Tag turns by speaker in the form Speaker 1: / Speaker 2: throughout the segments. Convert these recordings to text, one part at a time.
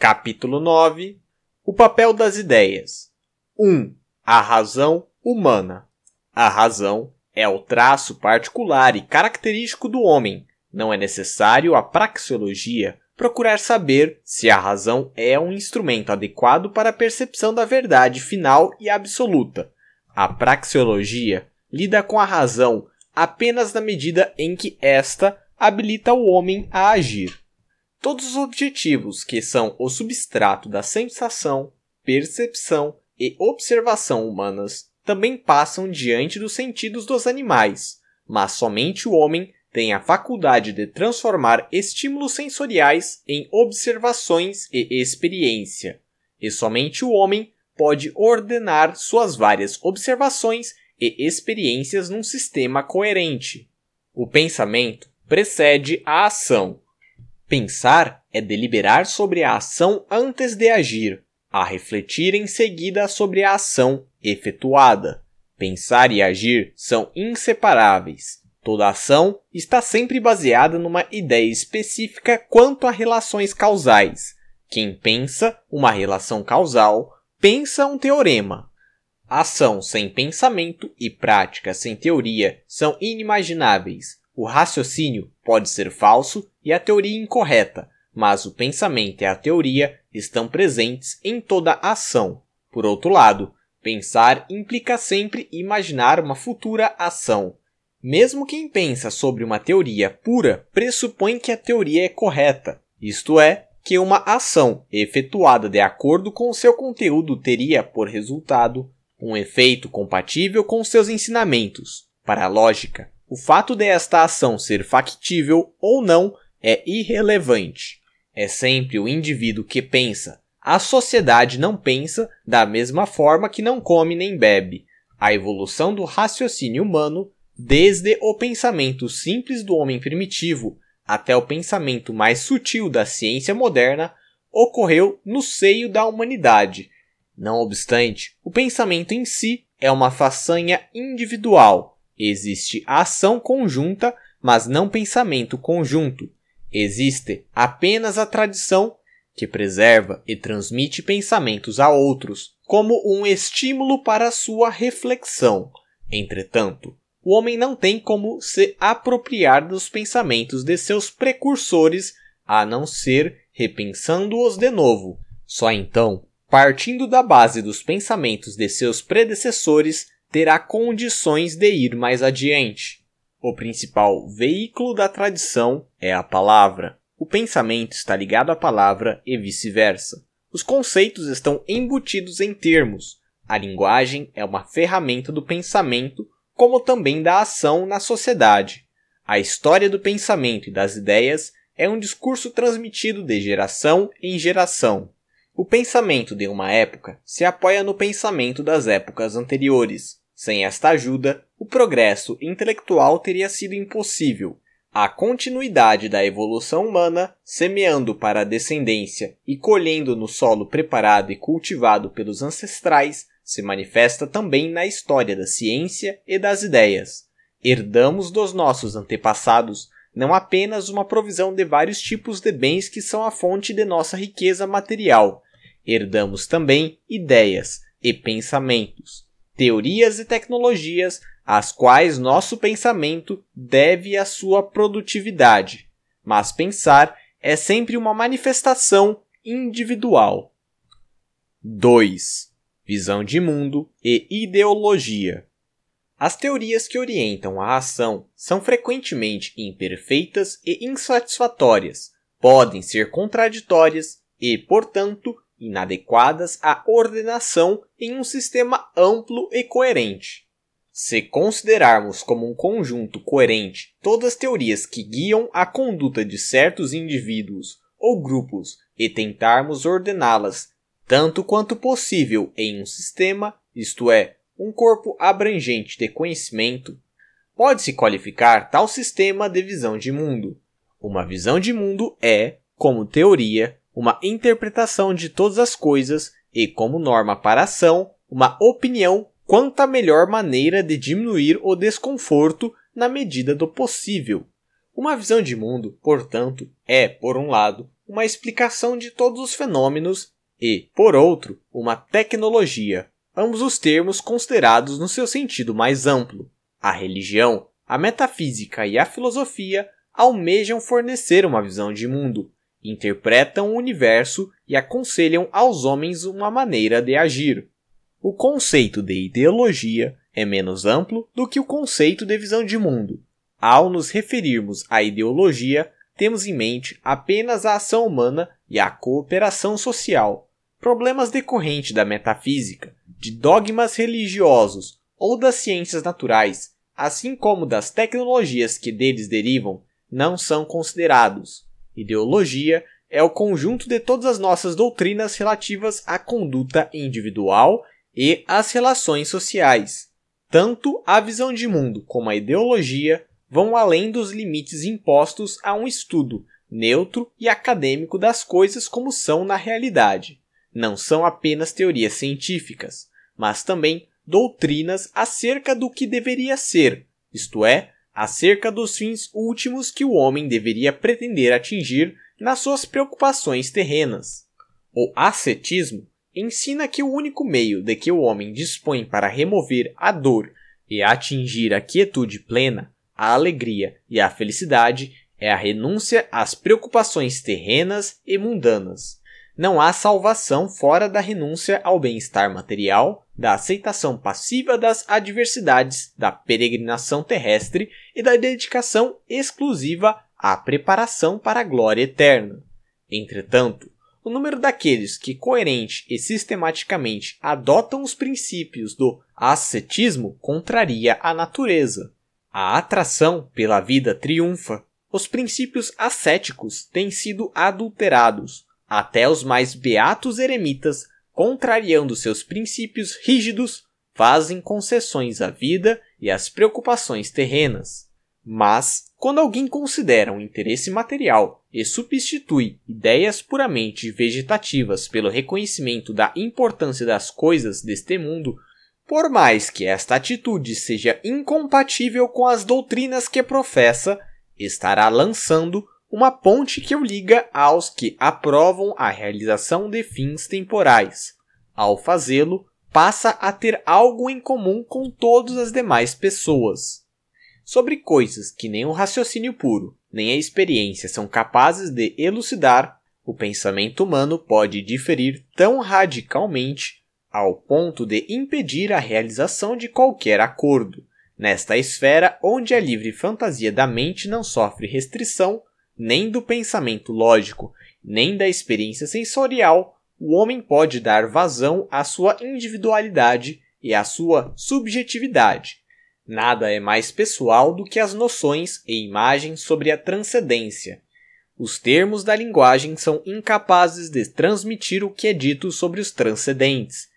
Speaker 1: Capítulo 9 O papel das ideias. 1. A razão humana. A razão é o traço particular e característico do homem. Não é necessário a praxeologia procurar saber se a razão é um instrumento adequado para a percepção da verdade final e absoluta. A praxeologia lida com a razão apenas na medida em que esta habilita o homem a agir todos os objetivos, que são o substrato da sensação, percepção e observação humanas, também passam diante dos sentidos dos animais, mas somente o homem tem a faculdade de transformar estímulos sensoriais em observações e experiência, e somente o homem pode ordenar suas várias observações e experiências num sistema coerente. O pensamento precede a ação, Pensar é deliberar sobre a ação antes de agir, a refletir em seguida sobre a ação efetuada. Pensar e agir são inseparáveis. Toda ação está sempre baseada numa ideia específica quanto a relações causais. Quem pensa uma relação causal pensa um teorema. Ação sem pensamento e prática sem teoria são inimagináveis. O raciocínio pode ser falso e a teoria incorreta, mas o pensamento e a teoria estão presentes em toda ação. Por outro lado, pensar implica sempre imaginar uma futura ação. Mesmo quem pensa sobre uma teoria pura pressupõe que a teoria é correta, isto é, que uma ação efetuada de acordo com seu conteúdo teria, por resultado, um efeito compatível com seus ensinamentos. Para a lógica, o fato desta ação ser factível ou não é irrelevante. É sempre o indivíduo que pensa. A sociedade não pensa da mesma forma que não come nem bebe. A evolução do raciocínio humano, desde o pensamento simples do homem primitivo até o pensamento mais sutil da ciência moderna, ocorreu no seio da humanidade. Não obstante, o pensamento em si é uma façanha individual. Existe ação conjunta, mas não pensamento conjunto. Existe apenas a tradição, que preserva e transmite pensamentos a outros, como um estímulo para sua reflexão. Entretanto, o homem não tem como se apropriar dos pensamentos de seus precursores, a não ser repensando-os de novo. Só então, partindo da base dos pensamentos de seus predecessores, terá condições de ir mais adiante. O principal veículo da tradição é a palavra. O pensamento está ligado à palavra e vice-versa. Os conceitos estão embutidos em termos. A linguagem é uma ferramenta do pensamento, como também da ação na sociedade. A história do pensamento e das ideias é um discurso transmitido de geração em geração. O pensamento de uma época se apoia no pensamento das épocas anteriores. Sem esta ajuda, o progresso intelectual teria sido impossível. A continuidade da evolução humana, semeando para a descendência e colhendo no solo preparado e cultivado pelos ancestrais, se manifesta também na história da ciência e das ideias. Herdamos dos nossos antepassados não apenas uma provisão de vários tipos de bens que são a fonte de nossa riqueza material, herdamos também ideias e pensamentos, teorias e tecnologias as quais nosso pensamento deve a sua produtividade, mas pensar é sempre uma manifestação individual. 2. Visão de mundo e ideologia. As teorias que orientam a ação são frequentemente imperfeitas e insatisfatórias, podem ser contraditórias e, portanto, inadequadas à ordenação em um sistema amplo e coerente. Se considerarmos como um conjunto coerente todas as teorias que guiam a conduta de certos indivíduos ou grupos e tentarmos ordená-las tanto quanto possível em um sistema, isto é, um corpo abrangente de conhecimento, pode-se qualificar tal sistema de visão de mundo. Uma visão de mundo é, como teoria, uma interpretação de todas as coisas e, como norma para ação, uma opinião quanta melhor maneira de diminuir o desconforto na medida do possível. Uma visão de mundo, portanto, é, por um lado, uma explicação de todos os fenômenos e, por outro, uma tecnologia, ambos os termos considerados no seu sentido mais amplo. A religião, a metafísica e a filosofia almejam fornecer uma visão de mundo, interpretam o universo e aconselham aos homens uma maneira de agir. O conceito de ideologia é menos amplo do que o conceito de visão de mundo. Ao nos referirmos à ideologia, temos em mente apenas a ação humana e a cooperação social, problemas decorrentes da metafísica, de dogmas religiosos ou das ciências naturais, assim como das tecnologias que deles derivam, não são considerados. Ideologia é o conjunto de todas as nossas doutrinas relativas à conduta individual e as relações sociais. Tanto a visão de mundo como a ideologia vão além dos limites impostos a um estudo neutro e acadêmico das coisas como são na realidade. Não são apenas teorias científicas, mas também doutrinas acerca do que deveria ser, isto é, acerca dos fins últimos que o homem deveria pretender atingir nas suas preocupações terrenas. O ascetismo ensina que o único meio de que o homem dispõe para remover a dor e atingir a quietude plena, a alegria e a felicidade é a renúncia às preocupações terrenas e mundanas. Não há salvação fora da renúncia ao bem-estar material, da aceitação passiva das adversidades, da peregrinação terrestre e da dedicação exclusiva à preparação para a glória eterna. Entretanto, o número daqueles que coerente e sistematicamente adotam os princípios do ascetismo contraria a natureza. A atração pela vida triunfa. Os princípios ascéticos têm sido adulterados. Até os mais beatos eremitas, contrariando seus princípios rígidos, fazem concessões à vida e às preocupações terrenas. Mas, quando alguém considera um interesse material e substitui ideias puramente vegetativas pelo reconhecimento da importância das coisas deste mundo, por mais que esta atitude seja incompatível com as doutrinas que professa, estará lançando uma ponte que o liga aos que aprovam a realização de fins temporais. Ao fazê-lo, passa a ter algo em comum com todas as demais pessoas. Sobre coisas que nem o raciocínio puro, nem a experiência são capazes de elucidar, o pensamento humano pode diferir tão radicalmente ao ponto de impedir a realização de qualquer acordo, nesta esfera onde a livre fantasia da mente não sofre restrição nem do pensamento lógico, nem da experiência sensorial, o homem pode dar vazão à sua individualidade e à sua subjetividade, Nada é mais pessoal do que as noções e imagens sobre a transcendência. Os termos da linguagem são incapazes de transmitir o que é dito sobre os transcendentes.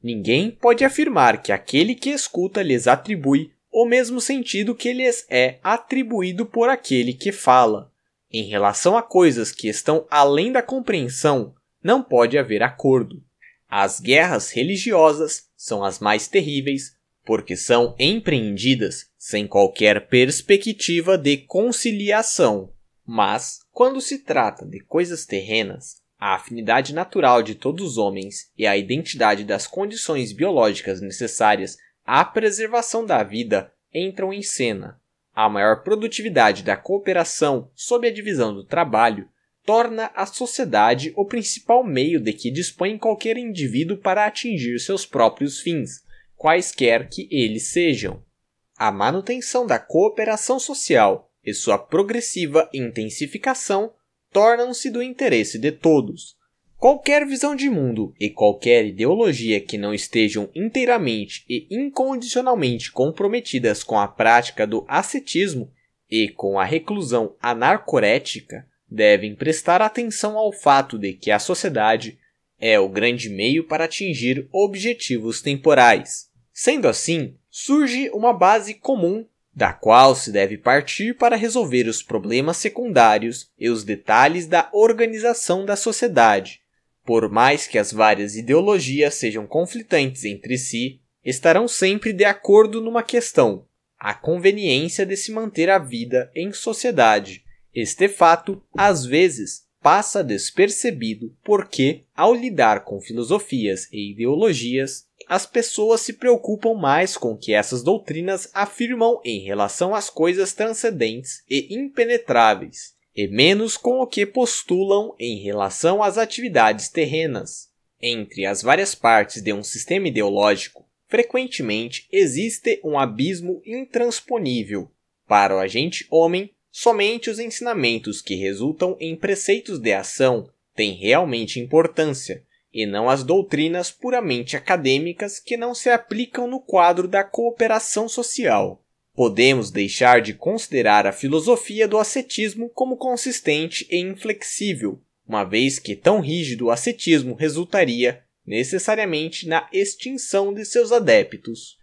Speaker 1: Ninguém pode afirmar que aquele que escuta lhes atribui o mesmo sentido que lhes é atribuído por aquele que fala. Em relação a coisas que estão além da compreensão, não pode haver acordo. As guerras religiosas são as mais terríveis porque são empreendidas sem qualquer perspectiva de conciliação. Mas, quando se trata de coisas terrenas, a afinidade natural de todos os homens e a identidade das condições biológicas necessárias à preservação da vida entram em cena. A maior produtividade da cooperação sob a divisão do trabalho torna a sociedade o principal meio de que dispõe qualquer indivíduo para atingir seus próprios fins quaisquer que eles sejam. A manutenção da cooperação social e sua progressiva intensificação tornam-se do interesse de todos. Qualquer visão de mundo e qualquer ideologia que não estejam inteiramente e incondicionalmente comprometidas com a prática do ascetismo e com a reclusão anarcorética devem prestar atenção ao fato de que a sociedade é o grande meio para atingir objetivos temporais. Sendo assim, surge uma base comum da qual se deve partir para resolver os problemas secundários e os detalhes da organização da sociedade. Por mais que as várias ideologias sejam conflitantes entre si, estarão sempre de acordo numa questão: a conveniência de se manter a vida em sociedade. Este fato, às vezes, passa despercebido porque, ao lidar com filosofias e ideologias, as pessoas se preocupam mais com o que essas doutrinas afirmam em relação às coisas transcendentes e impenetráveis, e menos com o que postulam em relação às atividades terrenas. Entre as várias partes de um sistema ideológico, frequentemente existe um abismo intransponível. Para o agente homem, somente os ensinamentos que resultam em preceitos de ação têm realmente importância, e não as doutrinas puramente acadêmicas que não se aplicam no quadro da cooperação social. Podemos deixar de considerar a filosofia do ascetismo como consistente e inflexível, uma vez que tão rígido ascetismo resultaria necessariamente na extinção de seus adeptos.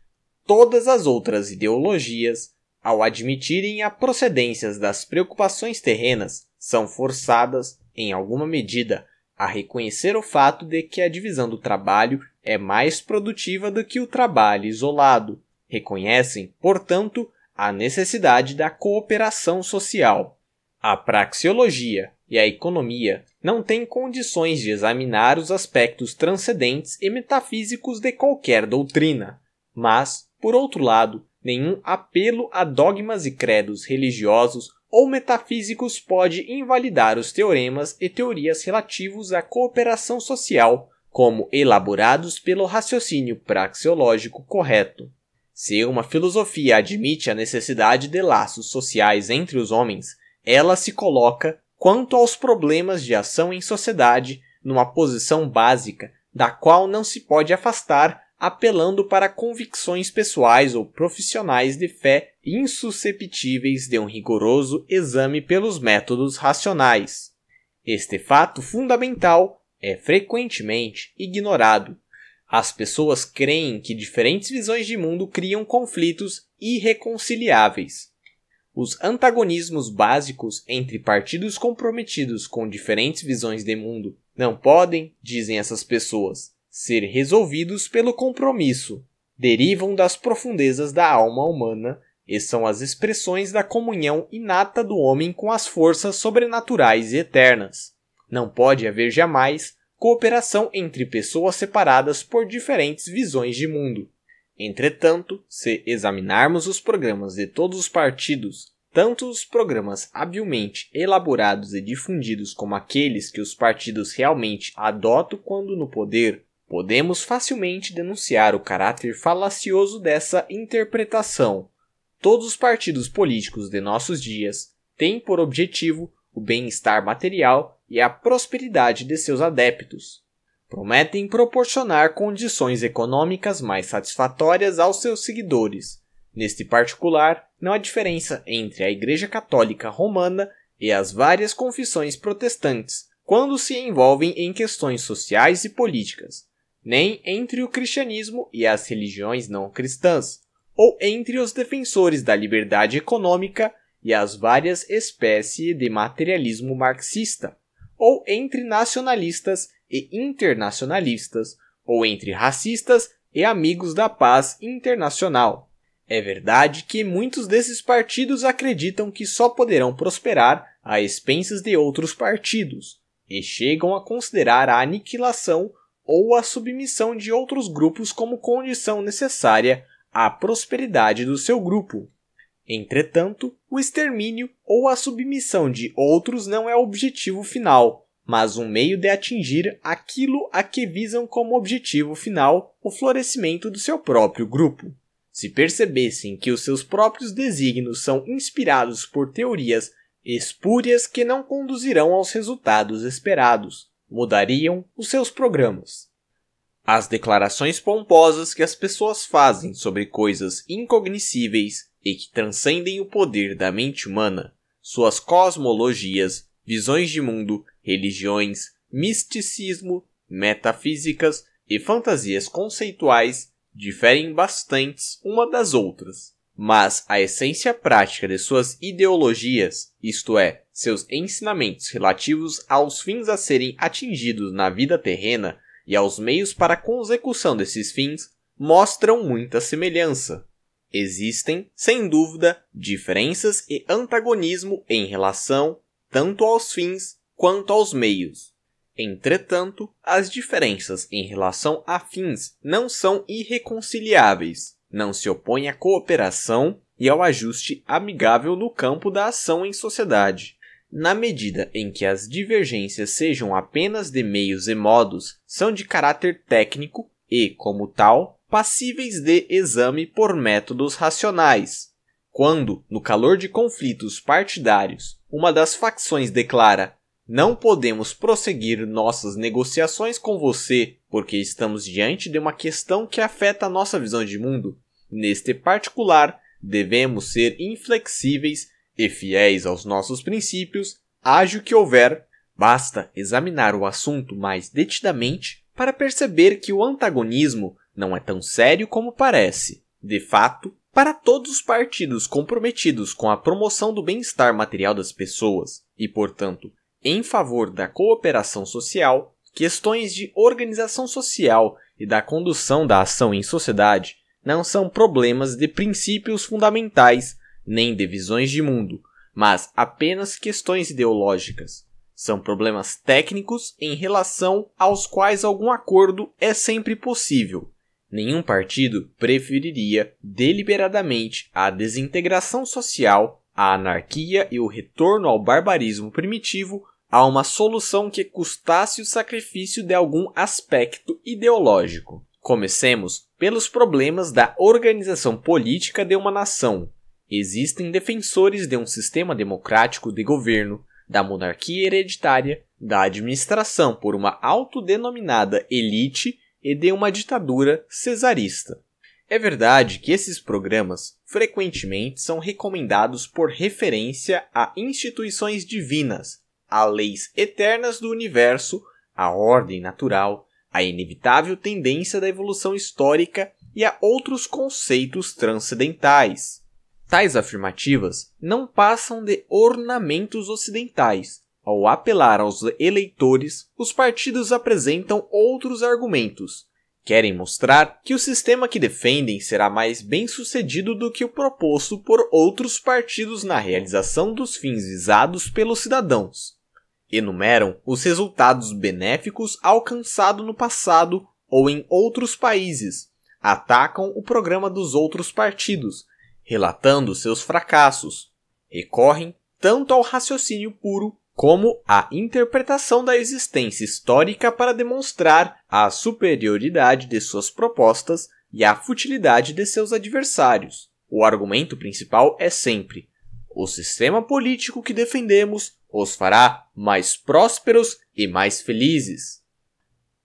Speaker 1: Todas as outras ideologias, ao admitirem a procedência das preocupações terrenas, são forçadas, em alguma medida, a reconhecer o fato de que a divisão do trabalho é mais produtiva do que o trabalho isolado. Reconhecem, portanto, a necessidade da cooperação social. A praxeologia e a economia não têm condições de examinar os aspectos transcendentes e metafísicos de qualquer doutrina, mas, por outro lado, nenhum apelo a dogmas e credos religiosos ou metafísicos pode invalidar os teoremas e teorias relativos à cooperação social como elaborados pelo raciocínio praxeológico correto. Se uma filosofia admite a necessidade de laços sociais entre os homens, ela se coloca, quanto aos problemas de ação em sociedade, numa posição básica, da qual não se pode afastar apelando para convicções pessoais ou profissionais de fé insusceptíveis de um rigoroso exame pelos métodos racionais. Este fato fundamental é frequentemente ignorado. As pessoas creem que diferentes visões de mundo criam conflitos irreconciliáveis. Os antagonismos básicos entre partidos comprometidos com diferentes visões de mundo não podem, dizem essas pessoas, ser resolvidos pelo compromisso, derivam das profundezas da alma humana e são as expressões da comunhão inata do homem com as forças sobrenaturais e eternas. Não pode haver jamais cooperação entre pessoas separadas por diferentes visões de mundo. Entretanto, se examinarmos os programas de todos os partidos, tanto os programas habilmente elaborados e difundidos como aqueles que os partidos realmente adotam quando no poder, podemos facilmente denunciar o caráter falacioso dessa interpretação. Todos os partidos políticos de nossos dias têm por objetivo o bem-estar material e a prosperidade de seus adeptos. Prometem proporcionar condições econômicas mais satisfatórias aos seus seguidores. Neste particular, não há diferença entre a Igreja Católica Romana e as várias confissões protestantes quando se envolvem em questões sociais e políticas nem entre o cristianismo e as religiões não cristãs, ou entre os defensores da liberdade econômica e as várias espécies de materialismo marxista, ou entre nacionalistas e internacionalistas, ou entre racistas e amigos da paz internacional. É verdade que muitos desses partidos acreditam que só poderão prosperar a expensas de outros partidos, e chegam a considerar a aniquilação ou a submissão de outros grupos como condição necessária à prosperidade do seu grupo. Entretanto, o extermínio ou a submissão de outros não é o objetivo final, mas um meio de atingir aquilo a que visam como objetivo final o florescimento do seu próprio grupo. Se percebessem que os seus próprios desígnios são inspirados por teorias espúrias que não conduzirão aos resultados esperados, mudariam os seus programas. As declarações pomposas que as pessoas fazem sobre coisas incognoscíveis e que transcendem o poder da mente humana, suas cosmologias, visões de mundo, religiões, misticismo, metafísicas e fantasias conceituais diferem bastante uma das outras mas a essência prática de suas ideologias, isto é, seus ensinamentos relativos aos fins a serem atingidos na vida terrena e aos meios para a consecução desses fins, mostram muita semelhança. Existem, sem dúvida, diferenças e antagonismo em relação tanto aos fins quanto aos meios. Entretanto, as diferenças em relação a fins não são irreconciliáveis, não se opõe à cooperação e ao ajuste amigável no campo da ação em sociedade. Na medida em que as divergências sejam apenas de meios e modos, são de caráter técnico e, como tal, passíveis de exame por métodos racionais. Quando, no calor de conflitos partidários, uma das facções declara: Não podemos prosseguir nossas negociações com você porque estamos diante de uma questão que afeta a nossa visão de mundo. Neste particular, devemos ser inflexíveis e fiéis aos nossos princípios, haja o que houver. Basta examinar o assunto mais detidamente para perceber que o antagonismo não é tão sério como parece. De fato, para todos os partidos comprometidos com a promoção do bem-estar material das pessoas e, portanto, em favor da cooperação social, Questões de organização social e da condução da ação em sociedade não são problemas de princípios fundamentais nem de visões de mundo, mas apenas questões ideológicas. São problemas técnicos em relação aos quais algum acordo é sempre possível. Nenhum partido preferiria deliberadamente a desintegração social, a anarquia e o retorno ao barbarismo primitivo a uma solução que custasse o sacrifício de algum aspecto ideológico. Comecemos pelos problemas da organização política de uma nação. Existem defensores de um sistema democrático de governo, da monarquia hereditária, da administração por uma autodenominada elite e de uma ditadura cesarista. É verdade que esses programas frequentemente são recomendados por referência a instituições divinas, a leis eternas do universo, a ordem natural, a inevitável tendência da evolução histórica e a outros conceitos transcendentais. Tais afirmativas não passam de ornamentos ocidentais. Ao apelar aos eleitores, os partidos apresentam outros argumentos. Querem mostrar que o sistema que defendem será mais bem sucedido do que o proposto por outros partidos na realização dos fins visados pelos cidadãos Enumeram os resultados benéficos alcançados no passado ou em outros países, atacam o programa dos outros partidos, relatando seus fracassos, recorrem tanto ao raciocínio puro como à interpretação da existência histórica para demonstrar a superioridade de suas propostas e a futilidade de seus adversários. O argumento principal é sempre: o sistema político que defendemos os fará mais prósperos e mais felizes.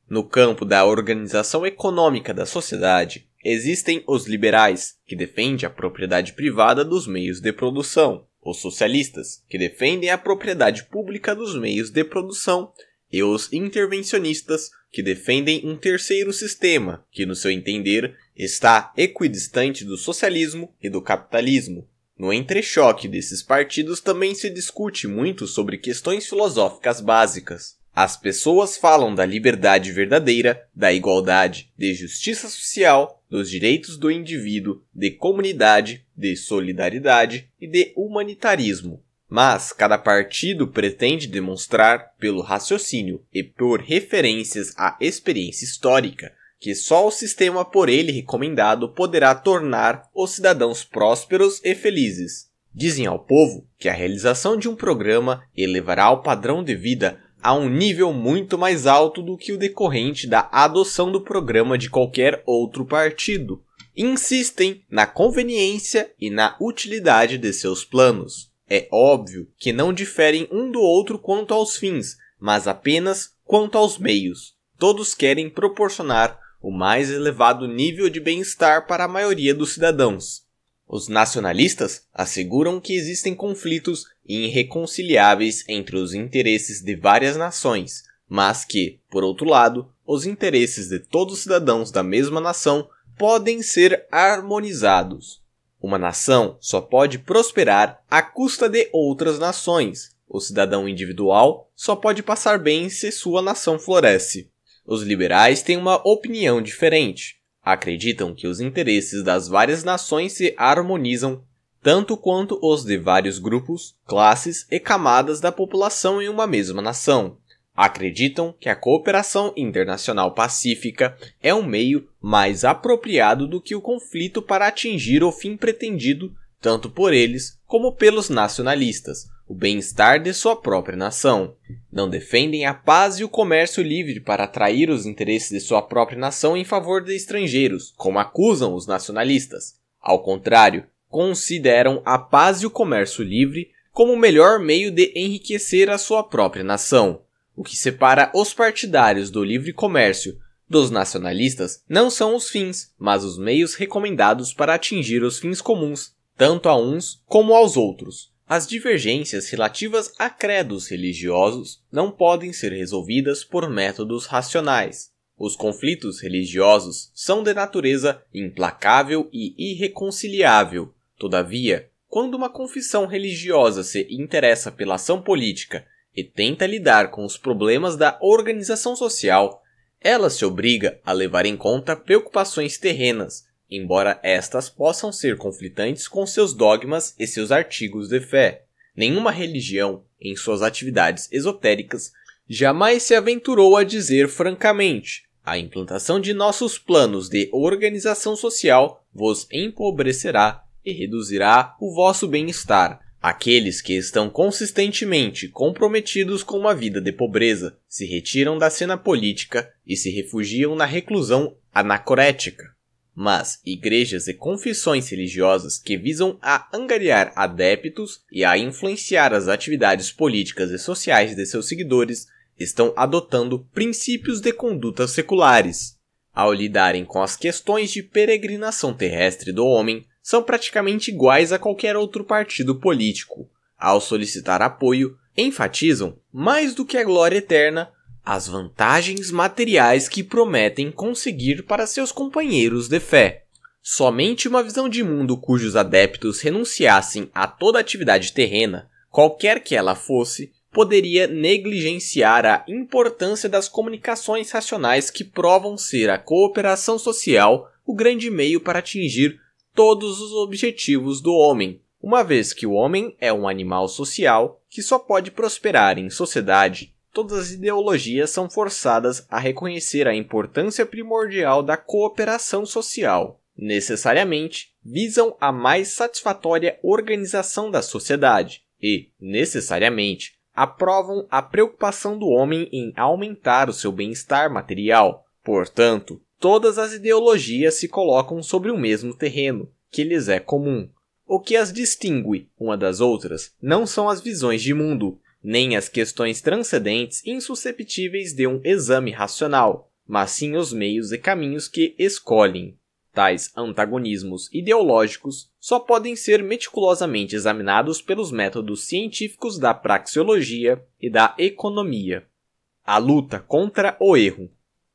Speaker 1: No campo da organização econômica da sociedade, existem os liberais, que defendem a propriedade privada dos meios de produção, os socialistas, que defendem a propriedade pública dos meios de produção, e os intervencionistas, que defendem um terceiro sistema, que, no seu entender, está equidistante do socialismo e do capitalismo, no entrechoque desses partidos também se discute muito sobre questões filosóficas básicas. As pessoas falam da liberdade verdadeira, da igualdade, de justiça social, dos direitos do indivíduo, de comunidade, de solidariedade e de humanitarismo. Mas cada partido pretende demonstrar, pelo raciocínio e por referências à experiência histórica, que só o sistema por ele recomendado poderá tornar os cidadãos prósperos e felizes. Dizem ao povo que a realização de um programa elevará o padrão de vida a um nível muito mais alto do que o decorrente da adoção do programa de qualquer outro partido. Insistem na conveniência e na utilidade de seus planos. É óbvio que não diferem um do outro quanto aos fins, mas apenas quanto aos meios. Todos querem proporcionar o mais elevado nível de bem-estar para a maioria dos cidadãos. Os nacionalistas asseguram que existem conflitos irreconciliáveis entre os interesses de várias nações, mas que, por outro lado, os interesses de todos os cidadãos da mesma nação podem ser harmonizados. Uma nação só pode prosperar à custa de outras nações. O cidadão individual só pode passar bem se sua nação floresce. Os liberais têm uma opinião diferente. Acreditam que os interesses das várias nações se harmonizam tanto quanto os de vários grupos, classes e camadas da população em uma mesma nação. Acreditam que a cooperação internacional pacífica é um meio mais apropriado do que o conflito para atingir o fim pretendido, tanto por eles como pelos nacionalistas, o bem-estar de sua própria nação. Não defendem a paz e o comércio livre para atrair os interesses de sua própria nação em favor de estrangeiros, como acusam os nacionalistas. Ao contrário, consideram a paz e o comércio livre como o melhor meio de enriquecer a sua própria nação. O que separa os partidários do livre comércio dos nacionalistas não são os fins, mas os meios recomendados para atingir os fins comuns, tanto a uns como aos outros. As divergências relativas a credos religiosos não podem ser resolvidas por métodos racionais. Os conflitos religiosos são de natureza implacável e irreconciliável. Todavia, quando uma confissão religiosa se interessa pela ação política e tenta lidar com os problemas da organização social, ela se obriga a levar em conta preocupações terrenas, embora estas possam ser conflitantes com seus dogmas e seus artigos de fé. Nenhuma religião, em suas atividades esotéricas, jamais se aventurou a dizer francamente: a implantação de nossos planos de organização social vos empobrecerá e reduzirá o vosso bem-estar. Aqueles que estão consistentemente comprometidos com uma vida de pobreza se retiram da cena política e se refugiam na reclusão anacorética mas igrejas e confissões religiosas que visam a angariar adeptos e a influenciar as atividades políticas e sociais de seus seguidores estão adotando princípios de conduta seculares. Ao lidarem com as questões de peregrinação terrestre do homem, são praticamente iguais a qualquer outro partido político. Ao solicitar apoio, enfatizam, mais do que a glória eterna, as vantagens materiais que prometem conseguir para seus companheiros de fé. Somente uma visão de mundo cujos adeptos renunciassem a toda atividade terrena, qualquer que ela fosse, poderia negligenciar a importância das comunicações racionais que provam ser a cooperação social o grande meio para atingir todos os objetivos do homem, uma vez que o homem é um animal social que só pode prosperar em sociedade todas as ideologias são forçadas a reconhecer a importância primordial da cooperação social. Necessariamente, visam a mais satisfatória organização da sociedade e, necessariamente, aprovam a preocupação do homem em aumentar o seu bem-estar material. Portanto, todas as ideologias se colocam sobre o mesmo terreno, que lhes é comum. O que as distingue uma das outras não são as visões de mundo, nem as questões transcendentes insusceptíveis de um exame racional, mas sim os meios e caminhos que escolhem. Tais antagonismos ideológicos só podem ser meticulosamente examinados pelos métodos científicos da praxeologia e da economia. A luta contra o erro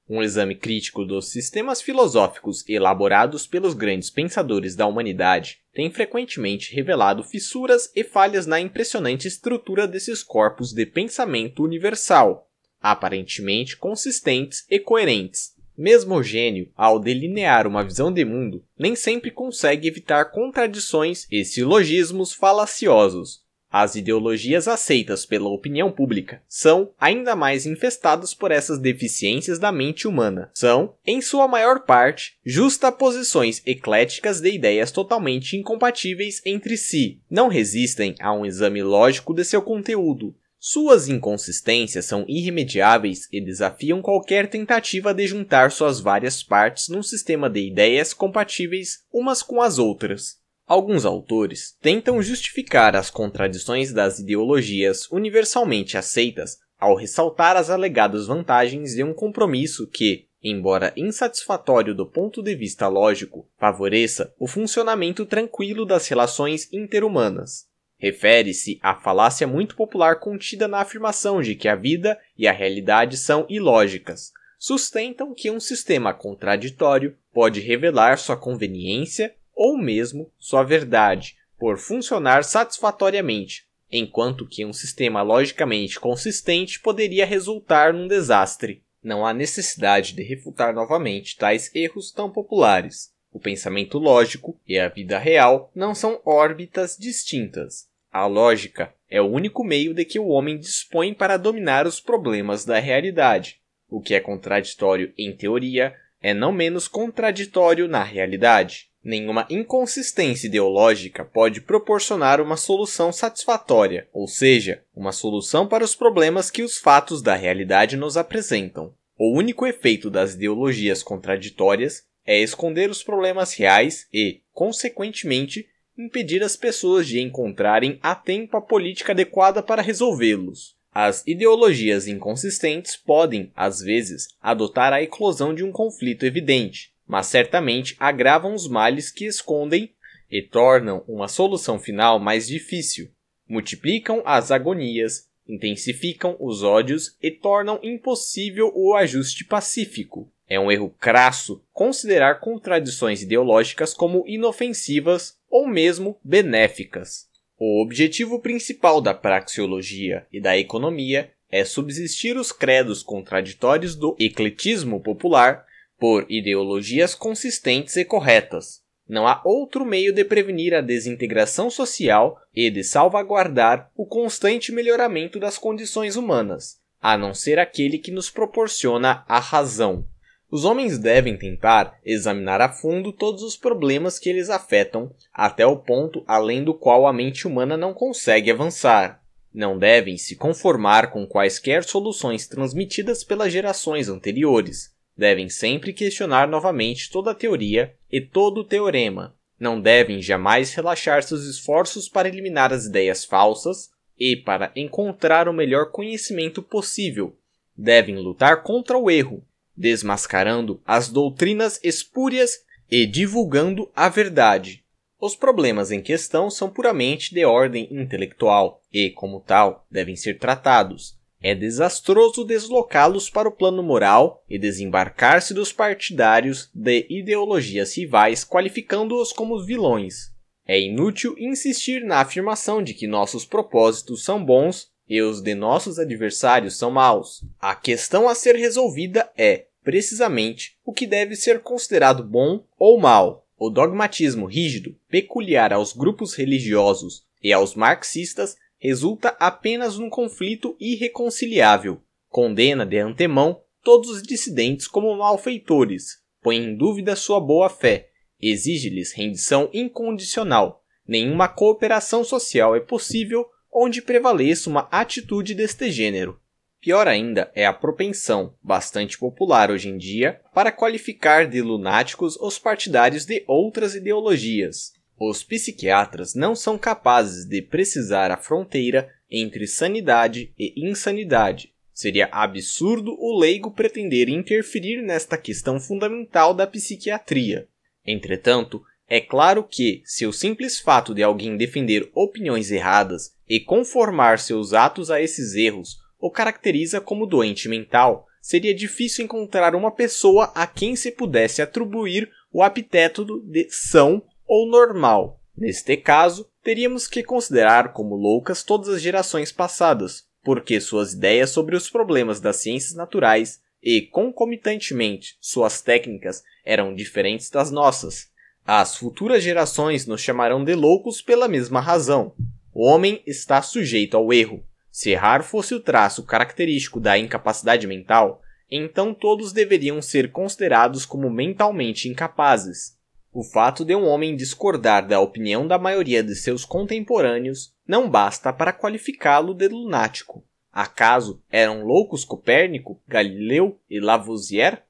Speaker 1: um exame crítico dos sistemas filosóficos elaborados pelos grandes pensadores da humanidade tem frequentemente revelado fissuras e falhas na impressionante estrutura desses corpos de pensamento universal, aparentemente consistentes e coerentes. Mesmo o gênio, ao delinear uma visão de mundo, nem sempre consegue evitar contradições e silogismos falaciosos, as ideologias aceitas pela opinião pública são ainda mais infestadas por essas deficiências da mente humana. São, em sua maior parte, justaposições ecléticas de ideias totalmente incompatíveis entre si. Não resistem a um exame lógico de seu conteúdo. Suas inconsistências são irremediáveis e desafiam qualquer tentativa de juntar suas várias partes num sistema de ideias compatíveis umas com as outras. Alguns autores tentam justificar as contradições das ideologias universalmente aceitas ao ressaltar as alegadas vantagens de um compromisso que, embora insatisfatório do ponto de vista lógico, favoreça o funcionamento tranquilo das relações interhumanas. Refere-se à falácia muito popular contida na afirmação de que a vida e a realidade são ilógicas, sustentam que um sistema contraditório pode revelar sua conveniência ou mesmo sua verdade, por funcionar satisfatoriamente, enquanto que um sistema logicamente consistente poderia resultar num desastre. Não há necessidade de refutar novamente tais erros tão populares. O pensamento lógico e a vida real não são órbitas distintas. A lógica é o único meio de que o homem dispõe para dominar os problemas da realidade. O que é contraditório em teoria é não menos contraditório na realidade. Nenhuma inconsistência ideológica pode proporcionar uma solução satisfatória, ou seja, uma solução para os problemas que os fatos da realidade nos apresentam. O único efeito das ideologias contraditórias é esconder os problemas reais e, consequentemente, impedir as pessoas de encontrarem a tempo a política adequada para resolvê-los. As ideologias inconsistentes podem, às vezes, adotar a eclosão de um conflito evidente, mas certamente agravam os males que escondem e tornam uma solução final mais difícil, multiplicam as agonias, intensificam os ódios e tornam impossível o ajuste pacífico. É um erro crasso considerar contradições ideológicas como inofensivas ou mesmo benéficas. O objetivo principal da praxeologia e da economia é subsistir os credos contraditórios do ecletismo popular por ideologias consistentes e corretas. Não há outro meio de prevenir a desintegração social e de salvaguardar o constante melhoramento das condições humanas, a não ser aquele que nos proporciona a razão. Os homens devem tentar examinar a fundo todos os problemas que eles afetam, até o ponto além do qual a mente humana não consegue avançar. Não devem se conformar com quaisquer soluções transmitidas pelas gerações anteriores, Devem sempre questionar novamente toda a teoria e todo o teorema. Não devem jamais relaxar seus esforços para eliminar as ideias falsas e para encontrar o melhor conhecimento possível. Devem lutar contra o erro, desmascarando as doutrinas espúrias e divulgando a verdade. Os problemas em questão são puramente de ordem intelectual e, como tal, devem ser tratados, é desastroso deslocá-los para o plano moral e desembarcar-se dos partidários de ideologias rivais, qualificando-os como vilões. É inútil insistir na afirmação de que nossos propósitos são bons e os de nossos adversários são maus. A questão a ser resolvida é, precisamente, o que deve ser considerado bom ou mal. O dogmatismo rígido, peculiar aos grupos religiosos e aos marxistas, resulta apenas num conflito irreconciliável, condena de antemão todos os dissidentes como malfeitores, põe em dúvida sua boa-fé, exige-lhes rendição incondicional. Nenhuma cooperação social é possível onde prevaleça uma atitude deste gênero. Pior ainda é a propensão, bastante popular hoje em dia, para qualificar de lunáticos os partidários de outras ideologias, os psiquiatras não são capazes de precisar a fronteira entre sanidade e insanidade. Seria absurdo o leigo pretender interferir nesta questão fundamental da psiquiatria. Entretanto, é claro que, se o simples fato de alguém defender opiniões erradas e conformar seus atos a esses erros o caracteriza como doente mental, seria difícil encontrar uma pessoa a quem se pudesse atribuir o epíteto de são ou normal. Neste caso, teríamos que considerar como loucas todas as gerações passadas, porque suas ideias sobre os problemas das ciências naturais e, concomitantemente, suas técnicas eram diferentes das nossas. As futuras gerações nos chamarão de loucos pela mesma razão. O homem está sujeito ao erro. Se errar fosse o traço característico da incapacidade mental, então todos deveriam ser considerados como mentalmente incapazes. O fato de um homem discordar da opinião da maioria de seus contemporâneos não basta para qualificá-lo de lunático. Acaso eram loucos Copérnico, Galileu e Lavoisier?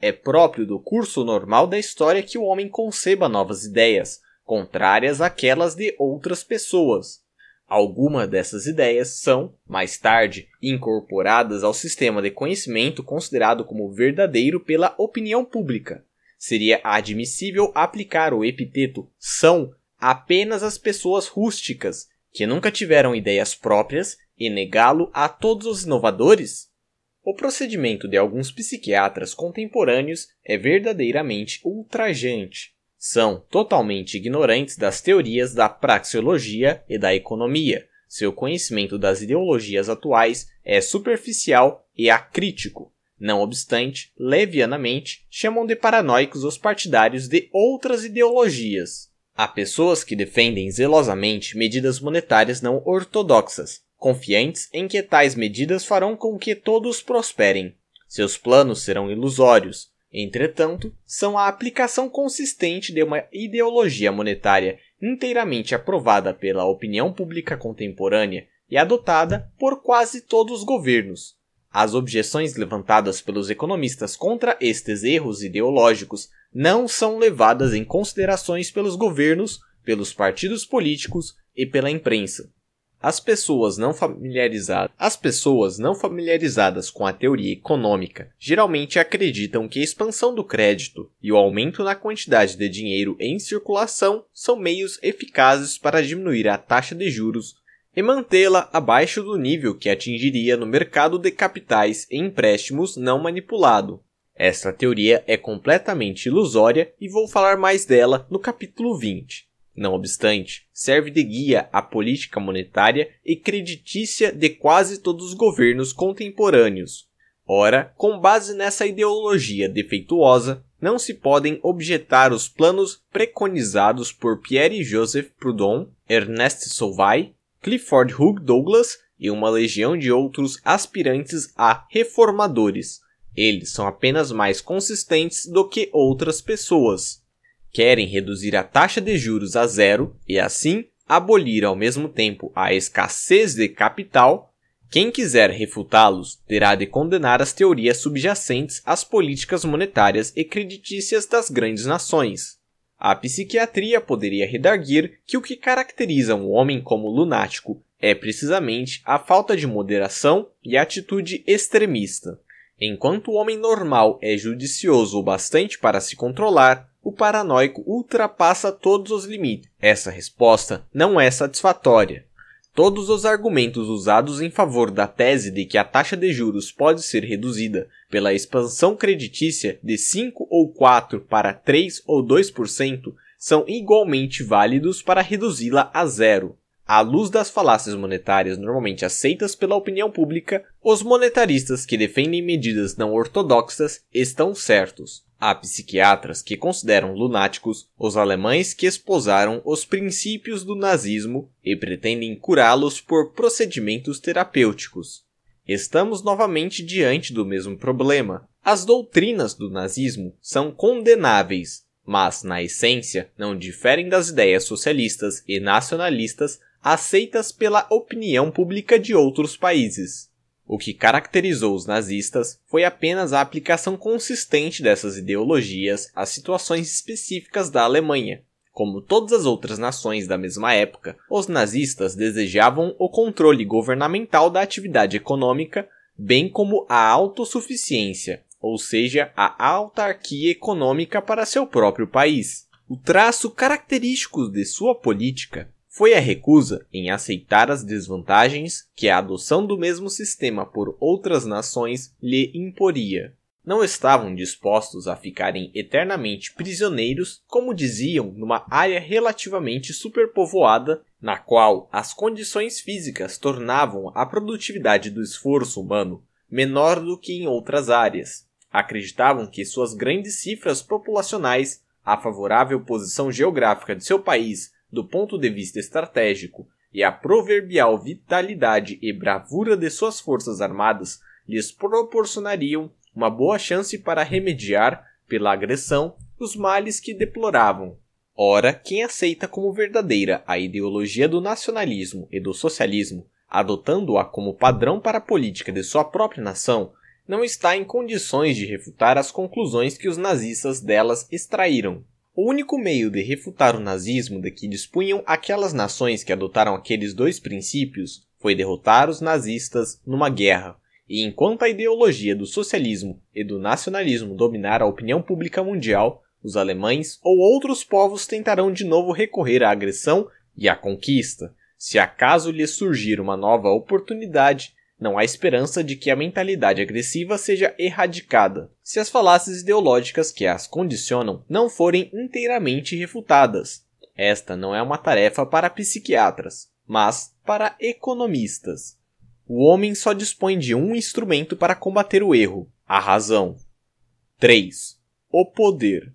Speaker 1: É próprio do curso normal da história que o homem conceba novas ideias, contrárias àquelas de outras pessoas. Algumas dessas ideias são, mais tarde, incorporadas ao sistema de conhecimento considerado como verdadeiro pela opinião pública, Seria admissível aplicar o epiteto são apenas às pessoas rústicas, que nunca tiveram ideias próprias, e negá-lo a todos os inovadores? O procedimento de alguns psiquiatras contemporâneos é verdadeiramente ultrajante. São totalmente ignorantes das teorias da praxeologia e da economia. Seu conhecimento das ideologias atuais é superficial e acrítico. Não obstante, levianamente, chamam de paranoicos os partidários de outras ideologias. Há pessoas que defendem zelosamente medidas monetárias não ortodoxas, confiantes em que tais medidas farão com que todos prosperem. Seus planos serão ilusórios, entretanto, são a aplicação consistente de uma ideologia monetária inteiramente aprovada pela opinião pública contemporânea e adotada por quase todos os governos, as objeções levantadas pelos economistas contra estes erros ideológicos não são levadas em considerações pelos governos, pelos partidos políticos e pela imprensa. As pessoas não familiarizadas, as pessoas não familiarizadas com a teoria econômica geralmente acreditam que a expansão do crédito e o aumento na quantidade de dinheiro em circulação são meios eficazes para diminuir a taxa de juros e mantê-la abaixo do nível que atingiria no mercado de capitais e empréstimos não manipulado. Esta teoria é completamente ilusória e vou falar mais dela no capítulo 20. Não obstante, serve de guia à política monetária e creditícia de quase todos os governos contemporâneos. Ora, com base nessa ideologia defeituosa, não se podem objetar os planos preconizados por Pierre-Joseph Proudhon, Ernest Solvay Clifford Hugh Douglas e uma legião de outros aspirantes a reformadores. Eles são apenas mais consistentes do que outras pessoas. Querem reduzir a taxa de juros a zero e, assim, abolir ao mesmo tempo a escassez de capital. Quem quiser refutá-los terá de condenar as teorias subjacentes às políticas monetárias e creditícias das grandes nações. A psiquiatria poderia redarguir que o que caracteriza um homem como lunático é precisamente a falta de moderação e atitude extremista. Enquanto o homem normal é judicioso o bastante para se controlar, o paranoico ultrapassa todos os limites. Essa resposta não é satisfatória. Todos os argumentos usados em favor da tese de que a taxa de juros pode ser reduzida pela expansão creditícia de 5 ou 4 para 3 ou 2% são igualmente válidos para reduzi-la a zero. À luz das falácias monetárias normalmente aceitas pela opinião pública, os monetaristas que defendem medidas não ortodoxas estão certos. Há psiquiatras que consideram lunáticos os alemães que esposaram os princípios do nazismo e pretendem curá-los por procedimentos terapêuticos. Estamos novamente diante do mesmo problema. As doutrinas do nazismo são condenáveis, mas, na essência, não diferem das ideias socialistas e nacionalistas aceitas pela opinião pública de outros países. O que caracterizou os nazistas foi apenas a aplicação consistente dessas ideologias às situações específicas da Alemanha. Como todas as outras nações da mesma época, os nazistas desejavam o controle governamental da atividade econômica, bem como a autossuficiência, ou seja, a autarquia econômica para seu próprio país. O traço característico de sua política foi a recusa em aceitar as desvantagens que a adoção do mesmo sistema por outras nações lhe imporia. Não estavam dispostos a ficarem eternamente prisioneiros, como diziam, numa área relativamente superpovoada, na qual as condições físicas tornavam a produtividade do esforço humano menor do que em outras áreas. Acreditavam que suas grandes cifras populacionais, a favorável posição geográfica de seu país do ponto de vista estratégico e a proverbial vitalidade e bravura de suas forças armadas lhes proporcionariam uma boa chance para remediar, pela agressão, os males que deploravam. Ora, quem aceita como verdadeira a ideologia do nacionalismo e do socialismo, adotando-a como padrão para a política de sua própria nação, não está em condições de refutar as conclusões que os nazistas delas extraíram. O único meio de refutar o nazismo de que dispunham aquelas nações que adotaram aqueles dois princípios foi derrotar os nazistas numa guerra. E enquanto a ideologia do socialismo e do nacionalismo dominar a opinião pública mundial, os alemães ou outros povos tentarão de novo recorrer à agressão e à conquista. Se acaso lhes surgir uma nova oportunidade, não há esperança de que a mentalidade agressiva seja erradicada se as falácias ideológicas que as condicionam não forem inteiramente refutadas. Esta não é uma tarefa para psiquiatras, mas para economistas. O homem só dispõe de um instrumento para combater o erro: a razão. 3. O poder.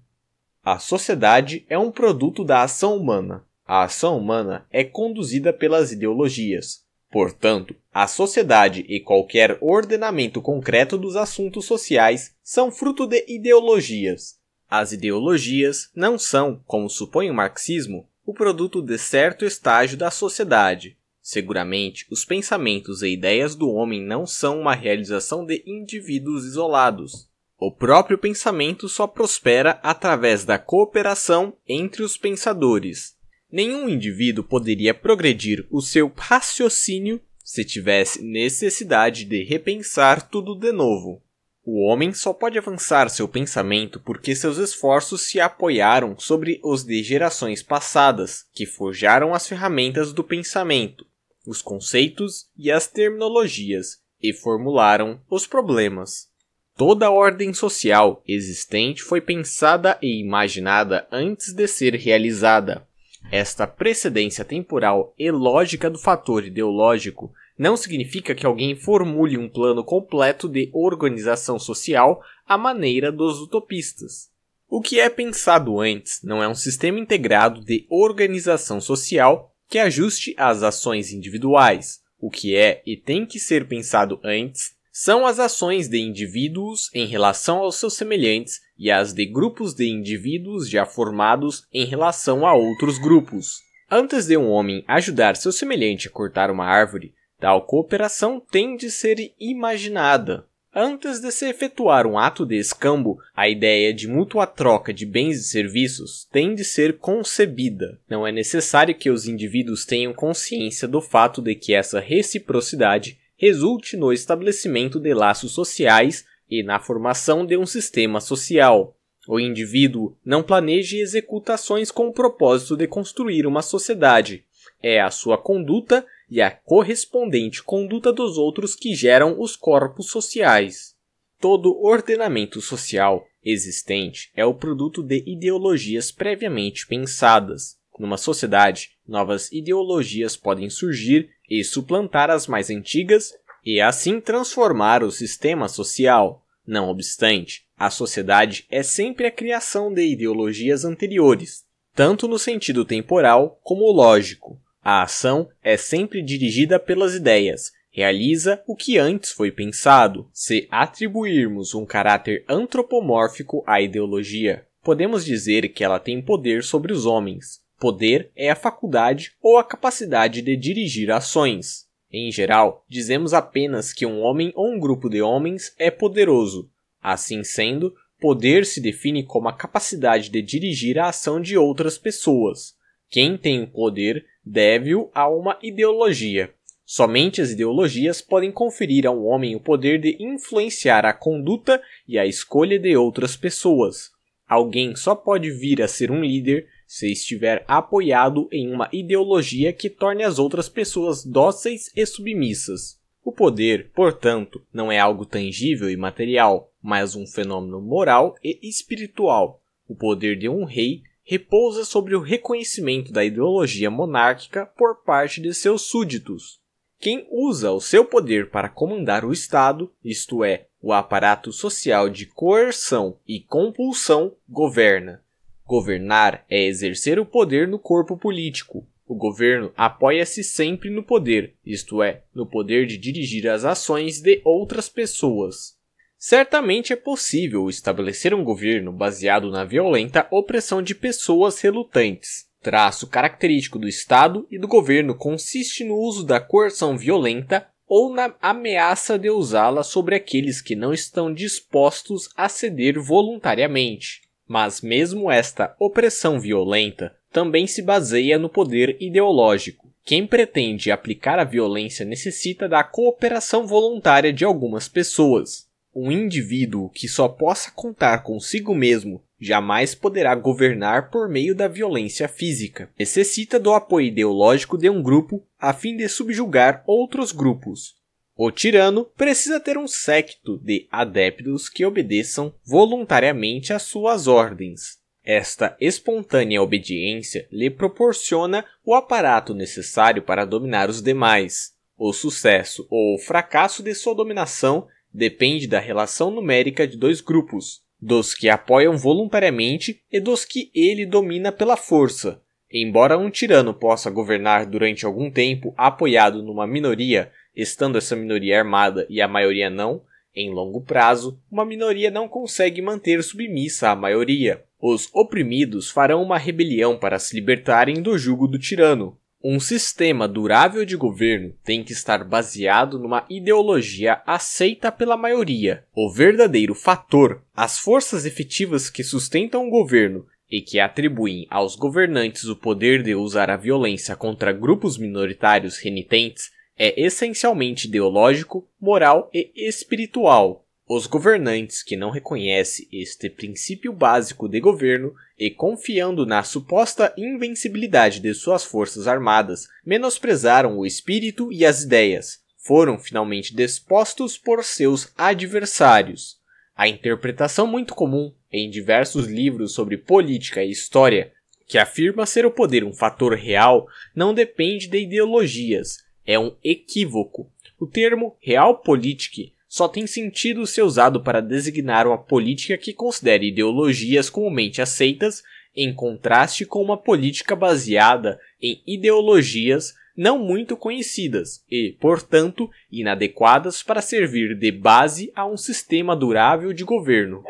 Speaker 1: A sociedade é um produto da ação humana. A ação humana é conduzida pelas ideologias, Portanto, a sociedade e qualquer ordenamento concreto dos assuntos sociais são fruto de ideologias. As ideologias não são, como supõe o marxismo, o produto de certo estágio da sociedade. Seguramente, os pensamentos e ideias do homem não são uma realização de indivíduos isolados. O próprio pensamento só prospera através da cooperação entre os pensadores, Nenhum indivíduo poderia progredir o seu raciocínio se tivesse necessidade de repensar tudo de novo. O homem só pode avançar seu pensamento porque seus esforços se apoiaram sobre os de gerações passadas, que forjaram as ferramentas do pensamento, os conceitos e as terminologias, e formularam os problemas. Toda a ordem social existente foi pensada e imaginada antes de ser realizada. Esta precedência temporal e lógica do fator ideológico não significa que alguém formule um plano completo de organização social à maneira dos utopistas. O que é pensado antes não é um sistema integrado de organização social que ajuste às ações individuais. O que é e tem que ser pensado antes são as ações de indivíduos em relação aos seus semelhantes e as de grupos de indivíduos já formados em relação a outros grupos. Antes de um homem ajudar seu semelhante a cortar uma árvore, tal cooperação tem de ser imaginada. Antes de se efetuar um ato de escambo, a ideia de mútua troca de bens e serviços tem de ser concebida. Não é necessário que os indivíduos tenham consciência do fato de que essa reciprocidade resulte no estabelecimento de laços sociais e na formação de um sistema social. O indivíduo não planeja e executa ações com o propósito de construir uma sociedade. É a sua conduta e a correspondente conduta dos outros que geram os corpos sociais. Todo ordenamento social existente é o produto de ideologias previamente pensadas. Numa sociedade, novas ideologias podem surgir e suplantar as mais antigas e assim transformar o sistema social. Não obstante, a sociedade é sempre a criação de ideologias anteriores, tanto no sentido temporal como lógico. A ação é sempre dirigida pelas ideias, realiza o que antes foi pensado. Se atribuirmos um caráter antropomórfico à ideologia, podemos dizer que ela tem poder sobre os homens. Poder é a faculdade ou a capacidade de dirigir ações. Em geral, dizemos apenas que um homem ou um grupo de homens é poderoso. Assim sendo, poder se define como a capacidade de dirigir a ação de outras pessoas. Quem tem o poder deve-o a uma ideologia. Somente as ideologias podem conferir a um homem o poder de influenciar a conduta e a escolha de outras pessoas. Alguém só pode vir a ser um líder se estiver apoiado em uma ideologia que torne as outras pessoas dóceis e submissas. O poder, portanto, não é algo tangível e material, mas um fenômeno moral e espiritual. O poder de um rei repousa sobre o reconhecimento da ideologia monárquica por parte de seus súditos. Quem usa o seu poder para comandar o Estado, isto é, o aparato social de coerção e compulsão, governa. Governar é exercer o poder no corpo político. O governo apoia-se sempre no poder, isto é, no poder de dirigir as ações de outras pessoas. Certamente é possível estabelecer um governo baseado na violenta opressão de pessoas relutantes. Traço característico do Estado e do governo consiste no uso da coerção violenta ou na ameaça de usá-la sobre aqueles que não estão dispostos a ceder voluntariamente. Mas mesmo esta opressão violenta também se baseia no poder ideológico. Quem pretende aplicar a violência necessita da cooperação voluntária de algumas pessoas. Um indivíduo que só possa contar consigo mesmo jamais poderá governar por meio da violência física. Necessita do apoio ideológico de um grupo a fim de subjugar outros grupos. O tirano precisa ter um séquito de adeptos que obedeçam voluntariamente às suas ordens. Esta espontânea obediência lhe proporciona o aparato necessário para dominar os demais. O sucesso ou o fracasso de sua dominação depende da relação numérica de dois grupos, dos que apoiam voluntariamente e dos que ele domina pela força. Embora um tirano possa governar durante algum tempo apoiado numa minoria, Estando essa minoria armada e a maioria não, em longo prazo, uma minoria não consegue manter submissa a maioria. Os oprimidos farão uma rebelião para se libertarem do jugo do tirano. Um sistema durável de governo tem que estar baseado numa ideologia aceita pela maioria. O verdadeiro fator, as forças efetivas que sustentam o governo e que atribuem aos governantes o poder de usar a violência contra grupos minoritários renitentes, é essencialmente ideológico, moral e espiritual. Os governantes que não reconhecem este princípio básico de governo e confiando na suposta invencibilidade de suas forças armadas, menosprezaram o espírito e as ideias, foram finalmente dispostos por seus adversários. A interpretação muito comum em diversos livros sobre política e história, que afirma ser o poder um fator real, não depende de ideologias, é um equívoco. O termo realpolitik só tem sentido ser usado para designar uma política que considere ideologias comumente aceitas em contraste com uma política baseada em ideologias não muito conhecidas e, portanto, inadequadas para servir de base a um sistema durável de governo,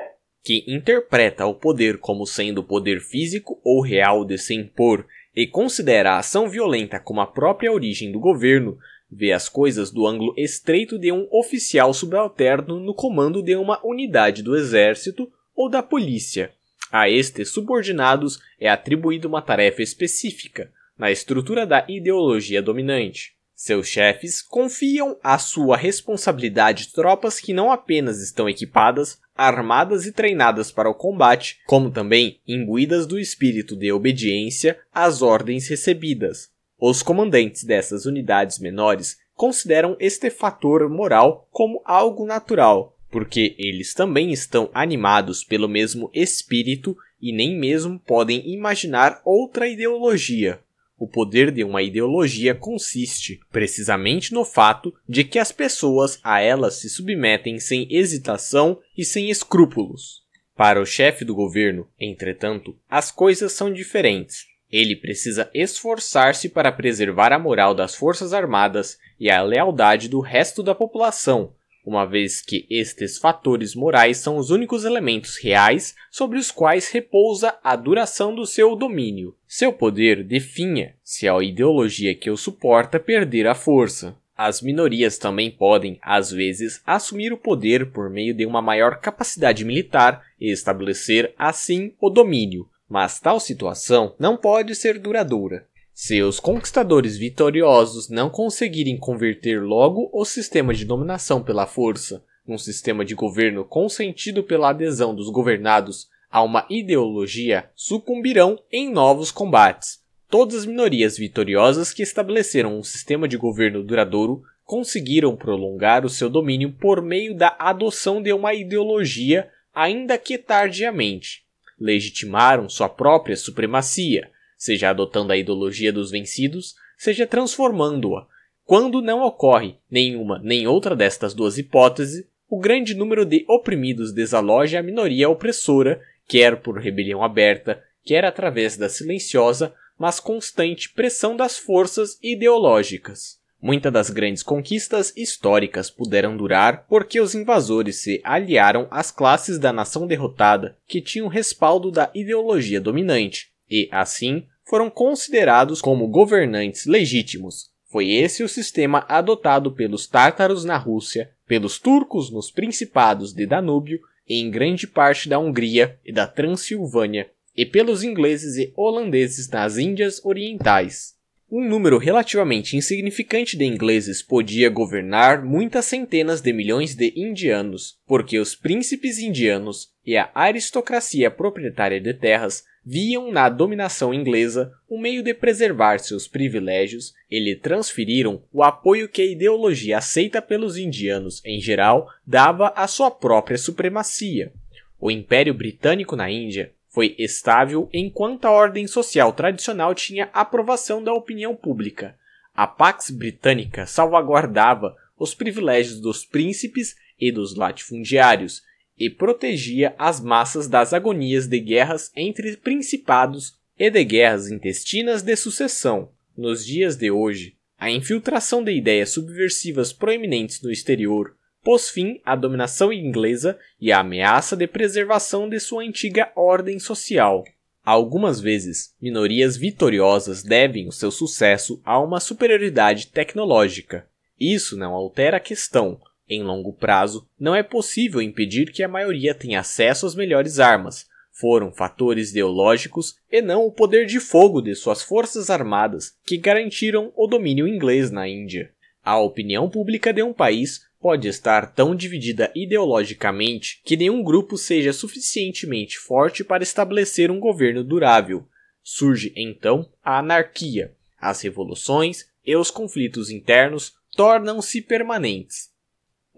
Speaker 1: que interpreta o poder como sendo poder físico ou real de se impor e considera a ação violenta como a própria origem do governo, vê as coisas do ângulo estreito de um oficial subalterno no comando de uma unidade do exército ou da polícia. A estes subordinados é atribuída uma tarefa específica na estrutura da ideologia dominante. Seus chefes confiam à sua responsabilidade tropas que não apenas estão equipadas, armadas e treinadas para o combate, como também imbuídas do espírito de obediência às ordens recebidas. Os comandantes dessas unidades menores consideram este fator moral como algo natural, porque eles também estão animados pelo mesmo espírito e nem mesmo podem imaginar outra ideologia, o poder de uma ideologia consiste precisamente no fato de que as pessoas a ela se submetem sem hesitação e sem escrúpulos. Para o chefe do governo, entretanto, as coisas são diferentes. Ele precisa esforçar-se para preservar a moral das forças armadas e a lealdade do resto da população, uma vez que estes fatores morais são os únicos elementos reais sobre os quais repousa a duração do seu domínio. Seu poder definha se a ideologia que o suporta perder a força. As minorias também podem, às vezes, assumir o poder por meio de uma maior capacidade militar e estabelecer, assim, o domínio. Mas tal situação não pode ser duradoura. Se os conquistadores vitoriosos não conseguirem converter logo o sistema de dominação pela força num sistema de governo consentido pela adesão dos governados a uma ideologia, sucumbirão em novos combates. Todas as minorias vitoriosas que estabeleceram um sistema de governo duradouro conseguiram prolongar o seu domínio por meio da adoção de uma ideologia, ainda que tardiamente. Legitimaram sua própria supremacia seja adotando a ideologia dos vencidos, seja transformando-a. Quando não ocorre nenhuma nem outra destas duas hipóteses, o grande número de oprimidos desaloja a minoria opressora, quer por rebelião aberta, quer através da silenciosa, mas constante pressão das forças ideológicas. Muitas das grandes conquistas históricas puderam durar porque os invasores se aliaram às classes da nação derrotada que tinham respaldo da ideologia dominante, e, assim, foram considerados como governantes legítimos. Foi esse o sistema adotado pelos tártaros na Rússia, pelos turcos nos principados de Danúbio e em grande parte da Hungria e da Transilvânia, e pelos ingleses e holandeses nas Índias Orientais. Um número relativamente insignificante de ingleses podia governar muitas centenas de milhões de indianos, porque os príncipes indianos e a aristocracia proprietária de terras viam na dominação inglesa um meio de preservar seus privilégios e lhe transferiram o apoio que a ideologia aceita pelos indianos em geral dava à sua própria supremacia. O Império Britânico na Índia foi estável enquanto a ordem social tradicional tinha aprovação da opinião pública. A Pax Britânica salvaguardava os privilégios dos príncipes e dos latifundiários, e protegia as massas das agonias de guerras entre principados e de guerras intestinas de sucessão. Nos dias de hoje, a infiltração de ideias subversivas proeminentes no exterior pôs fim à dominação inglesa e à ameaça de preservação de sua antiga ordem social. Algumas vezes, minorias vitoriosas devem o seu sucesso a uma superioridade tecnológica. Isso não altera a questão em longo prazo, não é possível impedir que a maioria tenha acesso às melhores armas. Foram fatores ideológicos e não o poder de fogo de suas forças armadas que garantiram o domínio inglês na Índia. A opinião pública de um país pode estar tão dividida ideologicamente que nenhum grupo seja suficientemente forte para estabelecer um governo durável. Surge então a anarquia. As revoluções e os conflitos internos tornam-se permanentes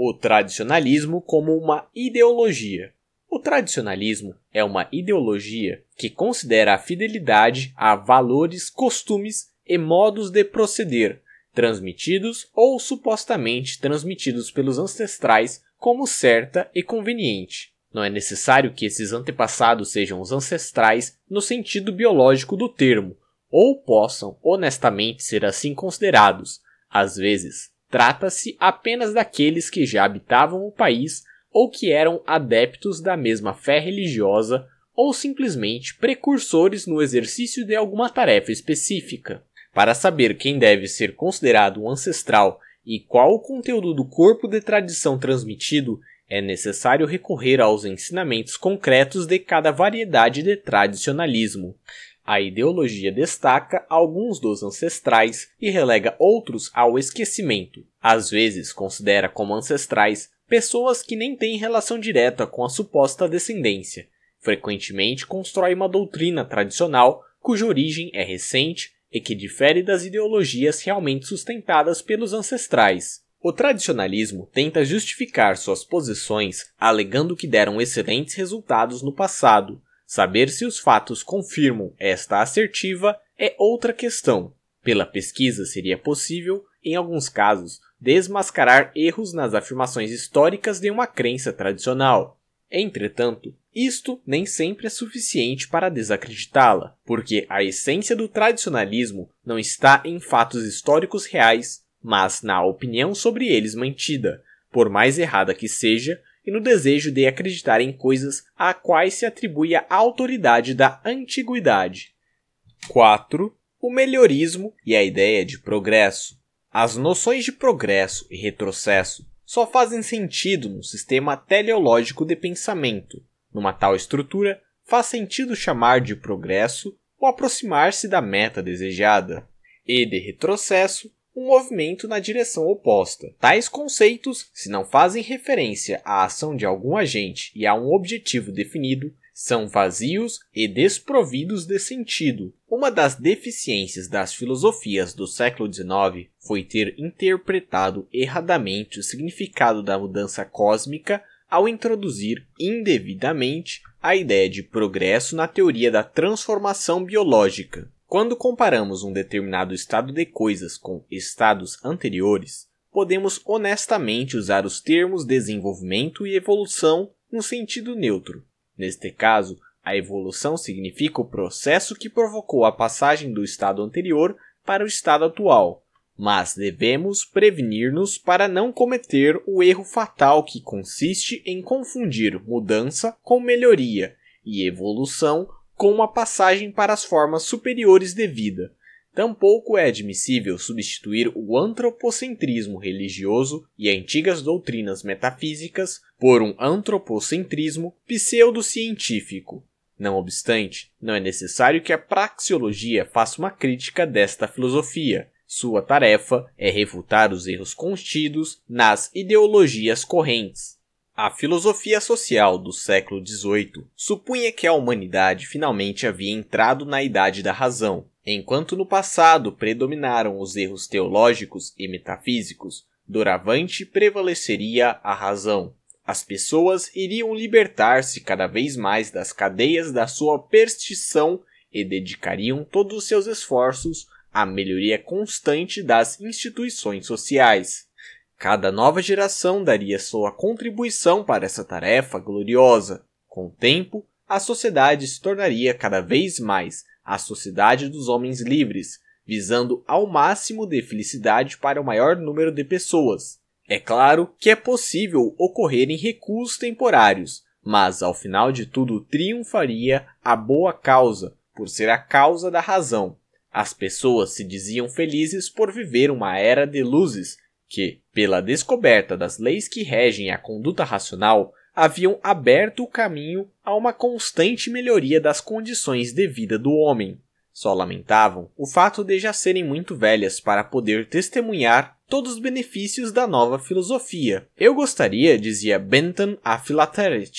Speaker 1: o tradicionalismo como uma ideologia. O tradicionalismo é uma ideologia que considera a fidelidade a valores, costumes e modos de proceder, transmitidos ou supostamente transmitidos pelos ancestrais como certa e conveniente. Não é necessário que esses antepassados sejam os ancestrais no sentido biológico do termo, ou possam honestamente ser assim considerados. Às vezes, Trata-se apenas daqueles que já habitavam o país ou que eram adeptos da mesma fé religiosa ou simplesmente precursores no exercício de alguma tarefa específica. Para saber quem deve ser considerado um ancestral e qual o conteúdo do corpo de tradição transmitido, é necessário recorrer aos ensinamentos concretos de cada variedade de tradicionalismo. A ideologia destaca alguns dos ancestrais e relega outros ao esquecimento. Às vezes, considera como ancestrais pessoas que nem têm relação direta com a suposta descendência. Frequentemente, constrói uma doutrina tradicional cuja origem é recente e que difere das ideologias realmente sustentadas pelos ancestrais. O tradicionalismo tenta justificar suas posições alegando que deram excelentes resultados no passado, Saber se os fatos confirmam esta assertiva é outra questão. Pela pesquisa seria possível, em alguns casos, desmascarar erros nas afirmações históricas de uma crença tradicional. Entretanto, isto nem sempre é suficiente para desacreditá-la, porque a essência do tradicionalismo não está em fatos históricos reais, mas na opinião sobre eles mantida, por mais errada que seja, e no desejo de acreditar em coisas a quais se atribui a autoridade da antiguidade. 4. O melhorismo e a ideia de progresso. As noções de progresso e retrocesso só fazem sentido no sistema teleológico de pensamento. Numa tal estrutura, faz sentido chamar de progresso ou aproximar-se da meta desejada, e de retrocesso um movimento na direção oposta. Tais conceitos, se não fazem referência à ação de algum agente e a um objetivo definido, são vazios e desprovidos de sentido. Uma das deficiências das filosofias do século XIX foi ter interpretado erradamente o significado da mudança cósmica ao introduzir indevidamente a ideia de progresso na teoria da transformação biológica. Quando comparamos um determinado estado de coisas com estados anteriores, podemos honestamente usar os termos desenvolvimento e evolução no sentido neutro. Neste caso, a evolução significa o processo que provocou a passagem do estado anterior para o estado atual, mas devemos prevenir-nos para não cometer o erro fatal que consiste em confundir mudança com melhoria e evolução com uma passagem para as formas superiores de vida. Tampouco é admissível substituir o antropocentrismo religioso e antigas doutrinas metafísicas por um antropocentrismo pseudocientífico. Não obstante, não é necessário que a praxeologia faça uma crítica desta filosofia. Sua tarefa é refutar os erros contidos nas ideologias correntes. A filosofia social do século XVIII supunha que a humanidade finalmente havia entrado na Idade da Razão, enquanto no passado predominaram os erros teológicos e metafísicos, doravante prevaleceria a razão. As pessoas iriam libertar-se cada vez mais das cadeias da sua perstição e dedicariam todos os seus esforços à melhoria constante das instituições sociais. Cada nova geração daria sua contribuição para essa tarefa gloriosa. Com o tempo, a sociedade se tornaria cada vez mais a sociedade dos homens livres, visando ao máximo de felicidade para o maior número de pessoas. É claro que é possível ocorrerem recuos temporários, mas ao final de tudo triunfaria a boa causa, por ser a causa da razão. As pessoas se diziam felizes por viver uma era de luzes que, pela descoberta das leis que regem a conduta racional, haviam aberto o caminho a uma constante melhoria das condições de vida do homem. Só lamentavam o fato de já serem muito velhas para poder testemunhar todos os benefícios da nova filosofia. Eu gostaria, dizia Bentham a Philatere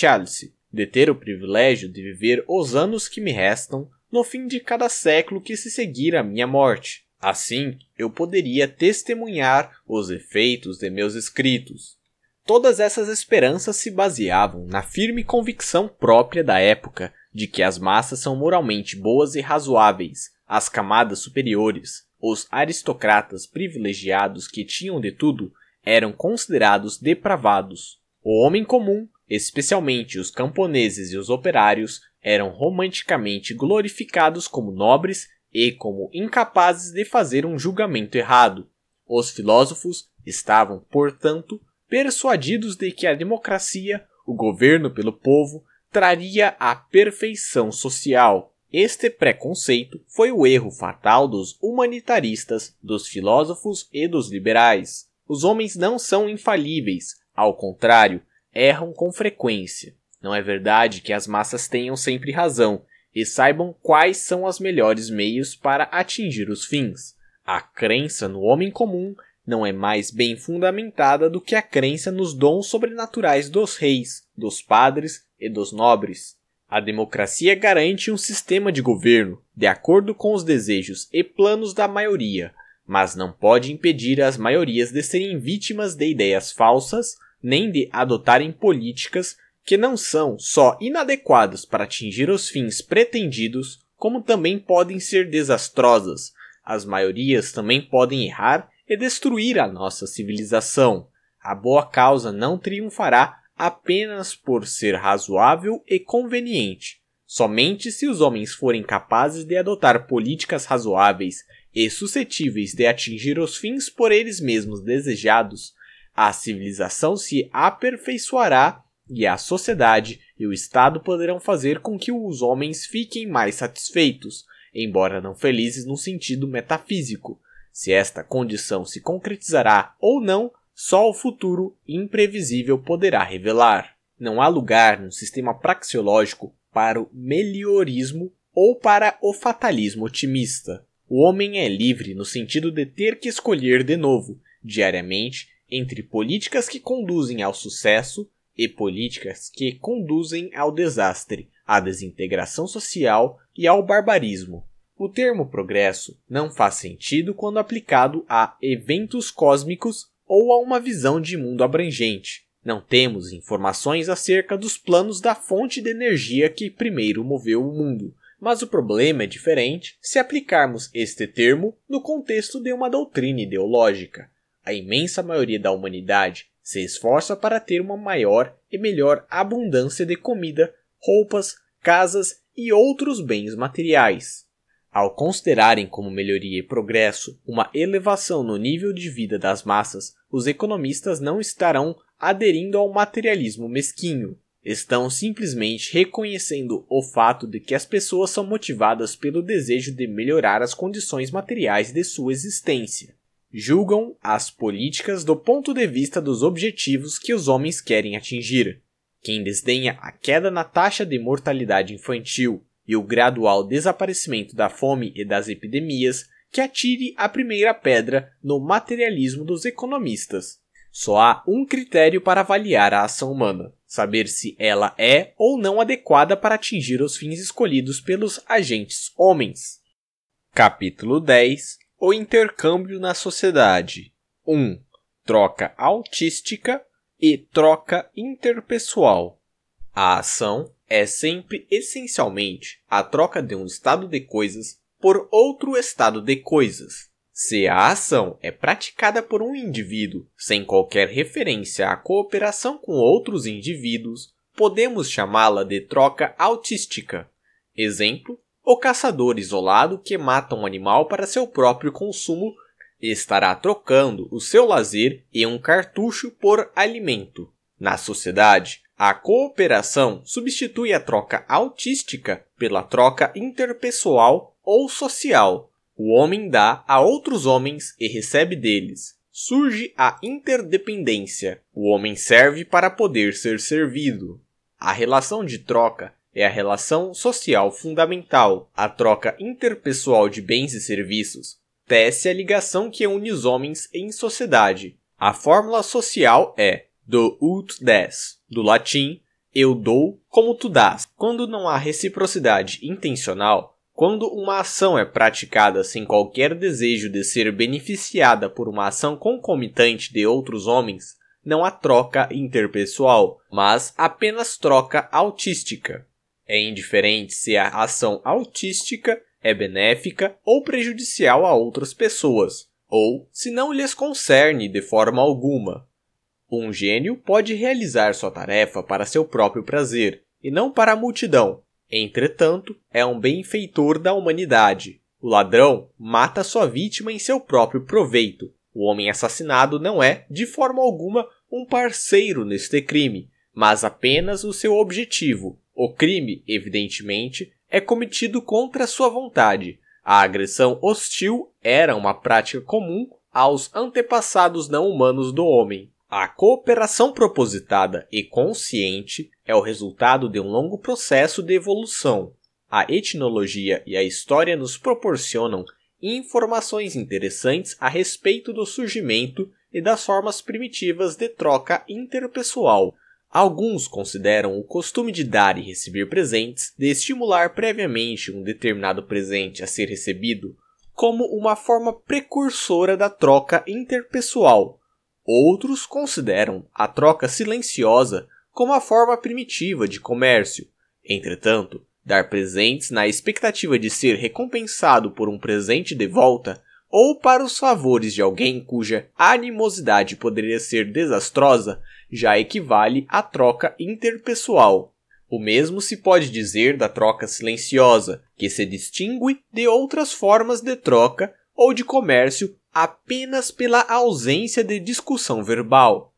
Speaker 1: de ter o privilégio de viver os anos que me restam no fim de cada século que se seguir à minha morte Assim, eu poderia testemunhar os efeitos de meus escritos. Todas essas esperanças se baseavam na firme convicção própria da época de que as massas são moralmente boas e razoáveis, as camadas superiores, os aristocratas privilegiados que tinham de tudo, eram considerados depravados. O homem comum, especialmente os camponeses e os operários, eram romanticamente glorificados como nobres e como incapazes de fazer um julgamento errado. Os filósofos estavam, portanto, persuadidos de que a democracia, o governo pelo povo, traria a perfeição social. Este preconceito foi o erro fatal dos humanitaristas, dos filósofos e dos liberais. Os homens não são infalíveis, ao contrário, erram com frequência. Não é verdade que as massas tenham sempre razão, e saibam quais são os melhores meios para atingir os fins. A crença no homem comum não é mais bem fundamentada do que a crença nos dons sobrenaturais dos reis, dos padres e dos nobres. A democracia garante um sistema de governo de acordo com os desejos e planos da maioria, mas não pode impedir as maiorias de serem vítimas de ideias falsas nem de adotarem políticas que não são só inadequadas para atingir os fins pretendidos, como também podem ser desastrosas. As maiorias também podem errar e destruir a nossa civilização. A boa causa não triunfará apenas por ser razoável e conveniente. Somente se os homens forem capazes de adotar políticas razoáveis e suscetíveis de atingir os fins por eles mesmos desejados, a civilização se aperfeiçoará e a sociedade e o Estado poderão fazer com que os homens fiquem mais satisfeitos, embora não felizes no sentido metafísico. Se esta condição se concretizará ou não, só o futuro imprevisível poderá revelar. Não há lugar no sistema praxeológico para o meliorismo ou para o fatalismo otimista. O homem é livre no sentido de ter que escolher de novo, diariamente, entre políticas que conduzem ao sucesso e políticas que conduzem ao desastre, à desintegração social e ao barbarismo. O termo progresso não faz sentido quando aplicado a eventos cósmicos ou a uma visão de mundo abrangente. Não temos informações acerca dos planos da fonte de energia que primeiro moveu o mundo, mas o problema é diferente se aplicarmos este termo no contexto de uma doutrina ideológica. A imensa maioria da humanidade se esforça para ter uma maior e melhor abundância de comida, roupas, casas e outros bens materiais. Ao considerarem como melhoria e progresso uma elevação no nível de vida das massas, os economistas não estarão aderindo ao materialismo mesquinho. Estão simplesmente reconhecendo o fato de que as pessoas são motivadas pelo desejo de melhorar as condições materiais de sua existência julgam as políticas do ponto de vista dos objetivos que os homens querem atingir. Quem desdenha a queda na taxa de mortalidade infantil e o gradual desaparecimento da fome e das epidemias, que atire a primeira pedra no materialismo dos economistas. Só há um critério para avaliar a ação humana: saber se ela é ou não adequada para atingir os fins escolhidos pelos agentes homens. Capítulo 10 o intercâmbio na sociedade. 1. Um, troca autística e troca interpessoal. A ação é sempre essencialmente a troca de um estado de coisas por outro estado de coisas. Se a ação é praticada por um indivíduo sem qualquer referência à cooperação com outros indivíduos, podemos chamá-la de troca autística. Exemplo: o caçador isolado que mata um animal para seu próprio consumo estará trocando o seu lazer e um cartucho por alimento. Na sociedade, a cooperação substitui a troca autística pela troca interpessoal ou social. O homem dá a outros homens e recebe deles. Surge a interdependência. O homem serve para poder ser servido. A relação de troca é a relação social fundamental. A troca interpessoal de bens e serviços tece a ligação que une os homens em sociedade. A fórmula social é do ut des, do latim eu dou como tu dás. Quando não há reciprocidade intencional, quando uma ação é praticada sem qualquer desejo de ser beneficiada por uma ação concomitante de outros homens, não há troca interpessoal, mas apenas troca autística. É indiferente se a ação autística é benéfica ou prejudicial a outras pessoas, ou se não lhes concerne de forma alguma. Um gênio pode realizar sua tarefa para seu próprio prazer e não para a multidão. Entretanto, é um benfeitor da humanidade. O ladrão mata sua vítima em seu próprio proveito. O homem assassinado não é, de forma alguma, um parceiro neste crime, mas apenas o seu objetivo, o crime, evidentemente, é cometido contra sua vontade. A agressão hostil era uma prática comum aos antepassados não humanos do homem. A cooperação propositada e consciente é o resultado de um longo processo de evolução. A etnologia e a história nos proporcionam informações interessantes a respeito do surgimento e das formas primitivas de troca interpessoal. Alguns consideram o costume de dar e receber presentes, de estimular previamente um determinado presente a ser recebido, como uma forma precursora da troca interpessoal. Outros consideram a troca silenciosa como a forma primitiva de comércio. Entretanto, dar presentes na expectativa de ser recompensado por um presente de volta ou para os favores de alguém cuja animosidade poderia ser desastrosa, já equivale à troca interpessoal. O mesmo se pode dizer da troca silenciosa, que se distingue de outras formas de troca ou de comércio apenas pela ausência de discussão verbal.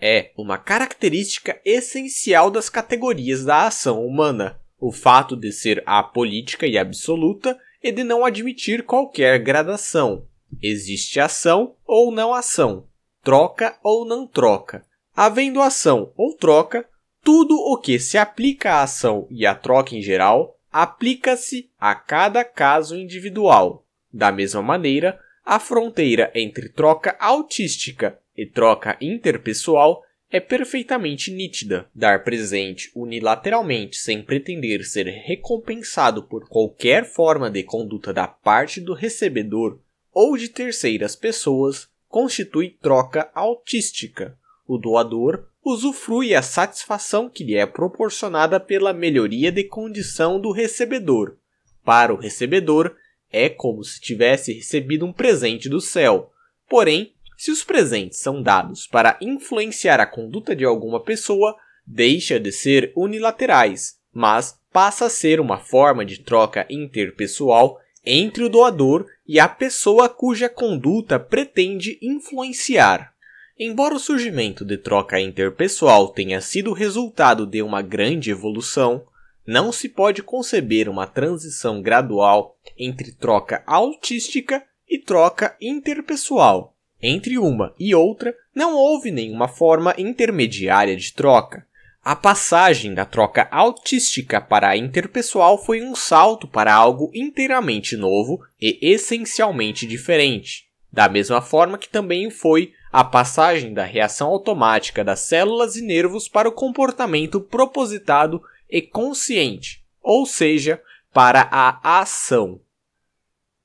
Speaker 1: É uma característica essencial das categorias da ação humana, o fato de ser apolítica e absoluta e de não admitir qualquer gradação. Existe ação ou não ação, troca ou não troca. Havendo ação ou troca, tudo o que se aplica à ação e à troca em geral aplica-se a cada caso individual. Da mesma maneira, a fronteira entre troca autística e troca interpessoal é perfeitamente nítida. Dar presente unilateralmente sem pretender ser recompensado por qualquer forma de conduta da parte do recebedor ou de terceiras pessoas constitui troca autística. O doador usufrui a satisfação que lhe é proporcionada pela melhoria de condição do recebedor. Para o recebedor, é como se tivesse recebido um presente do céu, porém se os presentes são dados para influenciar a conduta de alguma pessoa, deixa de ser unilaterais, mas passa a ser uma forma de troca interpessoal entre o doador e a pessoa cuja conduta pretende influenciar. Embora o surgimento de troca interpessoal tenha sido resultado de uma grande evolução, não se pode conceber uma transição gradual entre troca autística e troca interpessoal. Entre uma e outra, não houve nenhuma forma intermediária de troca. A passagem da troca autística para a interpessoal foi um salto para algo inteiramente novo e essencialmente diferente, da mesma forma que também foi a passagem da reação automática das células e nervos para o comportamento propositado e consciente, ou seja, para a ação.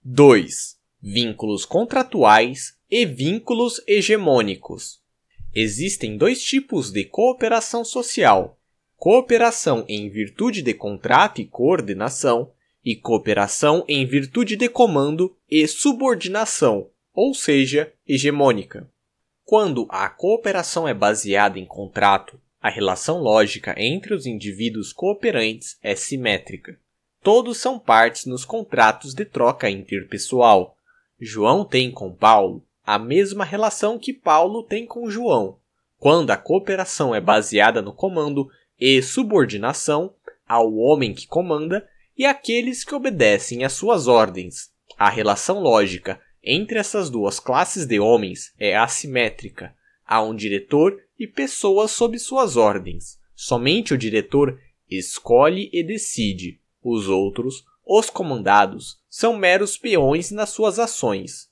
Speaker 1: 2. Vínculos contratuais e vínculos hegemônicos. Existem dois tipos de cooperação social: cooperação em virtude de contrato e coordenação, e cooperação em virtude de comando e subordinação, ou seja, hegemônica. Quando a cooperação é baseada em contrato, a relação lógica entre os indivíduos cooperantes é simétrica. Todos são partes nos contratos de troca interpessoal. João tem com Paulo a mesma relação que Paulo tem com João, quando a cooperação é baseada no comando e subordinação ao homem que comanda e àqueles que obedecem às suas ordens. A relação lógica entre essas duas classes de homens é assimétrica. Há um diretor e pessoas sob suas ordens. Somente o diretor escolhe e decide. Os outros, os comandados, são meros peões nas suas ações.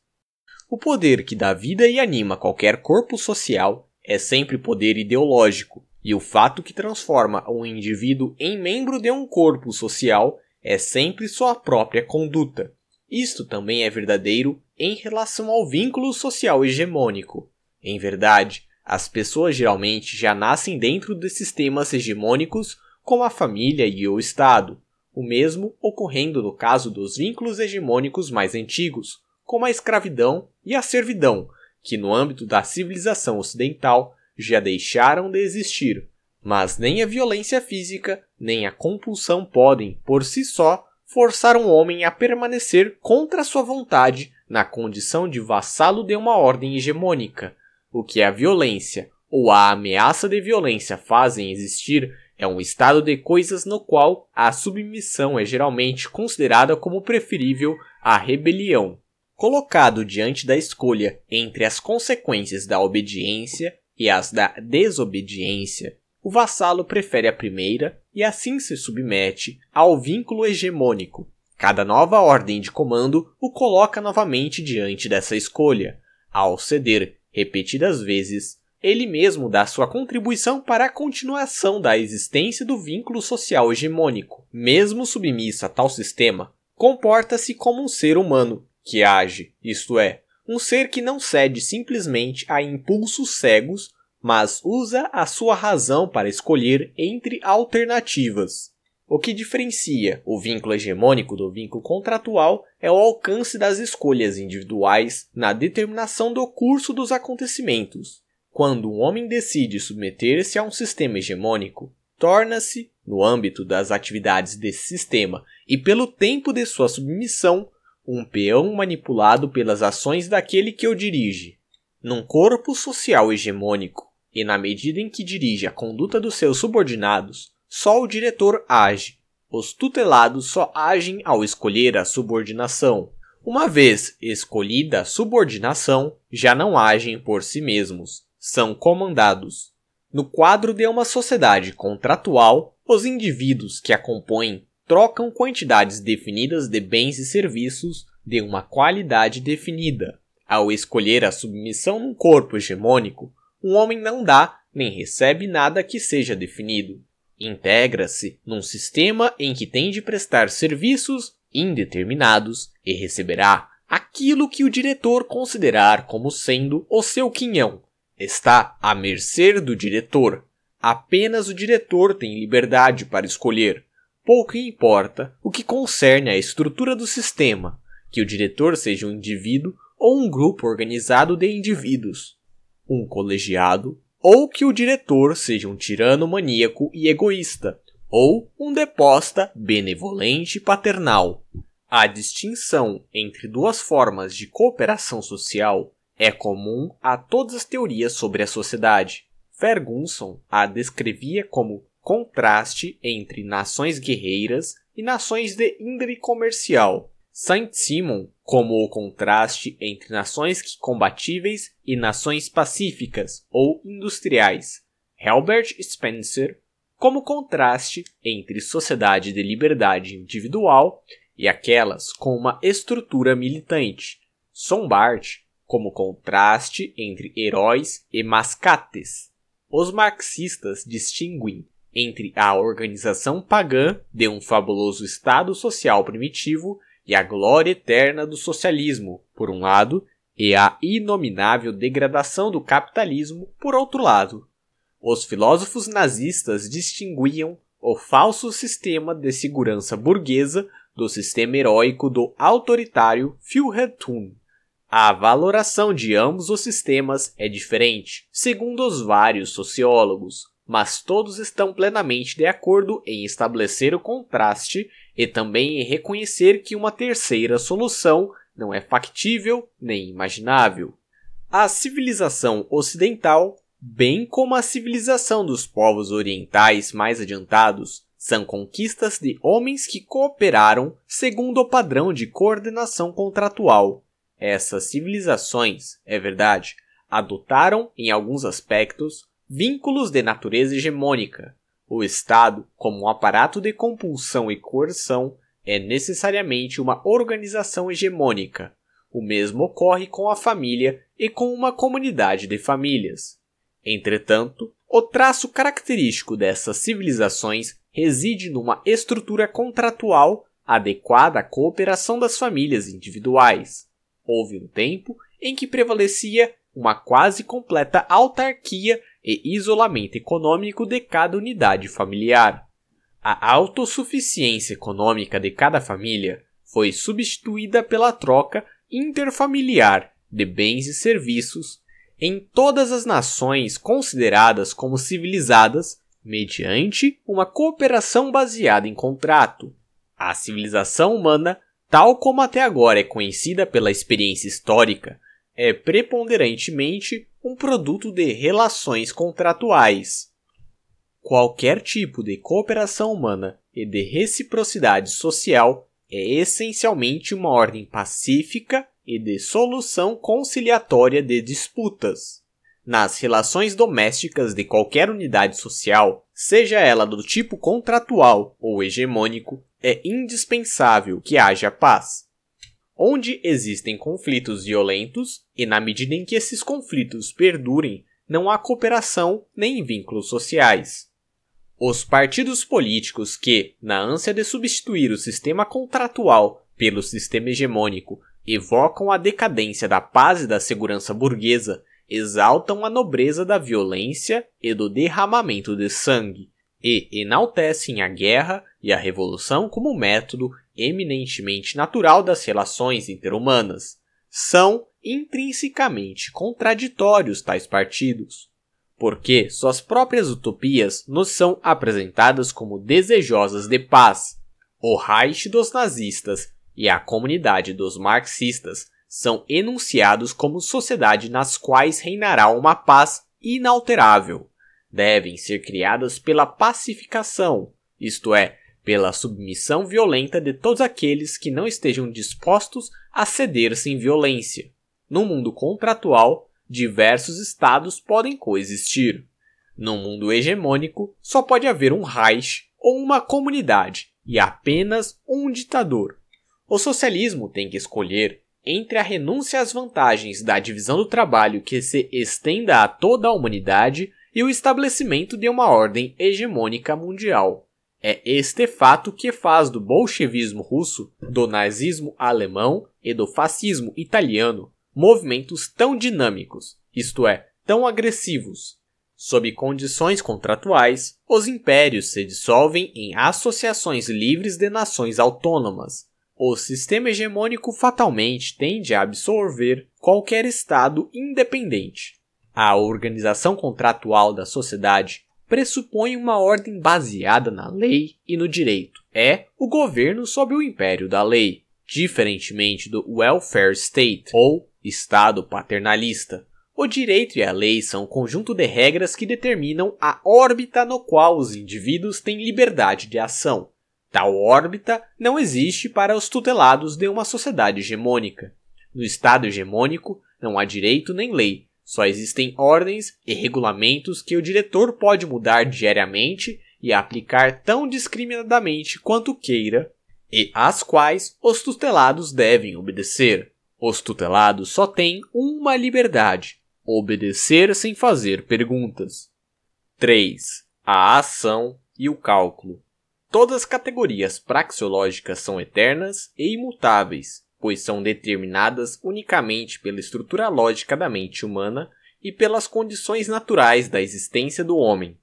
Speaker 1: O poder que dá vida e anima qualquer corpo social é sempre poder ideológico, e o fato que transforma um indivíduo em membro de um corpo social é sempre sua própria conduta. Isto também é verdadeiro em relação ao vínculo social hegemônico. Em verdade, as pessoas geralmente já nascem dentro de sistemas hegemônicos como a família e o Estado, o mesmo ocorrendo no caso dos vínculos hegemônicos mais antigos, como a escravidão e a servidão, que no âmbito da civilização ocidental já deixaram de existir. Mas nem a violência física nem a compulsão podem, por si só, forçar um homem a permanecer contra sua vontade na condição de vassalo de uma ordem hegemônica. O que a violência ou a ameaça de violência fazem existir é um estado de coisas no qual a submissão é geralmente considerada como preferível à rebelião. Colocado diante da escolha entre as consequências da obediência e as da desobediência, o vassalo prefere a primeira e assim se submete ao vínculo hegemônico. Cada nova ordem de comando o coloca novamente diante dessa escolha. Ao ceder repetidas vezes, ele mesmo dá sua contribuição para a continuação da existência do vínculo social hegemônico. Mesmo submissa a tal sistema, comporta-se como um ser humano que age, isto é, um ser que não cede simplesmente a impulsos cegos, mas usa a sua razão para escolher entre alternativas. O que diferencia o vínculo hegemônico do vínculo contratual é o alcance das escolhas individuais na determinação do curso dos acontecimentos. Quando um homem decide submeter-se a um sistema hegemônico, torna-se, no âmbito das atividades desse sistema e pelo tempo de sua submissão, um peão manipulado pelas ações daquele que o dirige. Num corpo social hegemônico, e na medida em que dirige a conduta dos seus subordinados, só o diretor age. Os tutelados só agem ao escolher a subordinação. Uma vez escolhida a subordinação, já não agem por si mesmos, são comandados. No quadro de uma sociedade contratual, os indivíduos que a compõem trocam quantidades definidas de bens e serviços de uma qualidade definida. Ao escolher a submissão num corpo hegemônico, um homem não dá nem recebe nada que seja definido. Integra-se num sistema em que tem de prestar serviços indeterminados e receberá aquilo que o diretor considerar como sendo o seu quinhão. Está à mercê do diretor. Apenas o diretor tem liberdade para escolher pouco importa o que concerne à estrutura do sistema, que o diretor seja um indivíduo ou um grupo organizado de indivíduos, um colegiado, ou que o diretor seja um tirano maníaco e egoísta, ou um deposta benevolente e paternal. A distinção entre duas formas de cooperação social é comum a todas as teorias sobre a sociedade. Ferguson a descrevia como contraste entre nações guerreiras e nações de índole comercial. Saint Simon como o contraste entre nações combatíveis e nações pacíficas ou industriais. Helbert Spencer como contraste entre sociedade de liberdade individual e aquelas com uma estrutura militante. Sombart como contraste entre heróis e mascates. Os marxistas distinguem entre a organização pagã de um fabuloso Estado social primitivo e a glória eterna do socialismo, por um lado, e a inominável degradação do capitalismo, por outro lado. Os filósofos nazistas distinguiam o falso sistema de segurança burguesa do sistema heróico do autoritário Führertum. A valoração de ambos os sistemas é diferente, segundo os vários sociólogos mas todos estão plenamente de acordo em estabelecer o contraste e também em reconhecer que uma terceira solução não é factível nem imaginável. A civilização ocidental, bem como a civilização dos povos orientais mais adiantados, são conquistas de homens que cooperaram segundo o padrão de coordenação contratual. Essas civilizações, é verdade, adotaram, em alguns aspectos, Vínculos de natureza hegemônica. O Estado, como um aparato de compulsão e coerção, é necessariamente uma organização hegemônica. O mesmo ocorre com a família e com uma comunidade de famílias. Entretanto, o traço característico dessas civilizações reside numa estrutura contratual adequada à cooperação das famílias individuais. Houve um tempo em que prevalecia uma quase completa autarquia e isolamento econômico de cada unidade familiar. A autossuficiência econômica de cada família foi substituída pela troca interfamiliar de bens e serviços em todas as nações consideradas como civilizadas mediante uma cooperação baseada em contrato. A civilização humana, tal como até agora é conhecida pela experiência histórica, é preponderantemente um produto de relações contratuais. Qualquer tipo de cooperação humana e de reciprocidade social é essencialmente uma ordem pacífica e de solução conciliatória de disputas. Nas relações domésticas de qualquer unidade social, seja ela do tipo contratual ou hegemônico, é indispensável que haja paz onde existem conflitos violentos e na medida em que esses conflitos perdurem, não há cooperação nem vínculos sociais. Os partidos políticos que, na ânsia de substituir o sistema contratual pelo sistema hegemônico, evocam a decadência da paz e da segurança burguesa, exaltam a nobreza da violência e do derramamento de sangue e enaltecem a guerra e a revolução como método eminentemente natural das relações interhumanas. São intrinsecamente contraditórios tais partidos, porque suas próprias utopias nos são apresentadas como desejosas de paz. O Reich dos nazistas e a comunidade dos marxistas são enunciados como sociedade nas quais reinará uma paz inalterável devem ser criadas pela pacificação, isto é, pela submissão violenta de todos aqueles que não estejam dispostos a ceder sem violência. No mundo contratual, diversos estados podem coexistir. No mundo hegemônico, só pode haver um Reich ou uma comunidade e apenas um ditador. O socialismo tem que escolher entre a renúncia às vantagens da divisão do trabalho que se estenda a toda a humanidade e o estabelecimento de uma ordem hegemônica mundial. É este fato que faz do bolchevismo russo, do nazismo alemão e do fascismo italiano movimentos tão dinâmicos, isto é, tão agressivos. Sob condições contratuais, os impérios se dissolvem em associações livres de nações autônomas. O sistema hegemônico fatalmente tende a absorver qualquer Estado independente. A organização contratual da sociedade pressupõe uma ordem baseada na lei e no direito. É o governo sob o império da lei, diferentemente do welfare state ou estado paternalista. O direito e a lei são um conjunto de regras que determinam a órbita no qual os indivíduos têm liberdade de ação. Tal órbita não existe para os tutelados de uma sociedade hegemônica. No Estado hegemônico, não há direito nem lei, só existem ordens e regulamentos que o diretor pode mudar diariamente e aplicar tão discriminadamente quanto queira, e às quais os tutelados devem obedecer. Os tutelados só têm uma liberdade: obedecer sem fazer perguntas. 3. A ação e o cálculo. Todas as categorias praxeológicas são eternas e imutáveis, pois são determinadas unicamente pela estrutura lógica da mente humana e pelas condições naturais da existência do homem.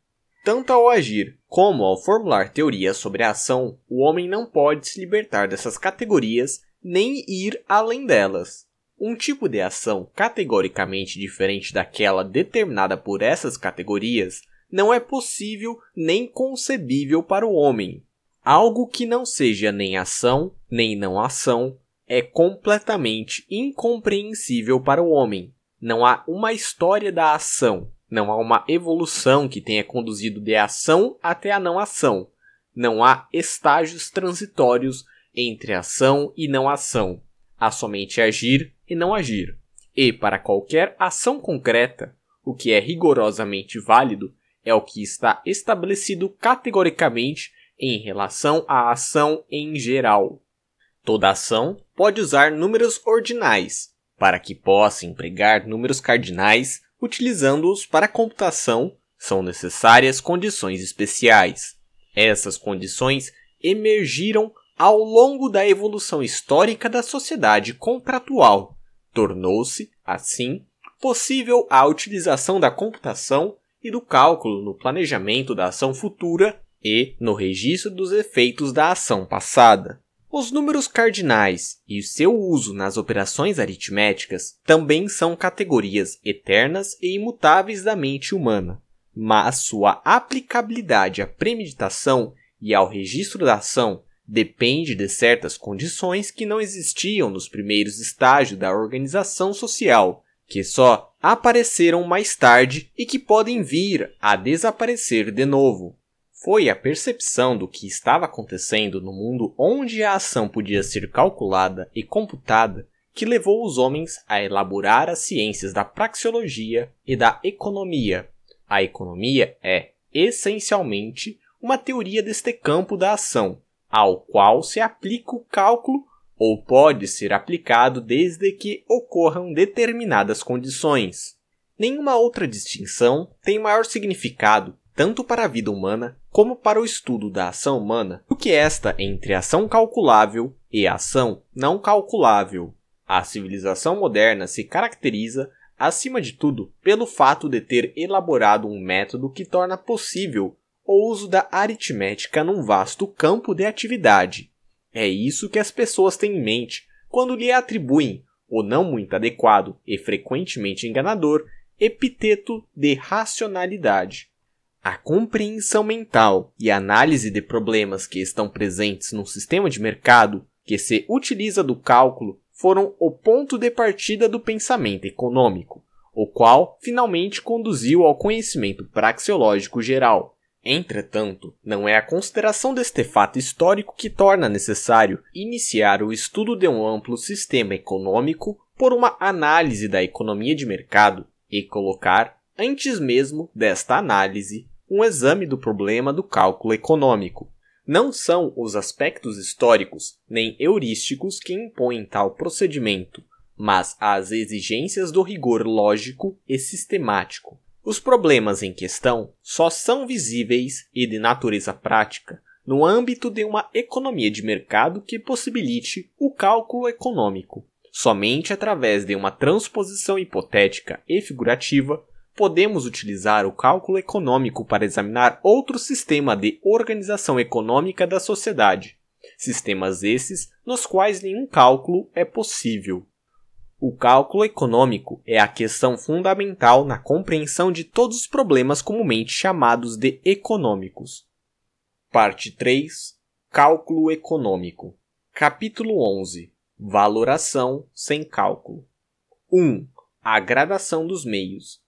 Speaker 1: Tanto ao agir como ao formular teorias sobre a ação, o homem não pode se libertar dessas categorias nem ir além delas. Um tipo de ação categoricamente diferente daquela determinada por essas categorias não é possível nem concebível para o homem. Algo que não seja nem ação, nem não ação, é completamente incompreensível para o homem. Não há uma história da ação, não há uma evolução que tenha conduzido de ação até a não ação. Não há estágios transitórios entre ação e não ação. Há somente agir e não agir. E para qualquer ação concreta, o que é rigorosamente válido é o que está estabelecido categoricamente em relação à ação em geral. Toda ação pode usar números ordinais, para que possa empregar números cardinais utilizando-os para computação, são necessárias condições especiais. Essas condições emergiram ao longo da evolução histórica da sociedade contratual. Tornou-se, assim, possível a utilização da computação e do cálculo no planejamento da ação futura e no registro dos efeitos da ação passada. Os números cardinais e o seu uso nas operações aritméticas também são categorias eternas e imutáveis da mente humana, mas sua aplicabilidade à premeditação e ao registro da ação depende de certas condições que não existiam nos primeiros estágios da organização social, que só apareceram mais tarde e que podem vir a desaparecer de novo foi a percepção do que estava acontecendo no mundo onde a ação podia ser calculada e computada que levou os homens a elaborar as ciências da praxeologia e da economia. A economia é, essencialmente, uma teoria deste campo da ação, ao qual se aplica o cálculo ou pode ser aplicado desde que ocorram determinadas condições. Nenhuma outra distinção tem maior significado tanto para a vida humana como para o estudo da ação humana, o que esta entre ação calculável e ação não calculável. A civilização moderna se caracteriza, acima de tudo, pelo fato de ter elaborado um método que torna possível o uso da aritmética num vasto campo de atividade. É isso que as pessoas têm em mente quando lhe atribuem o não muito adequado e frequentemente enganador epiteto de racionalidade. A compreensão mental e análise de problemas que estão presentes no sistema de mercado que se utiliza do cálculo foram o ponto de partida do pensamento econômico, o qual finalmente conduziu ao conhecimento praxeológico geral. Entretanto, não é a consideração deste fato histórico que torna necessário iniciar o estudo de um amplo sistema econômico por uma análise da economia de mercado e colocar, antes mesmo desta análise, um exame do problema do cálculo econômico. Não são os aspectos históricos nem heurísticos que impõem tal procedimento, mas as exigências do rigor lógico e sistemático. Os problemas em questão só são visíveis e de natureza prática no âmbito de uma economia de mercado que possibilite o cálculo econômico. Somente através de uma transposição hipotética e figurativa podemos utilizar o cálculo econômico para examinar outro sistema de organização econômica da sociedade, sistemas esses nos quais nenhum cálculo é possível. O cálculo econômico é a questão fundamental na compreensão de todos os problemas comumente chamados de econômicos. Parte 3 Cálculo econômico. Capítulo 11 Valoração sem cálculo. 1. A gradação dos meios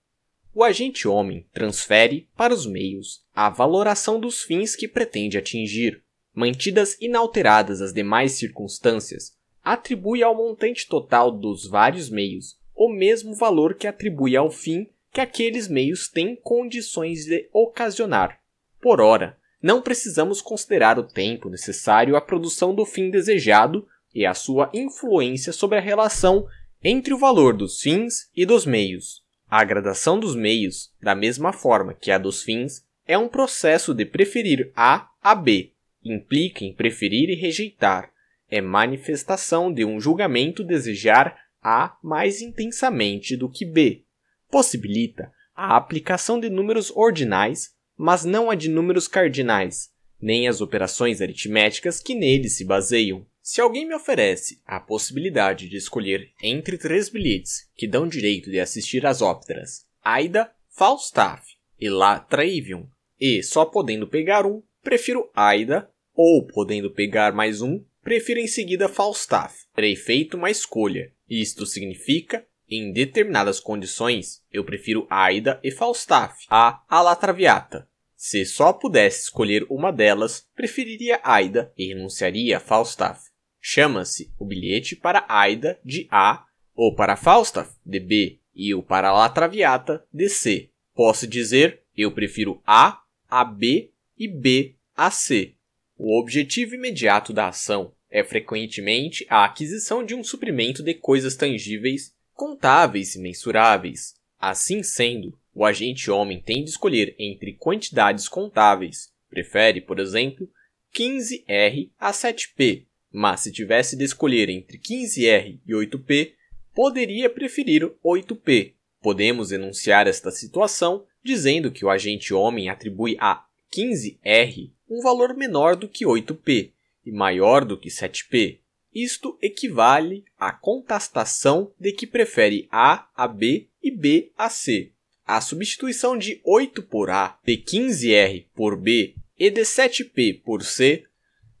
Speaker 1: o agente homem transfere para os meios a valoração dos fins que pretende atingir. Mantidas inalteradas as demais circunstâncias, atribui ao montante total dos vários meios o mesmo valor que atribui ao fim que aqueles meios têm condições de ocasionar. Por ora, não precisamos considerar o tempo necessário à produção do fim desejado e a sua influência sobre a relação entre o valor dos fins e dos meios. A gradação dos meios, da mesma forma que a dos fins, é um processo de preferir A a B. Implica em preferir e rejeitar. É manifestação de um julgamento desejar A mais intensamente do que B. Possibilita a aplicação de números ordinais, mas não a de números cardinais, nem as operações aritméticas que neles se baseiam. Se alguém me oferece a possibilidade de escolher entre três bilhetes que dão direito de assistir às óperas Aida, Falstaff e La Travium, e só podendo pegar um, prefiro Aida, ou podendo pegar mais um, prefiro em seguida Falstaff. Terei feito uma escolha. Isto significa, em determinadas condições, eu prefiro Aida e Falstaff a La Traviata. Se só pudesse escolher uma delas, preferiria Aida e renunciaria a Falstaff. Chama-se o bilhete para Aida, de A, ou para Falstaff, de B, e o para La Traviata, de C. Posso dizer, eu prefiro A a B e B a C. O objetivo imediato da ação é frequentemente a aquisição de um suprimento de coisas tangíveis, contáveis e mensuráveis. Assim sendo, o agente homem tem de escolher entre quantidades contáveis, prefere, por exemplo, 15R a 7P, mas se tivesse de escolher entre 15R e 8P, poderia preferir 8P. Podemos enunciar esta situação dizendo que o agente homem atribui a 15R um valor menor do que 8P e maior do que 7P. Isto equivale à contestação de que prefere A a B e B a C. A substituição de 8 por A, de 15R por B e de 7P por C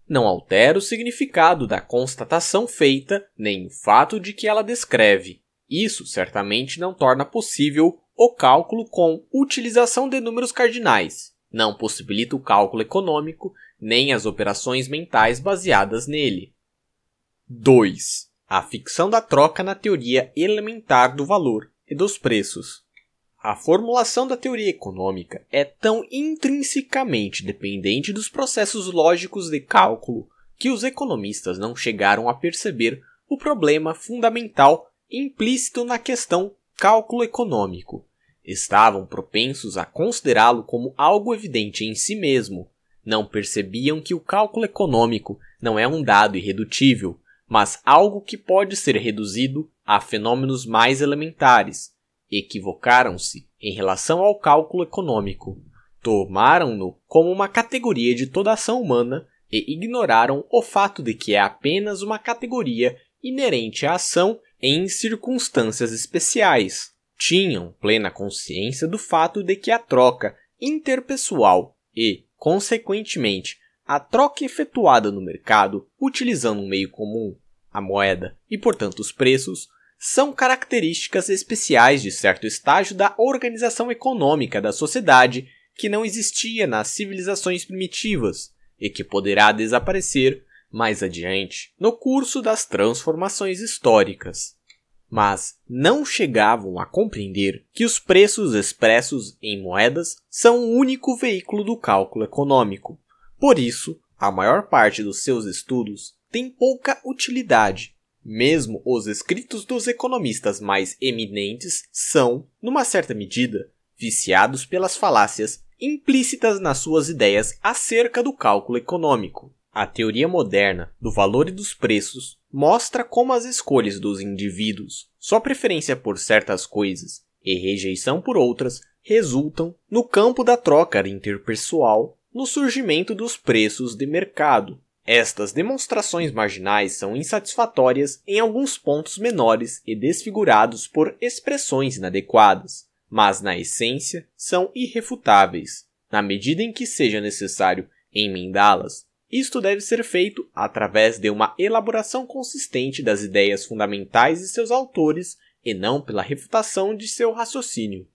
Speaker 1: não altera o significado da constatação feita nem o fato de que ela descreve. Isso certamente não torna possível o cálculo com utilização de números cardinais, não possibilita o cálculo econômico nem as operações mentais baseadas nele. 2. A ficção da troca na teoria elementar do valor e dos preços. A formulação da teoria econômica é tão intrinsecamente dependente dos processos lógicos de cálculo que os economistas não chegaram a perceber o problema fundamental implícito na questão cálculo econômico. Estavam propensos a considerá-lo como algo evidente em si mesmo. Não percebiam que o cálculo econômico não é um dado irredutível, mas algo que pode ser reduzido a fenômenos mais elementares, Equivocaram-se em relação ao cálculo econômico, tomaram-no como uma categoria de toda ação humana e ignoraram o fato de que é apenas uma categoria inerente à ação em circunstâncias especiais. Tinham plena consciência do fato de que a troca interpessoal e, consequentemente, a troca efetuada no mercado utilizando um meio comum, a moeda, e portanto os preços, são características especiais de certo estágio da organização econômica da sociedade que não existia nas civilizações primitivas e que poderá desaparecer mais adiante no curso das transformações históricas. Mas não chegavam a compreender que os preços expressos em moedas são o único veículo do cálculo econômico. Por isso, a maior parte dos seus estudos tem pouca utilidade mesmo os escritos dos economistas mais eminentes são, numa certa medida, viciados pelas falácias implícitas nas suas ideias acerca do cálculo econômico. A teoria moderna do valor e dos preços mostra como as escolhas dos indivíduos, sua preferência por certas coisas e rejeição por outras, resultam no campo da troca interpessoal no surgimento dos preços de mercado, estas demonstrações marginais são insatisfatórias em alguns pontos menores e desfigurados por expressões inadequadas, mas na essência são irrefutáveis. Na medida em que seja necessário emendá-las, isto deve ser feito através de uma elaboração consistente das ideias fundamentais de seus autores e não pela refutação de seu raciocínio.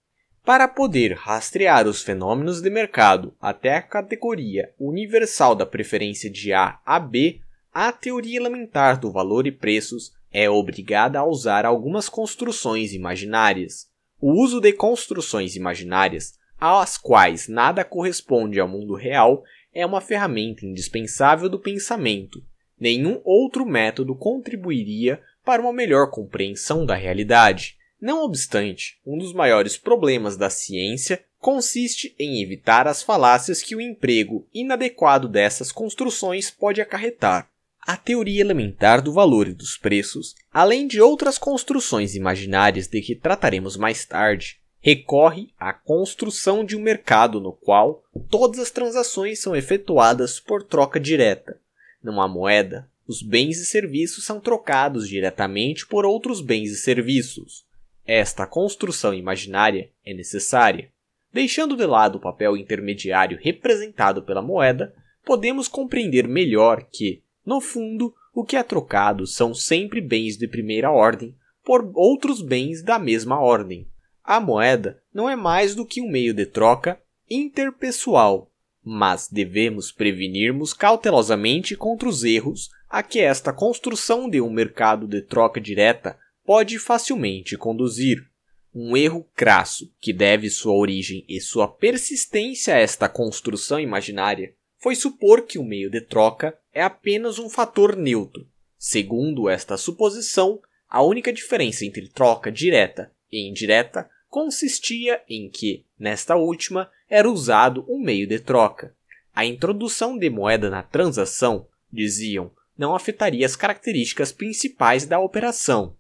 Speaker 1: Para poder rastrear os fenômenos de mercado até a categoria universal da preferência de A a B, a teoria elementar do valor e preços é obrigada a usar algumas construções imaginárias. O uso de construções imaginárias, às quais nada corresponde ao mundo real, é uma ferramenta indispensável do pensamento. Nenhum outro método contribuiria para uma melhor compreensão da realidade. Não obstante, um dos maiores problemas da ciência consiste em evitar as falácias que o emprego inadequado dessas construções pode acarretar. A teoria elementar do valor e dos preços, além de outras construções imaginárias de que trataremos mais tarde, recorre à construção de um mercado no qual todas as transações são efetuadas por troca direta. Não há moeda, os bens e serviços são trocados diretamente por outros bens e serviços. Esta construção imaginária é necessária. Deixando de lado o papel intermediário representado pela moeda, podemos compreender melhor que, no fundo, o que é trocado são sempre bens de primeira ordem por outros bens da mesma ordem. A moeda não é mais do que um meio de troca interpessoal, mas devemos prevenirmos cautelosamente contra os erros a que esta construção de um mercado de troca direta pode facilmente conduzir. Um erro crasso, que deve sua origem e sua persistência a esta construção imaginária, foi supor que o meio de troca é apenas um fator neutro. Segundo esta suposição, a única diferença entre troca direta e indireta consistia em que, nesta última, era usado um meio de troca. A introdução de moeda na transação, diziam, não afetaria as características principais da operação,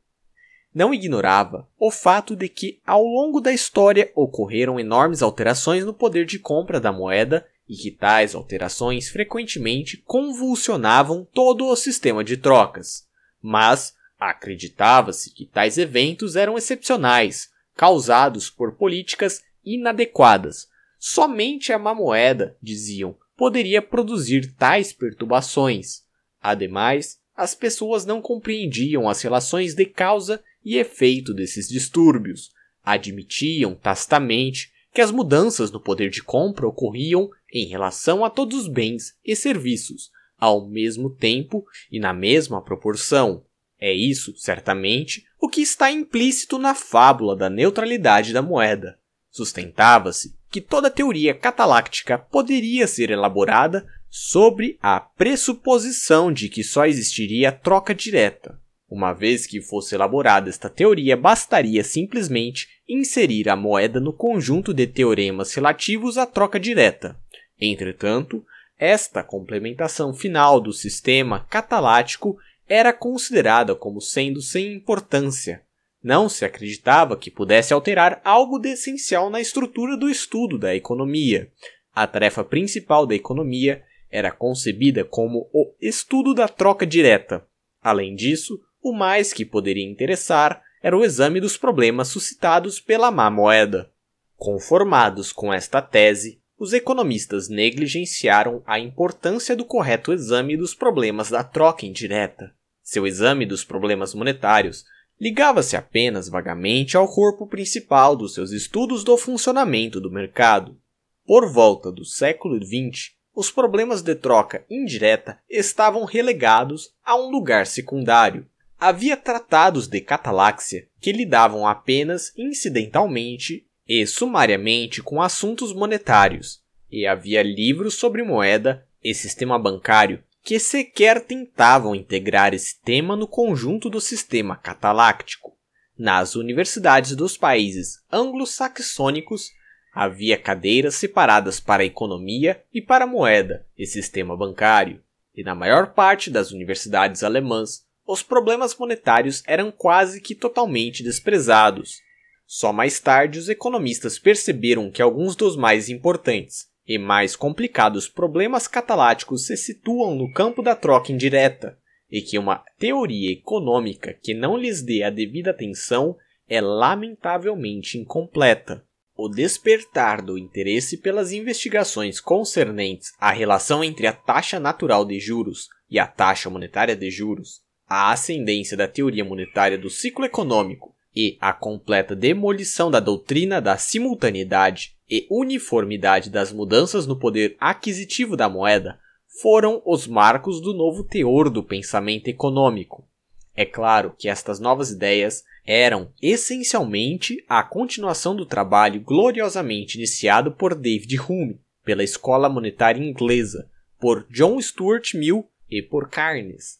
Speaker 1: não ignorava o fato de que, ao longo da história, ocorreram enormes alterações no poder de compra da moeda e que tais alterações frequentemente convulsionavam todo o sistema de trocas. Mas acreditava-se que tais eventos eram excepcionais, causados por políticas inadequadas. Somente a má moeda, diziam, poderia produzir tais perturbações. Ademais, as pessoas não compreendiam as relações de causa e efeito desses distúrbios. Admitiam tacitamente que as mudanças no poder de compra ocorriam em relação a todos os bens e serviços, ao mesmo tempo e na mesma proporção. É isso, certamente, o que está implícito na fábula da neutralidade da moeda. Sustentava-se que toda teoria cataláctica poderia ser elaborada sobre a pressuposição de que só existiria troca direta, uma vez que fosse elaborada esta teoria, bastaria simplesmente inserir a moeda no conjunto de teoremas relativos à troca direta. Entretanto, esta complementação final do sistema catalático era considerada como sendo sem importância. Não se acreditava que pudesse alterar algo de essencial na estrutura do estudo da economia. A tarefa principal da economia era concebida como o estudo da troca direta. Além disso, o mais que poderia interessar era o exame dos problemas suscitados pela má moeda. Conformados com esta tese, os economistas negligenciaram a importância do correto exame dos problemas da troca indireta. Seu exame dos problemas monetários ligava-se apenas vagamente ao corpo principal dos seus estudos do funcionamento do mercado. Por volta do século XX, os problemas de troca indireta estavam relegados a um lugar secundário, havia tratados de cataláxia que lidavam apenas incidentalmente e sumariamente com assuntos monetários, e havia livros sobre moeda e sistema bancário que sequer tentavam integrar esse tema no conjunto do sistema cataláctico. Nas universidades dos países anglo-saxônicos, havia cadeiras separadas para economia e para moeda e sistema bancário, e na maior parte das universidades alemãs os problemas monetários eram quase que totalmente desprezados. Só mais tarde os economistas perceberam que alguns dos mais importantes e mais complicados problemas cataláticos se situam no campo da troca indireta, e que uma teoria econômica que não lhes dê a devida atenção é lamentavelmente incompleta. O despertar do interesse pelas investigações concernentes à relação entre a taxa natural de juros e a taxa monetária de juros a ascendência da teoria monetária do ciclo econômico e a completa demolição da doutrina da simultaneidade e uniformidade das mudanças no poder aquisitivo da moeda foram os marcos do novo teor do pensamento econômico. É claro que estas novas ideias eram essencialmente a continuação do trabalho gloriosamente iniciado por David Hume pela escola monetária inglesa, por John Stuart Mill e por Carnes.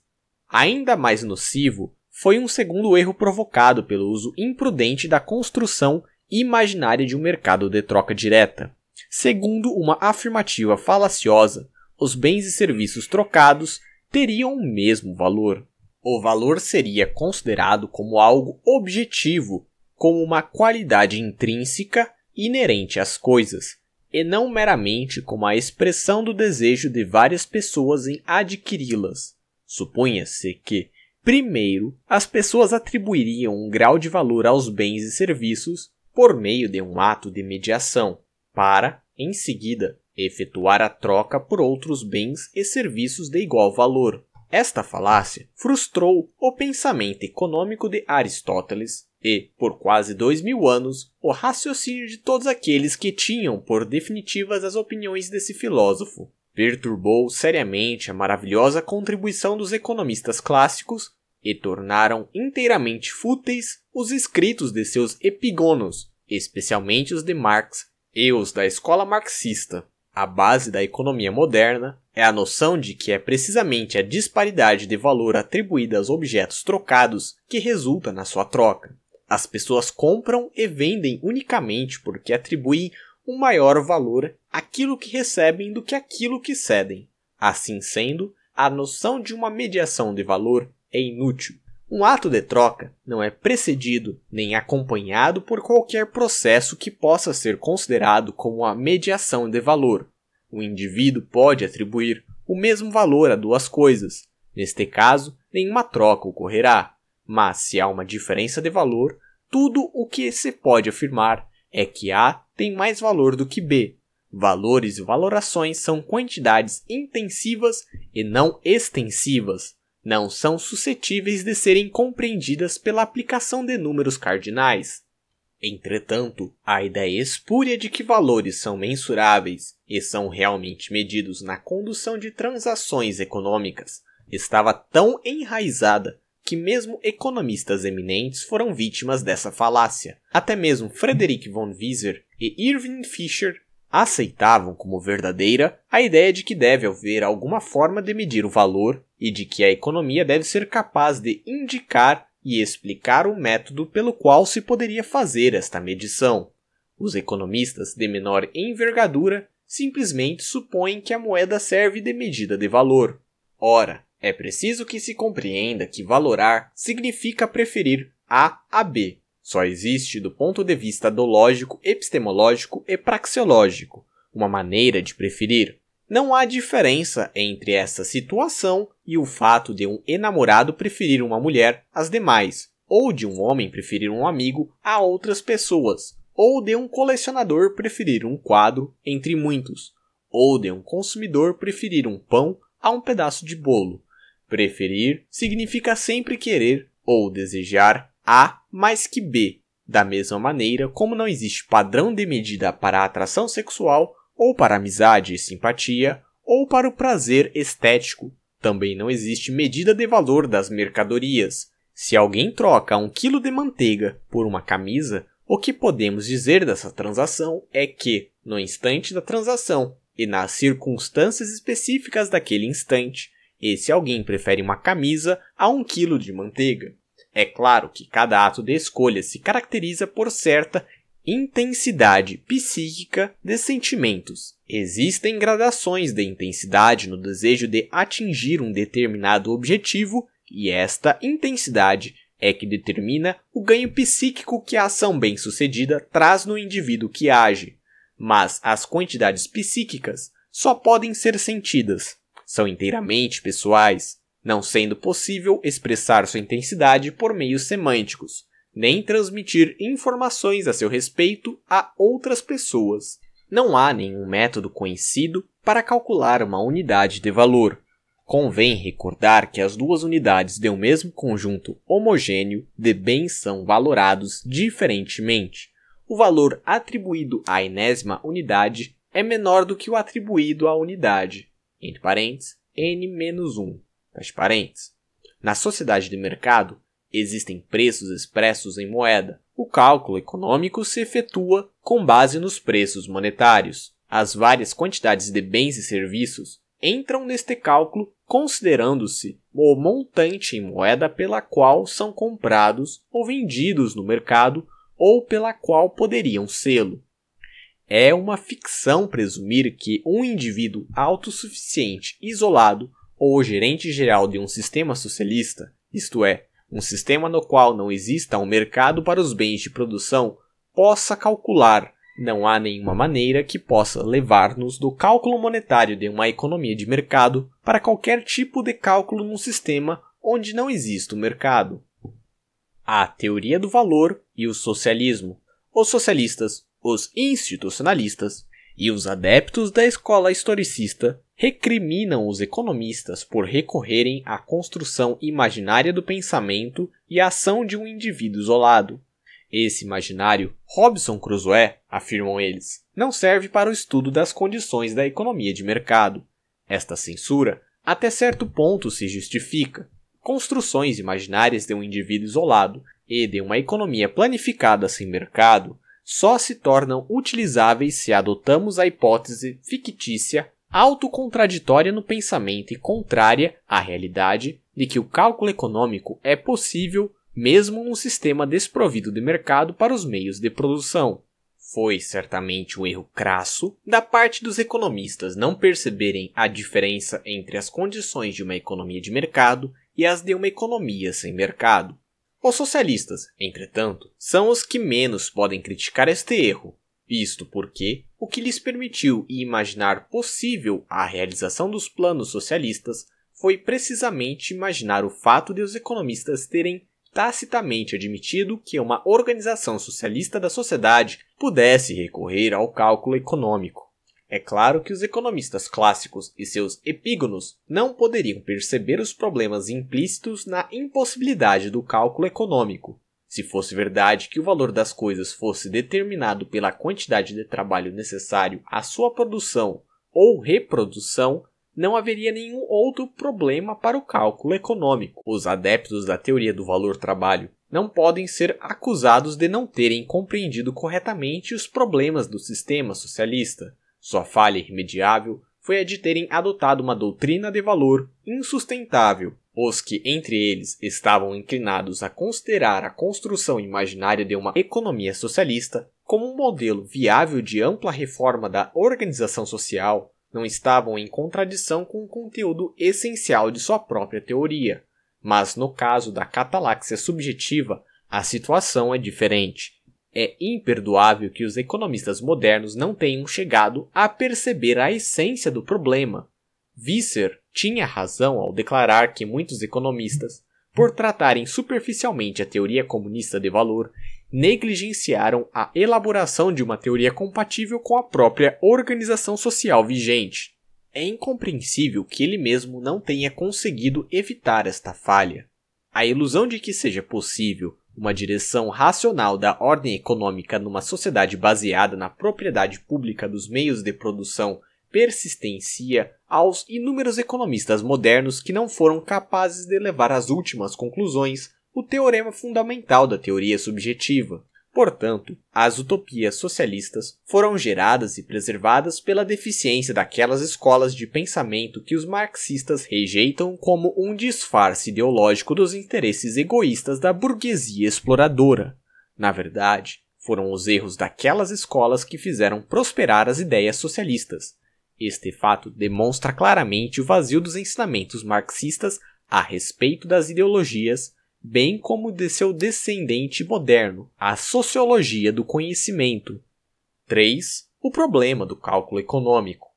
Speaker 1: Ainda mais nocivo foi um segundo erro provocado pelo uso imprudente da construção imaginária de um mercado de troca direta. Segundo uma afirmativa falaciosa, os bens e serviços trocados teriam o mesmo valor. O valor seria considerado como algo objetivo, como uma qualidade intrínseca inerente às coisas, e não meramente como a expressão do desejo de várias pessoas em adquiri-las. Supunha-se que, primeiro, as pessoas atribuiriam um grau de valor aos bens e serviços por meio de um ato de mediação, para, em seguida, efetuar a troca por outros bens e serviços de igual valor. Esta falácia frustrou o pensamento econômico de Aristóteles e, por quase dois mil anos, o raciocínio de todos aqueles que tinham por definitivas as opiniões desse filósofo perturbou seriamente a maravilhosa contribuição dos economistas clássicos e tornaram inteiramente fúteis os escritos de seus epigonos, especialmente os de Marx e os da escola marxista. A base da economia moderna é a noção de que é precisamente a disparidade de valor atribuída aos objetos trocados que resulta na sua troca. As pessoas compram e vendem unicamente porque atribuem um maior valor aquilo que recebem do que aquilo que cedem. Assim sendo, a noção de uma mediação de valor é inútil. Um ato de troca não é precedido nem acompanhado por qualquer processo que possa ser considerado como a mediação de valor. O indivíduo pode atribuir o mesmo valor a duas coisas. Neste caso, nenhuma troca ocorrerá. Mas se há uma diferença de valor, tudo o que se pode afirmar é que há tem mais valor do que B. Valores e valorações são quantidades intensivas e não extensivas. Não são suscetíveis de serem compreendidas pela aplicação de números cardinais. Entretanto, a ideia espúria de que valores são mensuráveis e são realmente medidos na condução de transações econômicas estava tão enraizada que mesmo economistas eminentes foram vítimas dessa falácia. Até mesmo Frederick von Wieser e Irving Fisher aceitavam como verdadeira a ideia de que deve haver alguma forma de medir o valor e de que a economia deve ser capaz de indicar e explicar o método pelo qual se poderia fazer esta medição. Os economistas de menor envergadura simplesmente supõem que a moeda serve de medida de valor. Ora, é preciso que se compreenda que valorar significa preferir A a B. Só existe, do ponto de vista do lógico, epistemológico e praxeológico, uma maneira de preferir. Não há diferença entre essa situação e o fato de um enamorado preferir uma mulher às demais, ou de um homem preferir um amigo a outras pessoas, ou de um colecionador preferir um quadro entre muitos, ou de um consumidor preferir um pão a um pedaço de bolo, Preferir significa sempre querer ou desejar A mais que B. Da mesma maneira como não existe padrão de medida para a atração sexual, ou para amizade e simpatia, ou para o prazer estético. Também não existe medida de valor das mercadorias. Se alguém troca um quilo de manteiga por uma camisa, o que podemos dizer dessa transação é que, no instante da transação e nas circunstâncias específicas daquele instante, e se alguém prefere uma camisa a um quilo de manteiga. É claro que cada ato de escolha se caracteriza por certa intensidade psíquica de sentimentos. Existem gradações de intensidade no desejo de atingir um determinado objetivo, e esta intensidade é que determina o ganho psíquico que a ação bem-sucedida traz no indivíduo que age. Mas as quantidades psíquicas só podem ser sentidas, são inteiramente pessoais, não sendo possível expressar sua intensidade por meios semânticos, nem transmitir informações a seu respeito a outras pessoas. Não há nenhum método conhecido para calcular uma unidade de valor. Convém recordar que as duas unidades de um mesmo conjunto homogêneo de bens são valorados diferentemente. O valor atribuído à enésima unidade é menor do que o atribuído à unidade entre parênteses, n-1, fecha parênteses. Na sociedade de mercado, existem preços expressos em moeda. O cálculo econômico se efetua com base nos preços monetários. As várias quantidades de bens e serviços entram neste cálculo considerando-se o montante em moeda pela qual são comprados ou vendidos no mercado ou pela qual poderiam sê-lo. É uma ficção presumir que um indivíduo autossuficiente, isolado ou gerente geral de um sistema socialista, isto é, um sistema no qual não exista um mercado para os bens de produção, possa calcular. Não há nenhuma maneira que possa levar-nos do cálculo monetário de uma economia de mercado para qualquer tipo de cálculo num sistema onde não existe o um mercado. A teoria do valor e o socialismo. Os socialistas os institucionalistas e os adeptos da escola historicista recriminam os economistas por recorrerem à construção imaginária do pensamento e a ação de um indivíduo isolado. Esse imaginário, Robson Crusoe, afirmam eles, não serve para o estudo das condições da economia de mercado. Esta censura, até certo ponto, se justifica. Construções imaginárias de um indivíduo isolado e de uma economia planificada sem mercado só se tornam utilizáveis se adotamos a hipótese fictícia, autocontraditória no pensamento e contrária à realidade de que o cálculo econômico é possível mesmo num sistema desprovido de mercado para os meios de produção. Foi certamente um erro crasso da parte dos economistas não perceberem a diferença entre as condições de uma economia de mercado e as de uma economia sem mercado. Os socialistas, entretanto, são os que menos podem criticar este erro, visto porque o que lhes permitiu imaginar possível a realização dos planos socialistas foi precisamente imaginar o fato de os economistas terem tacitamente admitido que uma organização socialista da sociedade pudesse recorrer ao cálculo econômico. É claro que os economistas clássicos e seus epígonos não poderiam perceber os problemas implícitos na impossibilidade do cálculo econômico. Se fosse verdade que o valor das coisas fosse determinado pela quantidade de trabalho necessário à sua produção ou reprodução, não haveria nenhum outro problema para o cálculo econômico. Os adeptos da teoria do valor trabalho não podem ser acusados de não terem compreendido corretamente os problemas do sistema socialista. Sua falha irremediável foi a de terem adotado uma doutrina de valor insustentável. Os que entre eles estavam inclinados a considerar a construção imaginária de uma economia socialista como um modelo viável de ampla reforma da organização social não estavam em contradição com o conteúdo essencial de sua própria teoria. Mas no caso da catalaxia subjetiva, a situação é diferente. É imperdoável que os economistas modernos não tenham chegado a perceber a essência do problema. Visser tinha razão ao declarar que muitos economistas, por tratarem superficialmente a teoria comunista de valor, negligenciaram a elaboração de uma teoria compatível com a própria organização social vigente. É incompreensível que ele mesmo não tenha conseguido evitar esta falha. A ilusão de que seja possível uma direção racional da ordem econômica numa sociedade baseada na propriedade pública dos meios de produção persistencia aos inúmeros economistas modernos que não foram capazes de levar às últimas conclusões o teorema fundamental da teoria subjetiva, Portanto, as utopias socialistas foram geradas e preservadas pela deficiência daquelas escolas de pensamento que os marxistas rejeitam como um disfarce ideológico dos interesses egoístas da burguesia exploradora. Na verdade, foram os erros daquelas escolas que fizeram prosperar as ideias socialistas. Este fato demonstra claramente o vazio dos ensinamentos marxistas a respeito das ideologias, bem como de seu descendente moderno, a sociologia do conhecimento. 3. O problema do cálculo econômico.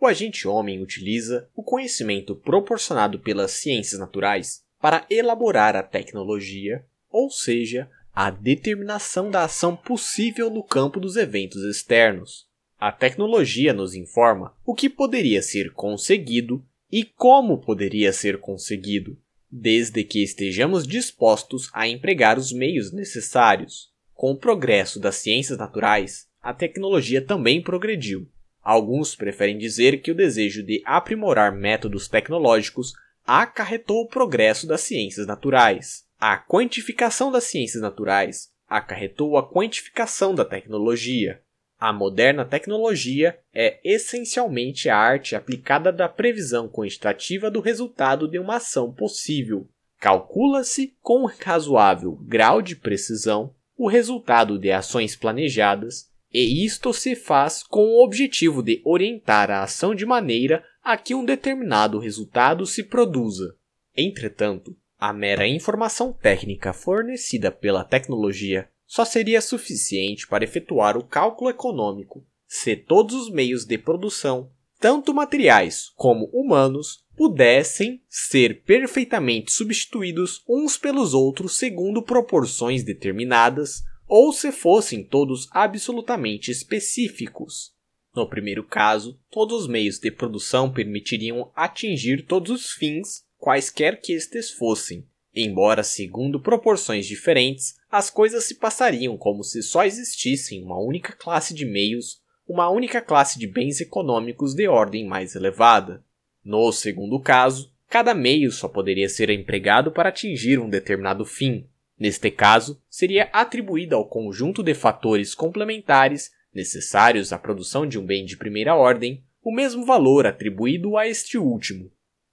Speaker 1: O agente homem utiliza o conhecimento proporcionado pelas ciências naturais para elaborar a tecnologia, ou seja, a determinação da ação possível no campo dos eventos externos. A tecnologia nos informa o que poderia ser conseguido e como poderia ser conseguido, desde que estejamos dispostos a empregar os meios necessários. Com o progresso das ciências naturais, a tecnologia também progrediu. Alguns preferem dizer que o desejo de aprimorar métodos tecnológicos acarretou o progresso das ciências naturais. A quantificação das ciências naturais acarretou a quantificação da tecnologia. A moderna tecnologia é essencialmente a arte aplicada da previsão quantitativa do resultado de uma ação possível. Calcula-se com razoável grau de precisão o resultado de ações planejadas, e isto se faz com o objetivo de orientar a ação de maneira a que um determinado resultado se produza. Entretanto, a mera informação técnica fornecida pela tecnologia só seria suficiente para efetuar o cálculo econômico se todos os meios de produção, tanto materiais como humanos, pudessem ser perfeitamente substituídos uns pelos outros segundo proporções determinadas ou se fossem todos absolutamente específicos. No primeiro caso, todos os meios de produção permitiriam atingir todos os fins, quaisquer que estes fossem, embora segundo proporções diferentes, as coisas se passariam como se só existissem uma única classe de meios, uma única classe de bens econômicos de ordem mais elevada. No segundo caso, cada meio só poderia ser empregado para atingir um determinado fim. Neste caso, seria atribuída ao conjunto de fatores complementares necessários à produção de um bem de primeira ordem o mesmo valor atribuído a este último.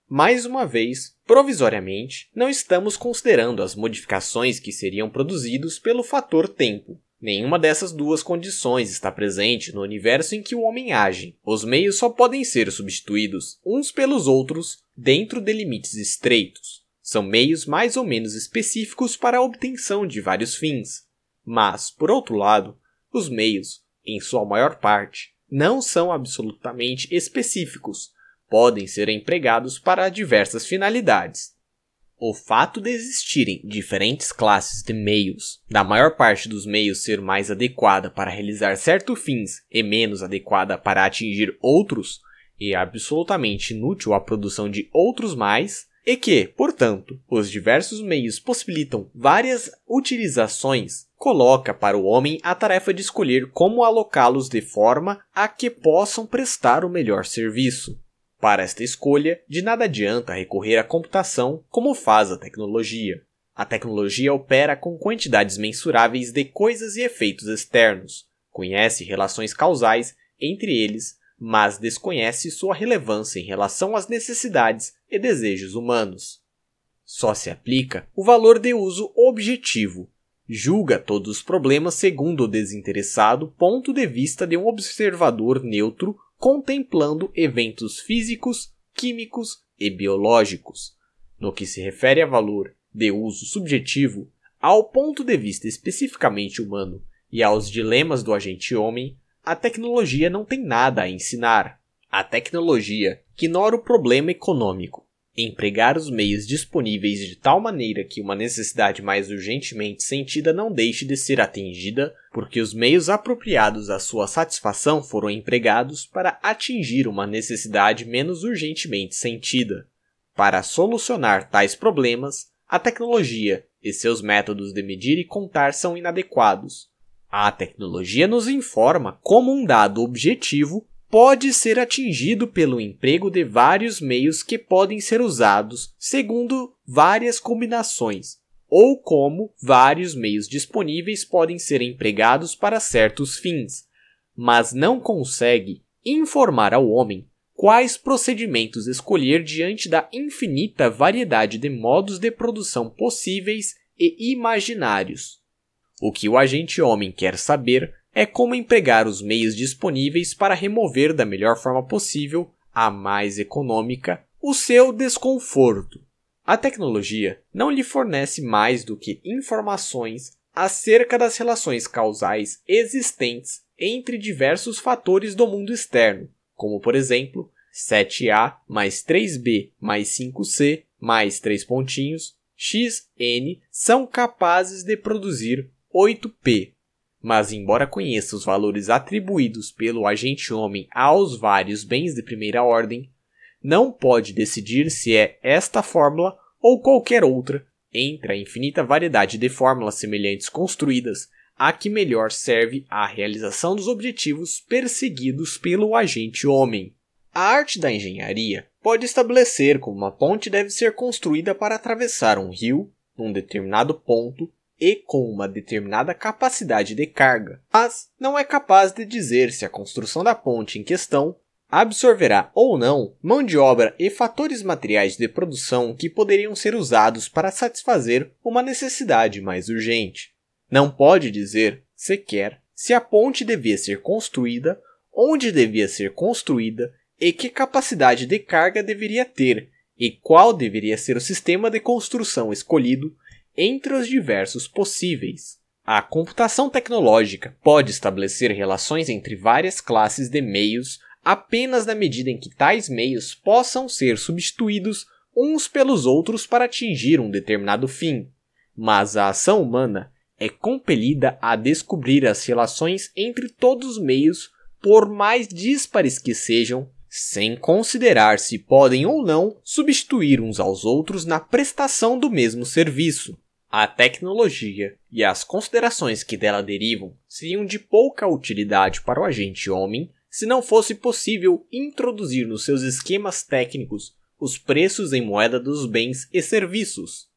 Speaker 1: Mais uma vez, Provisoriamente, não estamos considerando as modificações que seriam produzidos pelo fator tempo. Nenhuma dessas duas condições está presente no universo em que o homem age. Os meios só podem ser substituídos uns pelos outros dentro de limites estreitos. São meios mais ou menos específicos para a obtenção de vários fins. Mas, por outro lado, os meios, em sua maior parte, não são absolutamente específicos, podem ser empregados para diversas finalidades. O fato de existirem diferentes classes de meios, da maior parte dos meios ser mais adequada para realizar certos fins e menos adequada para atingir outros, e é absolutamente inútil a produção de outros mais, e que, portanto, os diversos meios possibilitam várias utilizações, coloca para o homem a tarefa de escolher como alocá-los de forma a que possam prestar o melhor serviço. Para esta escolha, de nada adianta recorrer à computação como faz a tecnologia. A tecnologia opera com quantidades mensuráveis de coisas e efeitos externos, conhece relações causais entre eles, mas desconhece sua relevância em relação às necessidades e desejos humanos. Só se aplica o valor de uso objetivo. Julga todos os problemas segundo o desinteressado ponto de vista de um observador neutro contemplando eventos físicos, químicos e biológicos. No que se refere a valor de uso subjetivo, ao ponto de vista especificamente humano e aos dilemas do agente homem, a tecnologia não tem nada a ensinar. A tecnologia ignora o problema econômico, Empregar os meios disponíveis de tal maneira que uma necessidade mais urgentemente sentida não deixe de ser atingida, porque os meios apropriados à sua satisfação foram empregados para atingir uma necessidade menos urgentemente sentida. Para solucionar tais problemas, a tecnologia e seus métodos de medir e contar são inadequados. A tecnologia nos informa como um dado objetivo pode ser atingido pelo emprego de vários meios que podem ser usados segundo várias combinações, ou como vários meios disponíveis podem ser empregados para certos fins, mas não consegue informar ao homem quais procedimentos escolher diante da infinita variedade de modos de produção possíveis e imaginários. O que o agente homem quer saber é como empregar os meios disponíveis para remover da melhor forma possível, a mais econômica, o seu desconforto. A tecnologia não lhe fornece mais do que informações acerca das relações causais existentes entre diversos fatores do mundo externo, como por exemplo 7A mais 3B mais 5C mais 3 pontinhos, xn são capazes de produzir 8P, mas, embora conheça os valores atribuídos pelo agente homem aos vários bens de primeira ordem, não pode decidir se é esta fórmula ou qualquer outra entre a infinita variedade de fórmulas semelhantes construídas a que melhor serve à realização dos objetivos perseguidos pelo agente homem. A arte da engenharia pode estabelecer como uma ponte deve ser construída para atravessar um rio num determinado ponto e com uma determinada capacidade de carga, mas não é capaz de dizer se a construção da ponte em questão absorverá ou não mão de obra e fatores materiais de produção que poderiam ser usados para satisfazer uma necessidade mais urgente. Não pode dizer, sequer, se a ponte devia ser construída, onde devia ser construída e que capacidade de carga deveria ter, e qual deveria ser o sistema de construção escolhido entre os diversos possíveis. A computação tecnológica pode estabelecer relações entre várias classes de meios apenas na medida em que tais meios possam ser substituídos uns pelos outros para atingir um determinado fim. Mas a ação humana é compelida a descobrir as relações entre todos os meios, por mais díspares que sejam, sem considerar se podem ou não substituir uns aos outros na prestação do mesmo serviço. A tecnologia e as considerações que dela derivam seriam de pouca utilidade para o agente homem se não fosse possível introduzir nos seus esquemas técnicos os preços em moeda dos bens e serviços.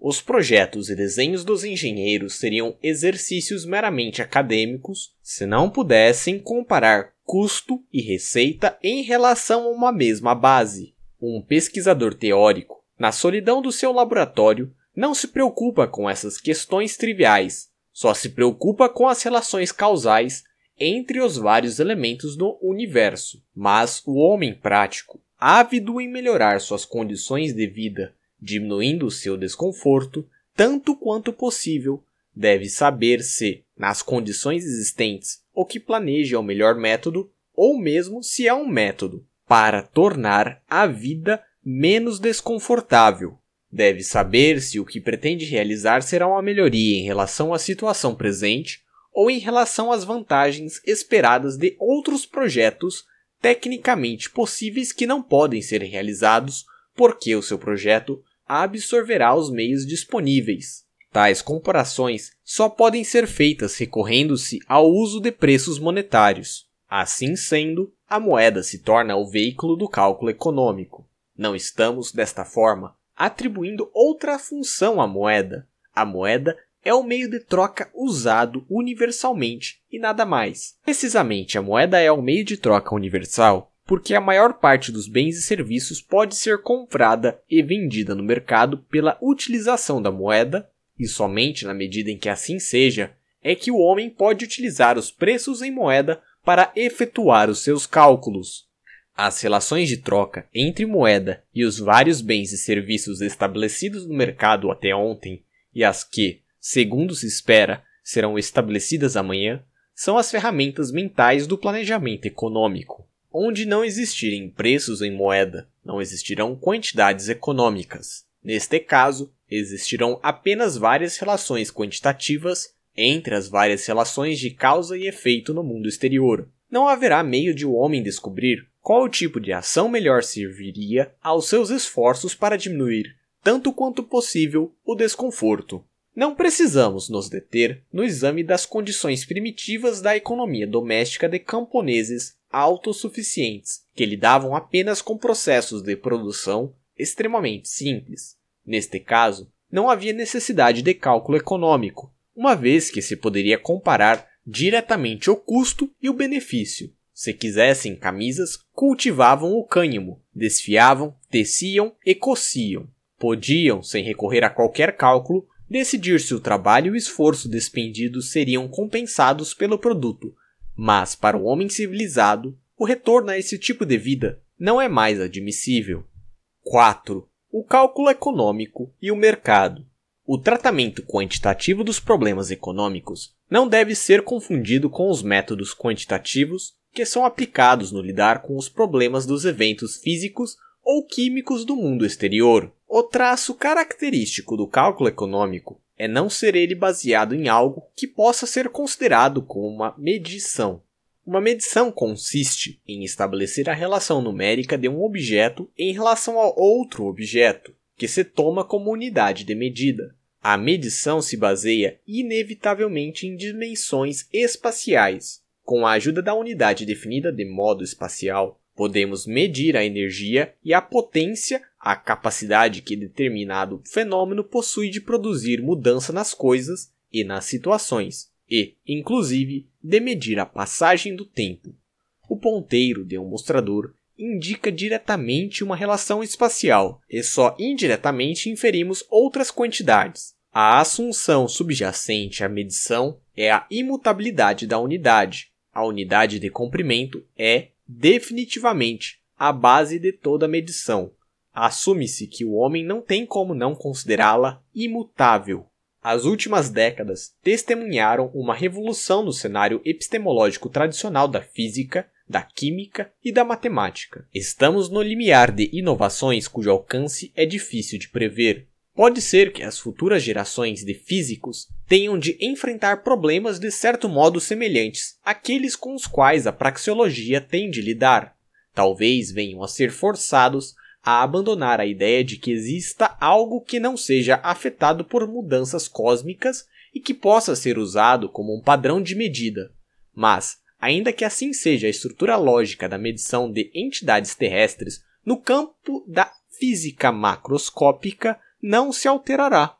Speaker 1: Os projetos e desenhos dos engenheiros seriam exercícios meramente acadêmicos se não pudessem comparar custo e receita em relação a uma mesma base. Um pesquisador teórico, na solidão do seu laboratório, não se preocupa com essas questões triviais, só se preocupa com as relações causais entre os vários elementos do universo. Mas o homem prático, ávido em melhorar suas condições de vida, diminuindo seu desconforto, tanto quanto possível, deve saber se, nas condições existentes, o que planeja é o melhor método, ou mesmo se é um método, para tornar a vida menos desconfortável Deve saber se o que pretende realizar será uma melhoria em relação à situação presente ou em relação às vantagens esperadas de outros projetos tecnicamente possíveis que não podem ser realizados porque o seu projeto absorverá os meios disponíveis. Tais comparações só podem ser feitas recorrendo-se ao uso de preços monetários. Assim sendo, a moeda se torna o veículo do cálculo econômico. Não estamos, desta forma, atribuindo outra função à moeda. A moeda é o meio de troca usado universalmente e nada mais. Precisamente, a moeda é o meio de troca universal porque a maior parte dos bens e serviços pode ser comprada e vendida no mercado pela utilização da moeda, e somente na medida em que assim seja, é que o homem pode utilizar os preços em moeda para efetuar os seus cálculos. As relações de troca entre moeda e os vários bens e serviços estabelecidos no mercado até ontem e as que, segundo se espera, serão estabelecidas amanhã, são as ferramentas mentais do planejamento econômico. Onde não existirem preços em moeda, não existirão quantidades econômicas. Neste caso, existirão apenas várias relações quantitativas entre as várias relações de causa e efeito no mundo exterior. Não haverá meio de o homem descobrir qual tipo de ação melhor serviria aos seus esforços para diminuir, tanto quanto possível, o desconforto. Não precisamos nos deter no exame das condições primitivas da economia doméstica de camponeses autossuficientes, que lidavam apenas com processos de produção extremamente simples. Neste caso, não havia necessidade de cálculo econômico, uma vez que se poderia comparar diretamente o custo e o benefício, se quisessem, camisas, cultivavam o cânhamo, desfiavam, teciam e cociam. Podiam, sem recorrer a qualquer cálculo, decidir se o trabalho e o esforço despendidos seriam compensados pelo produto, mas para o homem civilizado, o retorno a esse tipo de vida não é mais admissível. 4. O cálculo econômico e o mercado. O tratamento quantitativo dos problemas econômicos não deve ser confundido com os métodos quantitativos que são aplicados no lidar com os problemas dos eventos físicos ou químicos do mundo exterior. O traço característico do cálculo econômico é não ser ele baseado em algo que possa ser considerado como uma medição. Uma medição consiste em estabelecer a relação numérica de um objeto em relação a outro objeto, que se toma como unidade de medida. A medição se baseia inevitavelmente em dimensões espaciais. Com a ajuda da unidade definida de modo espacial, podemos medir a energia e a potência, a capacidade que determinado fenômeno possui de produzir mudança nas coisas e nas situações, e, inclusive, de medir a passagem do tempo. O ponteiro de um mostrador indica diretamente uma relação espacial, e só indiretamente inferimos outras quantidades. A assunção subjacente à medição é a imutabilidade da unidade. A unidade de comprimento é, definitivamente, a base de toda medição. Assume-se que o homem não tem como não considerá-la imutável. As últimas décadas testemunharam uma revolução no cenário epistemológico tradicional da física da química e da matemática. Estamos no limiar de inovações cujo alcance é difícil de prever. Pode ser que as futuras gerações de físicos tenham de enfrentar problemas de certo modo semelhantes àqueles com os quais a praxeologia tem de lidar. Talvez venham a ser forçados a abandonar a ideia de que exista algo que não seja afetado por mudanças cósmicas e que possa ser usado como um padrão de medida. Mas, Ainda que assim seja a estrutura lógica da medição de entidades terrestres no campo da física macroscópica não se alterará.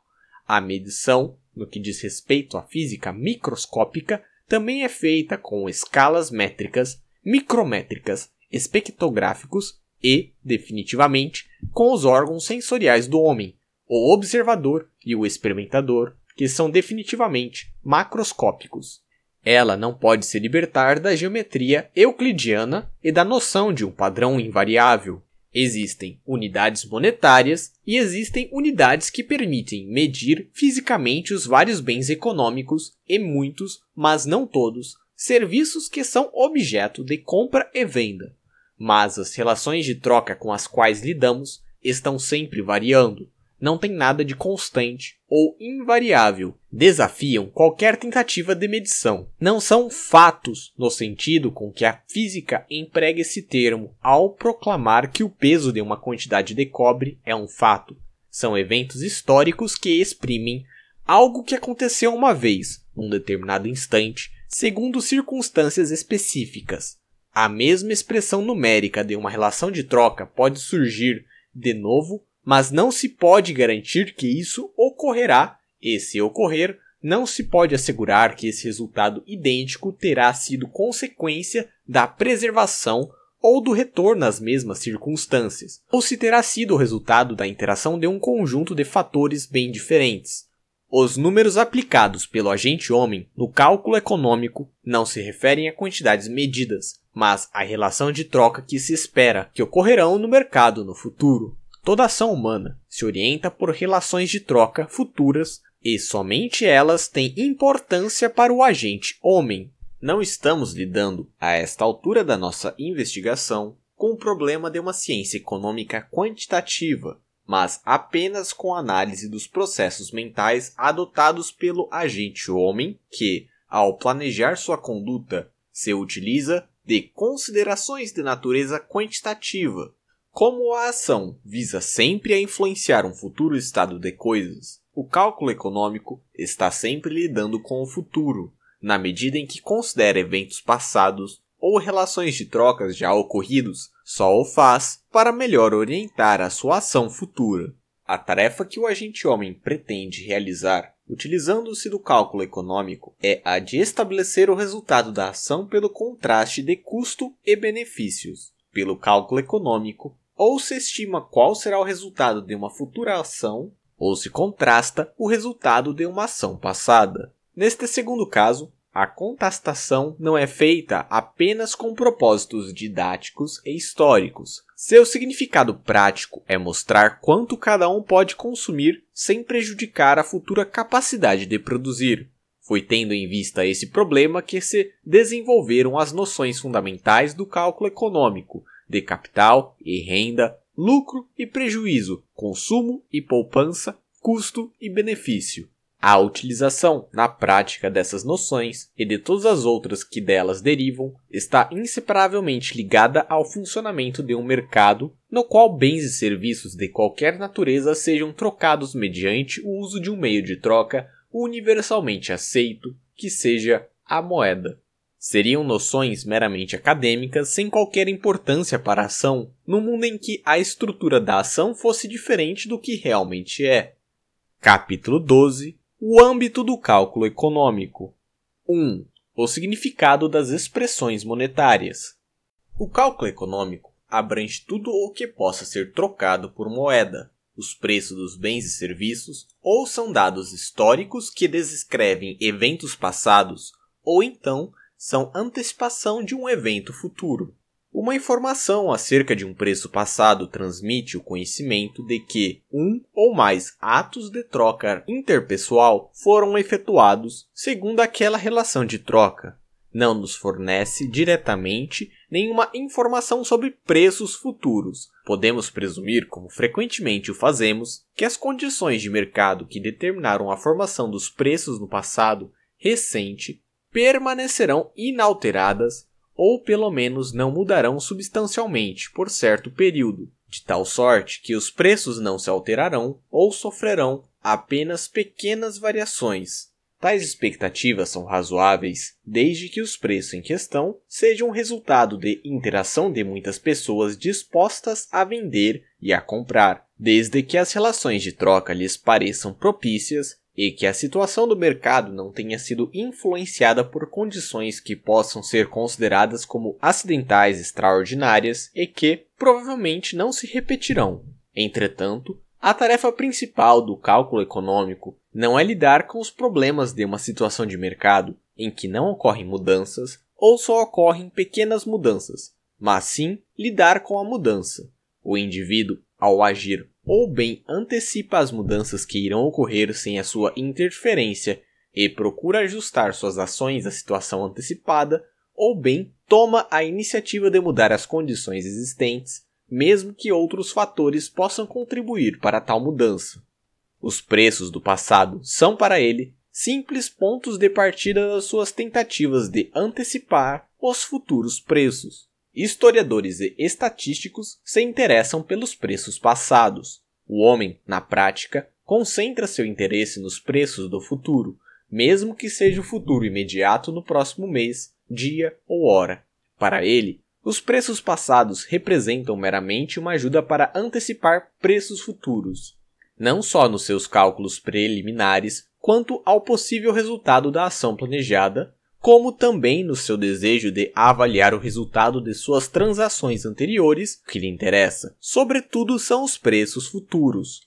Speaker 1: A medição, no que diz respeito à física microscópica, também é feita com escalas métricas, micrométricas, espectrográficos e, definitivamente, com os órgãos sensoriais do homem, o observador e o experimentador, que são definitivamente macroscópicos. Ela não pode se libertar da geometria euclidiana e da noção de um padrão invariável. Existem unidades monetárias e existem unidades que permitem medir fisicamente os vários bens econômicos e muitos, mas não todos, serviços que são objeto de compra e venda. Mas as relações de troca com as quais lidamos estão sempre variando, não tem nada de constante, ou invariável, desafiam qualquer tentativa de medição. Não são fatos no sentido com que a física emprega esse termo ao proclamar que o peso de uma quantidade de cobre é um fato. São eventos históricos que exprimem algo que aconteceu uma vez, num determinado instante, segundo circunstâncias específicas. A mesma expressão numérica de uma relação de troca pode surgir, de novo, mas não se pode garantir que isso ocorrerá, e se ocorrer, não se pode assegurar que esse resultado idêntico terá sido consequência da preservação ou do retorno às mesmas circunstâncias, ou se terá sido o resultado da interação de um conjunto de fatores bem diferentes. Os números aplicados pelo agente homem no cálculo econômico não se referem a quantidades medidas, mas à relação de troca que se espera que ocorrerão no mercado no futuro. Toda ação humana se orienta por relações de troca futuras e somente elas têm importância para o agente homem. Não estamos lidando, a esta altura da nossa investigação, com o problema de uma ciência econômica quantitativa, mas apenas com a análise dos processos mentais adotados pelo agente homem que, ao planejar sua conduta, se utiliza de considerações de natureza quantitativa, como a ação visa sempre a influenciar um futuro estado de coisas, o cálculo econômico está sempre lidando com o futuro, na medida em que considera eventos passados ou relações de trocas já ocorridos, só o faz para melhor orientar a sua ação futura. A tarefa que o agente homem pretende realizar, utilizando-se do cálculo econômico, é a de estabelecer o resultado da ação pelo contraste de custo e benefícios. Pelo cálculo econômico, ou se estima qual será o resultado de uma futura ação, ou se contrasta o resultado de uma ação passada. Neste segundo caso, a contestação não é feita apenas com propósitos didáticos e históricos. Seu significado prático é mostrar quanto cada um pode consumir sem prejudicar a futura capacidade de produzir. Foi tendo em vista esse problema que se desenvolveram as noções fundamentais do cálculo econômico, de capital e renda, lucro e prejuízo, consumo e poupança, custo e benefício. A utilização na prática dessas noções e de todas as outras que delas derivam está inseparavelmente ligada ao funcionamento de um mercado no qual bens e serviços de qualquer natureza sejam trocados mediante o uso de um meio de troca universalmente aceito, que seja a moeda. Seriam noções meramente acadêmicas sem qualquer importância para a ação, num mundo em que a estrutura da ação fosse diferente do que realmente é. Capítulo 12 O âmbito do cálculo econômico 1. O significado das expressões monetárias. O cálculo econômico abrange tudo o que possa ser trocado por moeda, os preços dos bens e serviços, ou são dados históricos que descrevem eventos passados, ou então são antecipação de um evento futuro. Uma informação acerca de um preço passado transmite o conhecimento de que um ou mais atos de troca interpessoal foram efetuados segundo aquela relação de troca. Não nos fornece diretamente nenhuma informação sobre preços futuros. Podemos presumir, como frequentemente o fazemos, que as condições de mercado que determinaram a formação dos preços no passado recente permanecerão inalteradas ou pelo menos não mudarão substancialmente por certo período, de tal sorte que os preços não se alterarão ou sofrerão apenas pequenas variações. Tais expectativas são razoáveis desde que os preços em questão sejam resultado de interação de muitas pessoas dispostas a vender e a comprar, desde que as relações de troca lhes pareçam propícias e que a situação do mercado não tenha sido influenciada por condições que possam ser consideradas como acidentais extraordinárias e que provavelmente não se repetirão. Entretanto, a tarefa principal do cálculo econômico não é lidar com os problemas de uma situação de mercado em que não ocorrem mudanças ou só ocorrem pequenas mudanças, mas sim lidar com a mudança. O indivíduo, ao agir ou bem antecipa as mudanças que irão ocorrer sem a sua interferência e procura ajustar suas ações à situação antecipada, ou bem toma a iniciativa de mudar as condições existentes, mesmo que outros fatores possam contribuir para tal mudança. Os preços do passado são para ele simples pontos de partida das suas tentativas de antecipar os futuros preços. Historiadores e estatísticos se interessam pelos preços passados. O homem, na prática, concentra seu interesse nos preços do futuro, mesmo que seja o futuro imediato no próximo mês, dia ou hora. Para ele, os preços passados representam meramente uma ajuda para antecipar preços futuros, não só nos seus cálculos preliminares, quanto ao possível resultado da ação planejada como também no seu desejo de avaliar o resultado de suas transações anteriores, que lhe interessa. Sobretudo são os preços futuros.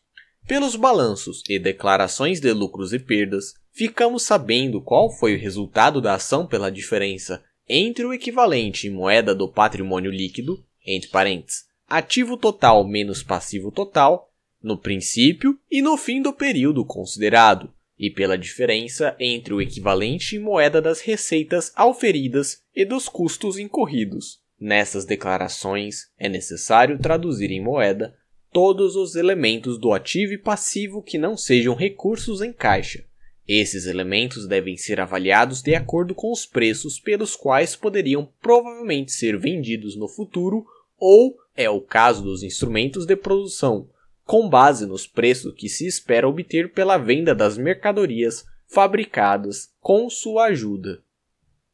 Speaker 1: Pelos balanços e declarações de lucros e perdas, ficamos sabendo qual foi o resultado da ação pela diferença entre o equivalente em moeda do patrimônio líquido, entre parênteses, ativo total menos passivo total, no princípio e no fim do período considerado e pela diferença entre o equivalente em moeda das receitas auferidas e dos custos incorridos. Nessas declarações, é necessário traduzir em moeda todos os elementos do ativo e passivo que não sejam recursos em caixa. Esses elementos devem ser avaliados de acordo com os preços pelos quais poderiam provavelmente ser vendidos no futuro, ou é o caso dos instrumentos de produção, com base nos preços que se espera obter pela venda das mercadorias fabricadas com sua ajuda.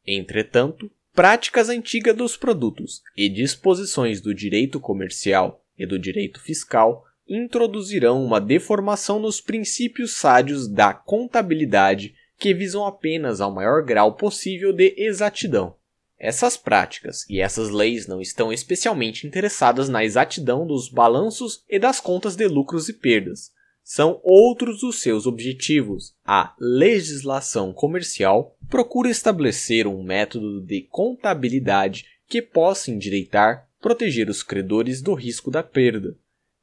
Speaker 1: Entretanto, práticas antigas dos produtos e disposições do direito comercial e do direito fiscal introduzirão uma deformação nos princípios sádios da contabilidade que visam apenas ao maior grau possível de exatidão. Essas práticas e essas leis não estão especialmente interessadas na exatidão dos balanços e das contas de lucros e perdas. São outros os seus objetivos. A legislação comercial procura estabelecer um método de contabilidade que possa endireitar, proteger os credores do risco da perda.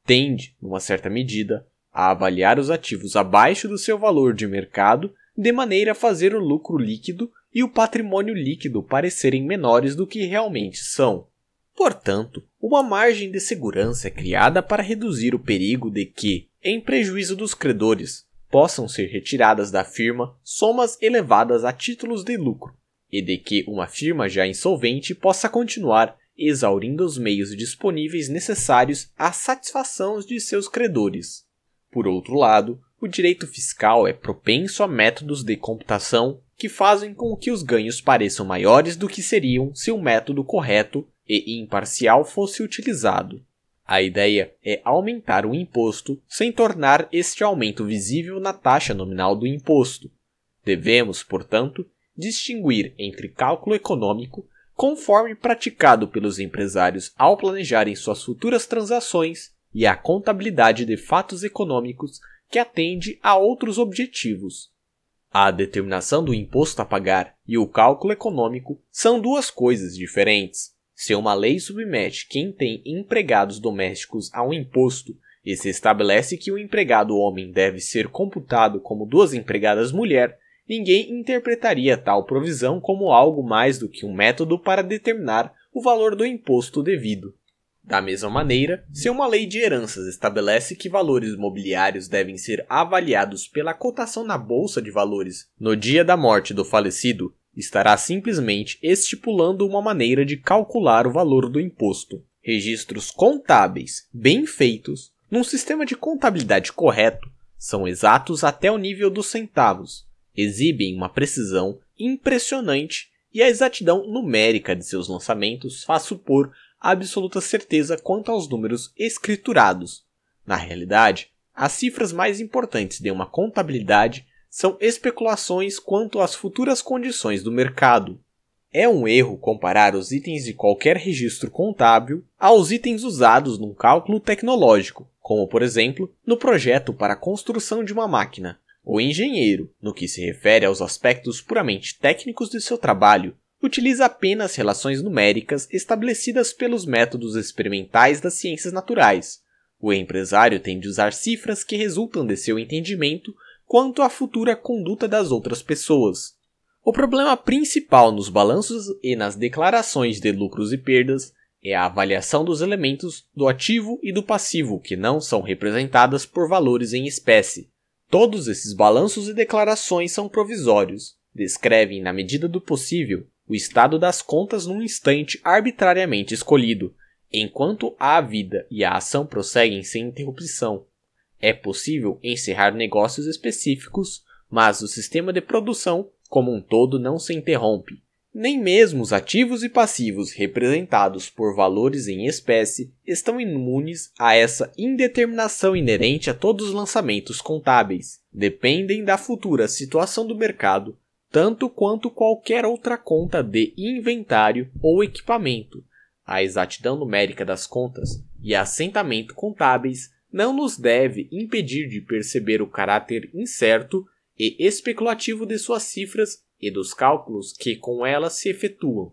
Speaker 1: Tende, numa certa medida, a avaliar os ativos abaixo do seu valor de mercado, de maneira a fazer o lucro líquido e o patrimônio líquido parecerem menores do que realmente são. Portanto, uma margem de segurança é criada para reduzir o perigo de que, em prejuízo dos credores, possam ser retiradas da firma somas elevadas a títulos de lucro, e de que uma firma já insolvente possa continuar exaurindo os meios disponíveis necessários à satisfação de seus credores. Por outro lado, o direito fiscal é propenso a métodos de computação que fazem com que os ganhos pareçam maiores do que seriam se um método correto e imparcial fosse utilizado. A ideia é aumentar o imposto sem tornar este aumento visível na taxa nominal do imposto. Devemos, portanto, distinguir entre cálculo econômico, conforme praticado pelos empresários ao planejarem suas futuras transações, e a contabilidade de fatos econômicos, que atende a outros objetivos, a determinação do imposto a pagar e o cálculo econômico são duas coisas diferentes. Se uma lei submete quem tem empregados domésticos a um imposto e se estabelece que o empregado homem deve ser computado como duas empregadas mulher, ninguém interpretaria tal provisão como algo mais do que um método para determinar o valor do imposto devido. Da mesma maneira, se uma lei de heranças estabelece que valores mobiliários devem ser avaliados pela cotação na bolsa de valores no dia da morte do falecido, estará simplesmente estipulando uma maneira de calcular o valor do imposto. Registros contábeis bem feitos, num sistema de contabilidade correto, são exatos até o nível dos centavos, exibem uma precisão impressionante e a exatidão numérica de seus lançamentos faz supor absoluta certeza quanto aos números escriturados. Na realidade, as cifras mais importantes de uma contabilidade são especulações quanto às futuras condições do mercado. É um erro comparar os itens de qualquer registro contábil aos itens usados num cálculo tecnológico, como por exemplo no projeto para a construção de uma máquina. O engenheiro, no que se refere aos aspectos puramente técnicos de seu trabalho, utiliza apenas relações numéricas estabelecidas pelos métodos experimentais das ciências naturais. O empresário tem de usar cifras que resultam de seu entendimento quanto à futura conduta das outras pessoas. O problema principal nos balanços e nas declarações de lucros e perdas é a avaliação dos elementos do ativo e do passivo que não são representadas por valores em espécie. Todos esses balanços e declarações são provisórios, descrevem, na medida do possível, o estado das contas num instante arbitrariamente escolhido, enquanto a vida e a ação prosseguem sem interrupção. É possível encerrar negócios específicos, mas o sistema de produção como um todo não se interrompe. Nem mesmo os ativos e passivos representados por valores em espécie estão imunes a essa indeterminação inerente a todos os lançamentos contábeis. Dependem da futura situação do mercado, tanto quanto qualquer outra conta de inventário ou equipamento. A exatidão numérica das contas e assentamento contábeis não nos deve impedir de perceber o caráter incerto e especulativo de suas cifras e dos cálculos que com elas se efetuam.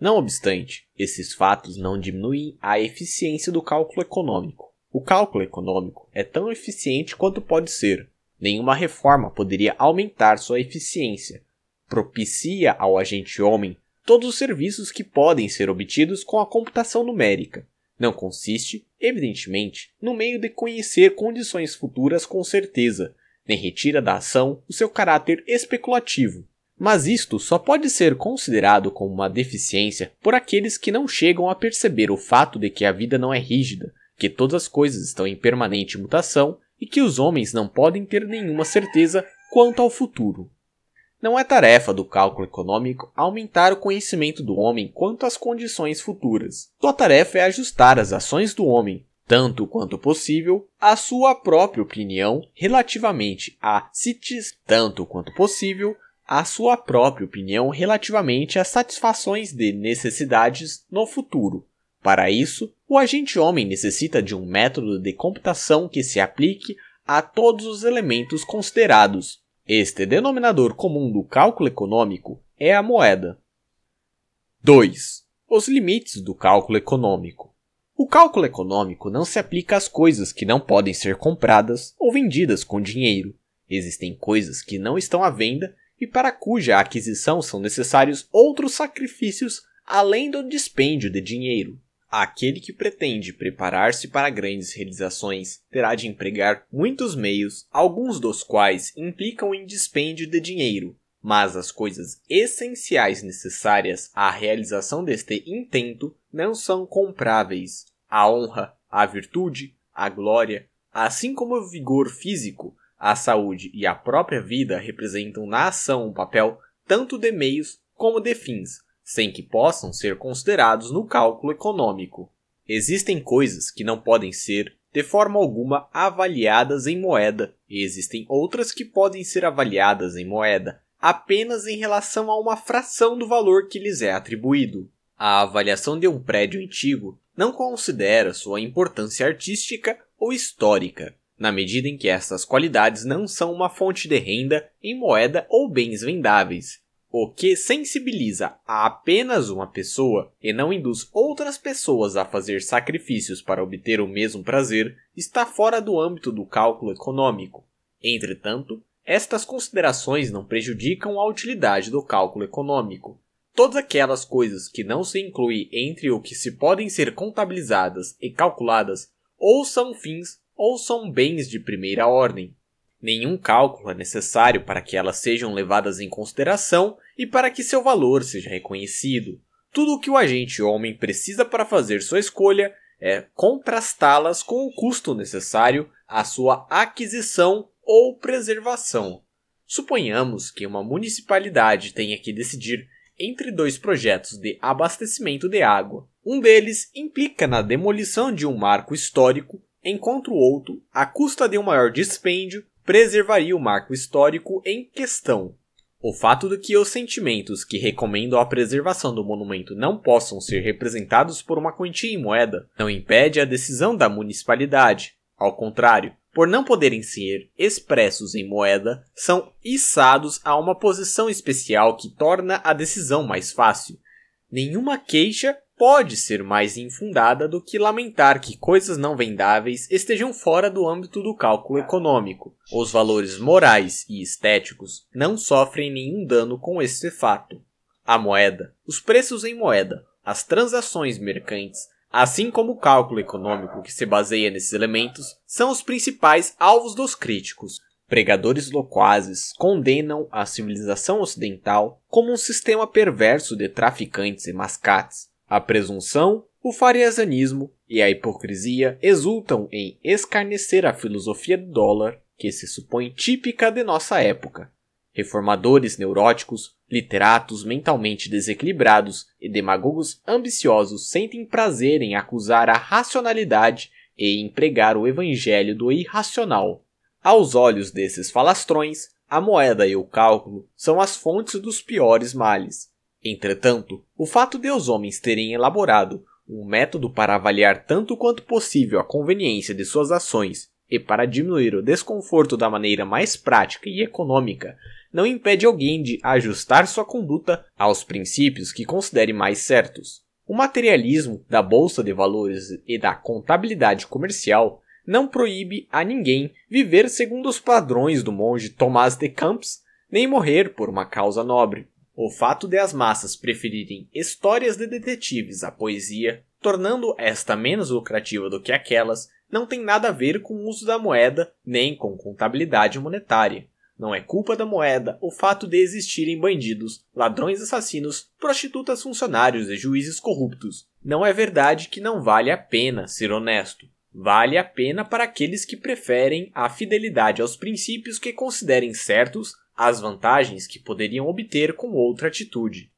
Speaker 1: Não obstante, esses fatos não diminuem a eficiência do cálculo econômico. O cálculo econômico é tão eficiente quanto pode ser. Nenhuma reforma poderia aumentar sua eficiência, propicia ao agente homem todos os serviços que podem ser obtidos com a computação numérica. Não consiste, evidentemente, no meio de conhecer condições futuras com certeza, nem retira da ação o seu caráter especulativo. Mas isto só pode ser considerado como uma deficiência por aqueles que não chegam a perceber o fato de que a vida não é rígida, que todas as coisas estão em permanente mutação e que os homens não podem ter nenhuma certeza quanto ao futuro. Não é tarefa do cálculo econômico aumentar o conhecimento do homem quanto às condições futuras. Sua tarefa é ajustar as ações do homem, tanto quanto possível, à sua própria opinião relativamente a cites, tanto quanto possível, à sua própria opinião relativamente às satisfações de necessidades no futuro. Para isso, o agente homem necessita de um método de computação que se aplique a todos os elementos considerados, este denominador comum do cálculo econômico é a moeda. 2. Os limites do cálculo econômico. O cálculo econômico não se aplica às coisas que não podem ser compradas ou vendidas com dinheiro. Existem coisas que não estão à venda e para cuja aquisição são necessários outros sacrifícios além do dispêndio de dinheiro. Aquele que pretende preparar-se para grandes realizações terá de empregar muitos meios, alguns dos quais implicam em dispêndio de dinheiro, mas as coisas essenciais necessárias à realização deste intento não são compráveis. A honra, a virtude, a glória, assim como o vigor físico, a saúde e a própria vida representam na ação um papel tanto de meios como de fins, sem que possam ser considerados no cálculo econômico. Existem coisas que não podem ser, de forma alguma, avaliadas em moeda, e existem outras que podem ser avaliadas em moeda, apenas em relação a uma fração do valor que lhes é atribuído. A avaliação de um prédio antigo não considera sua importância artística ou histórica, na medida em que essas qualidades não são uma fonte de renda em moeda ou bens vendáveis, o que sensibiliza a apenas uma pessoa e não induz outras pessoas a fazer sacrifícios para obter o mesmo prazer está fora do âmbito do cálculo econômico. Entretanto, estas considerações não prejudicam a utilidade do cálculo econômico. Todas aquelas coisas que não se incluem entre o que se podem ser contabilizadas e calculadas ou são fins ou são bens de primeira ordem, Nenhum cálculo é necessário para que elas sejam levadas em consideração e para que seu valor seja reconhecido. Tudo o que o agente homem precisa para fazer sua escolha é contrastá-las com o custo necessário à sua aquisição ou preservação. Suponhamos que uma municipalidade tenha que decidir entre dois projetos de abastecimento de água. Um deles implica na demolição de um marco histórico, enquanto o outro, à custa de um maior dispêndio, preservaria o marco histórico em questão. O fato de que os sentimentos que recomendam a preservação do monumento não possam ser representados por uma quantia em moeda não impede a decisão da municipalidade. Ao contrário, por não poderem ser expressos em moeda, são içados a uma posição especial que torna a decisão mais fácil. Nenhuma queixa pode ser mais infundada do que lamentar que coisas não vendáveis estejam fora do âmbito do cálculo econômico. Os valores morais e estéticos não sofrem nenhum dano com esse fato. A moeda, os preços em moeda, as transações mercantes, assim como o cálculo econômico que se baseia nesses elementos, são os principais alvos dos críticos. Pregadores loquazes condenam a civilização ocidental como um sistema perverso de traficantes e mascates, a presunção, o fariazanismo e a hipocrisia exultam em escarnecer a filosofia do dólar que se supõe típica de nossa época. Reformadores neuróticos, literatos mentalmente desequilibrados e demagogos ambiciosos sentem prazer em acusar a racionalidade e empregar o evangelho do irracional. Aos olhos desses falastrões, a moeda e o cálculo são as fontes dos piores males, Entretanto, o fato de os homens terem elaborado um método para avaliar tanto quanto possível a conveniência de suas ações e para diminuir o desconforto da maneira mais prática e econômica, não impede alguém de ajustar sua conduta aos princípios que considere mais certos. O materialismo da bolsa de valores e da contabilidade comercial não proíbe a ninguém viver segundo os padrões do monge Tomás de Camps, nem morrer por uma causa nobre. O fato de as massas preferirem histórias de detetives à poesia, tornando esta menos lucrativa do que aquelas, não tem nada a ver com o uso da moeda nem com contabilidade monetária. Não é culpa da moeda o fato de existirem bandidos, ladrões assassinos, prostitutas funcionários e juízes corruptos. Não é verdade que não vale a pena ser honesto. Vale a pena para aqueles que preferem a fidelidade aos princípios que considerem certos as vantagens que poderiam obter com outra atitude.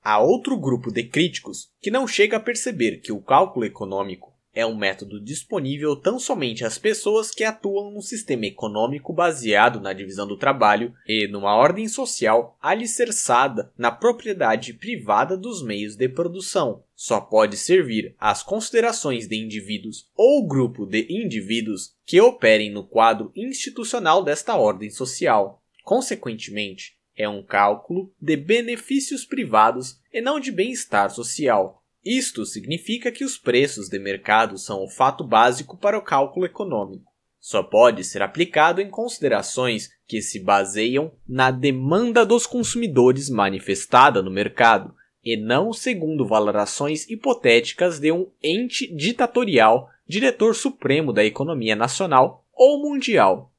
Speaker 1: Há outro grupo de críticos que não chega a perceber que o cálculo econômico é um método disponível tão somente às pessoas que atuam num sistema econômico baseado na divisão do trabalho e numa ordem social alicerçada na propriedade privada dos meios de produção. Só pode servir às considerações de indivíduos ou grupo de indivíduos que operem no quadro institucional desta ordem social. Consequentemente, é um cálculo de benefícios privados e não de bem-estar social. Isto significa que os preços de mercado são o fato básico para o cálculo econômico. Só pode ser aplicado em considerações que se baseiam na demanda dos consumidores manifestada no mercado, e não segundo valorações hipotéticas de um ente ditatorial, diretor supremo da economia nacional ou mundial.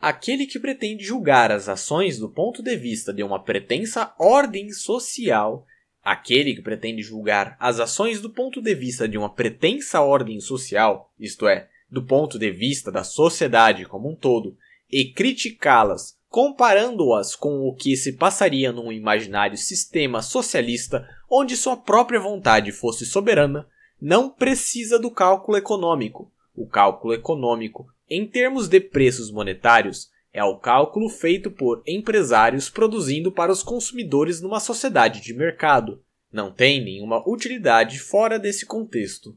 Speaker 1: Aquele que pretende julgar as ações do ponto de vista de uma pretensa ordem social, aquele que pretende julgar as ações do ponto de vista de uma pretensa ordem social, isto é, do ponto de vista da sociedade como um todo, e criticá-las, comparando-as com o que se passaria num imaginário sistema socialista onde sua própria vontade fosse soberana, não precisa do cálculo econômico. O cálculo econômico em termos de preços monetários, é o cálculo feito por empresários produzindo para os consumidores numa sociedade de mercado. Não tem nenhuma utilidade fora desse contexto.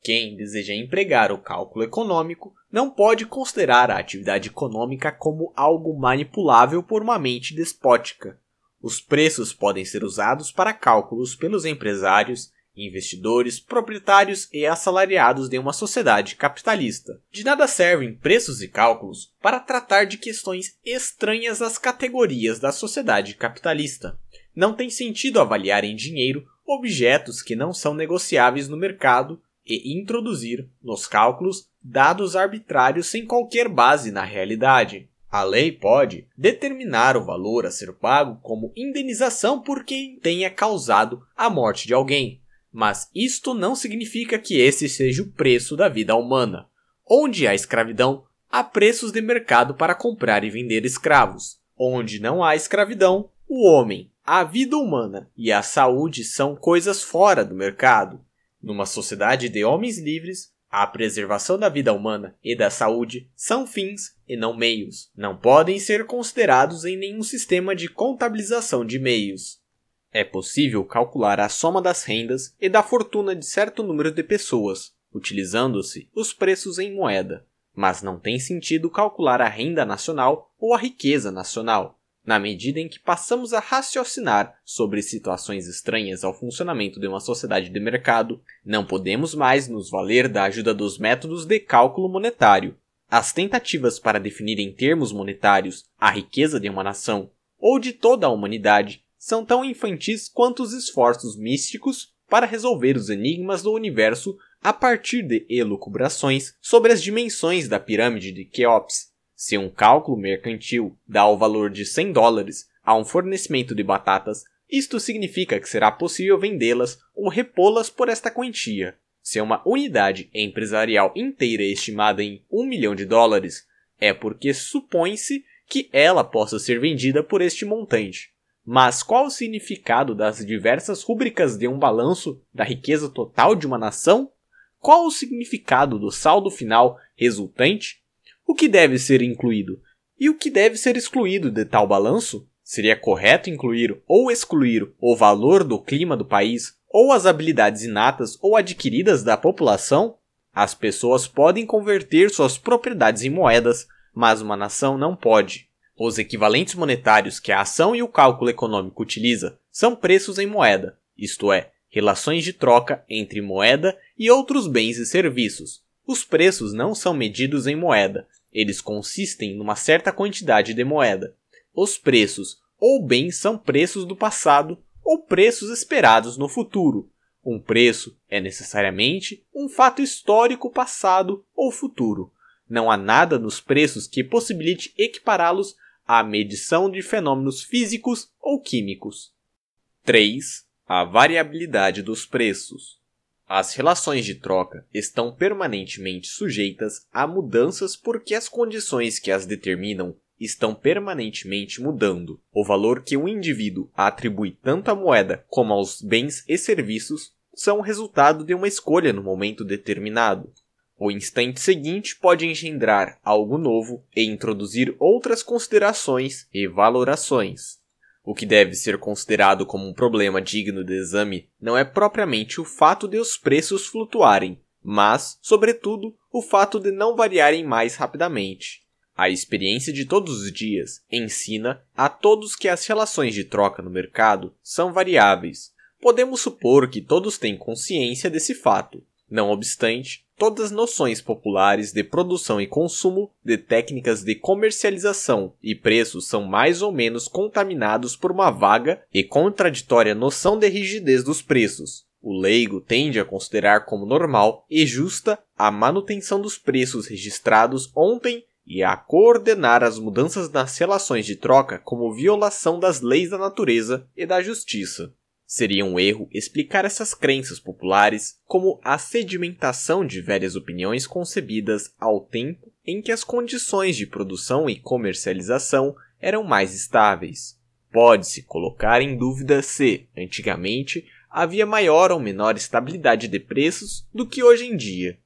Speaker 1: Quem deseja empregar o cálculo econômico não pode considerar a atividade econômica como algo manipulável por uma mente despótica. Os preços podem ser usados para cálculos pelos empresários investidores, proprietários e assalariados de uma sociedade capitalista. De nada servem preços e cálculos para tratar de questões estranhas às categorias da sociedade capitalista. Não tem sentido avaliar em dinheiro objetos que não são negociáveis no mercado e introduzir, nos cálculos, dados arbitrários sem qualquer base na realidade. A lei pode determinar o valor a ser pago como indenização por quem tenha causado a morte de alguém, mas isto não significa que esse seja o preço da vida humana, onde há escravidão, há preços de mercado para comprar e vender escravos. Onde não há escravidão, o homem, a vida humana e a saúde são coisas fora do mercado. Numa sociedade de homens livres, a preservação da vida humana e da saúde são fins e não meios. Não podem ser considerados em nenhum sistema de contabilização de meios. É possível calcular a soma das rendas e da fortuna de certo número de pessoas, utilizando-se os preços em moeda, mas não tem sentido calcular a renda nacional ou a riqueza nacional, na medida em que passamos a raciocinar sobre situações estranhas ao funcionamento de uma sociedade de mercado, não podemos mais nos valer da ajuda dos métodos de cálculo monetário. As tentativas para definir em termos monetários a riqueza de uma nação ou de toda a humanidade são tão infantis quanto os esforços místicos para resolver os enigmas do universo a partir de elucubrações sobre as dimensões da pirâmide de Keops. Se um cálculo mercantil dá o valor de 100 dólares a um fornecimento de batatas, isto significa que será possível vendê-las ou repô-las por esta quantia. Se uma unidade empresarial inteira é estimada em 1 milhão de dólares, é porque supõe-se que ela possa ser vendida por este montante. Mas qual o significado das diversas rúbricas de um balanço da riqueza total de uma nação? Qual o significado do saldo final resultante? O que deve ser incluído e o que deve ser excluído de tal balanço? Seria correto incluir ou excluir o valor do clima do país ou as habilidades inatas ou adquiridas da população? As pessoas podem converter suas propriedades em moedas, mas uma nação não pode. Os equivalentes monetários que a ação e o cálculo econômico utiliza são preços em moeda, isto é, relações de troca entre moeda e outros bens e serviços. Os preços não são medidos em moeda, eles consistem numa certa quantidade de moeda. Os preços ou bens são preços do passado ou preços esperados no futuro. Um preço é necessariamente um fato histórico passado ou futuro. Não há nada nos preços que possibilite equipará-los a medição de fenômenos físicos ou químicos. 3. A variabilidade dos preços. As relações de troca estão permanentemente sujeitas a mudanças porque as condições que as determinam estão permanentemente mudando. O valor que um indivíduo atribui tanto à moeda como aos bens e serviços são resultado de uma escolha no momento determinado. O instante seguinte pode engendrar algo novo e introduzir outras considerações e valorações. O que deve ser considerado como um problema digno de exame não é propriamente o fato de os preços flutuarem, mas, sobretudo, o fato de não variarem mais rapidamente. A experiência de todos os dias ensina a todos que as relações de troca no mercado são variáveis. Podemos supor que todos têm consciência desse fato, não obstante, todas as noções populares de produção e consumo, de técnicas de comercialização e preços são mais ou menos contaminados por uma vaga e contraditória noção de rigidez dos preços. O leigo tende a considerar como normal e justa a manutenção dos preços registrados ontem e a coordenar as mudanças nas relações de troca como violação das leis da natureza e da justiça. Seria um erro explicar essas crenças populares como a sedimentação de velhas opiniões concebidas ao tempo em que as condições de produção e comercialização eram mais estáveis. Pode-se colocar em dúvida se, antigamente, havia maior ou menor estabilidade de preços do que hoje em dia.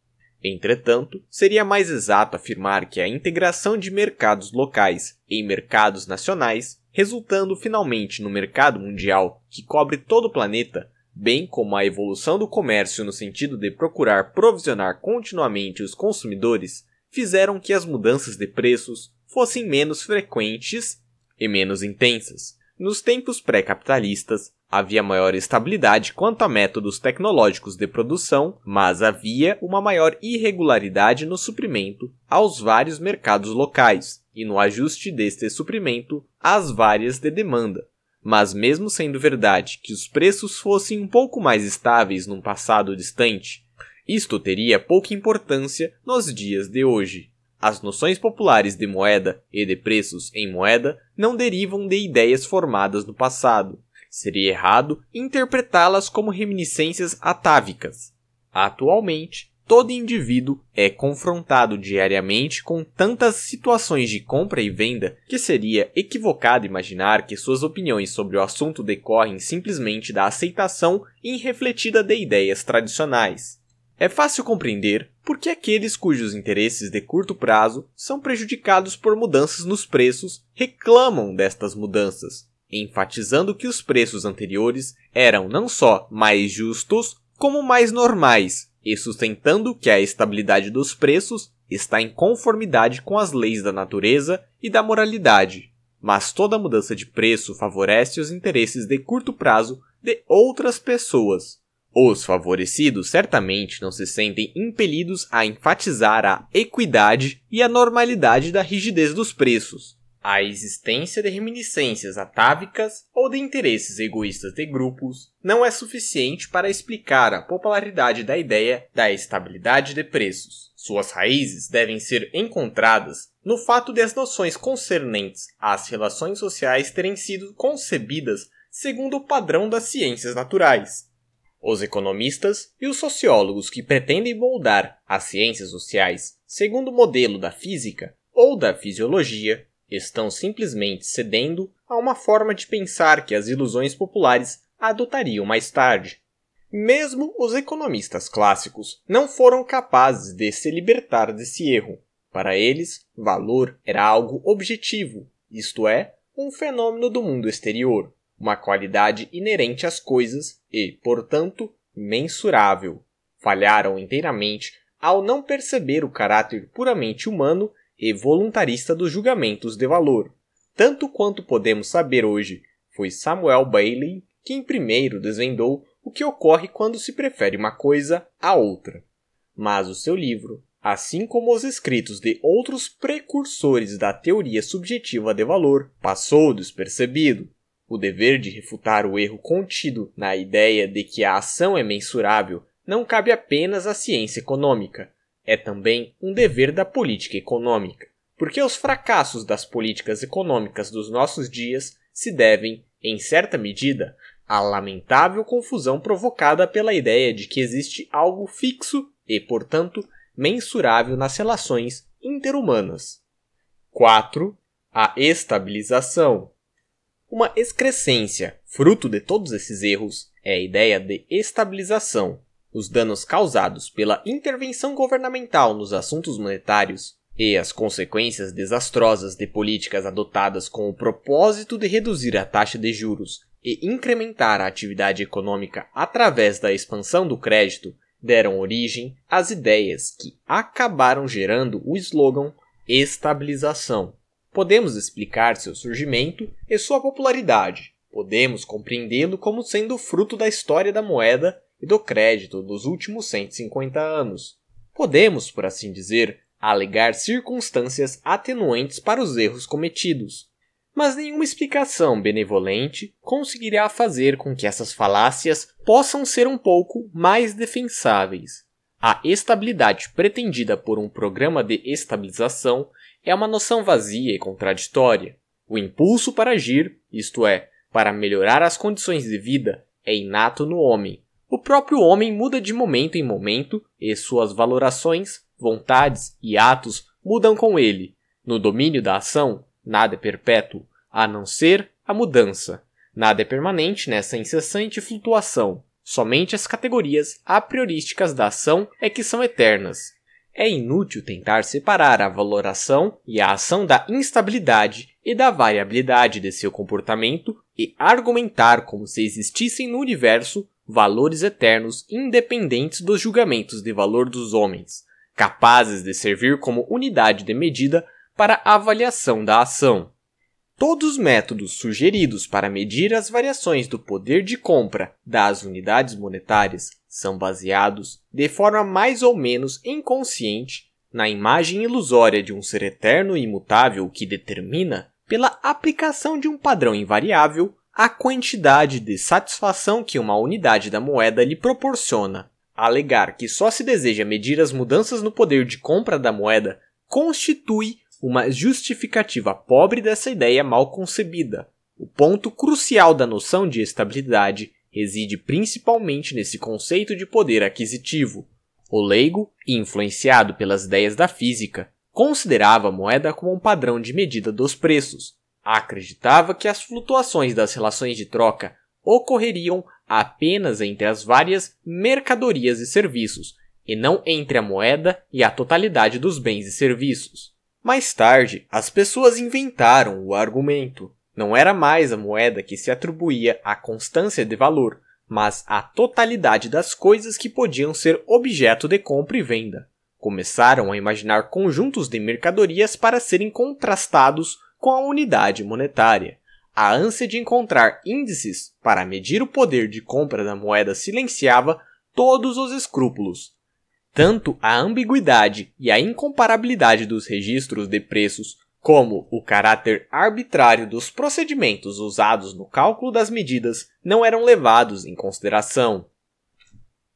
Speaker 1: Entretanto, seria mais exato afirmar que a integração de mercados locais em mercados nacionais resultando finalmente no mercado mundial que cobre todo o planeta, bem como a evolução do comércio no sentido de procurar provisionar continuamente os consumidores, fizeram que as mudanças de preços fossem menos frequentes e menos intensas. Nos tempos pré-capitalistas, Havia maior estabilidade quanto a métodos tecnológicos de produção, mas havia uma maior irregularidade no suprimento aos vários mercados locais e no ajuste deste suprimento às várias de demanda. Mas, mesmo sendo verdade que os preços fossem um pouco mais estáveis num passado distante, isto teria pouca importância nos dias de hoje. As noções populares de moeda e de preços em moeda não derivam de ideias formadas no passado, Seria errado interpretá-las como reminiscências atávicas. Atualmente, todo indivíduo é confrontado diariamente com tantas situações de compra e venda que seria equivocado imaginar que suas opiniões sobre o assunto decorrem simplesmente da aceitação irrefletida de ideias tradicionais. É fácil compreender por que aqueles cujos interesses de curto prazo são prejudicados por mudanças nos preços reclamam destas mudanças, enfatizando que os preços anteriores eram não só mais justos, como mais normais, e sustentando que a estabilidade dos preços está em conformidade com as leis da natureza e da moralidade. Mas toda mudança de preço favorece os interesses de curto prazo de outras pessoas. Os favorecidos certamente não se sentem impelidos a enfatizar a equidade e a normalidade da rigidez dos preços, a existência de reminiscências atávicas ou de interesses egoístas de grupos não é suficiente para explicar a popularidade da ideia da estabilidade de preços. Suas raízes devem ser encontradas no fato de as noções concernentes às relações sociais terem sido concebidas segundo o padrão das ciências naturais. Os economistas e os sociólogos que pretendem moldar as ciências sociais segundo o modelo da física ou da fisiologia estão simplesmente cedendo a uma forma de pensar que as ilusões populares adotariam mais tarde. Mesmo os economistas clássicos não foram capazes de se libertar desse erro. Para eles, valor era algo objetivo, isto é, um fenômeno do mundo exterior, uma qualidade inerente às coisas e, portanto, mensurável. Falharam inteiramente ao não perceber o caráter puramente humano e voluntarista dos julgamentos de valor. Tanto quanto podemos saber hoje, foi Samuel Bailey quem primeiro desvendou o que ocorre quando se prefere uma coisa a outra. Mas o seu livro, assim como os escritos de outros precursores da teoria subjetiva de valor, passou despercebido. O dever de refutar o erro contido na ideia de que a ação é mensurável não cabe apenas à ciência econômica, é também um dever da política econômica, porque os fracassos das políticas econômicas dos nossos dias se devem, em certa medida, à lamentável confusão provocada pela ideia de que existe algo fixo e, portanto, mensurável nas relações interhumanas. 4. A estabilização. Uma excrescência, fruto de todos esses erros, é a ideia de estabilização, os danos causados pela intervenção governamental nos assuntos monetários e as consequências desastrosas de políticas adotadas com o propósito de reduzir a taxa de juros e incrementar a atividade econômica através da expansão do crédito deram origem às ideias que acabaram gerando o slogan estabilização. Podemos explicar seu surgimento e sua popularidade. Podemos compreendê-lo como sendo fruto da história da moeda e do crédito dos últimos 150 anos. Podemos, por assim dizer, alegar circunstâncias atenuantes para os erros cometidos, mas nenhuma explicação benevolente conseguirá fazer com que essas falácias possam ser um pouco mais defensáveis. A estabilidade pretendida por um programa de estabilização é uma noção vazia e contraditória. O impulso para agir, isto é, para melhorar as condições de vida, é inato no homem, o próprio homem muda de momento em momento e suas valorações, vontades e atos mudam com ele. No domínio da ação, nada é perpétuo, a não ser a mudança. Nada é permanente nessa incessante flutuação. Somente as categorias apriorísticas da ação é que são eternas. É inútil tentar separar a valoração e a ação da instabilidade e da variabilidade de seu comportamento e argumentar como se existissem no universo valores eternos independentes dos julgamentos de valor dos homens, capazes de servir como unidade de medida para avaliação da ação. Todos os métodos sugeridos para medir as variações do poder de compra das unidades monetárias são baseados, de forma mais ou menos inconsciente, na imagem ilusória de um ser eterno e imutável que determina, pela aplicação de um padrão invariável, a quantidade de satisfação que uma unidade da moeda lhe proporciona. Alegar que só se deseja medir as mudanças no poder de compra da moeda constitui uma justificativa pobre dessa ideia mal concebida. O ponto crucial da noção de estabilidade reside principalmente nesse conceito de poder aquisitivo. O leigo, influenciado pelas ideias da física, considerava a moeda como um padrão de medida dos preços, acreditava que as flutuações das relações de troca ocorreriam apenas entre as várias mercadorias e serviços, e não entre a moeda e a totalidade dos bens e serviços. Mais tarde, as pessoas inventaram o argumento. Não era mais a moeda que se atribuía à constância de valor, mas à totalidade das coisas que podiam ser objeto de compra e venda. Começaram a imaginar conjuntos de mercadorias para serem contrastados com a unidade monetária. A ânsia de encontrar índices para medir o poder de compra da moeda silenciava todos os escrúpulos. Tanto a ambiguidade e a incomparabilidade dos registros de preços, como o caráter arbitrário dos procedimentos usados no cálculo das medidas, não eram levados em consideração.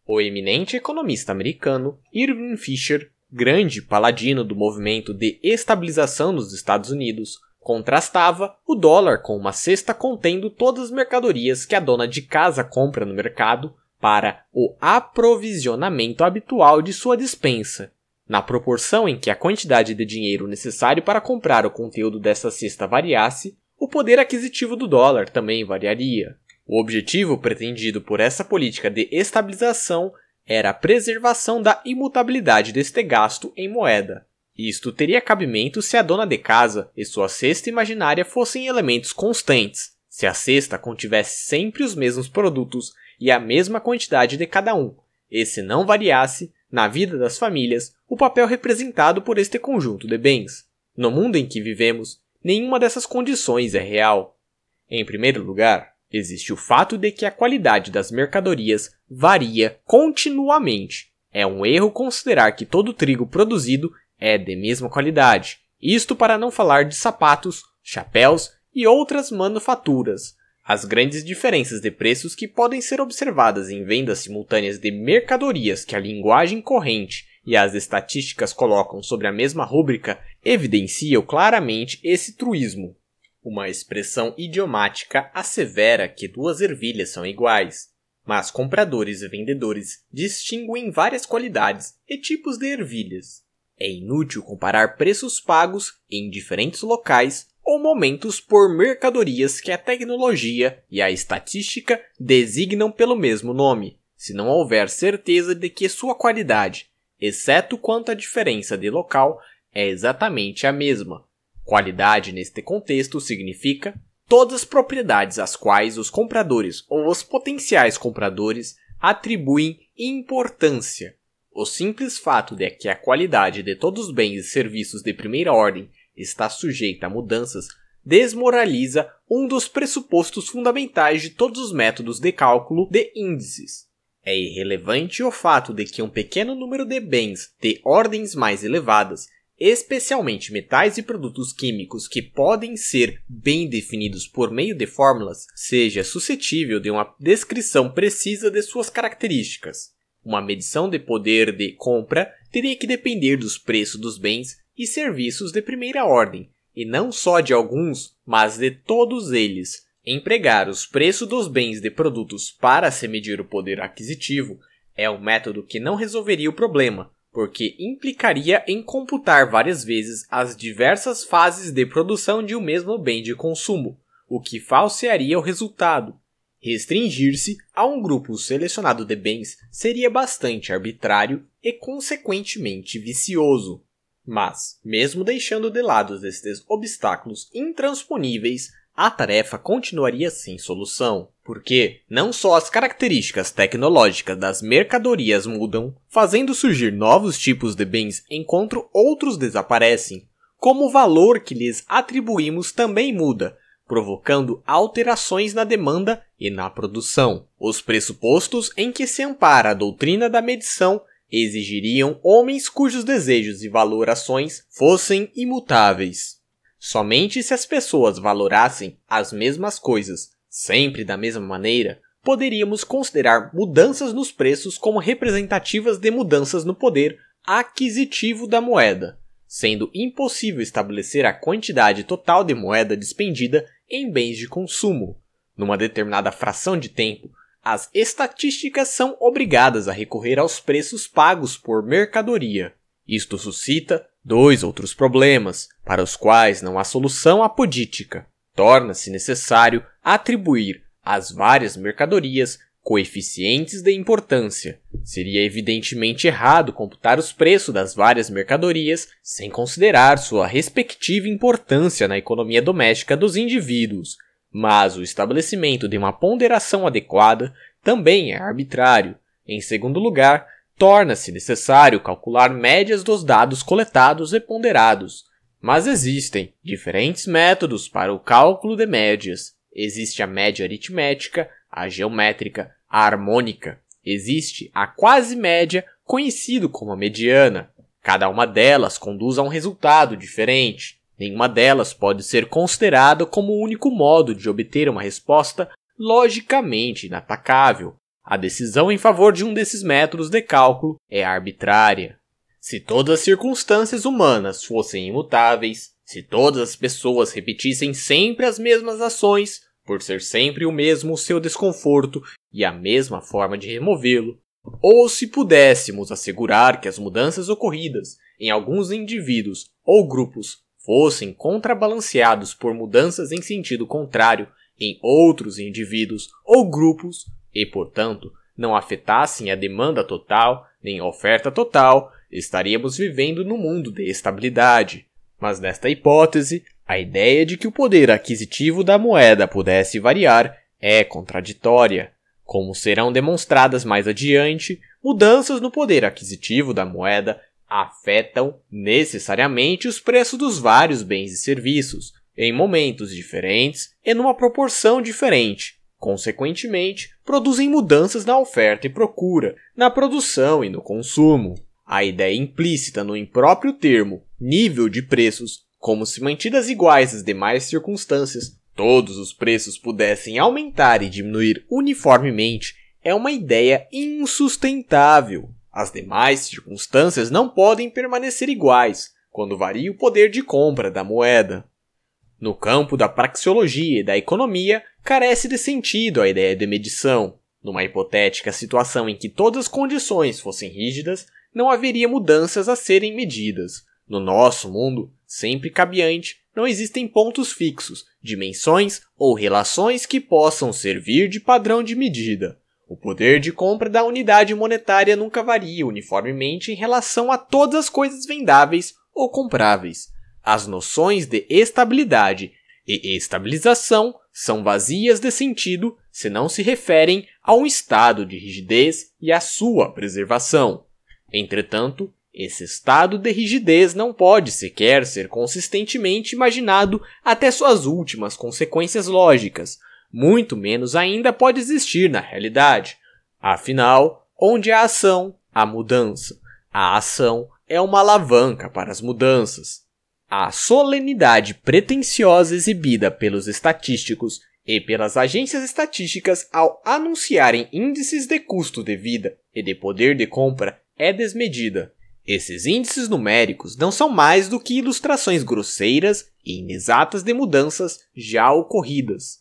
Speaker 1: O eminente economista americano Irving Fisher, grande paladino do movimento de estabilização nos Estados Unidos, Contrastava o dólar com uma cesta contendo todas as mercadorias que a dona de casa compra no mercado para o aprovisionamento habitual de sua despensa. Na proporção em que a quantidade de dinheiro necessário para comprar o conteúdo dessa cesta variasse, o poder aquisitivo do dólar também variaria. O objetivo pretendido por essa política de estabilização era a preservação da imutabilidade deste gasto em moeda, isto teria cabimento se a dona de casa e sua cesta imaginária fossem elementos constantes, se a cesta contivesse sempre os mesmos produtos e a mesma quantidade de cada um, e se não variasse, na vida das famílias, o papel representado por este conjunto de bens. No mundo em que vivemos, nenhuma dessas condições é real. Em primeiro lugar, existe o fato de que a qualidade das mercadorias varia continuamente. É um erro considerar que todo trigo produzido é de mesma qualidade. Isto para não falar de sapatos, chapéus e outras manufaturas. As grandes diferenças de preços que podem ser observadas em vendas simultâneas de mercadorias que a linguagem corrente e as estatísticas colocam sobre a mesma rúbrica evidenciam claramente esse truísmo. Uma expressão idiomática assevera que duas ervilhas são iguais, mas compradores e vendedores distinguem várias qualidades e tipos de ervilhas. É inútil comparar preços pagos em diferentes locais ou momentos por mercadorias que a tecnologia e a estatística designam pelo mesmo nome, se não houver certeza de que sua qualidade, exceto quanto à diferença de local, é exatamente a mesma. Qualidade neste contexto significa todas as propriedades às quais os compradores ou os potenciais compradores atribuem importância o simples fato de que a qualidade de todos os bens e serviços de primeira ordem está sujeita a mudanças desmoraliza um dos pressupostos fundamentais de todos os métodos de cálculo de índices. É irrelevante o fato de que um pequeno número de bens de ordens mais elevadas, especialmente metais e produtos químicos que podem ser bem definidos por meio de fórmulas, seja suscetível de uma descrição precisa de suas características. Uma medição de poder de compra teria que depender dos preços dos bens e serviços de primeira ordem, e não só de alguns, mas de todos eles. Empregar os preços dos bens de produtos para se medir o poder aquisitivo é um método que não resolveria o problema, porque implicaria em computar várias vezes as diversas fases de produção de um mesmo bem de consumo, o que falsearia o resultado. Restringir-se a um grupo selecionado de bens seria bastante arbitrário e, consequentemente, vicioso. Mas, mesmo deixando de lado estes obstáculos intransponíveis, a tarefa continuaria sem solução, porque não só as características tecnológicas das mercadorias mudam, fazendo surgir novos tipos de bens enquanto outros desaparecem, como o valor que lhes atribuímos também muda, provocando alterações na demanda e na produção. Os pressupostos em que se ampara a doutrina da medição exigiriam homens cujos desejos e valorações fossem imutáveis. Somente se as pessoas valorassem as mesmas coisas, sempre da mesma maneira, poderíamos considerar mudanças nos preços como representativas de mudanças no poder aquisitivo da moeda sendo impossível estabelecer a quantidade total de moeda despendida em bens de consumo. Numa determinada fração de tempo, as estatísticas são obrigadas a recorrer aos preços pagos por mercadoria. Isto suscita dois outros problemas, para os quais não há solução apodítica. Torna-se necessário atribuir às várias mercadorias coeficientes de importância, Seria evidentemente errado computar os preços das várias mercadorias sem considerar sua respectiva importância na economia doméstica dos indivíduos, mas o estabelecimento de uma ponderação adequada também é arbitrário. Em segundo lugar, torna-se necessário calcular médias dos dados coletados e ponderados. Mas existem diferentes métodos para o cálculo de médias. Existe a média aritmética, a geométrica, a harmônica Existe a quase média, conhecido como a mediana. Cada uma delas conduz a um resultado diferente. Nenhuma delas pode ser considerada como o único modo de obter uma resposta logicamente inatacável. A decisão em favor de um desses métodos de cálculo é arbitrária. Se todas as circunstâncias humanas fossem imutáveis, se todas as pessoas repetissem sempre as mesmas ações, por ser sempre o mesmo o seu desconforto e a mesma forma de removê-lo, ou se pudéssemos assegurar que as mudanças ocorridas em alguns indivíduos ou grupos fossem contrabalanceados por mudanças em sentido contrário em outros indivíduos ou grupos e, portanto, não afetassem a demanda total nem a oferta total, estaríamos vivendo no mundo de estabilidade. Mas nesta hipótese, a ideia de que o poder aquisitivo da moeda pudesse variar é contraditória, como serão demonstradas mais adiante, mudanças no poder aquisitivo da moeda afetam necessariamente os preços dos vários bens e serviços, em momentos diferentes e numa proporção diferente. Consequentemente, produzem mudanças na oferta e procura, na produção e no consumo. A ideia implícita no impróprio termo nível de preços, como se mantidas iguais as demais circunstâncias todos os preços pudessem aumentar e diminuir uniformemente é uma ideia insustentável. As demais circunstâncias não podem permanecer iguais quando varia o poder de compra da moeda. No campo da praxeologia e da economia, carece de sentido a ideia de medição. Numa hipotética situação em que todas as condições fossem rígidas, não haveria mudanças a serem medidas, no nosso mundo, sempre cabiante, não existem pontos fixos, dimensões ou relações que possam servir de padrão de medida. O poder de compra da unidade monetária nunca varia uniformemente em relação a todas as coisas vendáveis ou compráveis. As noções de estabilidade e estabilização são vazias de sentido se não se referem a um estado de rigidez e à sua preservação. Entretanto, esse estado de rigidez não pode sequer ser consistentemente imaginado até suas últimas consequências lógicas, muito menos ainda pode existir na realidade. Afinal, onde há ação, há mudança. A ação é uma alavanca para as mudanças. A solenidade pretensiosa exibida pelos estatísticos e pelas agências estatísticas ao anunciarem índices de custo de vida e de poder de compra é desmedida. Esses índices numéricos não são mais do que ilustrações grosseiras e inexatas de mudanças já ocorridas.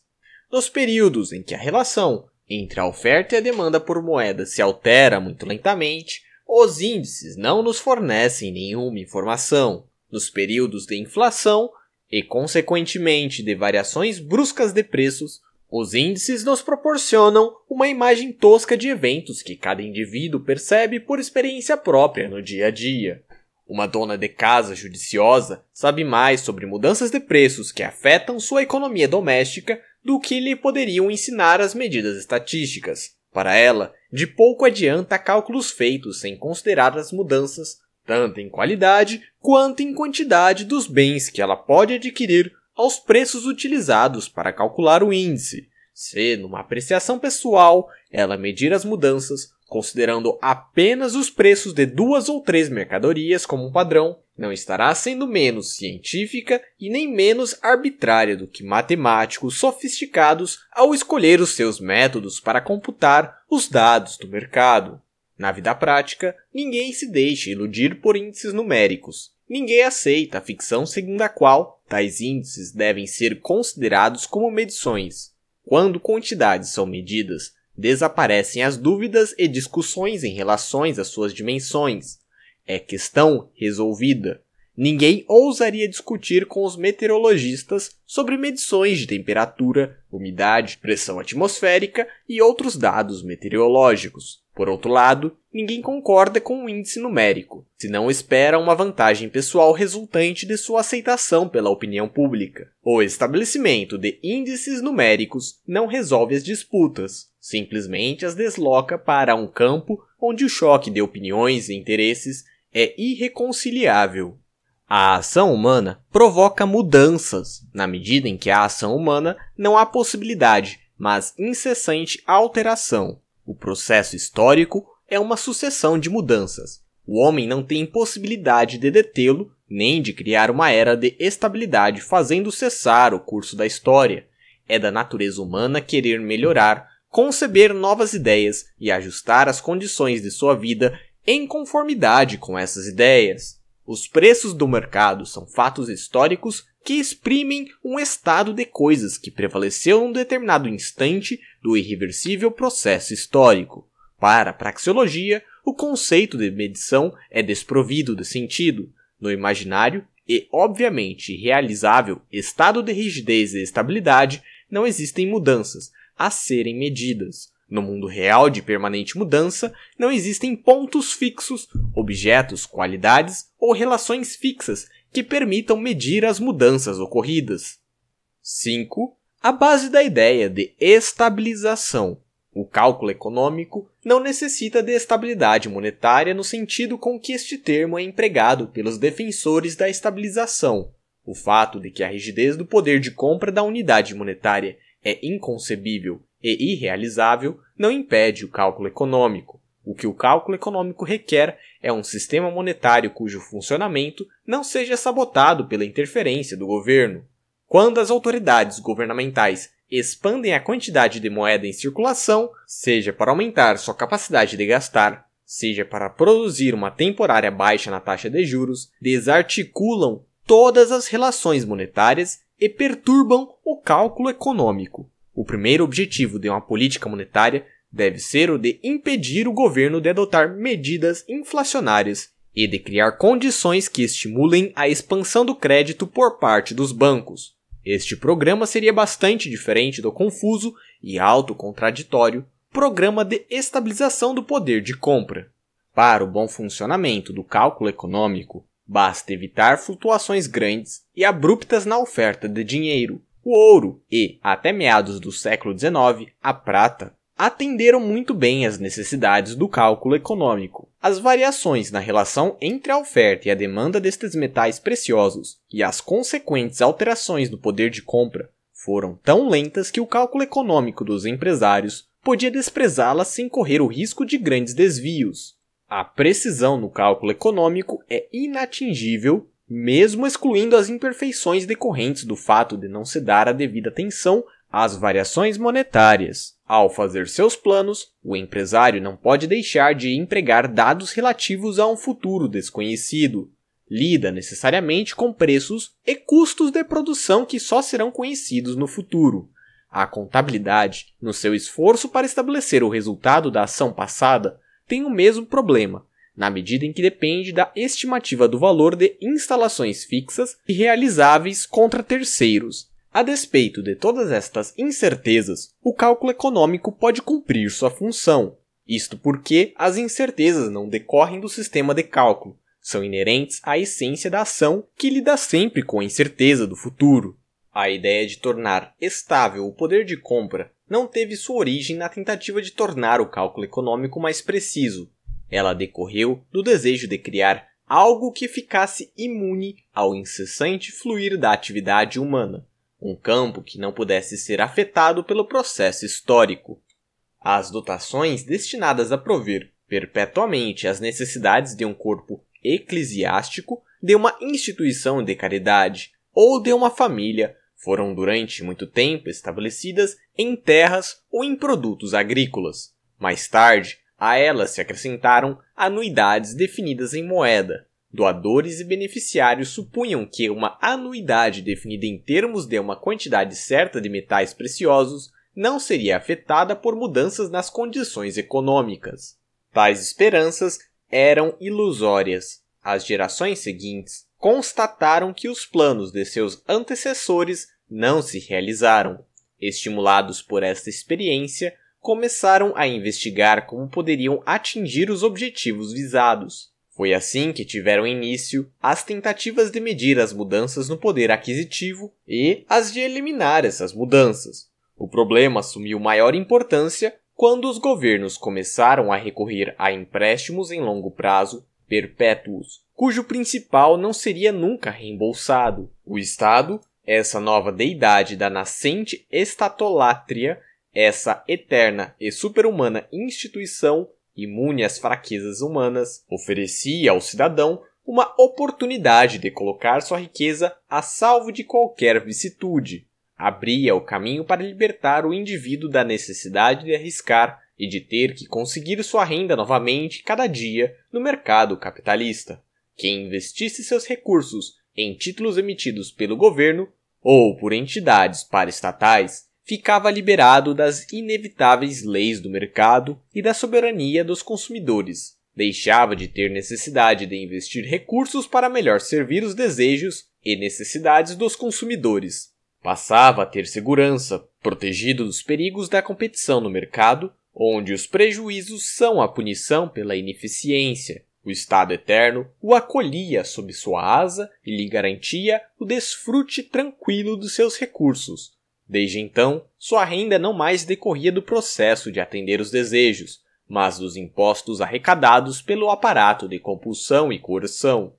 Speaker 1: Nos períodos em que a relação entre a oferta e a demanda por moeda se altera muito lentamente, os índices não nos fornecem nenhuma informação. Nos períodos de inflação e, consequentemente, de variações bruscas de preços, os índices nos proporcionam uma imagem tosca de eventos que cada indivíduo percebe por experiência própria no dia a dia. Uma dona de casa judiciosa sabe mais sobre mudanças de preços que afetam sua economia doméstica do que lhe poderiam ensinar as medidas estatísticas. Para ela, de pouco adianta cálculos feitos sem considerar as mudanças, tanto em qualidade quanto em quantidade dos bens que ela pode adquirir aos preços utilizados para calcular o índice, se, numa apreciação pessoal, ela medir as mudanças considerando apenas os preços de duas ou três mercadorias como um padrão, não estará sendo menos científica e nem menos arbitrária do que matemáticos sofisticados ao escolher os seus métodos para computar os dados do mercado. Na vida prática, ninguém se deixa iludir por índices numéricos. Ninguém aceita a ficção segundo a qual tais índices devem ser considerados como medições. Quando quantidades são medidas, desaparecem as dúvidas e discussões em relação às suas dimensões. É questão resolvida. Ninguém ousaria discutir com os meteorologistas sobre medições de temperatura, umidade, pressão atmosférica e outros dados meteorológicos. Por outro lado, ninguém concorda com o índice numérico, se não espera uma vantagem pessoal resultante de sua aceitação pela opinião pública. O estabelecimento de índices numéricos não resolve as disputas, simplesmente as desloca para um campo onde o choque de opiniões e interesses é irreconciliável. A ação humana provoca mudanças, na medida em que a ação humana não há possibilidade, mas incessante alteração o processo histórico é uma sucessão de mudanças. O homem não tem possibilidade de detê-lo nem de criar uma era de estabilidade fazendo cessar o curso da história. É da natureza humana querer melhorar, conceber novas ideias e ajustar as condições de sua vida em conformidade com essas ideias. Os preços do mercado são fatos históricos que exprimem um estado de coisas que prevaleceu num determinado instante do irreversível processo histórico. Para a praxeologia, o conceito de medição é desprovido de sentido no imaginário e, obviamente, realizável estado de rigidez e estabilidade, não existem mudanças a serem medidas. No mundo real de permanente mudança, não existem pontos fixos, objetos, qualidades ou relações fixas que permitam medir as mudanças ocorridas. 5. A base da ideia de estabilização, o cálculo econômico, não necessita de estabilidade monetária no sentido com que este termo é empregado pelos defensores da estabilização. O fato de que a rigidez do poder de compra da unidade monetária é inconcebível e irrealizável não impede o cálculo econômico. O que o cálculo econômico requer é um sistema monetário cujo funcionamento não seja sabotado pela interferência do governo. Quando as autoridades governamentais expandem a quantidade de moeda em circulação, seja para aumentar sua capacidade de gastar, seja para produzir uma temporária baixa na taxa de juros, desarticulam todas as relações monetárias e perturbam o cálculo econômico. O primeiro objetivo de uma política monetária deve ser o de impedir o governo de adotar medidas inflacionárias e de criar condições que estimulem a expansão do crédito por parte dos bancos, este programa seria bastante diferente do confuso e autocontraditório Programa de Estabilização do Poder de Compra. Para o bom funcionamento do cálculo econômico, basta evitar flutuações grandes e abruptas na oferta de dinheiro, o ouro e, até meados do século XIX, a prata atenderam muito bem às necessidades do cálculo econômico. As variações na relação entre a oferta e a demanda destes metais preciosos e as consequentes alterações no poder de compra foram tão lentas que o cálculo econômico dos empresários podia desprezá-las sem correr o risco de grandes desvios. A precisão no cálculo econômico é inatingível, mesmo excluindo as imperfeições decorrentes do fato de não se dar a devida atenção as variações monetárias. Ao fazer seus planos, o empresário não pode deixar de empregar dados relativos a um futuro desconhecido. Lida necessariamente com preços e custos de produção que só serão conhecidos no futuro. A contabilidade, no seu esforço para estabelecer o resultado da ação passada, tem o mesmo problema, na medida em que depende da estimativa do valor de instalações fixas e realizáveis contra terceiros, a despeito de todas estas incertezas, o cálculo econômico pode cumprir sua função, isto porque as incertezas não decorrem do sistema de cálculo, são inerentes à essência da ação que lida sempre com a incerteza do futuro. A ideia de tornar estável o poder de compra não teve sua origem na tentativa de tornar o cálculo econômico mais preciso. Ela decorreu do desejo de criar algo que ficasse imune ao incessante fluir da atividade humana um campo que não pudesse ser afetado pelo processo histórico. As dotações destinadas a prover perpetuamente as necessidades de um corpo eclesiástico, de uma instituição de caridade ou de uma família foram durante muito tempo estabelecidas em terras ou em produtos agrícolas. Mais tarde, a elas se acrescentaram anuidades definidas em moeda. Doadores e beneficiários supunham que uma anuidade definida em termos de uma quantidade certa de metais preciosos não seria afetada por mudanças nas condições econômicas. Tais esperanças eram ilusórias. As gerações seguintes constataram que os planos de seus antecessores não se realizaram. Estimulados por esta experiência, começaram a investigar como poderiam atingir os objetivos visados. Foi assim que tiveram início as tentativas de medir as mudanças no poder aquisitivo e as de eliminar essas mudanças. O problema assumiu maior importância quando os governos começaram a recorrer a empréstimos em longo prazo perpétuos, cujo principal não seria nunca reembolsado. O Estado, essa nova deidade da nascente estatolátria, essa eterna e superhumana instituição imune às fraquezas humanas, oferecia ao cidadão uma oportunidade de colocar sua riqueza a salvo de qualquer vicitude, abria o caminho para libertar o indivíduo da necessidade de arriscar e de ter que conseguir sua renda novamente cada dia no mercado capitalista. Quem investisse seus recursos em títulos emitidos pelo governo ou por entidades paraestatais ficava liberado das inevitáveis leis do mercado e da soberania dos consumidores. Deixava de ter necessidade de investir recursos para melhor servir os desejos e necessidades dos consumidores. Passava a ter segurança, protegido dos perigos da competição no mercado, onde os prejuízos são a punição pela ineficiência. O Estado Eterno o acolhia sob sua asa e lhe garantia o desfrute tranquilo dos seus recursos, Desde então, sua renda não mais decorria do processo de atender os desejos, mas dos impostos arrecadados pelo aparato de compulsão e coerção.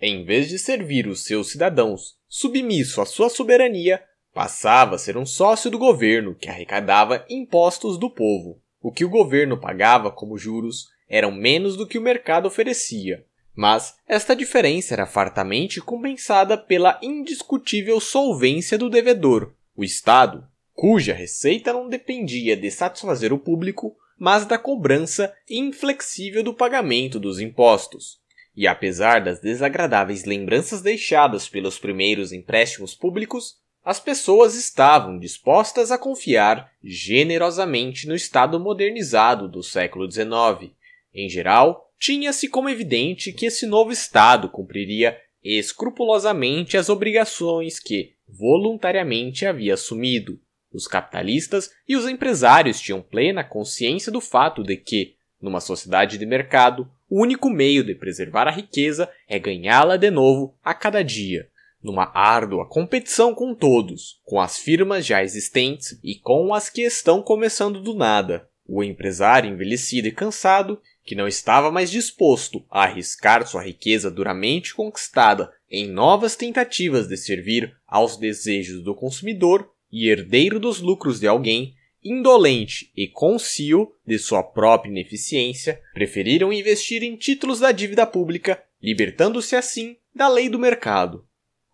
Speaker 1: Em vez de servir os seus cidadãos, submisso à sua soberania, passava a ser um sócio do governo que arrecadava impostos do povo. O que o governo pagava como juros eram menos do que o mercado oferecia, mas esta diferença era fartamente compensada pela indiscutível solvência do devedor, o Estado, cuja receita não dependia de satisfazer o público, mas da cobrança inflexível do pagamento dos impostos. E apesar das desagradáveis lembranças deixadas pelos primeiros empréstimos públicos, as pessoas estavam dispostas a confiar generosamente no Estado modernizado do século XIX. Em geral, tinha-se como evidente que esse novo Estado cumpriria escrupulosamente as obrigações que, voluntariamente, havia assumido. Os capitalistas e os empresários tinham plena consciência do fato de que, numa sociedade de mercado, o único meio de preservar a riqueza é ganhá-la de novo a cada dia, numa árdua competição com todos, com as firmas já existentes e com as que estão começando do nada. O empresário envelhecido e cansado que não estava mais disposto a arriscar sua riqueza duramente conquistada em novas tentativas de servir aos desejos do consumidor e herdeiro dos lucros de alguém, indolente e conscio de sua própria ineficiência, preferiram investir em títulos da dívida pública, libertando-se assim da lei do mercado.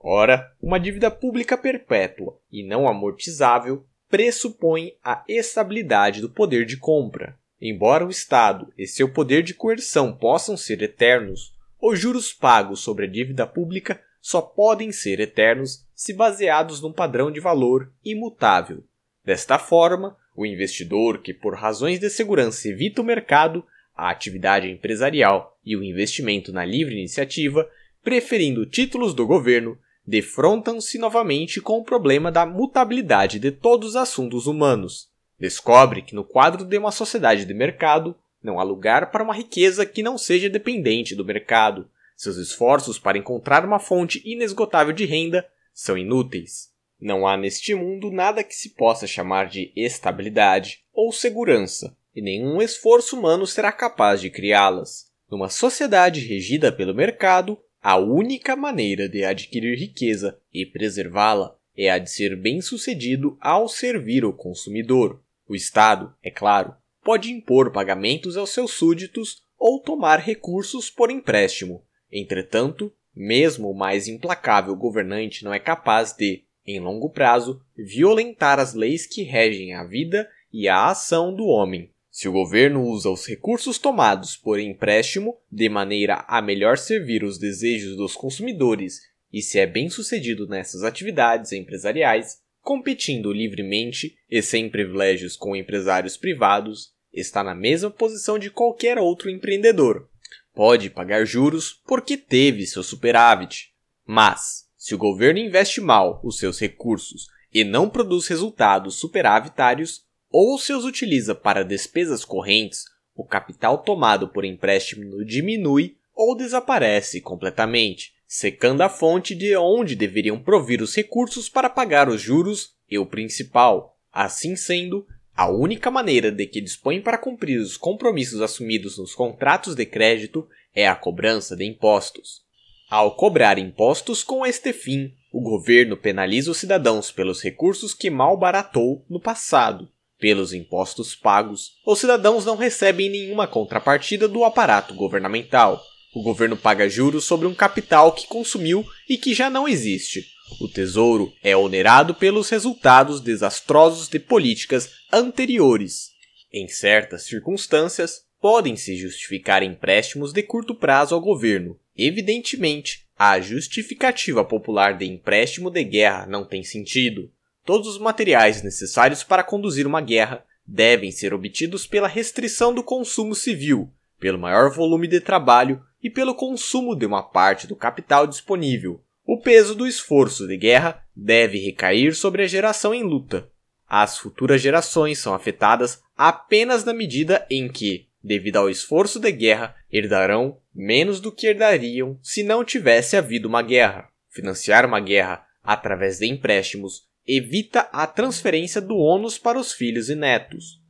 Speaker 1: Ora, uma dívida pública perpétua e não amortizável pressupõe a estabilidade do poder de compra. Embora o Estado e seu poder de coerção possam ser eternos, os juros pagos sobre a dívida pública só podem ser eternos se baseados num padrão de valor imutável. Desta forma, o investidor que, por razões de segurança, evita o mercado, a atividade empresarial e o investimento na livre iniciativa, preferindo títulos do governo, defrontam-se novamente com o problema da mutabilidade de todos os assuntos humanos, Descobre que no quadro de uma sociedade de mercado não há lugar para uma riqueza que não seja dependente do mercado. Seus esforços para encontrar uma fonte inesgotável de renda são inúteis. Não há neste mundo nada que se possa chamar de estabilidade ou segurança, e nenhum esforço humano será capaz de criá-las. Numa sociedade regida pelo mercado, a única maneira de adquirir riqueza e preservá-la é a de ser bem-sucedido ao servir o consumidor. O Estado, é claro, pode impor pagamentos aos seus súditos ou tomar recursos por empréstimo. Entretanto, mesmo o mais implacável governante não é capaz de, em longo prazo, violentar as leis que regem a vida e a ação do homem. Se o governo usa os recursos tomados por empréstimo de maneira a melhor servir os desejos dos consumidores e se é bem sucedido nessas atividades empresariais, competindo livremente e sem privilégios com empresários privados, está na mesma posição de qualquer outro empreendedor. Pode pagar juros porque teve seu superávit. Mas, se o governo investe mal os seus recursos e não produz resultados superavitários, ou se os utiliza para despesas correntes, o capital tomado por empréstimo diminui ou desaparece completamente, secando a fonte de onde deveriam provir os recursos para pagar os juros e o principal. Assim sendo, a única maneira de que dispõem para cumprir os compromissos assumidos nos contratos de crédito é a cobrança de impostos. Ao cobrar impostos com este fim, o governo penaliza os cidadãos pelos recursos que malbaratou no passado. Pelos impostos pagos, os cidadãos não recebem nenhuma contrapartida do aparato governamental. O governo paga juros sobre um capital que consumiu e que já não existe. O tesouro é onerado pelos resultados desastrosos de políticas anteriores. Em certas circunstâncias, podem-se justificar empréstimos de curto prazo ao governo. Evidentemente, a justificativa popular de empréstimo de guerra não tem sentido. Todos os materiais necessários para conduzir uma guerra devem ser obtidos pela restrição do consumo civil, pelo maior volume de trabalho e pelo consumo de uma parte do capital disponível. O peso do esforço de guerra deve recair sobre a geração em luta. As futuras gerações são afetadas apenas na medida em que, devido ao esforço de guerra, herdarão menos do que herdariam se não tivesse havido uma guerra. Financiar uma guerra através de empréstimos evita a transferência do ônus para os filhos e netos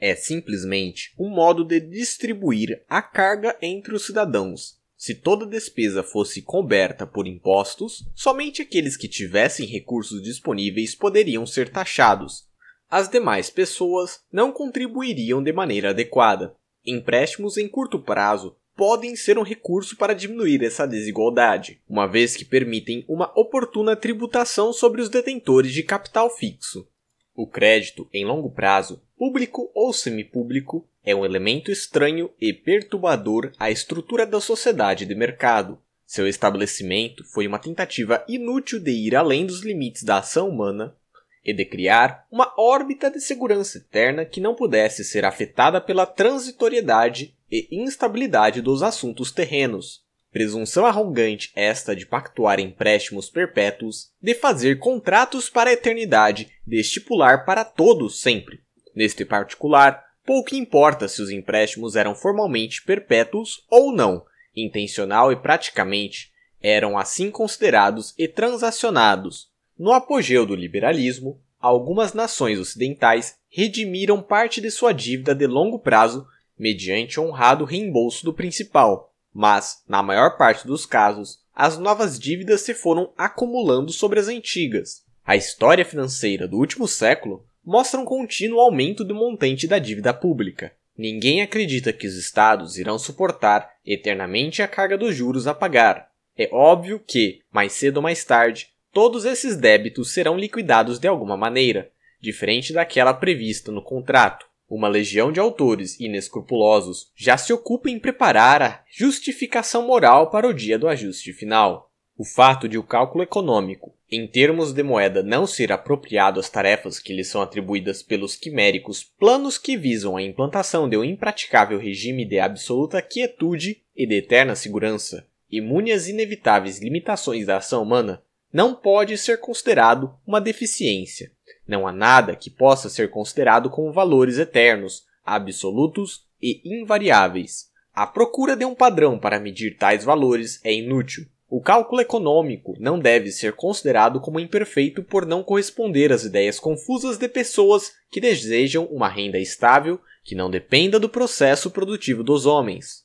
Speaker 1: é simplesmente um modo de distribuir a carga entre os cidadãos. Se toda despesa fosse coberta por impostos, somente aqueles que tivessem recursos disponíveis poderiam ser taxados. As demais pessoas não contribuiriam de maneira adequada. Empréstimos em curto prazo podem ser um recurso para diminuir essa desigualdade, uma vez que permitem uma oportuna tributação sobre os detentores de capital fixo. O crédito em longo prazo, público ou semipúblico, é um elemento estranho e perturbador à estrutura da sociedade de mercado. Seu estabelecimento foi uma tentativa inútil de ir além dos limites da ação humana e de criar uma órbita de segurança eterna que não pudesse ser afetada pela transitoriedade e instabilidade dos assuntos terrenos. Presunção arrogante esta de pactuar empréstimos perpétuos, de fazer contratos para a eternidade, de estipular para todos sempre. Neste particular, pouco importa se os empréstimos eram formalmente perpétuos ou não, intencional e praticamente, eram assim considerados e transacionados. No apogeu do liberalismo, algumas nações ocidentais redimiram parte de sua dívida de longo prazo mediante honrado reembolso do principal. Mas, na maior parte dos casos, as novas dívidas se foram acumulando sobre as antigas. A história financeira do último século mostra um contínuo aumento do montante da dívida pública. Ninguém acredita que os estados irão suportar eternamente a carga dos juros a pagar. É óbvio que, mais cedo ou mais tarde, todos esses débitos serão liquidados de alguma maneira, diferente daquela prevista no contrato uma legião de autores inescrupulosos já se ocupa em preparar a justificação moral para o dia do ajuste final. O fato de o cálculo econômico, em termos de moeda, não ser apropriado às tarefas que lhe são atribuídas pelos quiméricos planos que visam a implantação de um impraticável regime de absoluta quietude e de eterna segurança, imune às inevitáveis limitações da ação humana, não pode ser considerado uma deficiência, não há nada que possa ser considerado como valores eternos, absolutos e invariáveis. A procura de um padrão para medir tais valores é inútil. O cálculo econômico não deve ser considerado como imperfeito por não corresponder às ideias confusas de pessoas que desejam uma renda estável que não dependa do processo produtivo dos homens.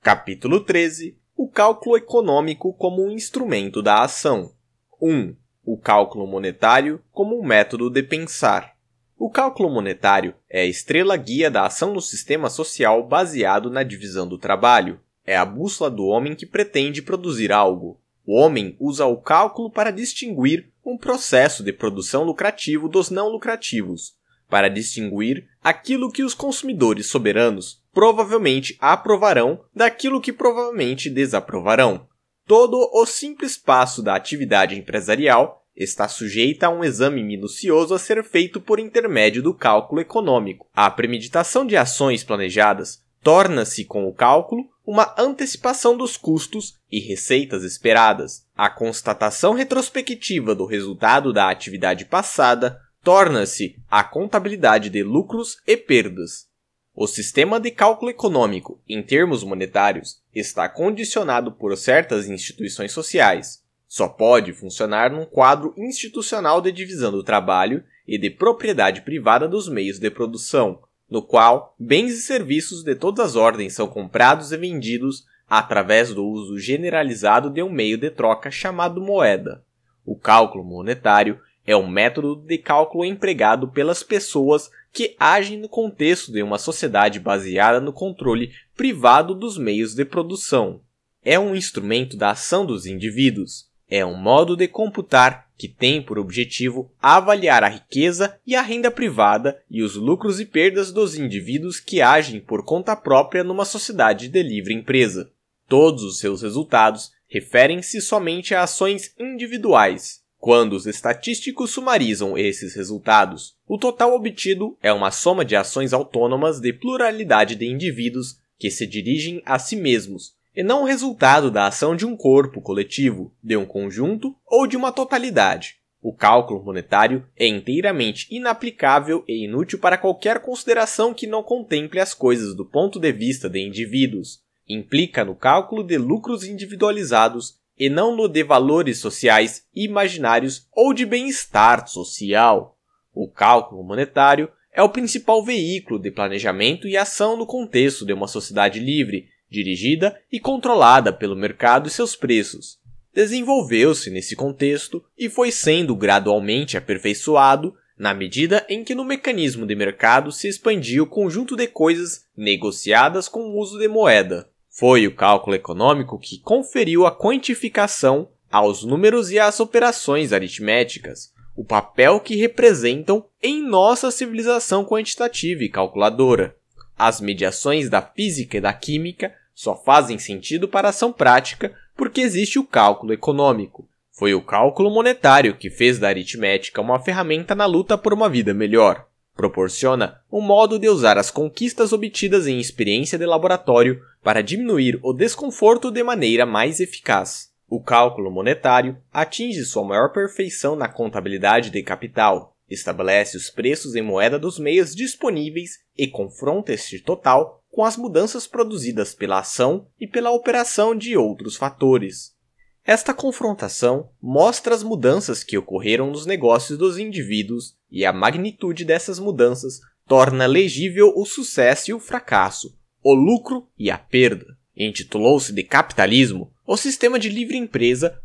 Speaker 1: Capítulo 13 O cálculo econômico como um instrumento da ação. 1 o cálculo monetário como um método de pensar. O cálculo monetário é a estrela guia da ação do sistema social baseado na divisão do trabalho. É a bússola do homem que pretende produzir algo. O homem usa o cálculo para distinguir um processo de produção lucrativo dos não lucrativos, para distinguir aquilo que os consumidores soberanos provavelmente aprovarão daquilo que provavelmente desaprovarão todo o simples passo da atividade empresarial está sujeita a um exame minucioso a ser feito por intermédio do cálculo econômico. A premeditação de ações planejadas torna-se, com o cálculo, uma antecipação dos custos e receitas esperadas. A constatação retrospectiva do resultado da atividade passada torna-se a contabilidade de lucros e perdas. O sistema de cálculo econômico, em termos monetários, está condicionado por certas instituições sociais, só pode funcionar num quadro institucional de divisão do trabalho e de propriedade privada dos meios de produção, no qual bens e serviços de todas as ordens são comprados e vendidos através do uso generalizado de um meio de troca chamado moeda. O cálculo monetário é um método de cálculo empregado pelas pessoas que agem no contexto de uma sociedade baseada no controle privado dos meios de produção. É um instrumento da ação dos indivíduos, é um modo de computar que tem por objetivo avaliar a riqueza e a renda privada e os lucros e perdas dos indivíduos que agem por conta própria numa sociedade de livre empresa. Todos os seus resultados referem-se somente a ações individuais. Quando os estatísticos sumarizam esses resultados, o total obtido é uma soma de ações autônomas de pluralidade de indivíduos que se dirigem a si mesmos e não o resultado da ação de um corpo coletivo, de um conjunto ou de uma totalidade. O cálculo monetário é inteiramente inaplicável e inútil para qualquer consideração que não contemple as coisas do ponto de vista de indivíduos. Implica no cálculo de lucros individualizados e não no de valores sociais imaginários ou de bem-estar social. O cálculo monetário é o principal veículo de planejamento e ação no contexto de uma sociedade livre, dirigida e controlada pelo mercado e seus preços. Desenvolveu-se nesse contexto e foi sendo gradualmente aperfeiçoado na medida em que no mecanismo de mercado se expandia o conjunto de coisas negociadas com o uso de moeda. Foi o cálculo econômico que conferiu a quantificação aos números e às operações aritméticas, o papel que representam em nossa civilização quantitativa e calculadora. As mediações da física e da química só fazem sentido para ação prática porque existe o cálculo econômico. Foi o cálculo monetário que fez da aritmética uma ferramenta na luta por uma vida melhor. Proporciona um modo de usar as conquistas obtidas em experiência de laboratório para diminuir o desconforto de maneira mais eficaz. O cálculo monetário atinge sua maior perfeição na contabilidade de capital, Estabelece os preços em moeda dos meios disponíveis e confronta este total com as mudanças produzidas pela ação e pela operação de outros fatores. Esta confrontação mostra as mudanças que ocorreram nos negócios dos indivíduos e a magnitude dessas mudanças torna legível o sucesso e o fracasso, o lucro e a perda. Intitulou-se de capitalismo o sistema de livre empresa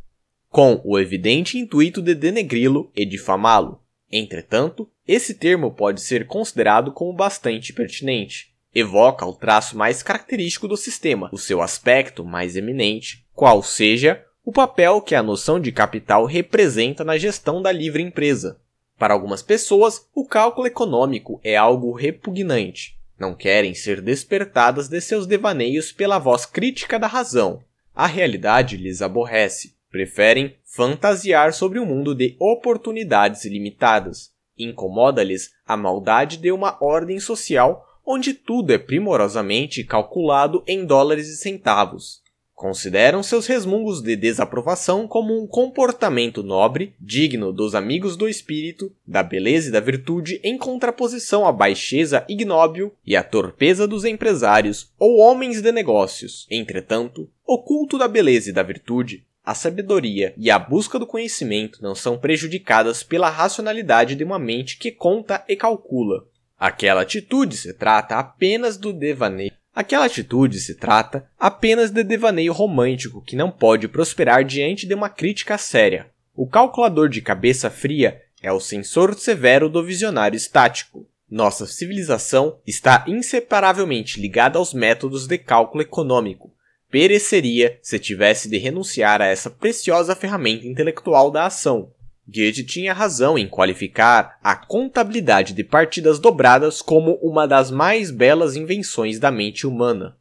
Speaker 1: com o evidente intuito de denegri-lo e difamá-lo. Entretanto, esse termo pode ser considerado como bastante pertinente. Evoca o traço mais característico do sistema, o seu aspecto mais eminente, qual seja o papel que a noção de capital representa na gestão da livre empresa. Para algumas pessoas, o cálculo econômico é algo repugnante. Não querem ser despertadas de seus devaneios pela voz crítica da razão. A realidade lhes aborrece. Preferem fantasiar sobre um mundo de oportunidades ilimitadas. Incomoda-lhes a maldade de uma ordem social onde tudo é primorosamente calculado em dólares e centavos. Consideram seus resmungos de desaprovação como um comportamento nobre, digno dos amigos do espírito, da beleza e da virtude em contraposição à baixeza ignóbil e à torpeza dos empresários ou homens de negócios. Entretanto, o culto da beleza e da virtude a sabedoria e a busca do conhecimento não são prejudicadas pela racionalidade de uma mente que conta e calcula. Aquela atitude se trata apenas do devaneio. Aquela atitude se trata apenas de devaneio romântico que não pode prosperar diante de uma crítica séria. O calculador de cabeça fria é o censor severo do visionário estático. Nossa civilização está inseparavelmente ligada aos métodos de cálculo econômico, pereceria se tivesse de renunciar a essa preciosa ferramenta intelectual da ação. Goethe tinha razão em qualificar a contabilidade de partidas dobradas como uma das mais belas invenções da mente humana.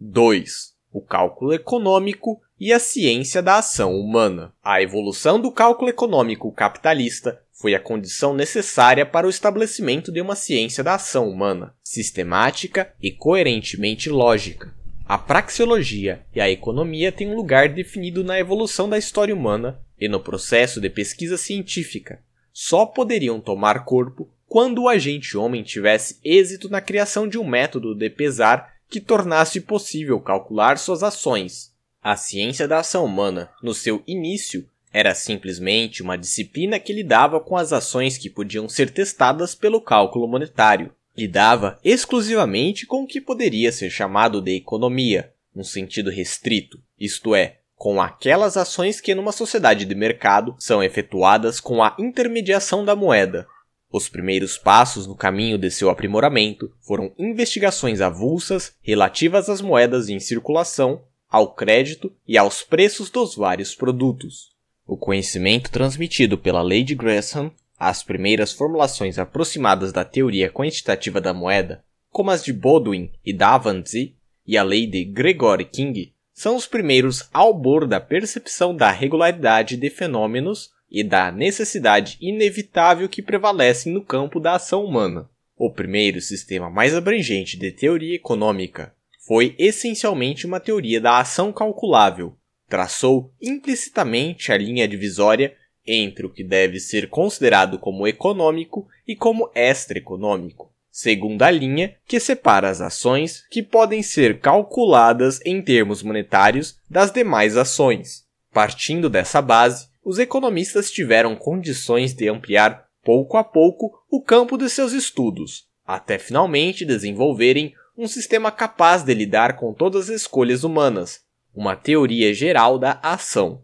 Speaker 1: 2. O cálculo econômico e a ciência da ação humana. A evolução do cálculo econômico capitalista foi a condição necessária para o estabelecimento de uma ciência da ação humana, sistemática e coerentemente lógica. A praxeologia e a economia têm um lugar definido na evolução da história humana e no processo de pesquisa científica. Só poderiam tomar corpo quando o agente homem tivesse êxito na criação de um método de pesar que tornasse possível calcular suas ações. A ciência da ação humana, no seu início, era simplesmente uma disciplina que lidava com as ações que podiam ser testadas pelo cálculo monetário lidava exclusivamente com o que poderia ser chamado de economia, num sentido restrito, isto é, com aquelas ações que numa sociedade de mercado são efetuadas com a intermediação da moeda. Os primeiros passos no caminho de seu aprimoramento foram investigações avulsas relativas às moedas em circulação, ao crédito e aos preços dos vários produtos. O conhecimento transmitido pela Lady Gresham as primeiras formulações aproximadas da teoria quantitativa da moeda, como as de Baldwin e Davanzi e a lei de Gregory King, são os primeiros albor da percepção da regularidade de fenômenos e da necessidade inevitável que prevalecem no campo da ação humana. O primeiro sistema mais abrangente de teoria econômica foi essencialmente uma teoria da ação calculável. Traçou implicitamente a linha divisória entre o que deve ser considerado como econômico e como extraeconômico, segunda linha que separa as ações que podem ser calculadas em termos monetários das demais ações. Partindo dessa base, os economistas tiveram condições de ampliar pouco a pouco o campo de seus estudos, até finalmente desenvolverem um sistema capaz de lidar com todas as escolhas humanas, uma teoria geral da ação,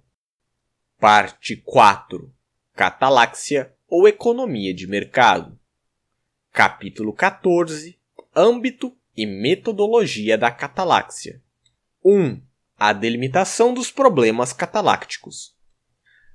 Speaker 1: Parte 4 Cataláxia ou Economia de Mercado. Capítulo 14 Âmbito e Metodologia da Cataláxia. 1. A delimitação dos problemas catalácticos.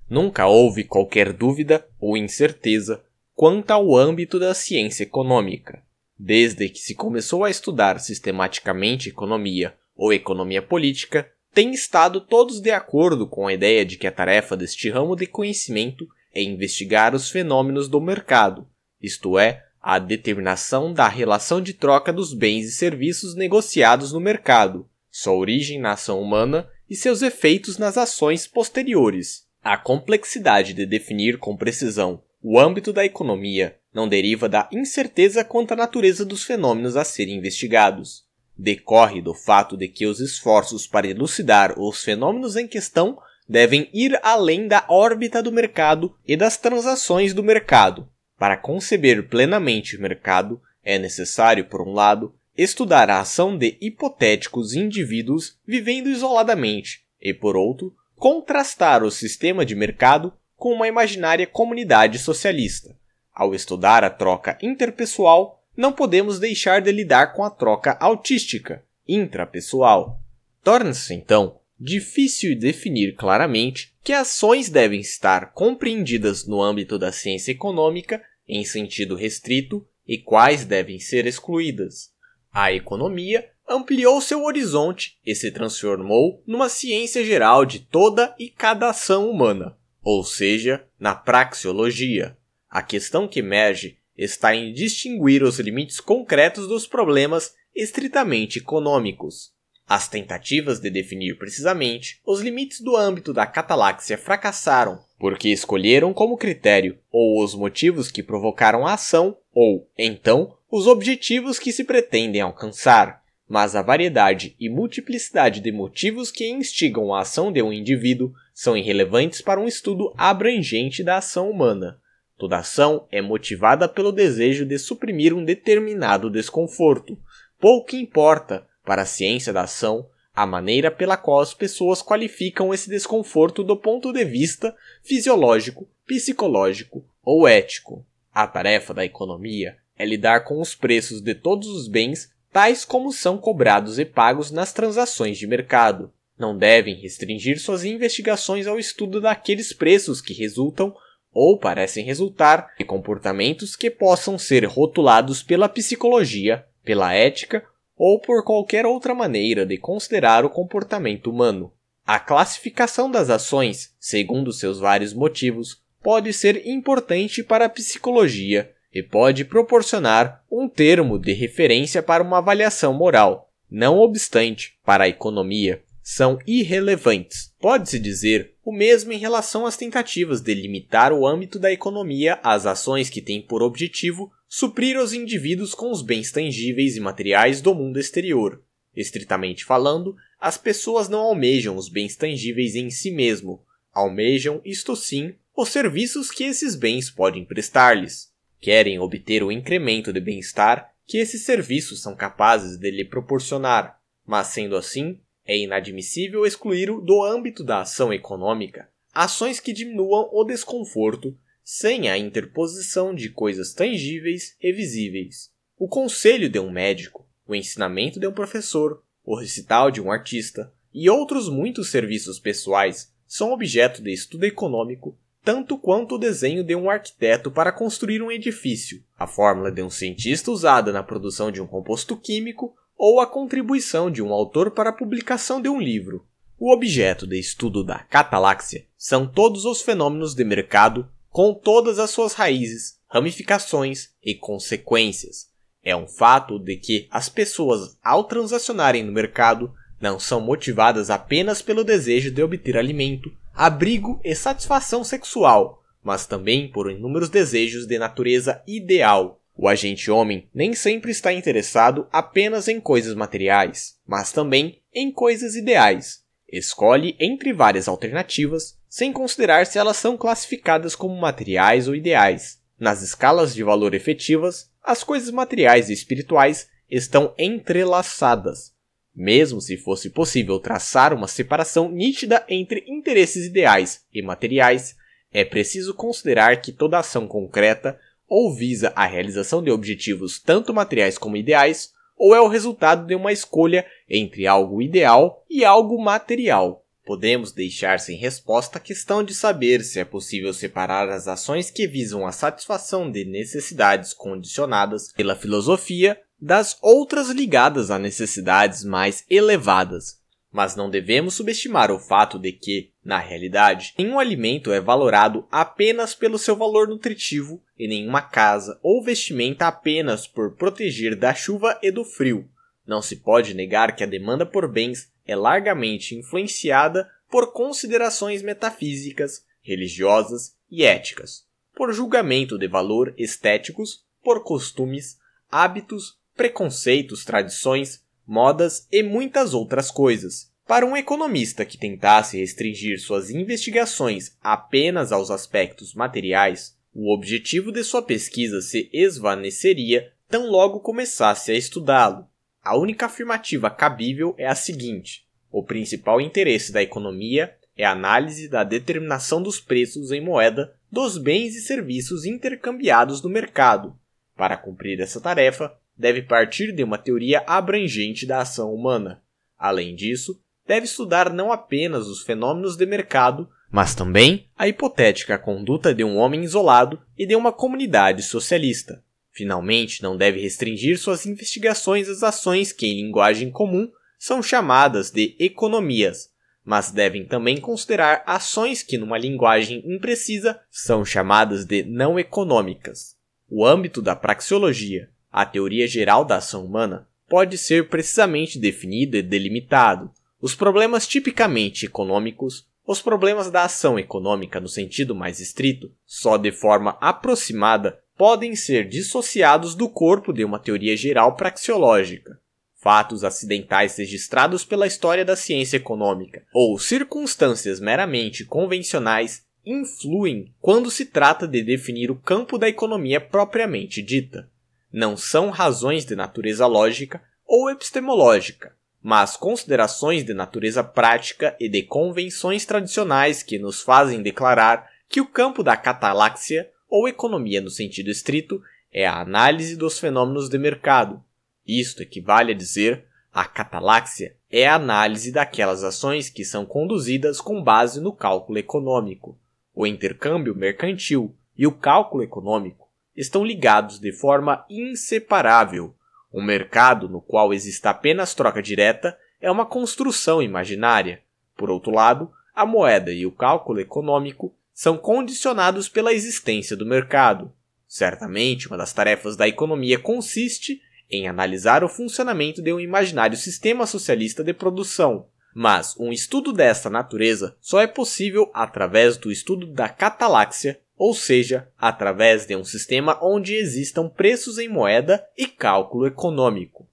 Speaker 1: Nunca houve qualquer dúvida ou incerteza quanto ao âmbito da ciência econômica. Desde que se começou a estudar sistematicamente economia ou economia política, têm estado todos de acordo com a ideia de que a tarefa deste ramo de conhecimento é investigar os fenômenos do mercado, isto é, a determinação da relação de troca dos bens e serviços negociados no mercado, sua origem na ação humana e seus efeitos nas ações posteriores. A complexidade de definir com precisão o âmbito da economia não deriva da incerteza quanto à natureza dos fenômenos a serem investigados, decorre do fato de que os esforços para elucidar os fenômenos em questão devem ir além da órbita do mercado e das transações do mercado. Para conceber plenamente o mercado, é necessário, por um lado, estudar a ação de hipotéticos indivíduos vivendo isoladamente e, por outro, contrastar o sistema de mercado com uma imaginária comunidade socialista. Ao estudar a troca interpessoal, não podemos deixar de lidar com a troca autística, intrapessoal. Torna-se, então, difícil definir claramente que ações devem estar compreendidas no âmbito da ciência econômica em sentido restrito e quais devem ser excluídas. A economia ampliou seu horizonte e se transformou numa ciência geral de toda e cada ação humana, ou seja, na praxeologia. A questão que emerge está em distinguir os limites concretos dos problemas estritamente econômicos. As tentativas de definir precisamente os limites do âmbito da cataláxia fracassaram, porque escolheram como critério ou os motivos que provocaram a ação, ou, então, os objetivos que se pretendem alcançar. Mas a variedade e multiplicidade de motivos que instigam a ação de um indivíduo são irrelevantes para um estudo abrangente da ação humana. Toda ação é motivada pelo desejo de suprimir um determinado desconforto. Pouco importa, para a ciência da ação, a maneira pela qual as pessoas qualificam esse desconforto do ponto de vista fisiológico, psicológico ou ético. A tarefa da economia é lidar com os preços de todos os bens, tais como são cobrados e pagos nas transações de mercado. Não devem restringir suas investigações ao estudo daqueles preços que resultam ou parecem resultar de comportamentos que possam ser rotulados pela psicologia, pela ética ou por qualquer outra maneira de considerar o comportamento humano. A classificação das ações, segundo seus vários motivos, pode ser importante para a psicologia e pode proporcionar um termo de referência para uma avaliação moral. Não obstante, para a economia, são irrelevantes. Pode-se dizer o mesmo em relação às tentativas de limitar o âmbito da economia às ações que têm por objetivo suprir os indivíduos com os bens tangíveis e materiais do mundo exterior. Estritamente falando, as pessoas não almejam os bens tangíveis em si mesmo, almejam, isto sim, os serviços que esses bens podem prestar-lhes. Querem obter o incremento de bem-estar que esses serviços são capazes de lhe proporcionar, mas sendo assim, é inadmissível excluir do âmbito da ação econômica ações que diminuam o desconforto sem a interposição de coisas tangíveis e visíveis. O conselho de um médico, o ensinamento de um professor, o recital de um artista e outros muitos serviços pessoais são objeto de estudo econômico tanto quanto o desenho de um arquiteto para construir um edifício, a fórmula de um cientista usada na produção de um composto químico ou a contribuição de um autor para a publicação de um livro. O objeto de estudo da cataláxia são todos os fenômenos de mercado com todas as suas raízes, ramificações e consequências. É um fato de que as pessoas, ao transacionarem no mercado, não são motivadas apenas pelo desejo de obter alimento, abrigo e satisfação sexual, mas também por inúmeros desejos de natureza ideal, o agente homem nem sempre está interessado apenas em coisas materiais, mas também em coisas ideais. Escolhe entre várias alternativas, sem considerar se elas são classificadas como materiais ou ideais. Nas escalas de valor efetivas, as coisas materiais e espirituais estão entrelaçadas, mesmo se fosse possível traçar uma separação nítida entre interesses ideais e materiais, é preciso considerar que toda ação concreta ou visa a realização de objetivos tanto materiais como ideais, ou é o resultado de uma escolha entre algo ideal e algo material. Podemos deixar sem resposta a questão de saber se é possível separar as ações que visam a satisfação de necessidades condicionadas pela filosofia das outras ligadas a necessidades mais elevadas, mas não devemos subestimar o fato de que, na realidade, nenhum alimento é valorado apenas pelo seu valor nutritivo e nenhuma casa ou vestimenta apenas por proteger da chuva e do frio. Não se pode negar que a demanda por bens é largamente influenciada por considerações metafísicas, religiosas e éticas, por julgamento de valor estéticos, por costumes, hábitos, preconceitos, tradições, modas e muitas outras coisas. Para um economista que tentasse restringir suas investigações apenas aos aspectos materiais, o objetivo de sua pesquisa se esvaneceria tão logo começasse a estudá-lo. A única afirmativa cabível é a seguinte: o principal interesse da economia é a análise da determinação dos preços em moeda dos bens e serviços intercambiados no mercado. Para cumprir essa tarefa, deve partir de uma teoria abrangente da ação humana. Além disso, deve estudar não apenas os fenômenos de mercado, mas também a hipotética conduta de um homem isolado e de uma comunidade socialista. Finalmente, não deve restringir suas investigações às ações que, em linguagem comum, são chamadas de economias, mas devem também considerar ações que, numa linguagem imprecisa, são chamadas de não econômicas. O âmbito da praxeologia a teoria geral da ação humana pode ser precisamente definida e delimitado. Os problemas tipicamente econômicos, os problemas da ação econômica no sentido mais estrito, só de forma aproximada podem ser dissociados do corpo de uma teoria geral praxeológica. Fatos acidentais registrados pela história da ciência econômica ou circunstâncias meramente convencionais influem quando se trata de definir o campo da economia propriamente dita não são razões de natureza lógica ou epistemológica, mas considerações de natureza prática e de convenções tradicionais que nos fazem declarar que o campo da cataláxia, ou economia no sentido estrito, é a análise dos fenômenos de mercado. Isto equivale a dizer a cataláxia é a análise daquelas ações que são conduzidas com base no cálculo econômico. O intercâmbio mercantil e o cálculo econômico estão ligados de forma inseparável. Um mercado no qual existe apenas troca direta é uma construção imaginária. Por outro lado, a moeda e o cálculo econômico são condicionados pela existência do mercado. Certamente, uma das tarefas da economia consiste em analisar o funcionamento de um imaginário sistema socialista de produção. Mas um estudo desta natureza só é possível através do estudo da cataláxia ou seja, através de um sistema onde existam preços em moeda e cálculo econômico.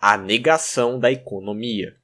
Speaker 1: A negação da economia.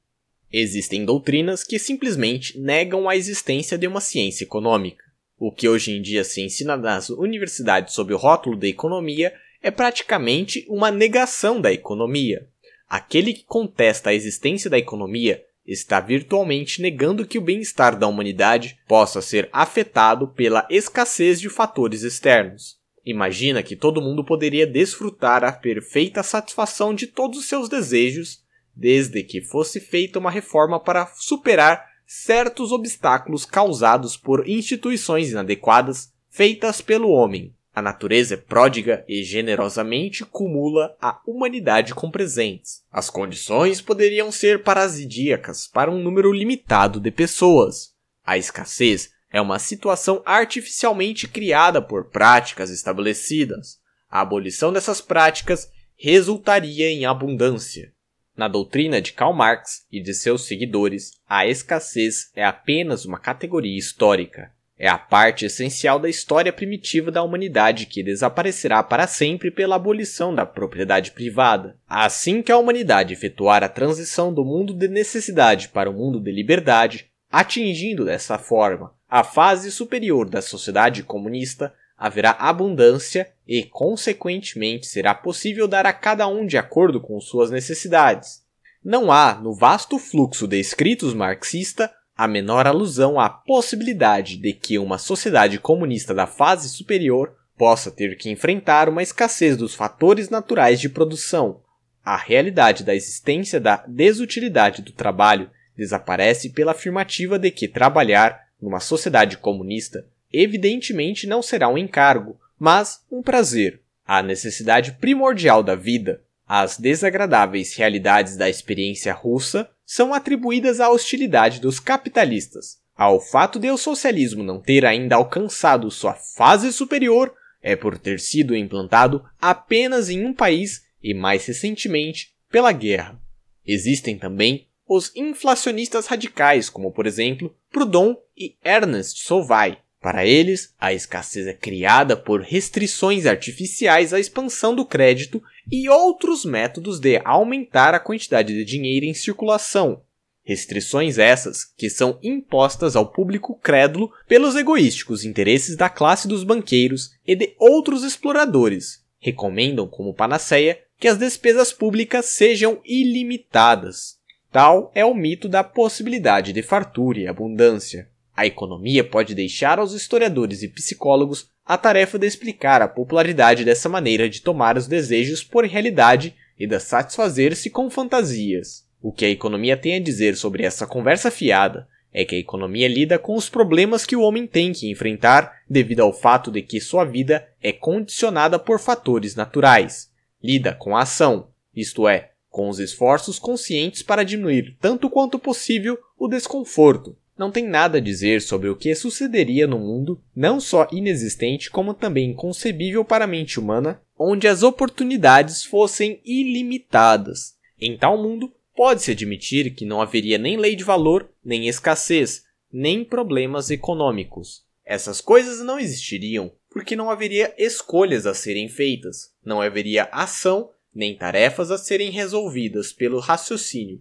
Speaker 1: Existem doutrinas que simplesmente negam a existência de uma ciência econômica. O que hoje em dia se ensina nas universidades sob o rótulo de economia é praticamente uma negação da economia. Aquele que contesta a existência da economia está virtualmente negando que o bem-estar da humanidade possa ser afetado pela escassez de fatores externos. Imagina que todo mundo poderia desfrutar a perfeita satisfação de todos os seus desejos, desde que fosse feita uma reforma para superar certos obstáculos causados por instituições inadequadas feitas pelo homem. A natureza é pródiga e generosamente cumula a humanidade com presentes. As condições poderiam ser parasidíacas para um número limitado de pessoas. A escassez é uma situação artificialmente criada por práticas estabelecidas. A abolição dessas práticas resultaria em abundância. Na doutrina de Karl Marx e de seus seguidores, a escassez é apenas uma categoria histórica é a parte essencial da história primitiva da humanidade que desaparecerá para sempre pela abolição da propriedade privada. Assim que a humanidade efetuar a transição do mundo de necessidade para o mundo de liberdade, atingindo dessa forma a fase superior da sociedade comunista, haverá abundância e, consequentemente, será possível dar a cada um de acordo com suas necessidades. Não há, no vasto fluxo de escritos marxista, a menor alusão à possibilidade de que uma sociedade comunista da fase superior possa ter que enfrentar uma escassez dos fatores naturais de produção. A realidade da existência da desutilidade do trabalho desaparece pela afirmativa de que trabalhar numa sociedade comunista evidentemente não será um encargo, mas um prazer. A necessidade primordial da vida, as desagradáveis realidades da experiência russa são atribuídas à hostilidade dos capitalistas. Ao fato de o socialismo não ter ainda alcançado sua fase superior, é por ter sido implantado apenas em um país e mais recentemente pela guerra. Existem também os inflacionistas radicais, como por exemplo Proudhon e Ernest Solvay. Para eles, a escassez é criada por restrições artificiais à expansão do crédito e outros métodos de aumentar a quantidade de dinheiro em circulação. Restrições essas que são impostas ao público crédulo pelos egoísticos interesses da classe dos banqueiros e de outros exploradores. Recomendam como panaceia que as despesas públicas sejam ilimitadas. Tal é o mito da possibilidade de fartura e abundância. A economia pode deixar aos historiadores e psicólogos a tarefa de explicar a popularidade dessa maneira de tomar os desejos por realidade e de satisfazer-se com fantasias. O que a economia tem a dizer sobre essa conversa fiada é que a economia lida com os problemas que o homem tem que enfrentar devido ao fato de que sua vida é condicionada por fatores naturais. Lida com a ação, isto é, com os esforços conscientes para diminuir tanto quanto possível o desconforto, não tem nada a dizer sobre o que sucederia no mundo, não só inexistente, como também inconcebível para a mente humana, onde as oportunidades fossem ilimitadas. Em tal mundo, pode-se admitir que não haveria nem lei de valor, nem escassez, nem problemas econômicos. Essas coisas não existiriam, porque não haveria escolhas a serem feitas, não haveria ação, nem tarefas a serem resolvidas pelo raciocínio,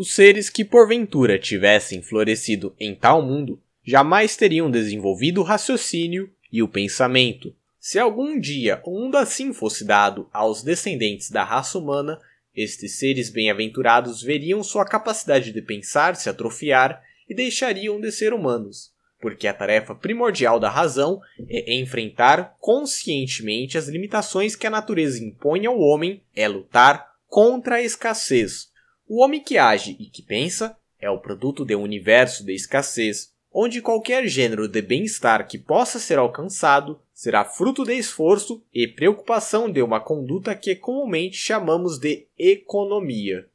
Speaker 1: os seres que porventura tivessem florescido em tal mundo jamais teriam desenvolvido o raciocínio e o pensamento. Se algum dia um mundo assim fosse dado aos descendentes da raça humana, estes seres bem-aventurados veriam sua capacidade de pensar se atrofiar e deixariam de ser humanos, porque a tarefa primordial da razão é enfrentar conscientemente as limitações que a natureza impõe ao homem, é lutar contra a escassez, o homem que age e que pensa é o produto de um universo de escassez, onde qualquer gênero de bem-estar que possa ser alcançado será fruto de esforço e preocupação de uma conduta que comumente chamamos de economia.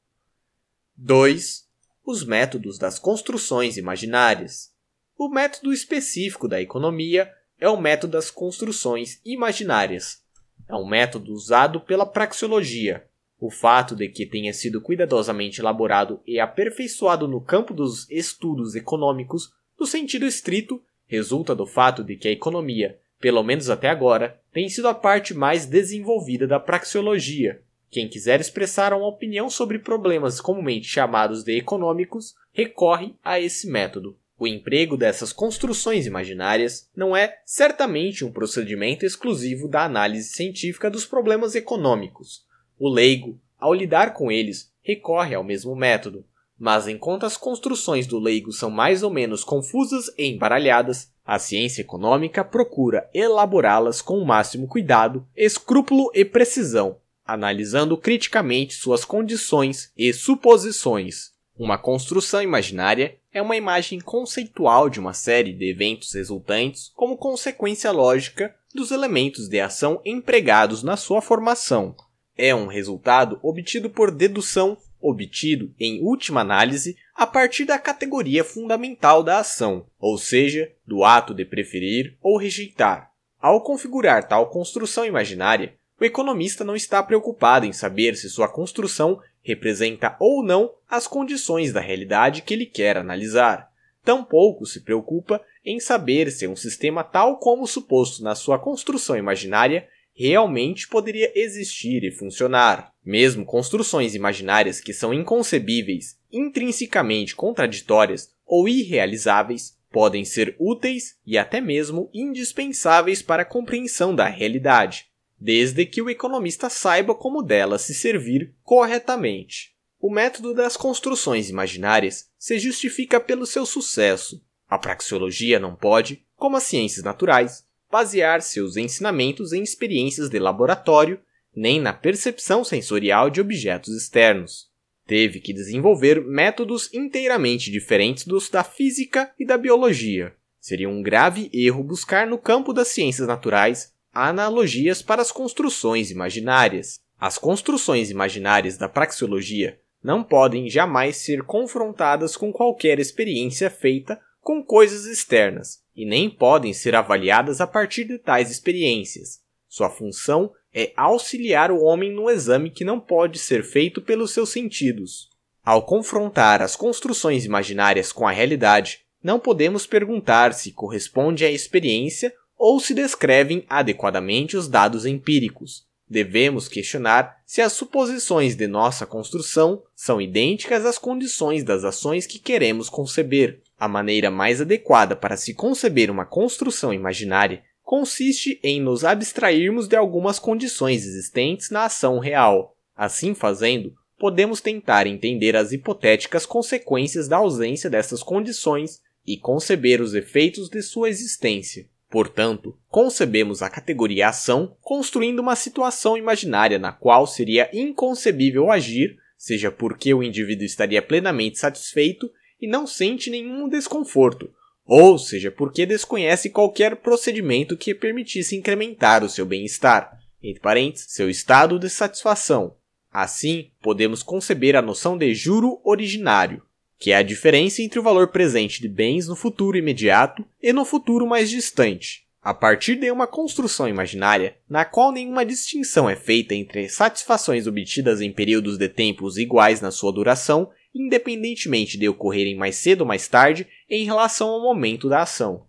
Speaker 1: 2. Os métodos das construções imaginárias. O método específico da economia é o método das construções imaginárias. É um método usado pela praxeologia, o fato de que tenha sido cuidadosamente elaborado e aperfeiçoado no campo dos estudos econômicos, no sentido estrito, resulta do fato de que a economia, pelo menos até agora, tem sido a parte mais desenvolvida da praxeologia. Quem quiser expressar uma opinião sobre problemas comumente chamados de econômicos, recorre a esse método. O emprego dessas construções imaginárias não é certamente um procedimento exclusivo da análise científica dos problemas econômicos, o leigo, ao lidar com eles, recorre ao mesmo método, mas enquanto as construções do leigo são mais ou menos confusas e embaralhadas, a ciência econômica procura elaborá-las com o máximo cuidado, escrúpulo e precisão, analisando criticamente suas condições e suposições. Uma construção imaginária é uma imagem conceitual de uma série de eventos resultantes como consequência lógica dos elementos de ação empregados na sua formação, é um resultado obtido por dedução, obtido, em última análise, a partir da categoria fundamental da ação, ou seja, do ato de preferir ou rejeitar. Ao configurar tal construção imaginária, o economista não está preocupado em saber se sua construção representa ou não as condições da realidade que ele quer analisar. Tampouco se preocupa em saber se um sistema tal como suposto na sua construção imaginária realmente poderia existir e funcionar. Mesmo construções imaginárias que são inconcebíveis, intrinsecamente contraditórias ou irrealizáveis podem ser úteis e até mesmo indispensáveis para a compreensão da realidade, desde que o economista saiba como dela se servir corretamente. O método das construções imaginárias se justifica pelo seu sucesso. A praxeologia não pode, como as ciências naturais, basear seus ensinamentos em experiências de laboratório nem na percepção sensorial de objetos externos. Teve que desenvolver métodos inteiramente diferentes dos da física e da biologia. Seria um grave erro buscar no campo das ciências naturais analogias para as construções imaginárias. As construções imaginárias da praxeologia não podem jamais ser confrontadas com qualquer experiência feita com coisas externas e nem podem ser avaliadas a partir de tais experiências. Sua função é auxiliar o homem no exame que não pode ser feito pelos seus sentidos. Ao confrontar as construções imaginárias com a realidade, não podemos perguntar se corresponde à experiência ou se descrevem adequadamente os dados empíricos. Devemos questionar se as suposições de nossa construção são idênticas às condições das ações que queremos conceber. A maneira mais adequada para se conceber uma construção imaginária consiste em nos abstrairmos de algumas condições existentes na ação real. Assim fazendo, podemos tentar entender as hipotéticas consequências da ausência dessas condições e conceber os efeitos de sua existência. Portanto, concebemos a categoria ação construindo uma situação imaginária na qual seria inconcebível agir, seja porque o indivíduo estaria plenamente satisfeito e não sente nenhum desconforto, ou seja, porque desconhece qualquer procedimento que permitisse incrementar o seu bem-estar, entre parênteses, seu estado de satisfação. Assim, podemos conceber a noção de juro originário, que é a diferença entre o valor presente de bens no futuro imediato e no futuro mais distante, a partir de uma construção imaginária na qual nenhuma distinção é feita entre satisfações obtidas em períodos de tempos iguais na sua duração independentemente de ocorrerem mais cedo ou mais tarde em relação ao momento da ação.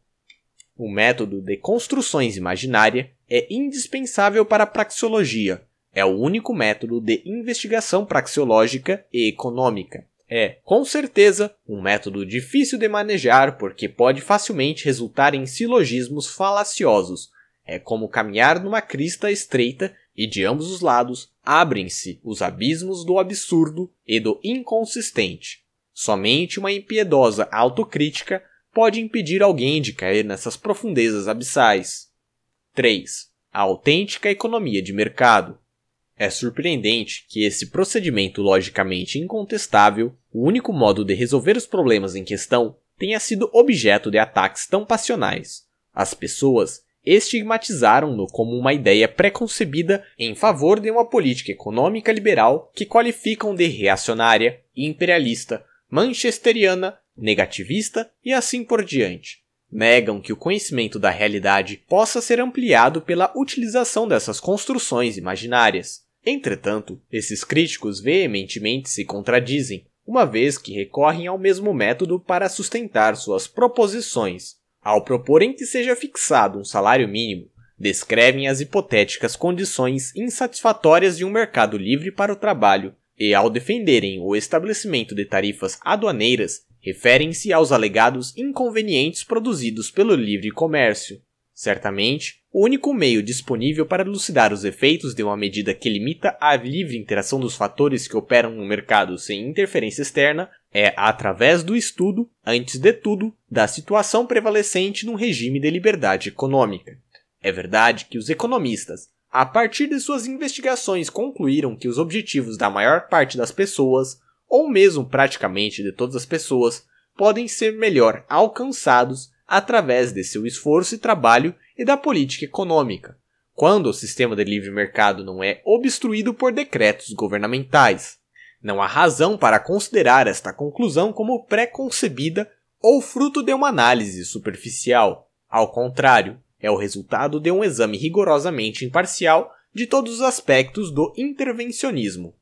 Speaker 1: O método de construções imaginária é indispensável para a praxeologia. É o único método de investigação praxeológica e econômica. É, com certeza, um método difícil de manejar porque pode facilmente resultar em silogismos falaciosos. É como caminhar numa crista estreita e de ambos os lados abrem-se os abismos do absurdo e do inconsistente. Somente uma impiedosa autocrítica pode impedir alguém de cair nessas profundezas abissais. 3. A autêntica economia de mercado. É surpreendente que esse procedimento logicamente incontestável, o único modo de resolver os problemas em questão, tenha sido objeto de ataques tão passionais. As pessoas estigmatizaram-no como uma ideia preconcebida em favor de uma política econômica liberal que qualificam de reacionária, imperialista, manchesteriana, negativista e assim por diante. Negam que o conhecimento da realidade possa ser ampliado pela utilização dessas construções imaginárias. Entretanto, esses críticos veementemente se contradizem, uma vez que recorrem ao mesmo método para sustentar suas proposições, ao proporem que seja fixado um salário mínimo, descrevem as hipotéticas condições insatisfatórias de um mercado livre para o trabalho e, ao defenderem o estabelecimento de tarifas aduaneiras, referem-se aos alegados inconvenientes produzidos pelo livre comércio. Certamente, o único meio disponível para elucidar os efeitos de uma medida que limita a livre interação dos fatores que operam no mercado sem interferência externa é através do estudo, antes de tudo, da situação prevalecente num regime de liberdade econômica. É verdade que os economistas, a partir de suas investigações, concluíram que os objetivos da maior parte das pessoas, ou mesmo praticamente de todas as pessoas, podem ser melhor alcançados através de seu esforço e trabalho e da política econômica, quando o sistema de livre mercado não é obstruído por decretos governamentais. Não há razão para considerar esta conclusão como pré-concebida ou fruto de uma análise superficial. Ao contrário, é o resultado de um exame rigorosamente imparcial de todos os aspectos do intervencionismo.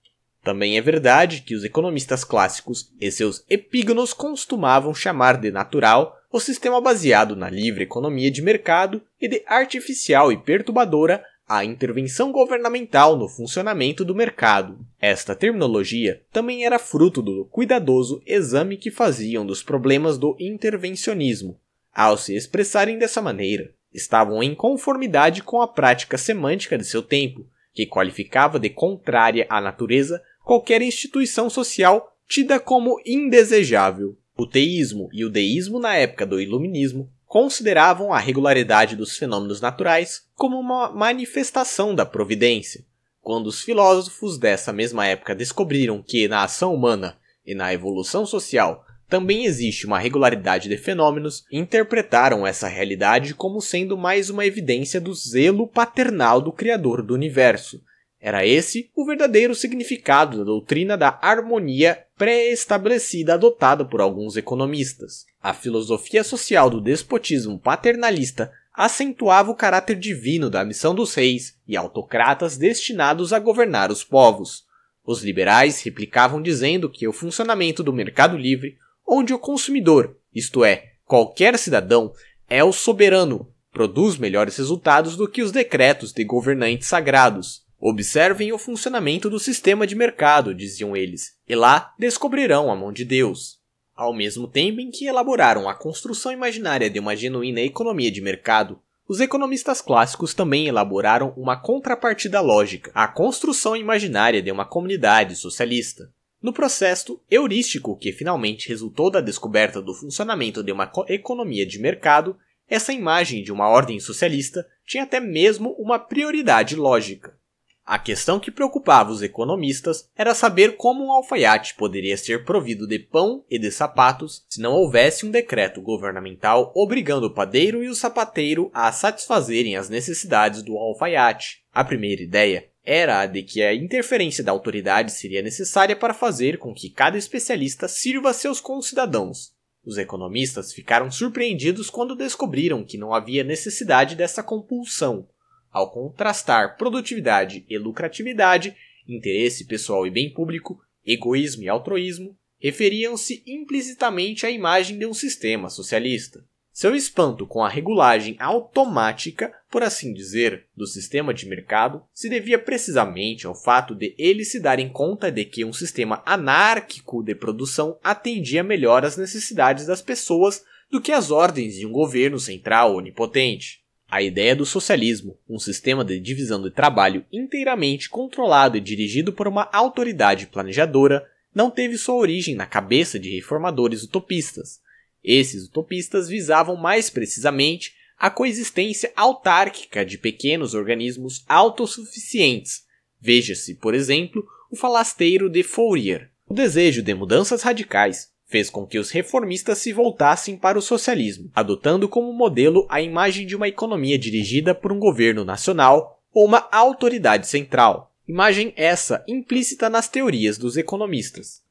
Speaker 1: Também é verdade que os economistas clássicos e seus epígonos costumavam chamar de natural o sistema baseado na livre economia de mercado e de artificial e perturbadora a intervenção governamental no funcionamento do mercado. Esta terminologia também era fruto do cuidadoso exame que faziam dos problemas do intervencionismo. Ao se expressarem dessa maneira, estavam em conformidade com a prática semântica de seu tempo, que qualificava de contrária à natureza qualquer instituição social tida como indesejável. O teísmo e o deísmo na época do iluminismo consideravam a regularidade dos fenômenos naturais como uma manifestação da providência. Quando os filósofos dessa mesma época descobriram que na ação humana e na evolução social também existe uma regularidade de fenômenos, interpretaram essa realidade como sendo mais uma evidência do zelo paternal do Criador do universo, era esse o verdadeiro significado da doutrina da harmonia pré-estabelecida adotada por alguns economistas. A filosofia social do despotismo paternalista acentuava o caráter divino da missão dos reis e autocratas destinados a governar os povos. Os liberais replicavam dizendo que o funcionamento do mercado livre, onde o consumidor, isto é, qualquer cidadão, é o soberano, produz melhores resultados do que os decretos de governantes sagrados Observem o funcionamento do sistema de mercado, diziam eles, e lá descobrirão a mão de Deus. Ao mesmo tempo em que elaboraram a construção imaginária de uma genuína economia de mercado, os economistas clássicos também elaboraram uma contrapartida lógica, a construção imaginária de uma comunidade socialista. No processo heurístico que finalmente resultou da descoberta do funcionamento de uma economia de mercado, essa imagem de uma ordem socialista tinha até mesmo uma prioridade lógica. A questão que preocupava os economistas era saber como um alfaiate poderia ser provido de pão e de sapatos se não houvesse um decreto governamental obrigando o padeiro e o sapateiro a satisfazerem as necessidades do alfaiate. A primeira ideia era a de que a interferência da autoridade seria necessária para fazer com que cada especialista sirva seus concidadãos. Os economistas ficaram surpreendidos quando descobriram que não havia necessidade dessa compulsão, ao contrastar produtividade e lucratividade, interesse pessoal e bem público, egoísmo e altruísmo, referiam-se implicitamente à imagem de um sistema socialista. Seu espanto com a regulagem automática, por assim dizer, do sistema de mercado se devia precisamente ao fato de eles se darem conta de que um sistema anárquico de produção atendia melhor às necessidades das pessoas do que as ordens de um governo central onipotente. A ideia do socialismo, um sistema de divisão de trabalho inteiramente controlado e dirigido por uma autoridade planejadora, não teve sua origem na cabeça de reformadores utopistas. Esses utopistas visavam mais precisamente a coexistência autárquica de pequenos organismos autossuficientes. Veja-se, por exemplo, o falasteiro de Fourier. O desejo de mudanças radicais fez com que os reformistas se voltassem para o socialismo, adotando como modelo a imagem de uma economia dirigida por um governo nacional ou uma autoridade central. Imagem essa implícita nas teorias dos economistas.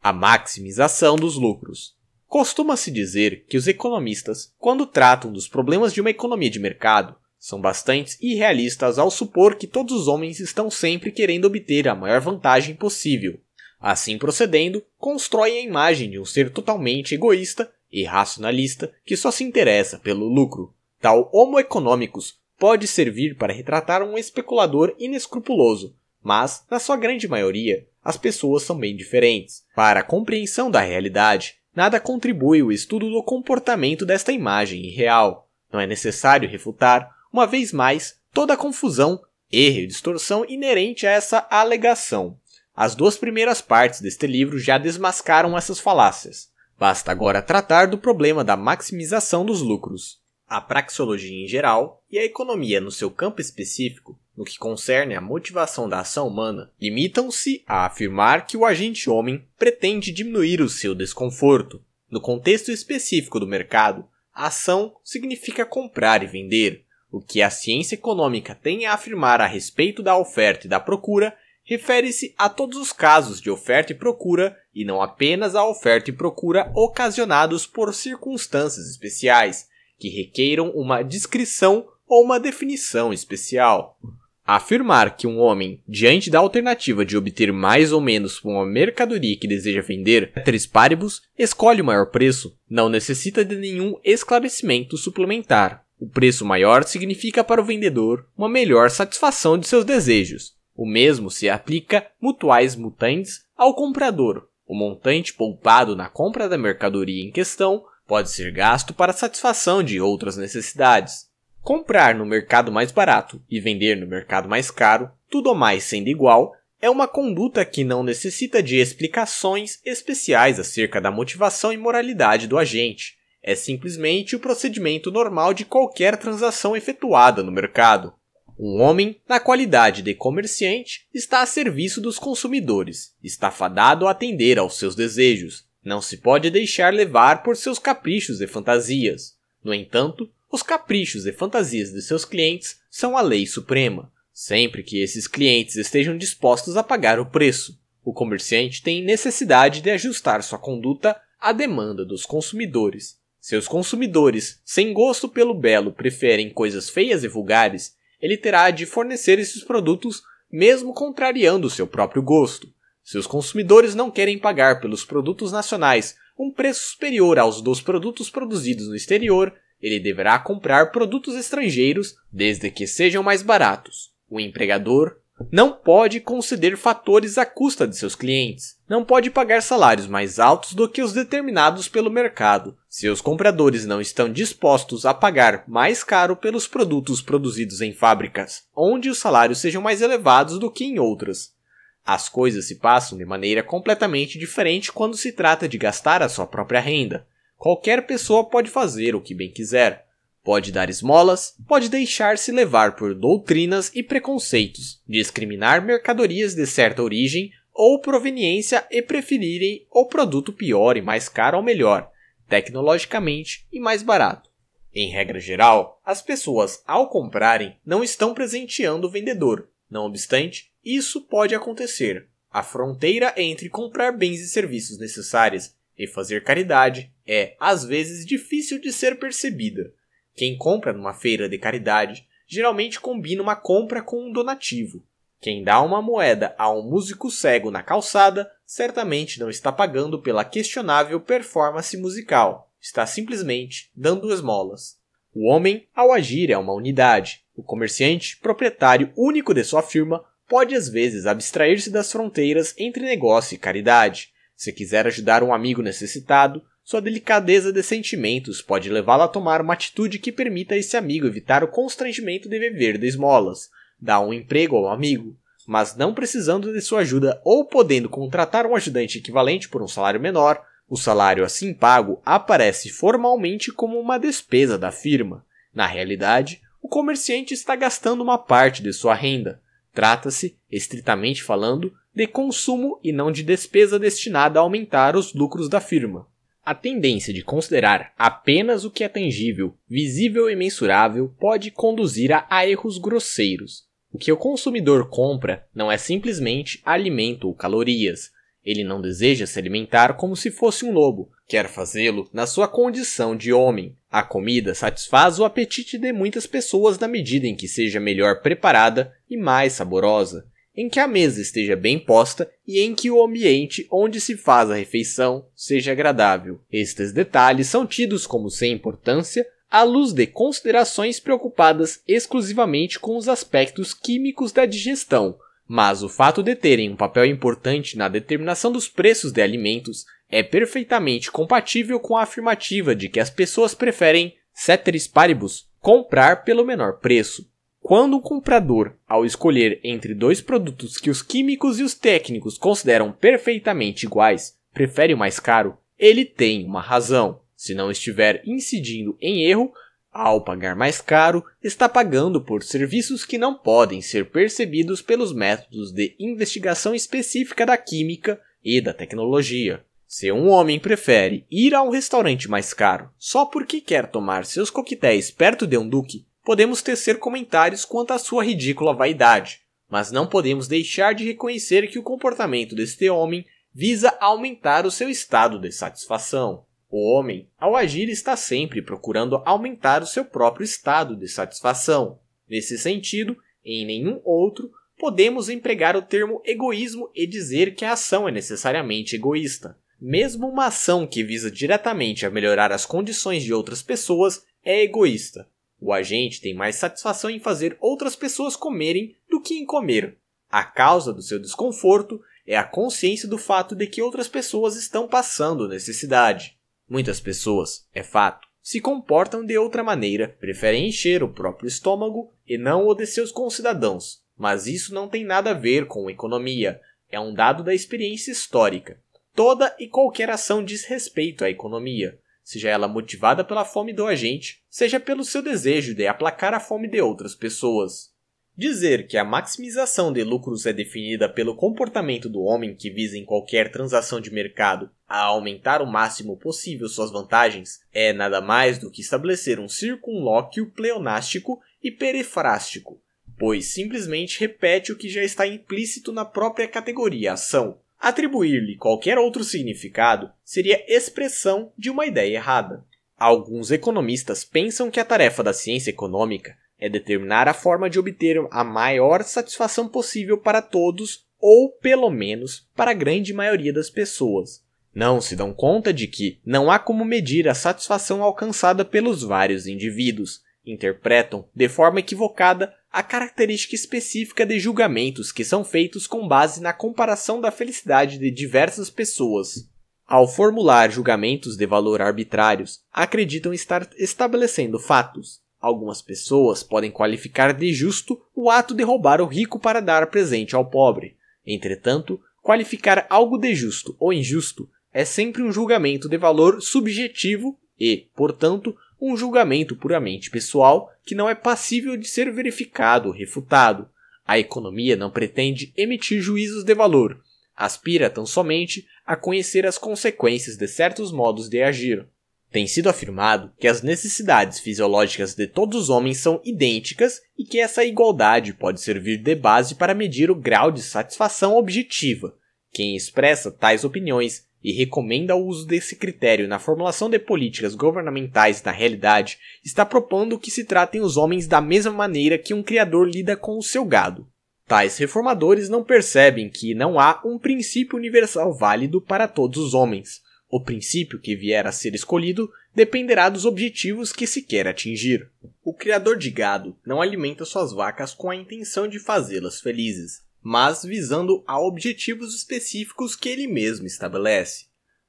Speaker 1: A maximização dos lucros. Costuma-se dizer que os economistas, quando tratam dos problemas de uma economia de mercado, são bastante irrealistas ao supor que todos os homens estão sempre querendo obter a maior vantagem possível, Assim procedendo, constrói a imagem de um ser totalmente egoísta e racionalista que só se interessa pelo lucro. Tal Homo economicus pode servir para retratar um especulador inescrupuloso, mas, na sua grande maioria, as pessoas são bem diferentes. Para a compreensão da realidade, nada contribui o estudo do comportamento desta imagem irreal. Não é necessário refutar, uma vez mais, toda a confusão, erro e distorção inerente a essa alegação. As duas primeiras partes deste livro já desmascaram essas falácias. Basta agora tratar do problema da maximização dos lucros. A praxeologia em geral e a economia no seu campo específico, no que concerne à motivação da ação humana, limitam-se a afirmar que o agente homem pretende diminuir o seu desconforto. No contexto específico do mercado, a ação significa comprar e vender. O que a ciência econômica tem a afirmar a respeito da oferta e da procura refere-se a todos os casos de oferta e procura e não apenas a oferta e procura ocasionados por circunstâncias especiais, que requeiram uma descrição ou uma definição especial. Afirmar que um homem, diante da alternativa de obter mais ou menos uma mercadoria que deseja vender, é três paribus, escolhe o maior preço, não necessita de nenhum esclarecimento suplementar. O preço maior significa para o vendedor uma melhor satisfação de seus desejos, o mesmo se aplica mutuais mutantes ao comprador. O montante poupado na compra da mercadoria em questão pode ser gasto para satisfação de outras necessidades. Comprar no mercado mais barato e vender no mercado mais caro, tudo mais sendo igual, é uma conduta que não necessita de explicações especiais acerca da motivação e moralidade do agente. É simplesmente o procedimento normal de qualquer transação efetuada no mercado. Um homem, na qualidade de comerciante, está a serviço dos consumidores, está fadado a atender aos seus desejos, não se pode deixar levar por seus caprichos e fantasias. No entanto, os caprichos e fantasias de seus clientes são a lei suprema, sempre que esses clientes estejam dispostos a pagar o preço. O comerciante tem necessidade de ajustar sua conduta à demanda dos consumidores. Seus consumidores, sem gosto pelo belo, preferem coisas feias e vulgares ele terá de fornecer esses produtos mesmo contrariando seu próprio gosto. Seus consumidores não querem pagar pelos produtos nacionais um preço superior aos dos produtos produzidos no exterior, ele deverá comprar produtos estrangeiros desde que sejam mais baratos. O empregador não pode conceder fatores à custa de seus clientes. Não pode pagar salários mais altos do que os determinados pelo mercado. Seus compradores não estão dispostos a pagar mais caro pelos produtos produzidos em fábricas, onde os salários sejam mais elevados do que em outras. As coisas se passam de maneira completamente diferente quando se trata de gastar a sua própria renda. Qualquer pessoa pode fazer o que bem quiser. Pode dar esmolas, pode deixar-se levar por doutrinas e preconceitos, discriminar mercadorias de certa origem ou proveniência e preferirem o produto pior e mais caro ao melhor, tecnologicamente e mais barato. Em regra geral, as pessoas, ao comprarem, não estão presenteando o vendedor. Não obstante, isso pode acontecer. A fronteira entre comprar bens e serviços necessários e fazer caridade é, às vezes, difícil de ser percebida. Quem compra numa feira de caridade geralmente combina uma compra com um donativo. Quem dá uma moeda a um músico cego na calçada certamente não está pagando pela questionável performance musical, está simplesmente dando esmolas. O homem, ao agir, é uma unidade. O comerciante, proprietário único de sua firma, pode às vezes abstrair-se das fronteiras entre negócio e caridade. Se quiser ajudar um amigo necessitado, sua delicadeza de sentimentos pode levá-la a tomar uma atitude que permita a esse amigo evitar o constrangimento de viver de esmolas. Dá um emprego ao amigo, mas não precisando de sua ajuda ou podendo contratar um ajudante equivalente por um salário menor, o salário assim pago aparece formalmente como uma despesa da firma. Na realidade, o comerciante está gastando uma parte de sua renda. Trata-se, estritamente falando, de consumo e não de despesa destinada a aumentar os lucros da firma. A tendência de considerar apenas o que é tangível, visível e mensurável pode conduzir a, a erros grosseiros. O que o consumidor compra não é simplesmente alimento ou calorias. Ele não deseja se alimentar como se fosse um lobo, quer fazê-lo na sua condição de homem. A comida satisfaz o apetite de muitas pessoas na medida em que seja melhor preparada e mais saborosa em que a mesa esteja bem posta e em que o ambiente onde se faz a refeição seja agradável. Estes detalhes são tidos como sem importância à luz de considerações preocupadas exclusivamente com os aspectos químicos da digestão, mas o fato de terem um papel importante na determinação dos preços de alimentos é perfeitamente compatível com a afirmativa de que as pessoas preferem, ceteris paribus, comprar pelo menor preço. Quando o comprador, ao escolher entre dois produtos que os químicos e os técnicos consideram perfeitamente iguais, prefere o mais caro, ele tem uma razão. Se não estiver incidindo em erro, ao pagar mais caro, está pagando por serviços que não podem ser percebidos pelos métodos de investigação específica da química e da tecnologia. Se um homem prefere ir a um restaurante mais caro só porque quer tomar seus coquetéis perto de um duque, podemos tecer comentários quanto à sua ridícula vaidade, mas não podemos deixar de reconhecer que o comportamento deste homem visa aumentar o seu estado de satisfação. O homem, ao agir, está sempre procurando aumentar o seu próprio estado de satisfação. Nesse sentido, em nenhum outro, podemos empregar o termo egoísmo e dizer que a ação é necessariamente egoísta. Mesmo uma ação que visa diretamente a melhorar as condições de outras pessoas é egoísta, o agente tem mais satisfação em fazer outras pessoas comerem do que em comer. A causa do seu desconforto é a consciência do fato de que outras pessoas estão passando necessidade. Muitas pessoas, é fato, se comportam de outra maneira, preferem encher o próprio estômago e não o de seus concidadãos. Mas isso não tem nada a ver com economia, é um dado da experiência histórica. Toda e qualquer ação diz respeito à economia seja ela motivada pela fome do agente, seja pelo seu desejo de aplacar a fome de outras pessoas. Dizer que a maximização de lucros é definida pelo comportamento do homem que visa em qualquer transação de mercado a aumentar o máximo possível suas vantagens é nada mais do que estabelecer um circunlóquio pleonástico e perifrástico, pois simplesmente repete o que já está implícito na própria categoria ação. Atribuir-lhe qualquer outro significado seria expressão de uma ideia errada. Alguns economistas pensam que a tarefa da ciência econômica é determinar a forma de obter a maior satisfação possível para todos ou pelo menos para a grande maioria das pessoas. Não se dão conta de que não há como medir a satisfação alcançada pelos vários indivíduos. Interpretam de forma equivocada a característica específica de julgamentos que são feitos com base na comparação da felicidade de diversas pessoas. Ao formular julgamentos de valor arbitrários, acreditam estar estabelecendo fatos. Algumas pessoas podem qualificar de justo o ato de roubar o rico para dar presente ao pobre. Entretanto, qualificar algo de justo ou injusto é sempre um julgamento de valor subjetivo e, portanto, um julgamento puramente pessoal que não é passível de ser verificado ou refutado. A economia não pretende emitir juízos de valor, aspira tão somente a conhecer as consequências de certos modos de agir. Tem sido afirmado que as necessidades fisiológicas de todos os homens são idênticas e que essa igualdade pode servir de base para medir o grau de satisfação objetiva. Quem expressa tais opiniões e recomenda o uso desse critério na formulação de políticas governamentais na realidade, está propondo que se tratem os homens da mesma maneira que um criador lida com o seu gado. Tais reformadores não percebem que não há um princípio universal válido para todos os homens. O princípio que vier a ser escolhido dependerá dos objetivos que se quer atingir. O criador de gado não alimenta suas vacas com a intenção de fazê-las felizes mas visando a objetivos específicos que ele mesmo estabelece.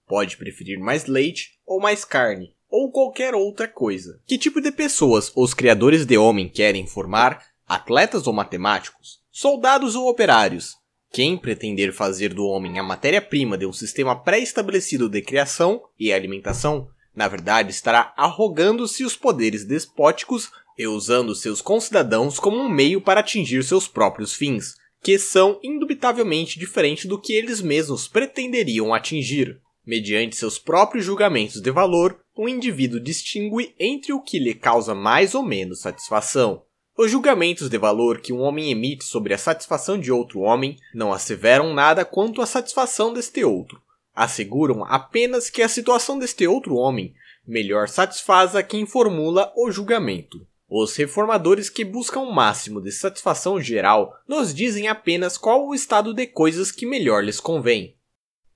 Speaker 1: Pode preferir mais leite ou mais carne, ou qualquer outra coisa. Que tipo de pessoas os criadores de homem querem formar? Atletas ou matemáticos? Soldados ou operários? Quem pretender fazer do homem a matéria-prima de um sistema pré-estabelecido de criação e alimentação, na verdade estará arrogando-se os poderes despóticos e usando seus concidadãos como um meio para atingir seus próprios fins, que são indubitavelmente diferentes do que eles mesmos pretenderiam atingir. Mediante seus próprios julgamentos de valor, o um indivíduo distingue entre o que lhe causa mais ou menos satisfação. Os julgamentos de valor que um homem emite sobre a satisfação de outro homem não asseveram nada quanto à satisfação deste outro. Asseguram apenas que a situação deste outro homem melhor satisfaz a quem formula o julgamento. Os reformadores que buscam o máximo de satisfação geral nos dizem apenas qual o estado de coisas que melhor lhes convém.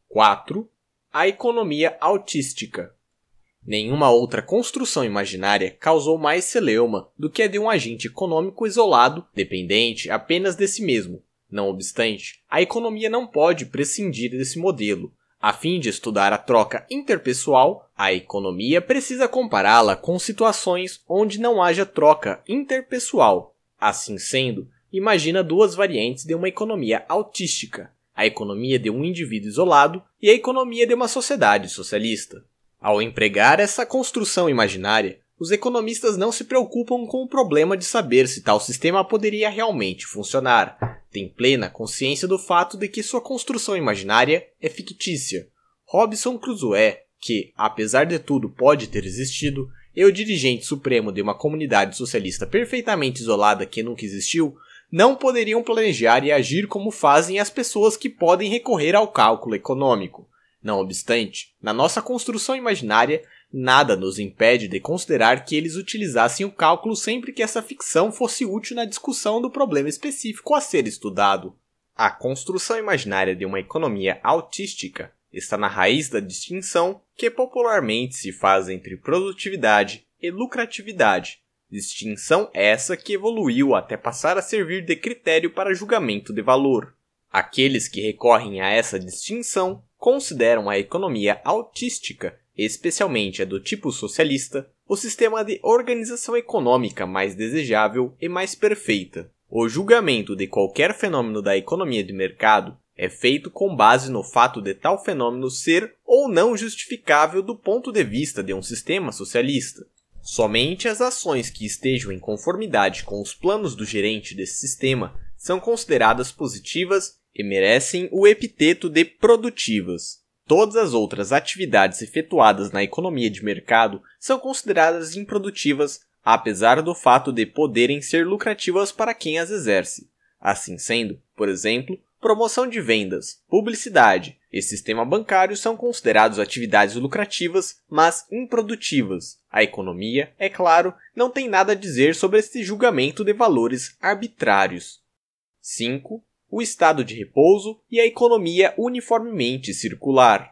Speaker 1: 4. A economia autística. Nenhuma outra construção imaginária causou mais celeuma do que a de um agente econômico isolado, dependente apenas de si mesmo. Não obstante, a economia não pode prescindir desse modelo, a fim de estudar a troca interpessoal, a economia precisa compará-la com situações onde não haja troca interpessoal. Assim sendo, imagina duas variantes de uma economia autística: a economia de um indivíduo isolado e a economia de uma sociedade socialista. Ao empregar essa construção imaginária, os economistas não se preocupam com o problema de saber se tal sistema poderia realmente funcionar. Tem plena consciência do fato de que sua construção imaginária é fictícia. Robinson Crusoe, que, apesar de tudo, pode ter existido, e é o dirigente supremo de uma comunidade socialista perfeitamente isolada que nunca existiu, não poderiam planejar e agir como fazem as pessoas que podem recorrer ao cálculo econômico. Não obstante, na nossa construção imaginária, Nada nos impede de considerar que eles utilizassem o cálculo sempre que essa ficção fosse útil na discussão do problema específico a ser estudado. A construção imaginária de uma economia autística está na raiz da distinção que popularmente se faz entre produtividade e lucratividade, distinção essa que evoluiu até passar a servir de critério para julgamento de valor. Aqueles que recorrem a essa distinção consideram a economia autística especialmente a do tipo socialista, o sistema de organização econômica mais desejável e mais perfeita. O julgamento de qualquer fenômeno da economia de mercado é feito com base no fato de tal fenômeno ser ou não justificável do ponto de vista de um sistema socialista. Somente as ações que estejam em conformidade com os planos do gerente desse sistema são consideradas positivas e merecem o epiteto de produtivas. Todas as outras atividades efetuadas na economia de mercado são consideradas improdutivas, apesar do fato de poderem ser lucrativas para quem as exerce. Assim sendo, por exemplo, promoção de vendas, publicidade e sistema bancário são considerados atividades lucrativas, mas improdutivas. A economia, é claro, não tem nada a dizer sobre este julgamento de valores arbitrários. 5 o estado de repouso e a economia uniformemente circular.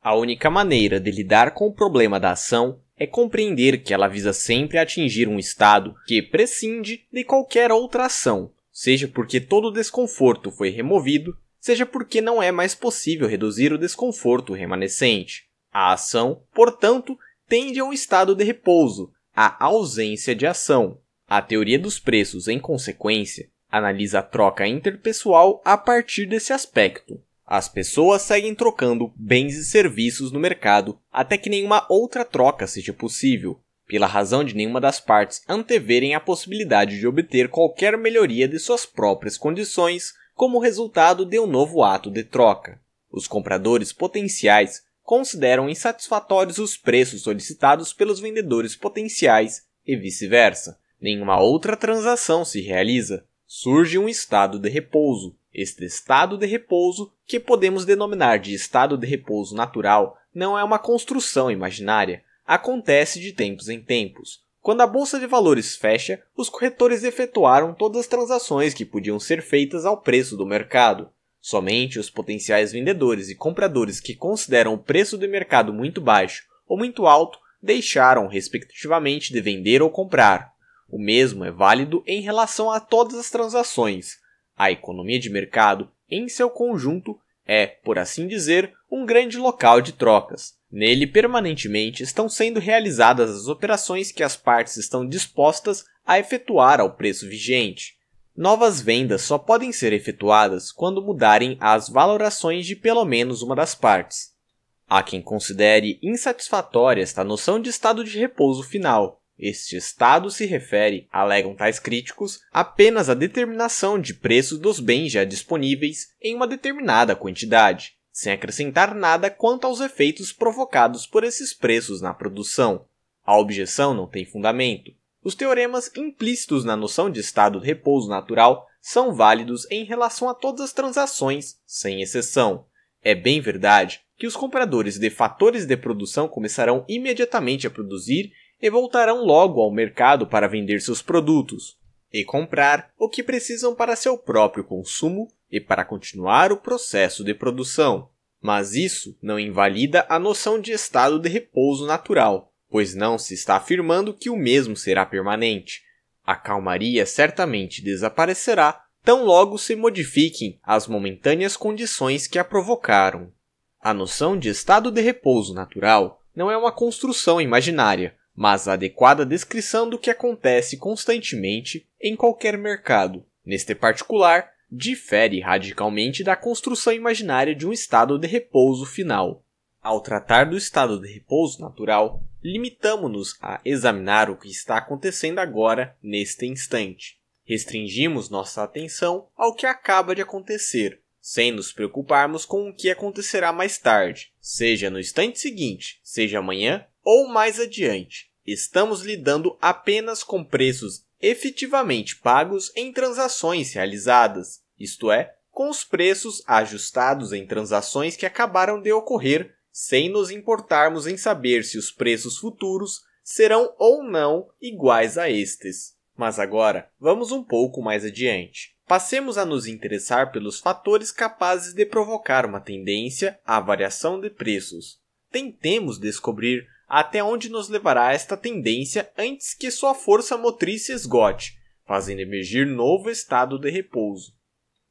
Speaker 1: A única maneira de lidar com o problema da ação é compreender que ela visa sempre atingir um estado que prescinde de qualquer outra ação, seja porque todo o desconforto foi removido, seja porque não é mais possível reduzir o desconforto remanescente. A ação, portanto, tende a um estado de repouso, a ausência de ação. A teoria dos preços, em consequência, analisa a troca interpessoal a partir desse aspecto. As pessoas seguem trocando bens e serviços no mercado até que nenhuma outra troca seja possível, pela razão de nenhuma das partes anteverem a possibilidade de obter qualquer melhoria de suas próprias condições como resultado de um novo ato de troca. Os compradores potenciais consideram insatisfatórios os preços solicitados pelos vendedores potenciais e vice-versa. Nenhuma outra transação se realiza, surge um estado de repouso. Este estado de repouso, que podemos denominar de estado de repouso natural, não é uma construção imaginária. Acontece de tempos em tempos. Quando a bolsa de valores fecha, os corretores efetuaram todas as transações que podiam ser feitas ao preço do mercado. Somente os potenciais vendedores e compradores que consideram o preço do mercado muito baixo ou muito alto deixaram, respectivamente, de vender ou comprar. O mesmo é válido em relação a todas as transações. A economia de mercado, em seu conjunto, é, por assim dizer, um grande local de trocas. Nele, permanentemente, estão sendo realizadas as operações que as partes estão dispostas a efetuar ao preço vigente. Novas vendas só podem ser efetuadas quando mudarem as valorações de pelo menos uma das partes. Há quem considere insatisfatória esta noção de estado de repouso final, este estado se refere, alegam tais críticos, apenas à determinação de preços dos bens já disponíveis em uma determinada quantidade, sem acrescentar nada quanto aos efeitos provocados por esses preços na produção. A objeção não tem fundamento. Os teoremas implícitos na noção de estado de repouso natural são válidos em relação a todas as transações, sem exceção. É bem verdade que os compradores de fatores de produção começarão imediatamente a produzir e voltarão logo ao mercado para vender seus produtos e comprar o que precisam para seu próprio consumo e para continuar o processo de produção. Mas isso não invalida a noção de estado de repouso natural, pois não se está afirmando que o mesmo será permanente. A calmaria certamente desaparecerá tão logo se modifiquem as momentâneas condições que a provocaram. A noção de estado de repouso natural não é uma construção imaginária, mas a adequada descrição do que acontece constantemente em qualquer mercado. Neste particular, difere radicalmente da construção imaginária de um estado de repouso final. Ao tratar do estado de repouso natural, limitamos-nos a examinar o que está acontecendo agora, neste instante. Restringimos nossa atenção ao que acaba de acontecer, sem nos preocuparmos com o que acontecerá mais tarde, seja no instante seguinte, seja amanhã ou mais adiante. Estamos lidando apenas com preços efetivamente pagos em transações realizadas, isto é, com os preços ajustados em transações que acabaram de ocorrer, sem nos importarmos em saber se os preços futuros serão ou não iguais a estes. Mas agora, vamos um pouco mais adiante. Passemos a nos interessar pelos fatores capazes de provocar uma tendência à variação de preços. Tentemos descobrir até onde nos levará esta tendência antes que sua força motriz se esgote, fazendo emergir novo estado de repouso.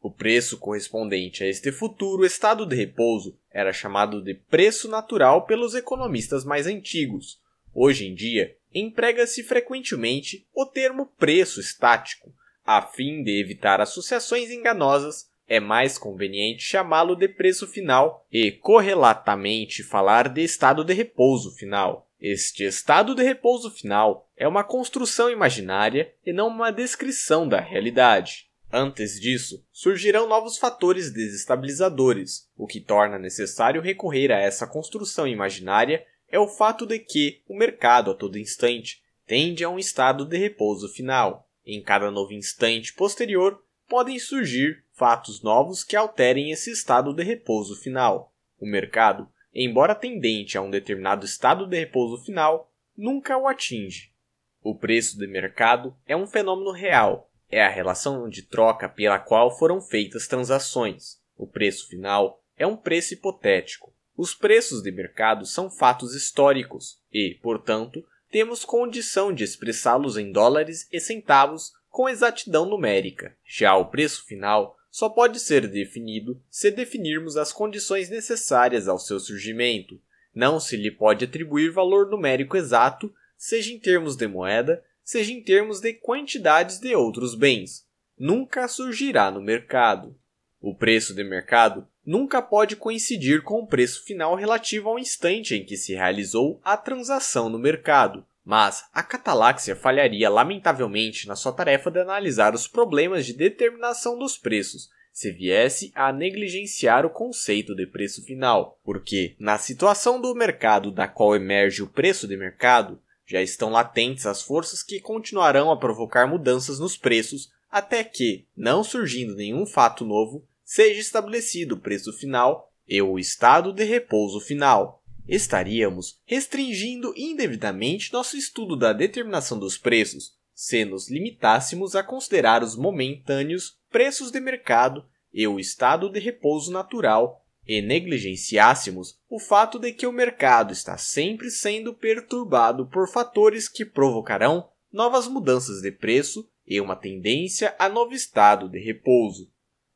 Speaker 1: O preço correspondente a este futuro estado de repouso era chamado de preço natural pelos economistas mais antigos. Hoje em dia, emprega-se frequentemente o termo preço estático, a fim de evitar associações enganosas é mais conveniente chamá-lo de preço final e, correlatamente, falar de estado de repouso final. Este estado de repouso final é uma construção imaginária e não uma descrição da realidade. Antes disso, surgirão novos fatores desestabilizadores. O que torna necessário recorrer a essa construção imaginária é o fato de que o mercado a todo instante tende a um estado de repouso final. Em cada novo instante posterior, podem surgir fatos novos que alterem esse estado de repouso final. O mercado, embora tendente a um determinado estado de repouso final, nunca o atinge. O preço de mercado é um fenômeno real, é a relação de troca pela qual foram feitas transações. O preço final é um preço hipotético. Os preços de mercado são fatos históricos e, portanto, temos condição de expressá-los em dólares e centavos com exatidão numérica. Já o preço final só pode ser definido se definirmos as condições necessárias ao seu surgimento. Não se lhe pode atribuir valor numérico exato, seja em termos de moeda, seja em termos de quantidades de outros bens. Nunca surgirá no mercado. O preço de mercado nunca pode coincidir com o preço final relativo ao instante em que se realizou a transação no mercado, mas a cataláxia falharia lamentavelmente na sua tarefa de analisar os problemas de determinação dos preços, se viesse a negligenciar o conceito de preço final, porque, na situação do mercado da qual emerge o preço de mercado, já estão latentes as forças que continuarão a provocar mudanças nos preços até que, não surgindo nenhum fato novo, seja estabelecido o preço final e o estado de repouso final estaríamos restringindo indevidamente nosso estudo da determinação dos preços se nos limitássemos a considerar os momentâneos preços de mercado e o estado de repouso natural e negligenciássemos o fato de que o mercado está sempre sendo perturbado por fatores que provocarão novas mudanças de preço e uma tendência a novo estado de repouso.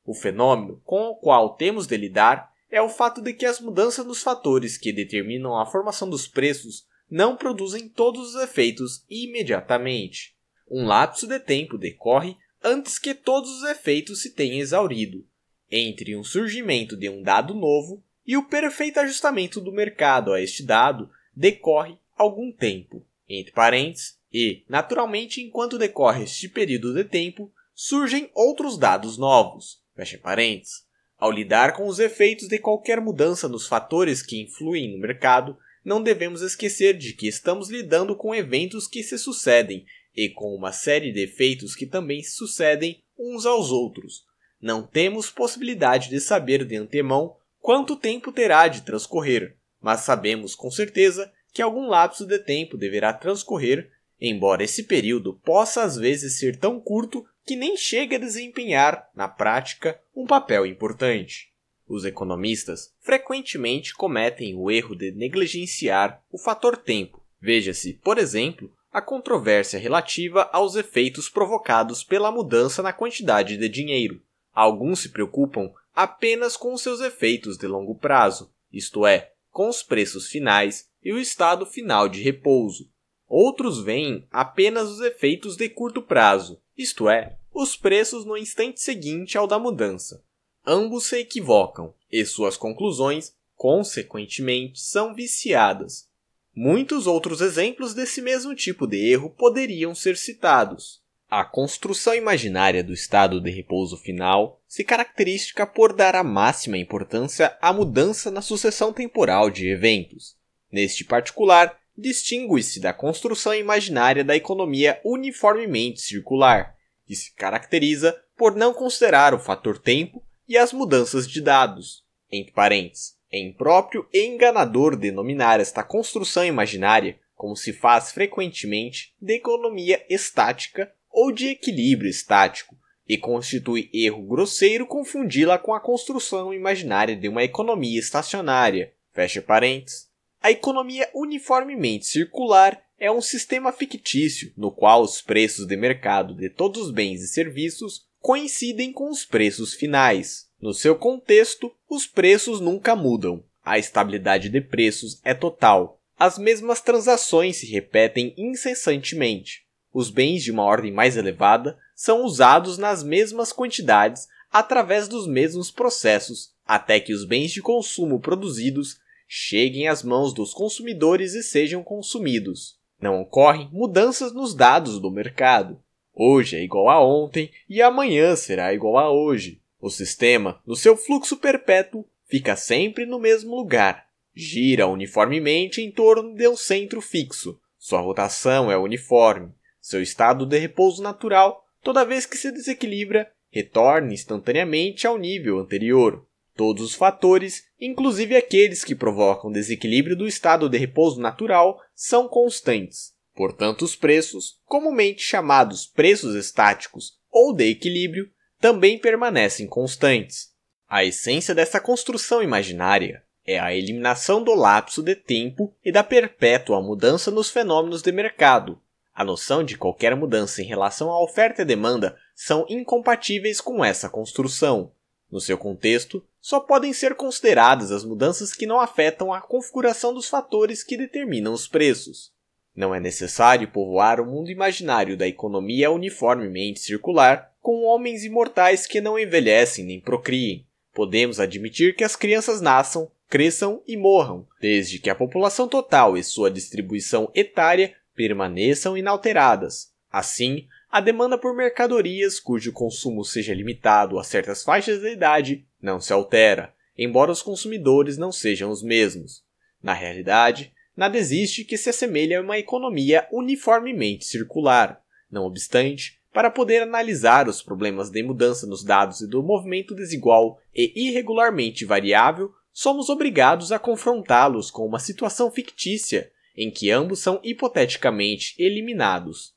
Speaker 1: O fenômeno com o qual temos de lidar é o fato de que as mudanças nos fatores que determinam a formação dos preços não produzem todos os efeitos imediatamente. Um lapso de tempo decorre antes que todos os efeitos se tenham exaurido, entre um surgimento de um dado novo e o perfeito ajustamento do mercado a este dado decorre algum tempo. Entre parênteses, e, naturalmente, enquanto decorre este período de tempo, surgem outros dados novos. Fecha parênteses. Ao lidar com os efeitos de qualquer mudança nos fatores que influem no mercado, não devemos esquecer de que estamos lidando com eventos que se sucedem e com uma série de efeitos que também se sucedem uns aos outros. Não temos possibilidade de saber de antemão quanto tempo terá de transcorrer, mas sabemos com certeza que algum lapso de tempo deverá transcorrer, embora esse período possa às vezes ser tão curto que nem chega a desempenhar, na prática, um papel importante. Os economistas frequentemente cometem o erro de negligenciar o fator tempo. Veja-se, por exemplo, a controvérsia relativa aos efeitos provocados pela mudança na quantidade de dinheiro. Alguns se preocupam apenas com seus efeitos de longo prazo, isto é, com os preços finais e o estado final de repouso, Outros veem apenas os efeitos de curto prazo, isto é, os preços no instante seguinte ao da mudança. Ambos se equivocam e suas conclusões, consequentemente, são viciadas. Muitos outros exemplos desse mesmo tipo de erro poderiam ser citados. A construção imaginária do estado de repouso final se caracteriza por dar a máxima importância à mudança na sucessão temporal de eventos. Neste particular, distingue-se da construção imaginária da economia uniformemente circular, que se caracteriza por não considerar o fator tempo e as mudanças de dados. Entre parênteses, é impróprio e enganador denominar esta construção imaginária, como se faz frequentemente, de economia estática ou de equilíbrio estático, e constitui erro grosseiro confundi-la com a construção imaginária de uma economia estacionária. Fecha parênteses. A economia uniformemente circular é um sistema fictício no qual os preços de mercado de todos os bens e serviços coincidem com os preços finais. No seu contexto, os preços nunca mudam. A estabilidade de preços é total. As mesmas transações se repetem incessantemente. Os bens de uma ordem mais elevada são usados nas mesmas quantidades através dos mesmos processos, até que os bens de consumo produzidos cheguem às mãos dos consumidores e sejam consumidos. Não ocorrem mudanças nos dados do mercado. Hoje é igual a ontem e amanhã será igual a hoje. O sistema, no seu fluxo perpétuo, fica sempre no mesmo lugar. Gira uniformemente em torno de um centro fixo. Sua rotação é uniforme. Seu estado de repouso natural, toda vez que se desequilibra, retorna instantaneamente ao nível anterior. Todos os fatores, inclusive aqueles que provocam desequilíbrio do estado de repouso natural, são constantes. Portanto, os preços, comumente chamados preços estáticos ou de equilíbrio, também permanecem constantes. A essência dessa construção imaginária é a eliminação do lapso de tempo e da perpétua mudança nos fenômenos de mercado. A noção de qualquer mudança em relação à oferta e demanda são incompatíveis com essa construção. No seu contexto, só podem ser consideradas as mudanças que não afetam a configuração dos fatores que determinam os preços. Não é necessário povoar o mundo imaginário da economia uniformemente circular com homens imortais que não envelhecem nem procriem. Podemos admitir que as crianças nasçam, cresçam e morram, desde que a população total e sua distribuição etária permaneçam inalteradas. Assim, a demanda por mercadorias cujo consumo seja limitado a certas faixas de idade não se altera, embora os consumidores não sejam os mesmos. Na realidade, nada existe que se assemelhe a uma economia uniformemente circular. Não obstante, para poder analisar os problemas de mudança nos dados e do movimento desigual e irregularmente variável, somos obrigados a confrontá-los com uma situação fictícia, em que ambos são hipoteticamente eliminados.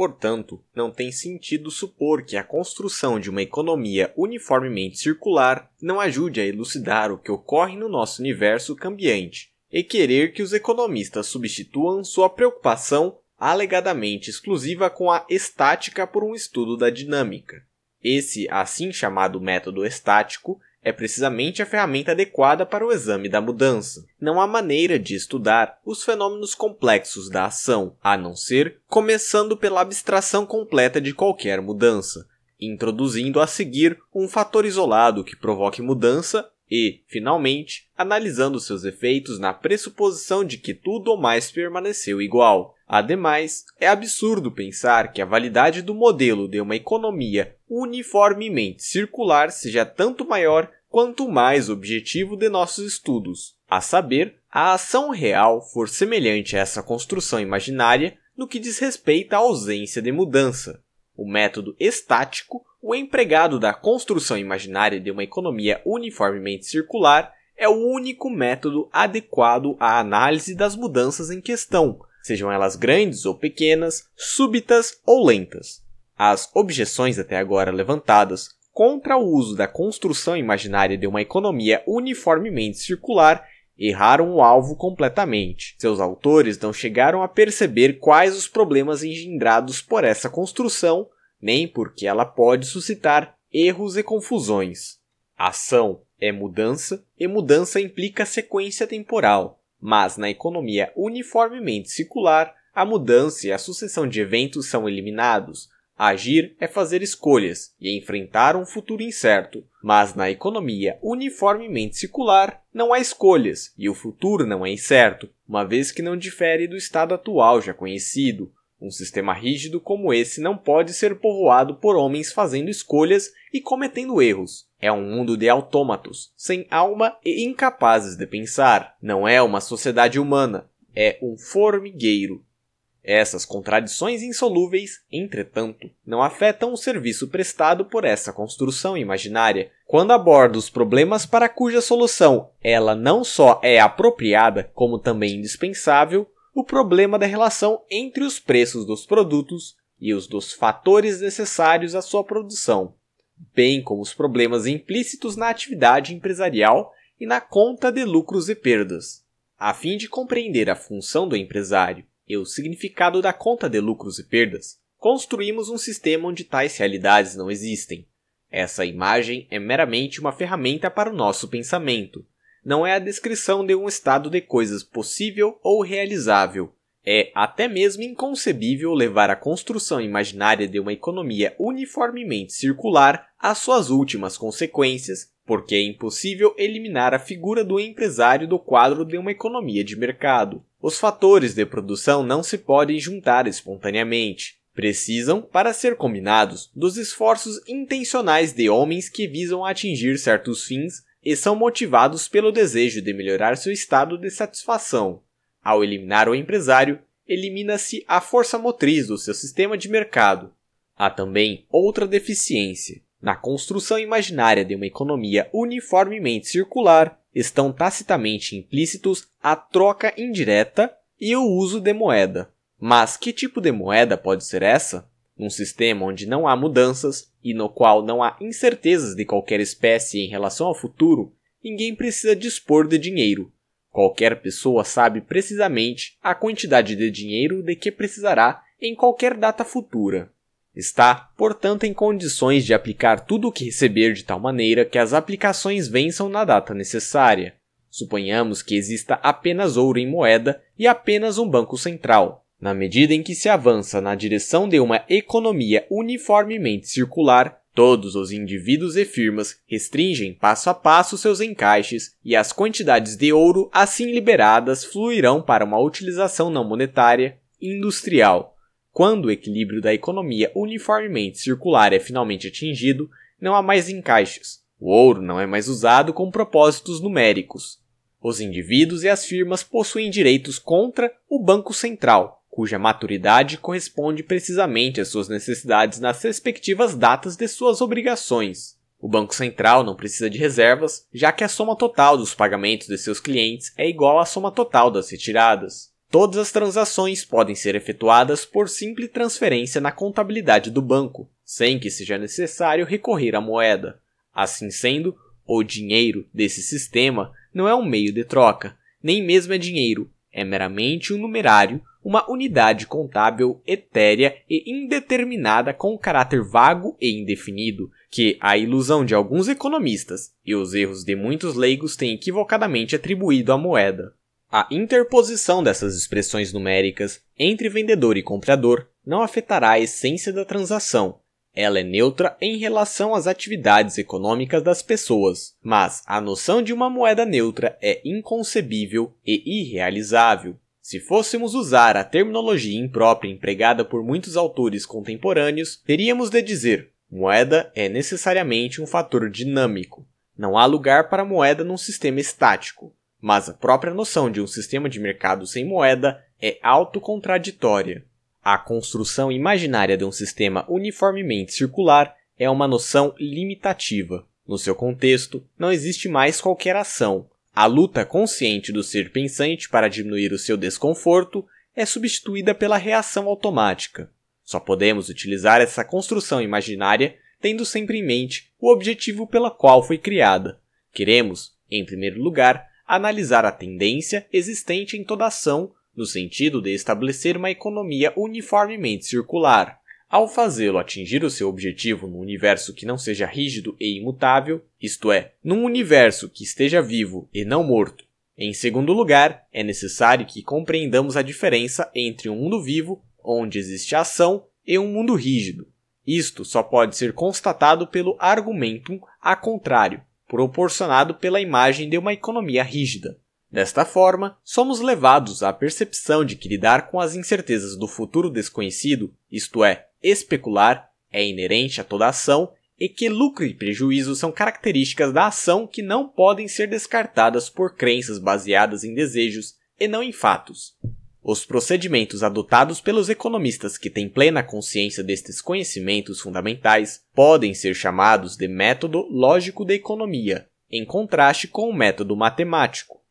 Speaker 1: Portanto, não tem sentido supor que a construção de uma economia uniformemente circular não ajude a elucidar o que ocorre no nosso universo cambiante e querer que os economistas substituam sua preocupação alegadamente exclusiva com a estática por um estudo da dinâmica. Esse assim chamado método estático é precisamente a ferramenta adequada para o exame da mudança. Não há maneira de estudar os fenômenos complexos da ação, a não ser começando pela abstração completa de qualquer mudança, introduzindo a seguir um fator isolado que provoque mudança e, finalmente, analisando seus efeitos na pressuposição de que tudo ou mais permaneceu igual. Ademais, é absurdo pensar que a validade do modelo de uma economia uniformemente circular seja tanto maior quanto mais objetivo de nossos estudos, a saber, a ação real for semelhante a essa construção imaginária no que diz respeito à ausência de mudança. O método estático, o empregado da construção imaginária de uma economia uniformemente circular, é o único método adequado à análise das mudanças em questão sejam elas grandes ou pequenas, súbitas ou lentas. As objeções até agora levantadas contra o uso da construção imaginária de uma economia uniformemente circular erraram o alvo completamente. Seus autores não chegaram a perceber quais os problemas engendrados por essa construção, nem porque ela pode suscitar erros e confusões. ação é mudança, e mudança implica sequência temporal. Mas na economia uniformemente circular, a mudança e a sucessão de eventos são eliminados. Agir é fazer escolhas e enfrentar um futuro incerto. Mas na economia uniformemente circular, não há escolhas e o futuro não é incerto, uma vez que não difere do estado atual já conhecido. Um sistema rígido como esse não pode ser povoado por homens fazendo escolhas e cometendo erros. É um mundo de autômatos, sem alma e incapazes de pensar. Não é uma sociedade humana, é um formigueiro. Essas contradições insolúveis, entretanto, não afetam o serviço prestado por essa construção imaginária. Quando aborda os problemas para cuja solução ela não só é apropriada, como também indispensável, o problema da relação entre os preços dos produtos e os dos fatores necessários à sua produção bem como os problemas implícitos na atividade empresarial e na conta de lucros e perdas. A fim de compreender a função do empresário e o significado da conta de lucros e perdas, construímos um sistema onde tais realidades não existem. Essa imagem é meramente uma ferramenta para o nosso pensamento. Não é a descrição de um estado de coisas possível ou realizável, é até mesmo inconcebível levar a construção imaginária de uma economia uniformemente circular às suas últimas consequências, porque é impossível eliminar a figura do empresário do quadro de uma economia de mercado. Os fatores de produção não se podem juntar espontaneamente. Precisam, para ser combinados, dos esforços intencionais de homens que visam atingir certos fins e são motivados pelo desejo de melhorar seu estado de satisfação. Ao eliminar o empresário, elimina-se a força motriz do seu sistema de mercado. Há também outra deficiência. Na construção imaginária de uma economia uniformemente circular, estão tacitamente implícitos a troca indireta e o uso de moeda. Mas que tipo de moeda pode ser essa? Num sistema onde não há mudanças e no qual não há incertezas de qualquer espécie em relação ao futuro, ninguém precisa dispor de dinheiro, Qualquer pessoa sabe precisamente a quantidade de dinheiro de que precisará em qualquer data futura. Está, portanto, em condições de aplicar tudo o que receber de tal maneira que as aplicações vençam na data necessária. Suponhamos que exista apenas ouro em moeda e apenas um banco central. Na medida em que se avança na direção de uma economia uniformemente circular, Todos os indivíduos e firmas restringem passo a passo seus encaixes e as quantidades de ouro assim liberadas fluirão para uma utilização não monetária industrial. Quando o equilíbrio da economia uniformemente circular é finalmente atingido, não há mais encaixes. O ouro não é mais usado com propósitos numéricos. Os indivíduos e as firmas possuem direitos contra o Banco Central, cuja maturidade corresponde precisamente às suas necessidades nas respectivas datas de suas obrigações. O Banco Central não precisa de reservas, já que a soma total dos pagamentos de seus clientes é igual à soma total das retiradas. Todas as transações podem ser efetuadas por simples transferência na contabilidade do banco, sem que seja necessário recorrer à moeda. Assim sendo, o dinheiro desse sistema não é um meio de troca, nem mesmo é dinheiro, é meramente um numerário uma unidade contábil etérea e indeterminada com caráter vago e indefinido, que a ilusão de alguns economistas e os erros de muitos leigos têm equivocadamente atribuído à moeda. A interposição dessas expressões numéricas entre vendedor e comprador não afetará a essência da transação. Ela é neutra em relação às atividades econômicas das pessoas, mas a noção de uma moeda neutra é inconcebível e irrealizável. Se fôssemos usar a terminologia imprópria empregada por muitos autores contemporâneos, teríamos de dizer: moeda é necessariamente um fator dinâmico. Não há lugar para moeda num sistema estático, mas a própria noção de um sistema de mercado sem moeda é autocontraditória. A construção imaginária de um sistema uniformemente circular é uma noção limitativa. No seu contexto, não existe mais qualquer ação, a luta consciente do ser pensante para diminuir o seu desconforto é substituída pela reação automática. Só podemos utilizar essa construção imaginária tendo sempre em mente o objetivo pela qual foi criada. Queremos, em primeiro lugar, analisar a tendência existente em toda ação, no sentido de estabelecer uma economia uniformemente circular. Ao fazê-lo atingir o seu objetivo num universo que não seja rígido e imutável, isto é, num universo que esteja vivo e não morto. Em segundo lugar, é necessário que compreendamos a diferença entre um mundo vivo, onde existe ação, e um mundo rígido. Isto só pode ser constatado pelo argumentum a contrário, proporcionado pela imagem de uma economia rígida. Desta forma, somos levados à percepção de que lidar com as incertezas do futuro desconhecido, isto é, Especular é inerente a toda ação e que lucro e prejuízo são características da ação que não podem ser descartadas por crenças baseadas em desejos e não em fatos. Os procedimentos adotados pelos economistas que têm plena consciência destes conhecimentos fundamentais podem ser chamados de método lógico da economia, em contraste com o método matemático.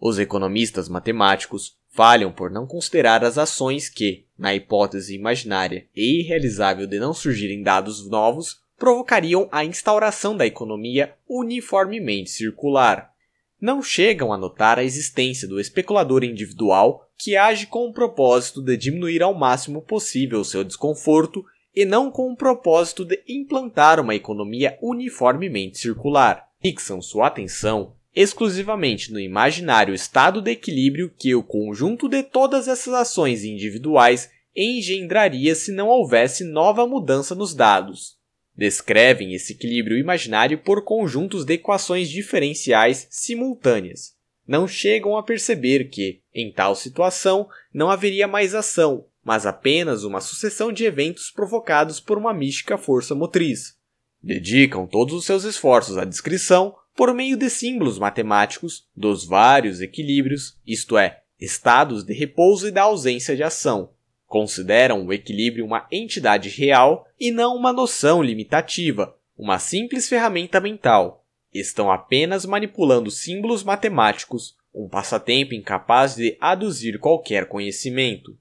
Speaker 1: Os economistas matemáticos falham por não considerar as ações que, na hipótese imaginária e irrealizável de não surgirem dados novos, provocariam a instauração da economia uniformemente circular. Não chegam a notar a existência do especulador individual que age com o propósito de diminuir ao máximo possível seu desconforto e não com o propósito de implantar uma economia uniformemente circular. Fixam sua atenção exclusivamente no imaginário estado de equilíbrio que o conjunto de todas essas ações individuais engendraria se não houvesse nova mudança nos dados. Descrevem esse equilíbrio imaginário por conjuntos de equações diferenciais simultâneas. Não chegam a perceber que, em tal situação, não haveria mais ação, mas apenas uma sucessão de eventos provocados por uma mística força motriz. Dedicam todos os seus esforços à descrição, por meio de símbolos matemáticos dos vários equilíbrios, isto é, estados de repouso e da ausência de ação. Consideram o equilíbrio uma entidade real e não uma noção limitativa, uma simples ferramenta mental. Estão apenas manipulando símbolos matemáticos, um passatempo incapaz de aduzir qualquer conhecimento.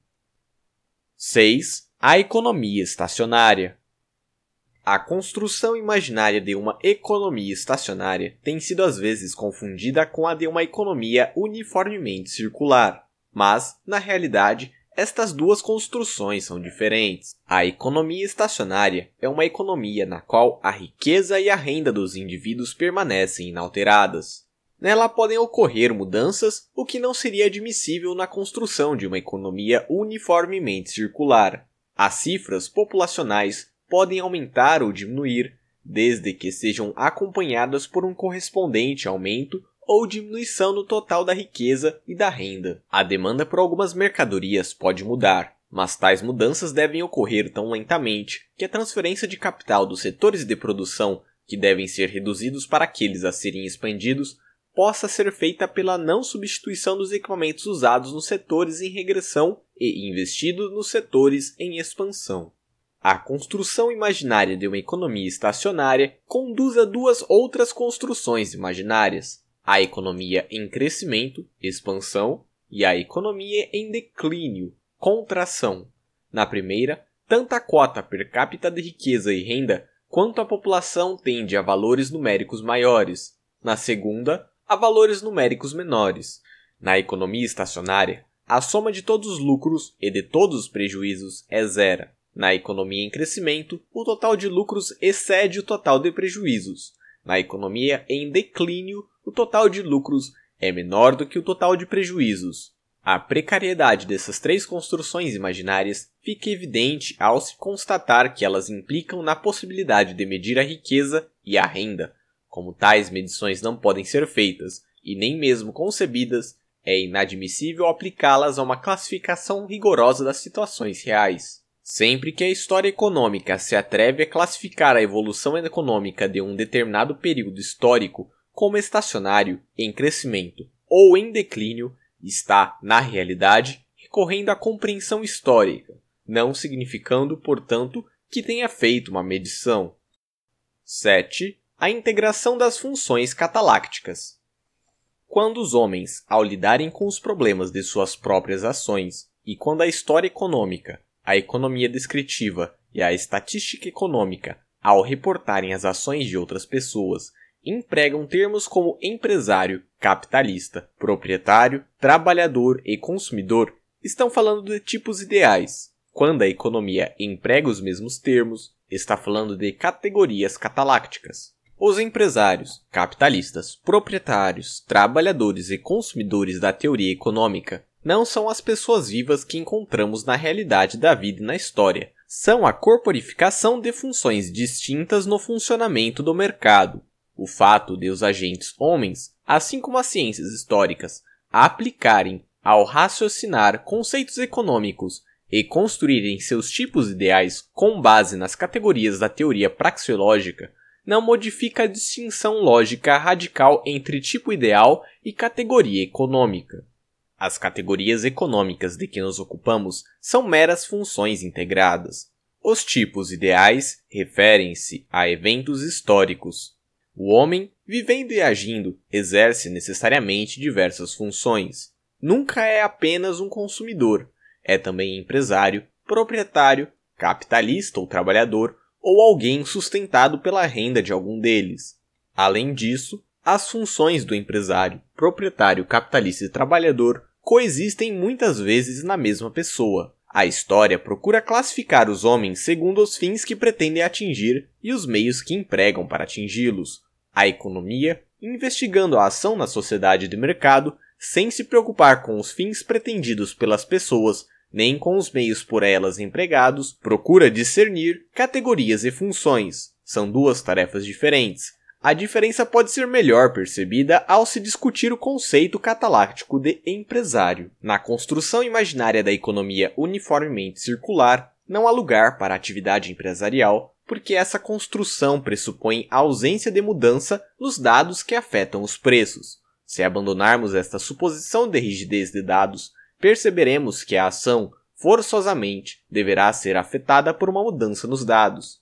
Speaker 1: 6. A economia estacionária. A construção imaginária de uma economia estacionária tem sido às vezes confundida com a de uma economia uniformemente circular, mas, na realidade, estas duas construções são diferentes. A economia estacionária é uma economia na qual a riqueza e a renda dos indivíduos permanecem inalteradas. Nela podem ocorrer mudanças, o que não seria admissível na construção de uma economia uniformemente circular. As cifras populacionais podem aumentar ou diminuir, desde que sejam acompanhadas por um correspondente aumento ou diminuição no total da riqueza e da renda. A demanda por algumas mercadorias pode mudar, mas tais mudanças devem ocorrer tão lentamente que a transferência de capital dos setores de produção, que devem ser reduzidos para aqueles a serem expandidos, possa ser feita pela não substituição dos equipamentos usados nos setores em regressão e investidos nos setores em expansão. A construção imaginária de uma economia estacionária conduz a duas outras construções imaginárias: a economia em crescimento, expansão, e a economia em declínio, contração. Na primeira, tanto a cota per capita de riqueza e renda quanto a população tende a valores numéricos maiores. Na segunda, a valores numéricos menores. Na economia estacionária, a soma de todos os lucros e de todos os prejuízos é zero. Na economia em crescimento, o total de lucros excede o total de prejuízos. Na economia em declínio, o total de lucros é menor do que o total de prejuízos. A precariedade dessas três construções imaginárias fica evidente ao se constatar que elas implicam na possibilidade de medir a riqueza e a renda. Como tais medições não podem ser feitas e nem mesmo concebidas, é inadmissível aplicá-las a uma classificação rigorosa das situações reais. Sempre que a história econômica se atreve a classificar a evolução econômica de um determinado período histórico como estacionário, em crescimento ou em declínio, está, na realidade, recorrendo à compreensão histórica, não significando, portanto, que tenha feito uma medição. 7. A integração das funções catalácticas. Quando os homens, ao lidarem com os problemas de suas próprias ações, e quando a história econômica a economia descritiva e a estatística econômica, ao reportarem as ações de outras pessoas, empregam termos como empresário, capitalista, proprietário, trabalhador e consumidor, estão falando de tipos ideais. Quando a economia emprega os mesmos termos, está falando de categorias catalácticas. Os empresários, capitalistas, proprietários, trabalhadores e consumidores da teoria econômica não são as pessoas vivas que encontramos na realidade da vida e na história, são a corporificação de funções distintas no funcionamento do mercado. O fato de os agentes homens, assim como as ciências históricas, aplicarem ao raciocinar conceitos econômicos e construírem seus tipos ideais com base nas categorias da teoria praxeológica, não modifica a distinção lógica radical entre tipo ideal e categoria econômica. As categorias econômicas de que nos ocupamos são meras funções integradas. Os tipos ideais referem-se a eventos históricos. O homem, vivendo e agindo, exerce necessariamente diversas funções. Nunca é apenas um consumidor, é também empresário, proprietário, capitalista ou trabalhador, ou alguém sustentado pela renda de algum deles. Além disso, as funções do empresário, proprietário, capitalista e trabalhador coexistem muitas vezes na mesma pessoa. A história procura classificar os homens segundo os fins que pretendem atingir e os meios que empregam para atingi-los. A economia, investigando a ação na sociedade de mercado, sem se preocupar com os fins pretendidos pelas pessoas nem com os meios por elas empregados, procura discernir categorias e funções. São duas tarefas diferentes, a diferença pode ser melhor percebida ao se discutir o conceito cataláctico de empresário. Na construção imaginária da economia uniformemente circular, não há lugar para a atividade empresarial, porque essa construção pressupõe a ausência de mudança nos dados que afetam os preços. Se abandonarmos esta suposição de rigidez de dados, perceberemos que a ação, forçosamente, deverá ser afetada por uma mudança nos dados.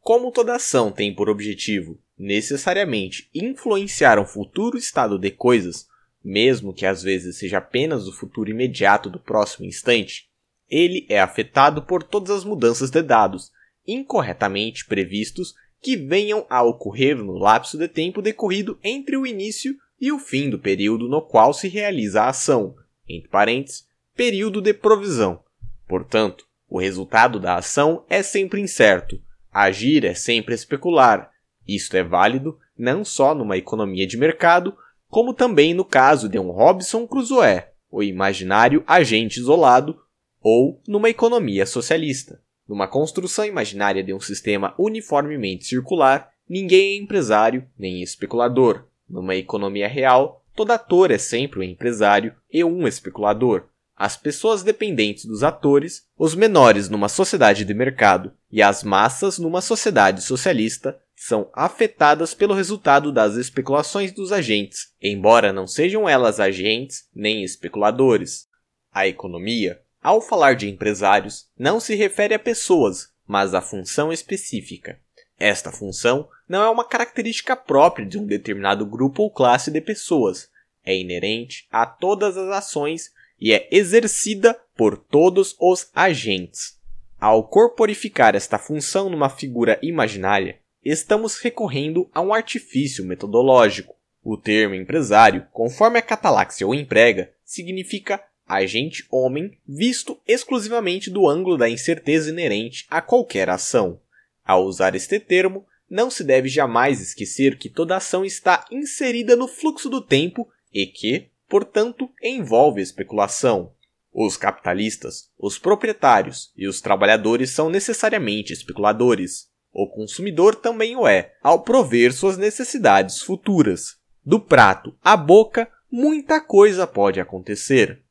Speaker 1: Como toda ação tem por objetivo necessariamente influenciar o futuro estado de coisas, mesmo que às vezes seja apenas o futuro imediato do próximo instante, ele é afetado por todas as mudanças de dados incorretamente previstos que venham a ocorrer no lapso de tempo decorrido entre o início e o fim do período no qual se realiza a ação, entre parênteses, período de provisão. Portanto, o resultado da ação é sempre incerto, agir é sempre especular, isto é válido não só numa economia de mercado, como também no caso de um Robinson Crusoe, o imaginário agente isolado, ou numa economia socialista. Numa construção imaginária de um sistema uniformemente circular, ninguém é empresário nem especulador. Numa economia real, todo ator é sempre um empresário e um especulador. As pessoas dependentes dos atores, os menores numa sociedade de mercado e as massas numa sociedade socialista são afetadas pelo resultado das especulações dos agentes, embora não sejam elas agentes nem especuladores. A economia, ao falar de empresários, não se refere a pessoas, mas a função específica. Esta função não é uma característica própria de um determinado grupo ou classe de pessoas, é inerente a todas as ações e é exercida por todos os agentes. Ao corporificar esta função numa figura imaginária, estamos recorrendo a um artifício metodológico. O termo empresário, conforme a catalaxia o emprega, significa agente homem visto exclusivamente do ângulo da incerteza inerente a qualquer ação. Ao usar este termo, não se deve jamais esquecer que toda ação está inserida no fluxo do tempo e que, portanto, envolve especulação. Os capitalistas, os proprietários e os trabalhadores são necessariamente especuladores. O consumidor também o é, ao prover suas necessidades futuras. Do prato à boca, muita coisa pode acontecer.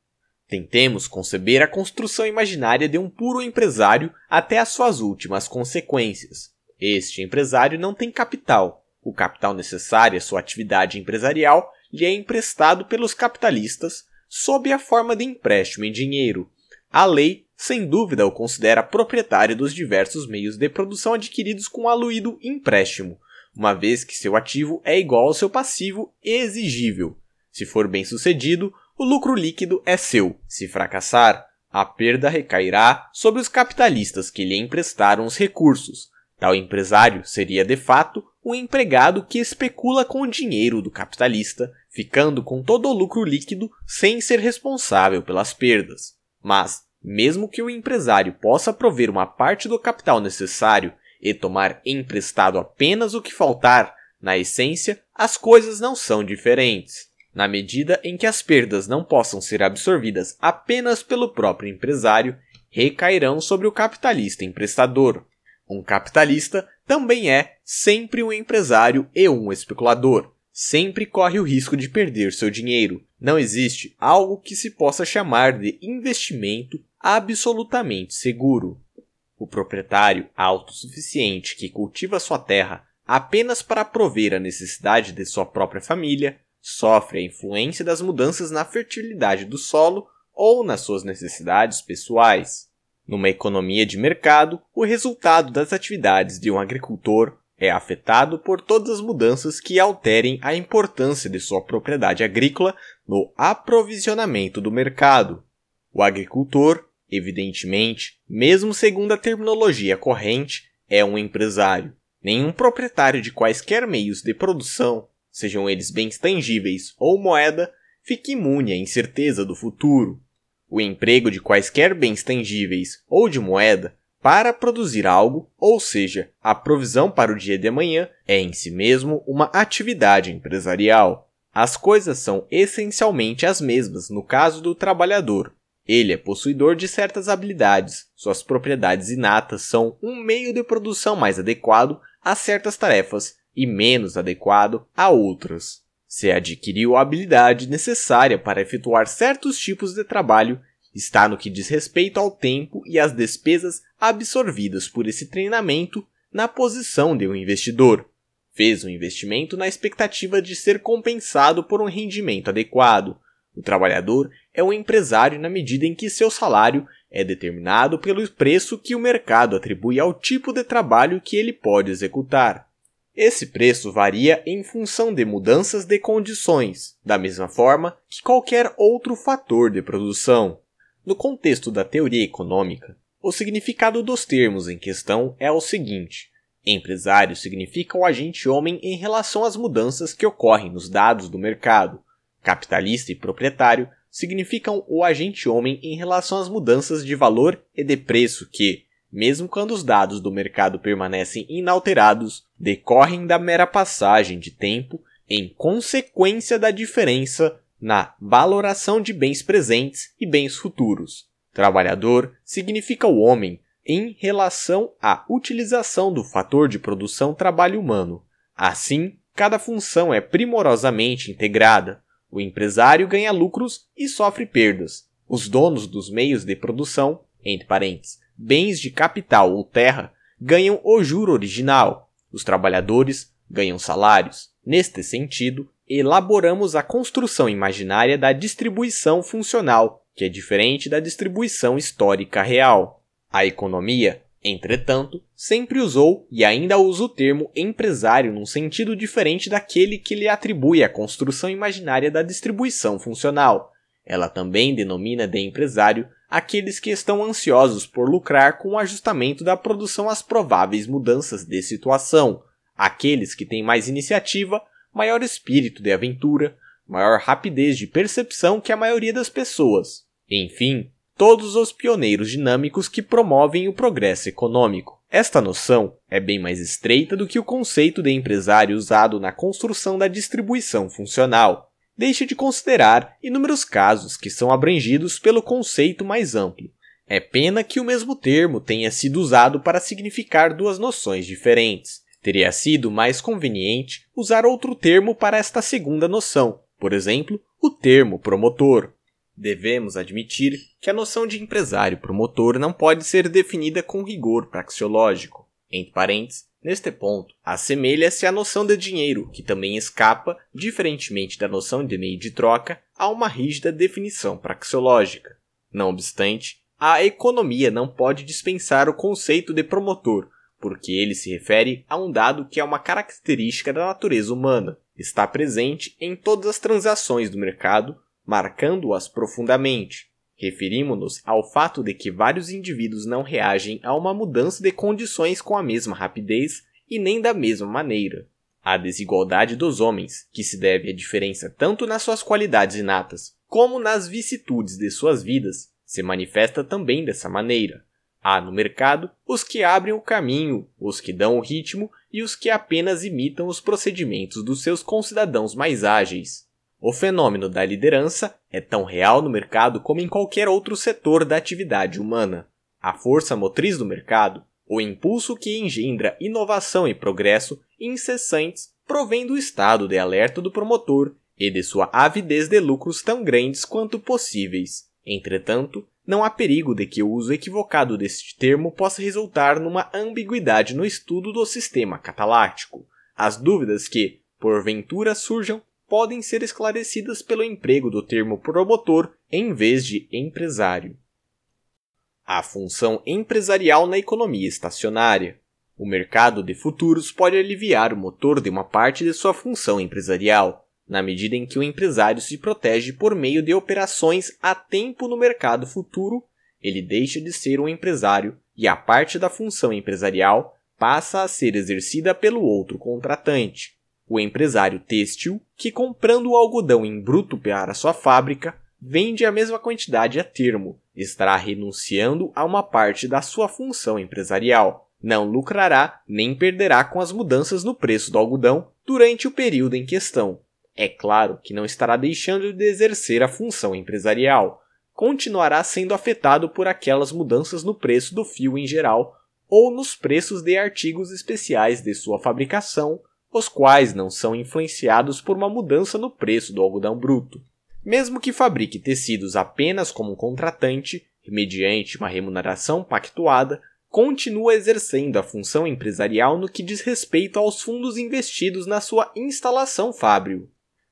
Speaker 1: Tentemos conceber a construção imaginária de um puro empresário até as suas últimas consequências. Este empresário não tem capital. O capital necessário à sua atividade empresarial lhe é emprestado pelos capitalistas sob a forma de empréstimo em dinheiro. A lei sem dúvida o considera proprietário dos diversos meios de produção adquiridos com aluído empréstimo, uma vez que seu ativo é igual ao seu passivo exigível. Se for bem sucedido, o lucro líquido é seu. Se fracassar, a perda recairá sobre os capitalistas que lhe emprestaram os recursos. Tal empresário seria de fato um empregado que especula com o dinheiro do capitalista, ficando com todo o lucro líquido sem ser responsável pelas perdas. Mas, mesmo que o empresário possa prover uma parte do capital necessário e tomar emprestado apenas o que faltar, na essência, as coisas não são diferentes. Na medida em que as perdas não possam ser absorvidas apenas pelo próprio empresário, recairão sobre o capitalista emprestador. Um capitalista também é sempre um empresário e um especulador. Sempre corre o risco de perder seu dinheiro. Não existe algo que se possa chamar de investimento absolutamente seguro. O proprietário autossuficiente que cultiva sua terra apenas para prover a necessidade de sua própria família sofre a influência das mudanças na fertilidade do solo ou nas suas necessidades pessoais. Numa economia de mercado, o resultado das atividades de um agricultor é afetado por todas as mudanças que alterem a importância de sua propriedade agrícola no aprovisionamento do mercado. O agricultor Evidentemente, mesmo segundo a terminologia corrente, é um empresário. Nenhum proprietário de quaisquer meios de produção, sejam eles bens tangíveis ou moeda, fica imune à incerteza do futuro. O emprego de quaisquer bens tangíveis ou de moeda para produzir algo, ou seja, a provisão para o dia de amanhã, é em si mesmo uma atividade empresarial. As coisas são essencialmente as mesmas no caso do trabalhador, ele é possuidor de certas habilidades, suas propriedades inatas são um meio de produção mais adequado a certas tarefas e menos adequado a outras. Se adquiriu a habilidade necessária para efetuar certos tipos de trabalho, está no que diz respeito ao tempo e às despesas absorvidas por esse treinamento na posição de um investidor. Fez um investimento na expectativa de ser compensado por um rendimento adequado. O trabalhador é um empresário na medida em que seu salário é determinado pelo preço que o mercado atribui ao tipo de trabalho que ele pode executar. Esse preço varia em função de mudanças de condições, da mesma forma que qualquer outro fator de produção. No contexto da teoria econômica, o significado dos termos em questão é o seguinte: empresário significa o agente homem em relação às mudanças que ocorrem nos dados do mercado. Capitalista e proprietário significam o agente homem em relação às mudanças de valor e de preço que, mesmo quando os dados do mercado permanecem inalterados, decorrem da mera passagem de tempo em consequência da diferença na valoração de bens presentes e bens futuros. Trabalhador significa o homem em relação à utilização do fator de produção trabalho humano. Assim, cada função é primorosamente integrada, o empresário ganha lucros e sofre perdas. Os donos dos meios de produção, entre parênteses, bens de capital ou terra, ganham o juro original. Os trabalhadores ganham salários. Neste sentido, elaboramos a construção imaginária da distribuição funcional, que é diferente da distribuição histórica real. A economia Entretanto, sempre usou e ainda usa o termo empresário num sentido diferente daquele que lhe atribui a construção imaginária da distribuição funcional. Ela também denomina de empresário aqueles que estão ansiosos por lucrar com o ajustamento da produção às prováveis mudanças de situação, aqueles que têm mais iniciativa, maior espírito de aventura, maior rapidez de percepção que a maioria das pessoas. Enfim, todos os pioneiros dinâmicos que promovem o progresso econômico. Esta noção é bem mais estreita do que o conceito de empresário usado na construção da distribuição funcional. Deixe de considerar inúmeros casos que são abrangidos pelo conceito mais amplo. É pena que o mesmo termo tenha sido usado para significar duas noções diferentes. Teria sido mais conveniente usar outro termo para esta segunda noção, por exemplo, o termo promotor. Devemos admitir que a noção de empresário promotor não pode ser definida com rigor praxeológico. Entre parênteses, neste ponto, assemelha-se à noção de dinheiro, que também escapa, diferentemente da noção de meio de troca, a uma rígida definição praxeológica. Não obstante, a economia não pode dispensar o conceito de promotor, porque ele se refere a um dado que é uma característica da natureza humana, está presente em todas as transações do mercado, marcando-as profundamente. Referimos-nos ao fato de que vários indivíduos não reagem a uma mudança de condições com a mesma rapidez e nem da mesma maneira. A desigualdade dos homens, que se deve à diferença tanto nas suas qualidades inatas como nas vicissitudes de suas vidas, se manifesta também dessa maneira. Há no mercado os que abrem o caminho, os que dão o ritmo e os que apenas imitam os procedimentos dos seus concidadãos mais ágeis. O fenômeno da liderança é tão real no mercado como em qualquer outro setor da atividade humana. A força motriz do mercado, o impulso que engendra inovação e progresso incessantes, provém do estado de alerta do promotor e de sua avidez de lucros tão grandes quanto possíveis. Entretanto, não há perigo de que o uso equivocado deste termo possa resultar numa ambiguidade no estudo do sistema catalático. As dúvidas que, porventura, surjam podem ser esclarecidas pelo emprego do termo promotor em vez de empresário. A função empresarial na economia estacionária. O mercado de futuros pode aliviar o motor de uma parte de sua função empresarial, na medida em que o empresário se protege por meio de operações a tempo no mercado futuro, ele deixa de ser um empresário e a parte da função empresarial passa a ser exercida pelo outro contratante o empresário têxtil que, comprando o algodão em bruto para sua fábrica, vende a mesma quantidade a termo, estará renunciando a uma parte da sua função empresarial. Não lucrará nem perderá com as mudanças no preço do algodão durante o período em questão. É claro que não estará deixando de exercer a função empresarial. Continuará sendo afetado por aquelas mudanças no preço do fio em geral ou nos preços de artigos especiais de sua fabricação os quais não são influenciados por uma mudança no preço do algodão bruto. Mesmo que fabrique tecidos apenas como contratante, mediante uma remuneração pactuada, continua exercendo a função empresarial no que diz respeito aos fundos investidos na sua instalação fábrica.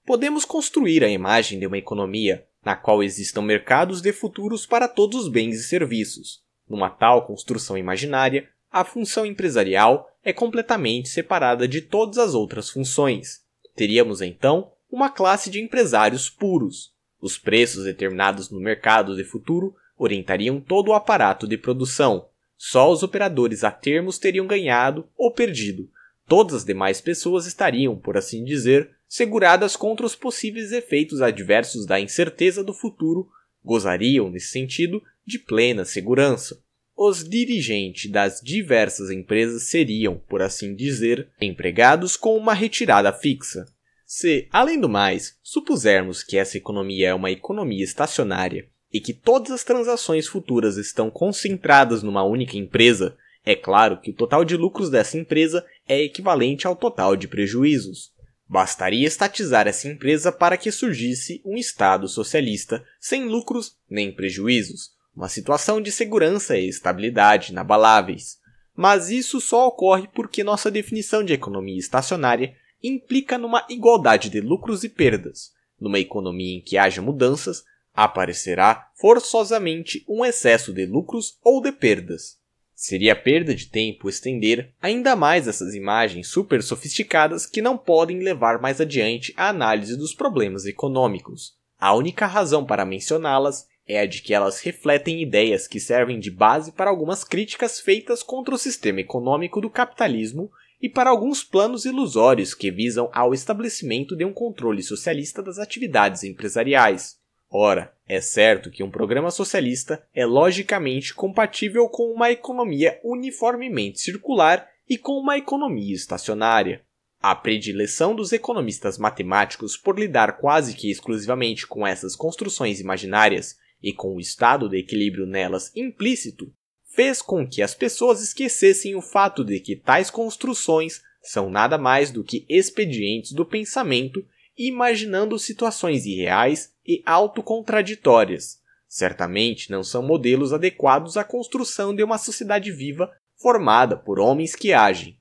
Speaker 1: Podemos construir a imagem de uma economia na qual existam mercados de futuros para todos os bens e serviços. Numa tal construção imaginária, a função empresarial é completamente separada de todas as outras funções. Teríamos então uma classe de empresários puros. Os preços determinados no mercado de futuro orientariam todo o aparato de produção. Só os operadores a termos teriam ganhado ou perdido. Todas as demais pessoas estariam, por assim dizer, seguradas contra os possíveis efeitos adversos da incerteza do futuro, gozariam, nesse sentido, de plena segurança os dirigentes das diversas empresas seriam, por assim dizer, empregados com uma retirada fixa. Se, além do mais, supusermos que essa economia é uma economia estacionária e que todas as transações futuras estão concentradas numa única empresa, é claro que o total de lucros dessa empresa é equivalente ao total de prejuízos. Bastaria estatizar essa empresa para que surgisse um Estado socialista sem lucros nem prejuízos, uma situação de segurança e estabilidade inabaláveis. Mas isso só ocorre porque nossa definição de economia estacionária implica numa igualdade de lucros e perdas. Numa economia em que haja mudanças, aparecerá forçosamente um excesso de lucros ou de perdas. Seria perda de tempo estender ainda mais essas imagens super sofisticadas que não podem levar mais adiante a análise dos problemas econômicos. A única razão para mencioná-las é a de que elas refletem ideias que servem de base para algumas críticas feitas contra o sistema econômico do capitalismo e para alguns planos ilusórios que visam ao estabelecimento de um controle socialista das atividades empresariais. Ora, é certo que um programa socialista é logicamente compatível com uma economia uniformemente circular e com uma economia estacionária. A predileção dos economistas matemáticos por lidar quase que exclusivamente com essas construções imaginárias e com o estado de equilíbrio nelas implícito, fez com que as pessoas esquecessem o fato de que tais construções são nada mais do que expedientes do pensamento imaginando situações irreais e autocontraditórias. Certamente não são modelos adequados à construção de uma sociedade viva formada por homens que agem.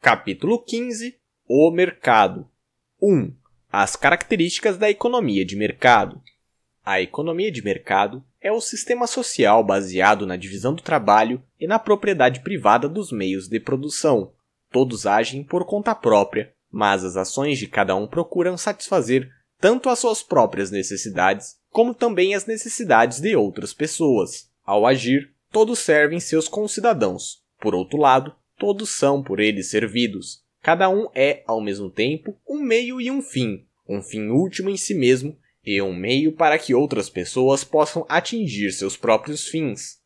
Speaker 1: Capítulo 15 O Mercado 1. As características da economia de mercado a economia de mercado é o sistema social baseado na divisão do trabalho e na propriedade privada dos meios de produção. Todos agem por conta própria, mas as ações de cada um procuram satisfazer tanto as suas próprias necessidades como também as necessidades de outras pessoas. Ao agir, todos servem seus concidadãos. Por outro lado, todos são por eles servidos. Cada um é, ao mesmo tempo, um meio e um fim, um fim último em si mesmo e um meio para que outras pessoas possam atingir seus próprios fins.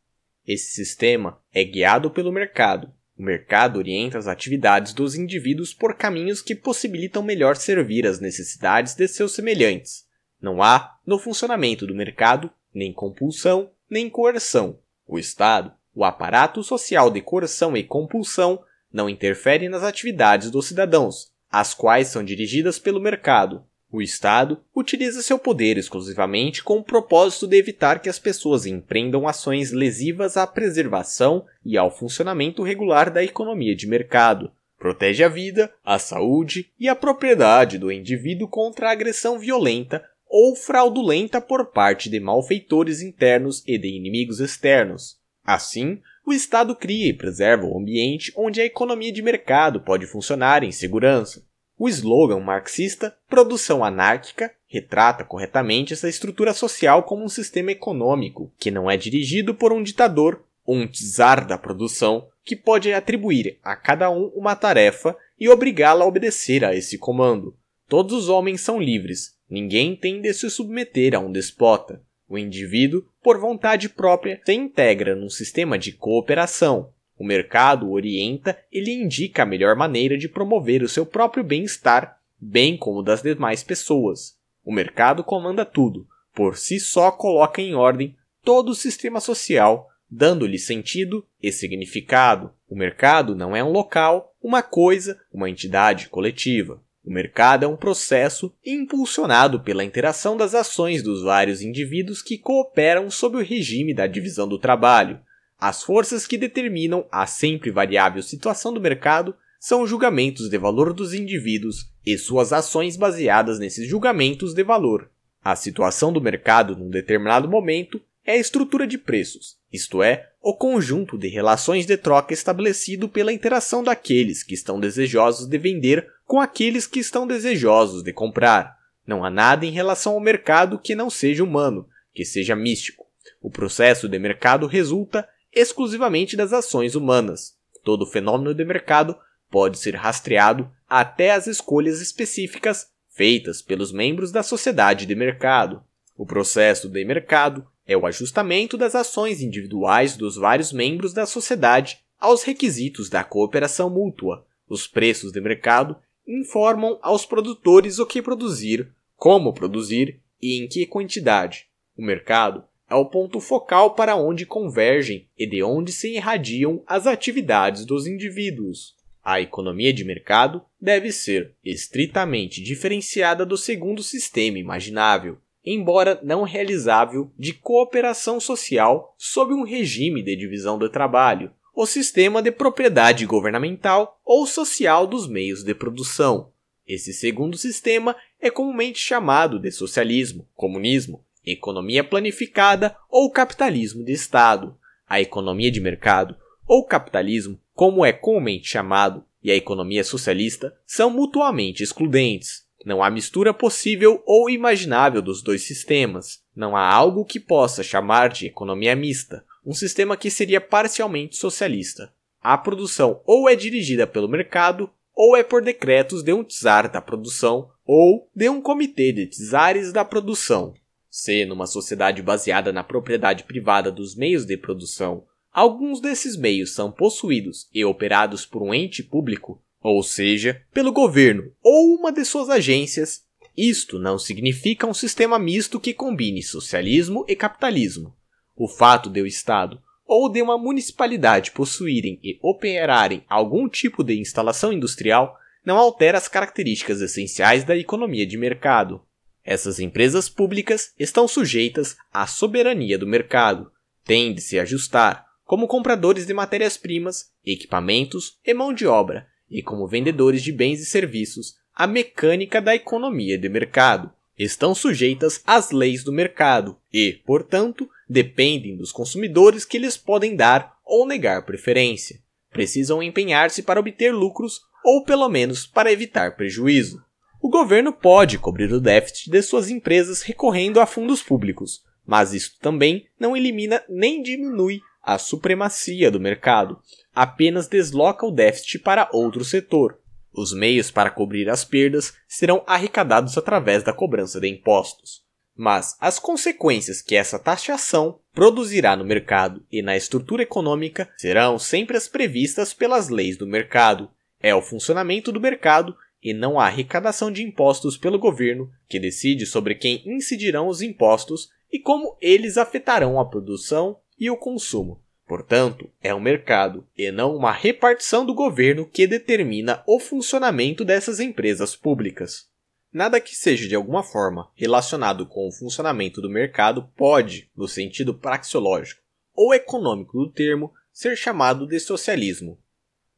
Speaker 1: Esse sistema é guiado pelo mercado. O mercado orienta as atividades dos indivíduos por caminhos que possibilitam melhor servir às necessidades de seus semelhantes. Não há, no funcionamento do mercado, nem compulsão, nem coerção. O Estado, o aparato social de coerção e compulsão, não interfere nas atividades dos cidadãos, as quais são dirigidas pelo mercado. O Estado utiliza seu poder exclusivamente com o propósito de evitar que as pessoas empreendam ações lesivas à preservação e ao funcionamento regular da economia de mercado. Protege a vida, a saúde e a propriedade do indivíduo contra a agressão violenta ou fraudulenta por parte de malfeitores internos e de inimigos externos. Assim, o Estado cria e preserva o ambiente onde a economia de mercado pode funcionar em segurança. O slogan marxista, produção anárquica, retrata corretamente essa estrutura social como um sistema econômico que não é dirigido por um ditador ou um czar da produção que pode atribuir a cada um uma tarefa e obrigá-la a obedecer a esse comando. Todos os homens são livres, ninguém tem de se submeter a um despota. O indivíduo, por vontade própria, se integra num sistema de cooperação, o mercado orienta e indica a melhor maneira de promover o seu próprio bem-estar, bem como o das demais pessoas. O mercado comanda tudo, por si só coloca em ordem todo o sistema social, dando-lhe sentido e significado. O mercado não é um local, uma coisa, uma entidade coletiva. O mercado é um processo impulsionado pela interação das ações dos vários indivíduos que cooperam sob o regime da divisão do trabalho. As forças que determinam a sempre variável situação do mercado são julgamentos de valor dos indivíduos e suas ações baseadas nesses julgamentos de valor. A situação do mercado num determinado momento é a estrutura de preços, isto é, o conjunto de relações de troca estabelecido pela interação daqueles que estão desejosos de vender com aqueles que estão desejosos de comprar. Não há nada em relação ao mercado que não seja humano, que seja místico. O processo de mercado resulta exclusivamente das ações humanas. Todo fenômeno de mercado pode ser rastreado até as escolhas específicas feitas pelos membros da sociedade de mercado. O processo de mercado é o ajustamento das ações individuais dos vários membros da sociedade aos requisitos da cooperação mútua. Os preços de mercado informam aos produtores o que produzir, como produzir e em que quantidade. O mercado é o ponto focal para onde convergem e de onde se irradiam as atividades dos indivíduos. A economia de mercado deve ser estritamente diferenciada do segundo sistema imaginável, embora não realizável, de cooperação social sob um regime de divisão do trabalho, o sistema de propriedade governamental ou social dos meios de produção. Esse segundo sistema é comumente chamado de socialismo, comunismo, economia planificada ou capitalismo de Estado, a economia de mercado ou capitalismo, como é comumente chamado, e a economia socialista são mutuamente excludentes. Não há mistura possível ou imaginável dos dois sistemas. Não há algo que possa chamar de economia mista, um sistema que seria parcialmente socialista. A produção ou é dirigida pelo mercado, ou é por decretos de um czar da produção, ou de um comitê de czares da produção. Se Numa sociedade baseada na propriedade privada dos meios de produção, alguns desses meios são possuídos e operados por um ente público, ou seja, pelo governo ou uma de suas agências. Isto não significa um sistema misto que combine socialismo e capitalismo. O fato de o Estado ou de uma municipalidade possuírem e operarem algum tipo de instalação industrial não altera as características essenciais da economia de mercado. Essas empresas públicas estão sujeitas à soberania do mercado, têm de se ajustar, como compradores de matérias-primas, equipamentos e mão de obra, e como vendedores de bens e serviços, à mecânica da economia de mercado. Estão sujeitas às leis do mercado e, portanto, dependem dos consumidores que lhes podem dar ou negar preferência. Precisam empenhar-se para obter lucros ou, pelo menos, para evitar prejuízo. O governo pode cobrir o déficit de suas empresas recorrendo a fundos públicos, mas isto também não elimina nem diminui a supremacia do mercado, apenas desloca o déficit para outro setor. Os meios para cobrir as perdas serão arrecadados através da cobrança de impostos. Mas as consequências que essa taxação produzirá no mercado e na estrutura econômica serão sempre as previstas pelas leis do mercado. É o funcionamento do mercado e não a arrecadação de impostos pelo governo, que decide sobre quem incidirão os impostos e como eles afetarão a produção e o consumo. Portanto, é o um mercado e não uma repartição do governo que determina o funcionamento dessas empresas públicas. Nada que seja de alguma forma relacionado com o funcionamento do mercado pode, no sentido praxeológico ou econômico do termo, ser chamado de socialismo.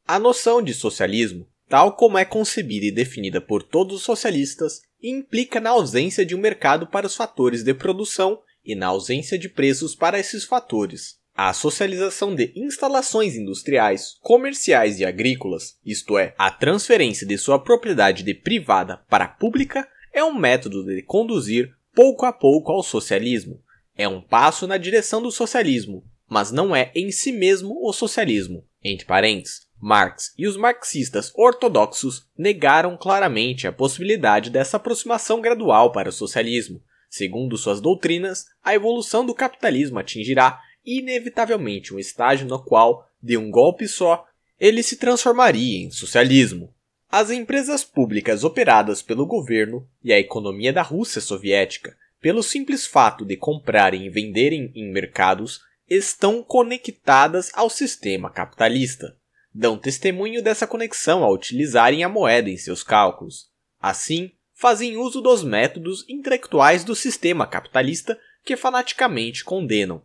Speaker 1: A noção de socialismo tal como é concebida e definida por todos os socialistas, implica na ausência de um mercado para os fatores de produção e na ausência de preços para esses fatores. A socialização de instalações industriais, comerciais e agrícolas, isto é, a transferência de sua propriedade de privada para pública, é um método de conduzir pouco a pouco ao socialismo. É um passo na direção do socialismo, mas não é em si mesmo o socialismo. Entre parênteses, Marx e os marxistas ortodoxos negaram claramente a possibilidade dessa aproximação gradual para o socialismo. Segundo suas doutrinas, a evolução do capitalismo atingirá inevitavelmente um estágio no qual, de um golpe só, ele se transformaria em socialismo. As empresas públicas operadas pelo governo e a economia da Rússia soviética, pelo simples fato de comprarem e venderem em mercados, estão conectadas ao sistema capitalista dão testemunho dessa conexão ao utilizarem a moeda em seus cálculos. Assim, fazem uso dos métodos intelectuais do sistema capitalista que fanaticamente condenam.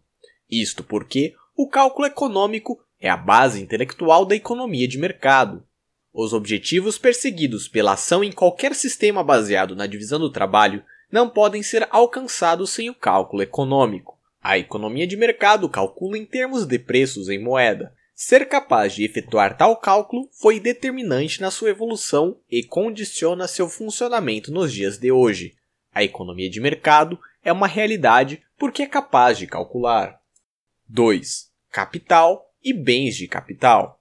Speaker 1: Isto porque o cálculo econômico é a base intelectual da economia de mercado. Os objetivos perseguidos pela ação em qualquer sistema baseado na divisão do trabalho não podem ser alcançados sem o cálculo econômico. A economia de mercado calcula em termos de preços em moeda, Ser capaz de efetuar tal cálculo foi determinante na sua evolução e condiciona seu funcionamento nos dias de hoje. A economia de mercado é uma realidade porque é capaz de calcular. 2. Capital e bens de capital.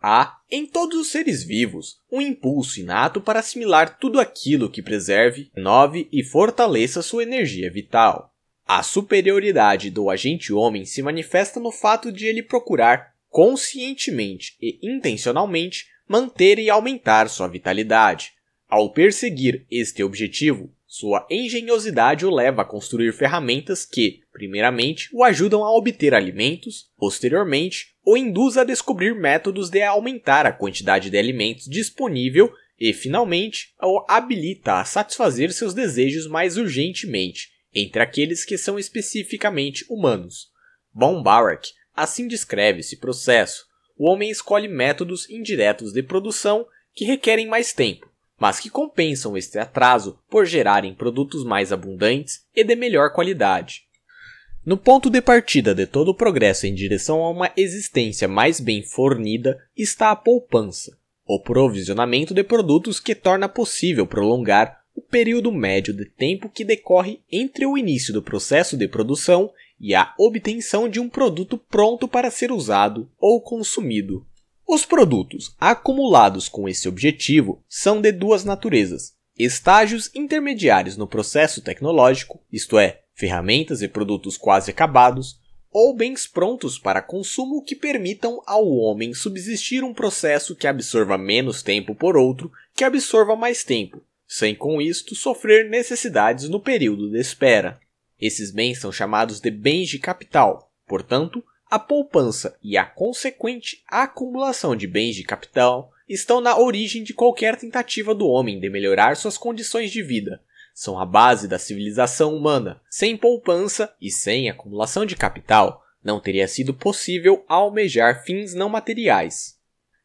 Speaker 1: Há, em todos os seres vivos, um impulso inato para assimilar tudo aquilo que preserve, nove e fortaleça sua energia vital. A superioridade do agente homem se manifesta no fato de ele procurar conscientemente e intencionalmente manter e aumentar sua vitalidade. Ao perseguir este objetivo, sua engenhosidade o leva a construir ferramentas que, primeiramente, o ajudam a obter alimentos, posteriormente, o induz a descobrir métodos de aumentar a quantidade de alimentos disponível e, finalmente, o habilita a satisfazer seus desejos mais urgentemente, entre aqueles que são especificamente humanos. Von Barak Assim descreve esse processo. O homem escolhe métodos indiretos de produção que requerem mais tempo, mas que compensam este atraso por gerarem produtos mais abundantes e de melhor qualidade. No ponto de partida de todo o progresso em direção a uma existência mais bem fornida está a poupança, o provisionamento de produtos que torna possível prolongar o período médio de tempo que decorre entre o início do processo de produção e a obtenção de um produto pronto para ser usado ou consumido. Os produtos acumulados com esse objetivo são de duas naturezas: estágios intermediários no processo tecnológico, isto é, ferramentas e produtos quase acabados, ou bens prontos para consumo que permitam ao homem subsistir um processo que absorva menos tempo por outro que absorva mais tempo, sem com isto sofrer necessidades no período de espera. Esses bens são chamados de bens de capital, portanto, a poupança e a consequente acumulação de bens de capital estão na origem de qualquer tentativa do homem de melhorar suas condições de vida. São a base da civilização humana. Sem poupança e sem acumulação de capital, não teria sido possível almejar fins não materiais.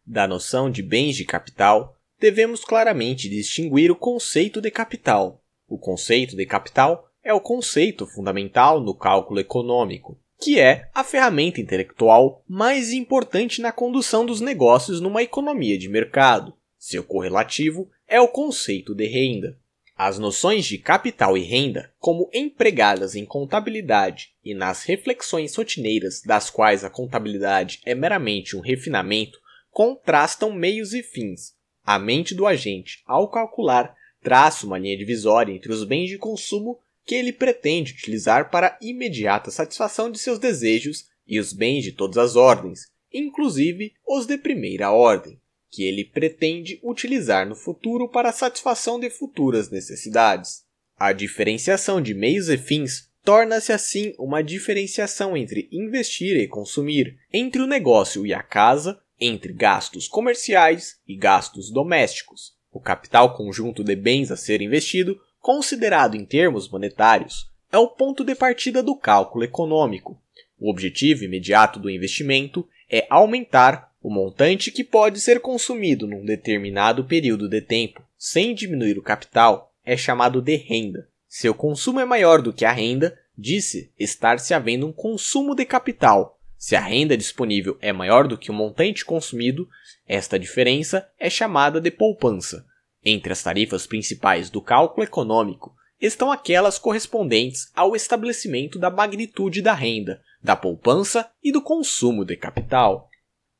Speaker 1: Da noção de bens de capital, devemos claramente distinguir o conceito de capital. O conceito de capital é o conceito fundamental no cálculo econômico, que é a ferramenta intelectual mais importante na condução dos negócios numa economia de mercado. Seu correlativo é o conceito de renda. As noções de capital e renda, como empregadas em contabilidade e nas reflexões rotineiras das quais a contabilidade é meramente um refinamento, contrastam meios e fins. A mente do agente, ao calcular, traça uma linha divisória entre os bens de consumo que ele pretende utilizar para a imediata satisfação de seus desejos e os bens de todas as ordens, inclusive os de primeira ordem, que ele pretende utilizar no futuro para a satisfação de futuras necessidades. A diferenciação de meios e fins torna-se assim uma diferenciação entre investir e consumir, entre o negócio e a casa, entre gastos comerciais e gastos domésticos. O capital conjunto de bens a ser investido considerado em termos monetários, é o ponto de partida do cálculo econômico. O objetivo imediato do investimento é aumentar o montante que pode ser consumido num determinado período de tempo, sem diminuir o capital, é chamado de renda. Se o consumo é maior do que a renda, disse estar se havendo um consumo de capital. Se a renda disponível é maior do que o montante consumido, esta diferença é chamada de poupança. Entre as tarifas principais do cálculo econômico estão aquelas correspondentes ao estabelecimento da magnitude da renda, da poupança e do consumo de capital.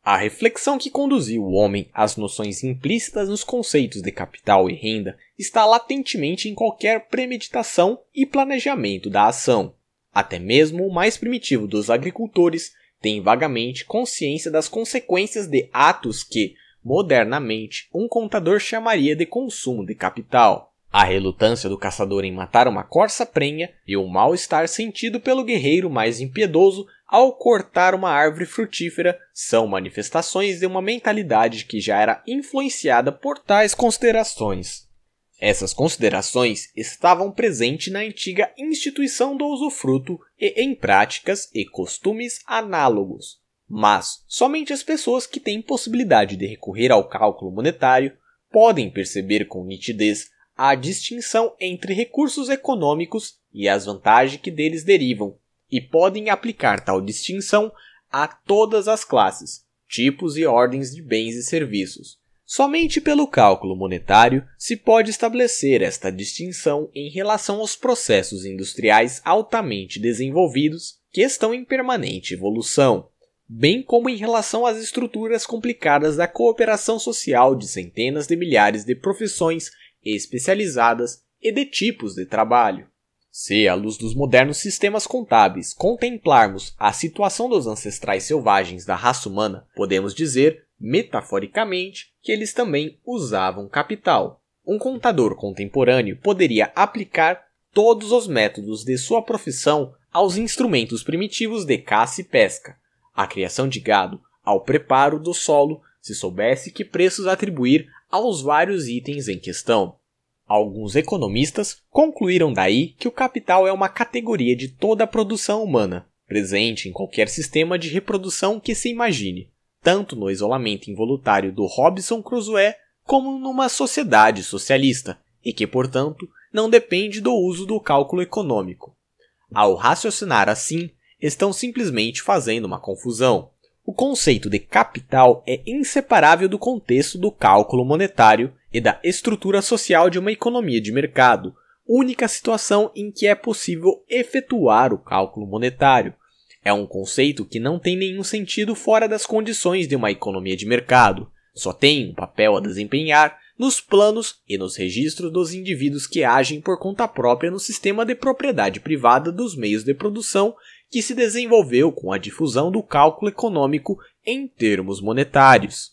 Speaker 1: A reflexão que conduziu o homem às noções implícitas nos conceitos de capital e renda está latentemente em qualquer premeditação e planejamento da ação. Até mesmo o mais primitivo dos agricultores tem vagamente consciência das consequências de atos que, modernamente, um contador chamaria de consumo de capital. A relutância do caçador em matar uma corça prenha e o mal-estar sentido pelo guerreiro mais impiedoso ao cortar uma árvore frutífera são manifestações de uma mentalidade que já era influenciada por tais considerações. Essas considerações estavam presentes na antiga instituição do usufruto e em práticas e costumes análogos. Mas somente as pessoas que têm possibilidade de recorrer ao cálculo monetário podem perceber com nitidez a distinção entre recursos econômicos e as vantagens que deles derivam, e podem aplicar tal distinção a todas as classes, tipos e ordens de bens e serviços. Somente pelo cálculo monetário se pode estabelecer esta distinção em relação aos processos industriais altamente desenvolvidos que estão em permanente evolução bem como em relação às estruturas complicadas da cooperação social de centenas de milhares de profissões especializadas e de tipos de trabalho. Se, à luz dos modernos sistemas contábeis, contemplarmos a situação dos ancestrais selvagens da raça humana, podemos dizer, metaforicamente, que eles também usavam capital. Um contador contemporâneo poderia aplicar todos os métodos de sua profissão aos instrumentos primitivos de caça e pesca, a criação de gado ao preparo do solo se soubesse que preços atribuir aos vários itens em questão. Alguns economistas concluíram daí que o capital é uma categoria de toda a produção humana, presente em qualquer sistema de reprodução que se imagine, tanto no isolamento involuntário do Robinson Crusoe como numa sociedade socialista, e que, portanto, não depende do uso do cálculo econômico. Ao raciocinar assim, estão simplesmente fazendo uma confusão. O conceito de capital é inseparável do contexto do cálculo monetário e da estrutura social de uma economia de mercado, única situação em que é possível efetuar o cálculo monetário. É um conceito que não tem nenhum sentido fora das condições de uma economia de mercado, só tem um papel a desempenhar nos planos e nos registros dos indivíduos que agem por conta própria no sistema de propriedade privada dos meios de produção que se desenvolveu com a difusão do cálculo econômico em termos monetários.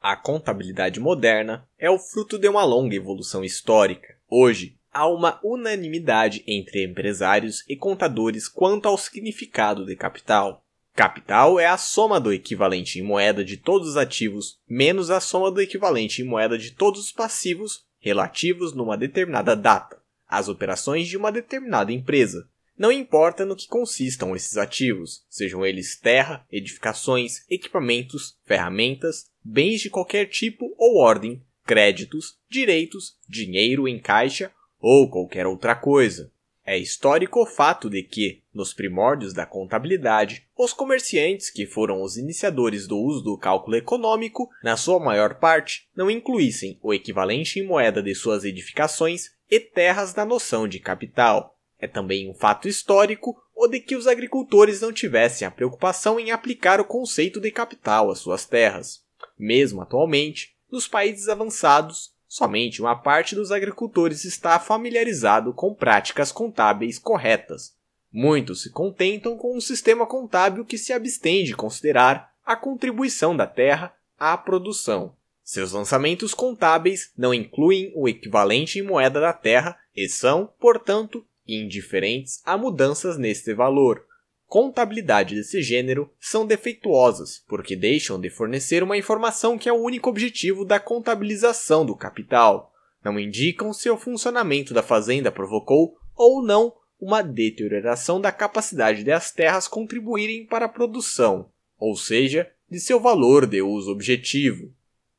Speaker 1: A contabilidade moderna é o fruto de uma longa evolução histórica. Hoje, há uma unanimidade entre empresários e contadores quanto ao significado de capital. Capital é a soma do equivalente em moeda de todos os ativos menos a soma do equivalente em moeda de todos os passivos relativos numa determinada data, às operações de uma determinada empresa. Não importa no que consistam esses ativos, sejam eles terra, edificações, equipamentos, ferramentas, bens de qualquer tipo ou ordem, créditos, direitos, dinheiro em caixa ou qualquer outra coisa. É histórico o fato de que, nos primórdios da contabilidade, os comerciantes que foram os iniciadores do uso do cálculo econômico, na sua maior parte, não incluíssem o equivalente em moeda de suas edificações e terras na noção de capital. É também um fato histórico o de que os agricultores não tivessem a preocupação em aplicar o conceito de capital às suas terras. Mesmo atualmente, nos países avançados, somente uma parte dos agricultores está familiarizado com práticas contábeis corretas. Muitos se contentam com um sistema contábil que se abstém de considerar a contribuição da terra à produção. Seus lançamentos contábeis não incluem o equivalente em moeda da terra e são, portanto, indiferentes a mudanças neste valor. Contabilidade desse gênero são defeituosas, porque deixam de fornecer uma informação que é o único objetivo da contabilização do capital. Não indicam se o funcionamento da fazenda provocou ou não uma deterioração da capacidade das terras contribuírem para a produção, ou seja, de seu valor de uso objetivo.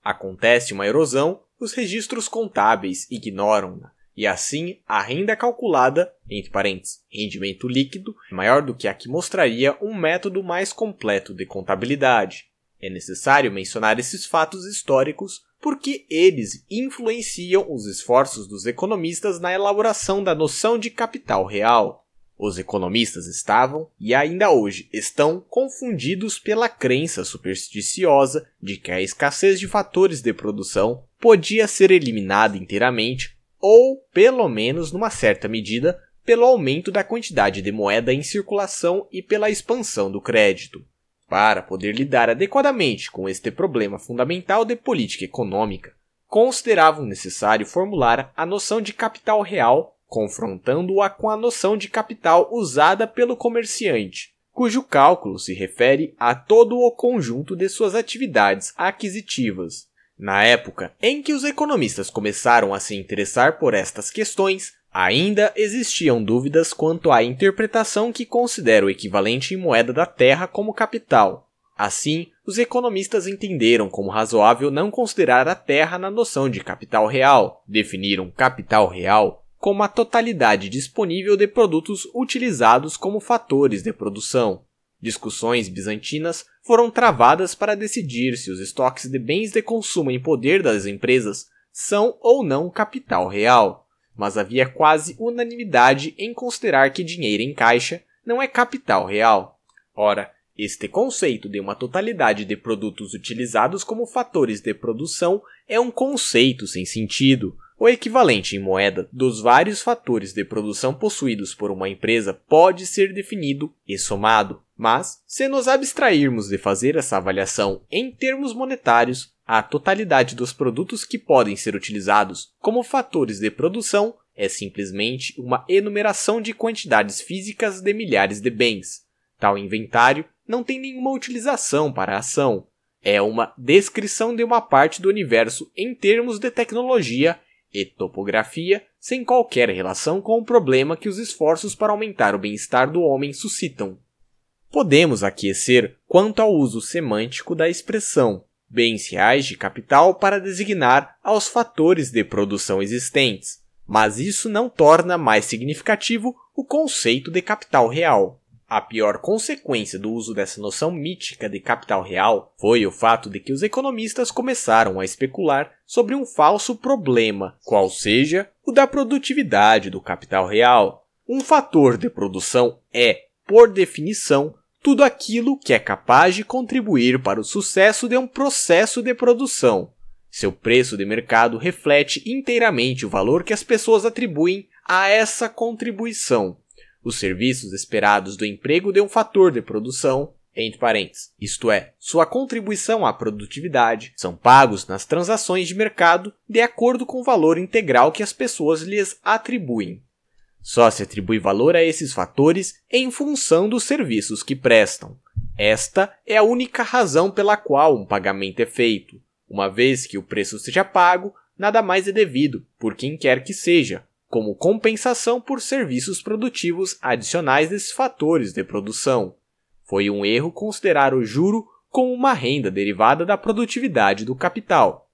Speaker 1: Acontece uma erosão, os registros contábeis ignoram-na e assim a renda é calculada, entre parênteses, rendimento líquido, é maior do que a que mostraria um método mais completo de contabilidade. É necessário mencionar esses fatos históricos porque eles influenciam os esforços dos economistas na elaboração da noção de capital real. Os economistas estavam, e ainda hoje estão, confundidos pela crença supersticiosa de que a escassez de fatores de produção podia ser eliminada inteiramente ou, pelo menos numa certa medida, pelo aumento da quantidade de moeda em circulação e pela expansão do crédito. Para poder lidar adequadamente com este problema fundamental de política econômica, consideravam necessário formular a noção de capital real, confrontando-a com a noção de capital usada pelo comerciante, cujo cálculo se refere a todo o conjunto de suas atividades aquisitivas, na época em que os economistas começaram a se interessar por estas questões, ainda existiam dúvidas quanto à interpretação que considera o equivalente em moeda da terra como capital. Assim, os economistas entenderam como razoável não considerar a terra na noção de capital real. Definiram capital real como a totalidade disponível de produtos utilizados como fatores de produção. Discussões bizantinas foram travadas para decidir se os estoques de bens de consumo em poder das empresas são ou não capital real, mas havia quase unanimidade em considerar que dinheiro em caixa não é capital real. Ora, este conceito de uma totalidade de produtos utilizados como fatores de produção é um conceito sem sentido, o equivalente em moeda dos vários fatores de produção possuídos por uma empresa pode ser definido e somado, mas, se nos abstrairmos de fazer essa avaliação em termos monetários, a totalidade dos produtos que podem ser utilizados como fatores de produção é simplesmente uma enumeração de quantidades físicas de milhares de bens. Tal inventário não tem nenhuma utilização para a ação. É uma descrição de uma parte do universo em termos de tecnologia e topografia sem qualquer relação com o problema que os esforços para aumentar o bem-estar do homem suscitam. Podemos aquecer quanto ao uso semântico da expressão bens reais de capital para designar aos fatores de produção existentes, mas isso não torna mais significativo o conceito de capital real. A pior consequência do uso dessa noção mítica de capital real foi o fato de que os economistas começaram a especular sobre um falso problema, qual seja o da produtividade do capital real. Um fator de produção é, por definição, tudo aquilo que é capaz de contribuir para o sucesso de um processo de produção. Seu preço de mercado reflete inteiramente o valor que as pessoas atribuem a essa contribuição. Os serviços esperados do emprego de um fator de produção, entre parênteses, isto é, sua contribuição à produtividade, são pagos nas transações de mercado de acordo com o valor integral que as pessoas lhes atribuem. Só se atribui valor a esses fatores em função dos serviços que prestam. Esta é a única razão pela qual um pagamento é feito, uma vez que o preço seja pago, nada mais é devido, por quem quer que seja, como compensação por serviços produtivos adicionais desses fatores de produção. Foi um erro considerar o juro como uma renda derivada da produtividade do capital.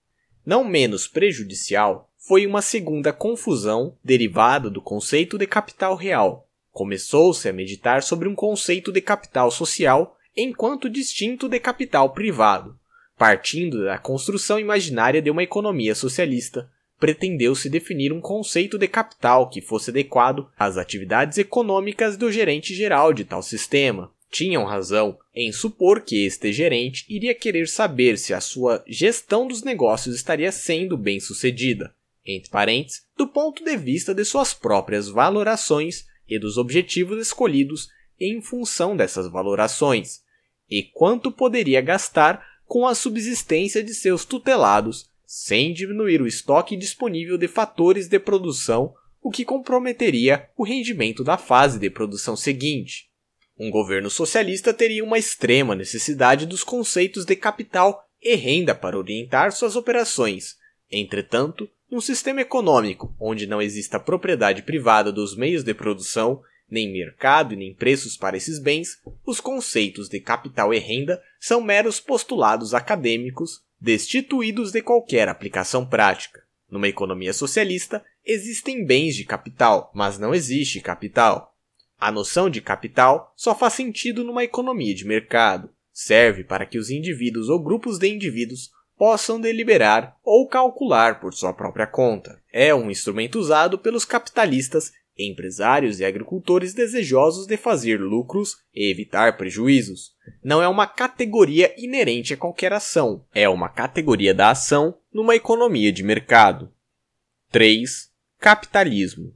Speaker 1: Não menos prejudicial foi uma segunda confusão derivada do conceito de capital real. Começou-se a meditar sobre um conceito de capital social enquanto distinto de capital privado, partindo da construção imaginária de uma economia socialista pretendeu-se definir um conceito de capital que fosse adequado às atividades econômicas do gerente geral de tal sistema. Tinham razão em supor que este gerente iria querer saber se a sua gestão dos negócios estaria sendo bem sucedida, entre parênteses, do ponto de vista de suas próprias valorações e dos objetivos escolhidos em função dessas valorações, e quanto poderia gastar com a subsistência de seus tutelados sem diminuir o estoque disponível de fatores de produção, o que comprometeria o rendimento da fase de produção seguinte. Um governo socialista teria uma extrema necessidade dos conceitos de capital e renda para orientar suas operações. Entretanto, num sistema econômico onde não exista propriedade privada dos meios de produção, nem mercado e nem preços para esses bens, os conceitos de capital e renda são meros postulados acadêmicos destituídos de qualquer aplicação prática. Numa economia socialista, existem bens de capital, mas não existe capital. A noção de capital só faz sentido numa economia de mercado. Serve para que os indivíduos ou grupos de indivíduos possam deliberar ou calcular por sua própria conta. É um instrumento usado pelos capitalistas empresários e agricultores desejosos de fazer lucros e evitar prejuízos. Não é uma categoria inerente a qualquer ação, é uma categoria da ação numa economia de mercado. 3. Capitalismo.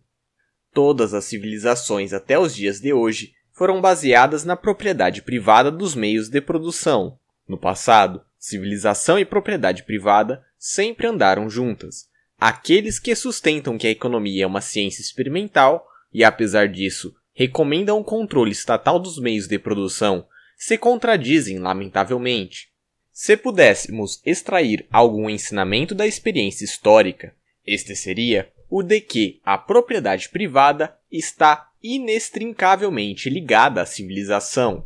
Speaker 1: Todas as civilizações até os dias de hoje foram baseadas na propriedade privada dos meios de produção. No passado, civilização e propriedade privada sempre andaram juntas Aqueles que sustentam que a economia é uma ciência experimental e, apesar disso, recomendam o controle estatal dos meios de produção se contradizem lamentavelmente. Se pudéssemos extrair algum ensinamento da experiência histórica, este seria o de que a propriedade privada está inextricavelmente ligada à civilização.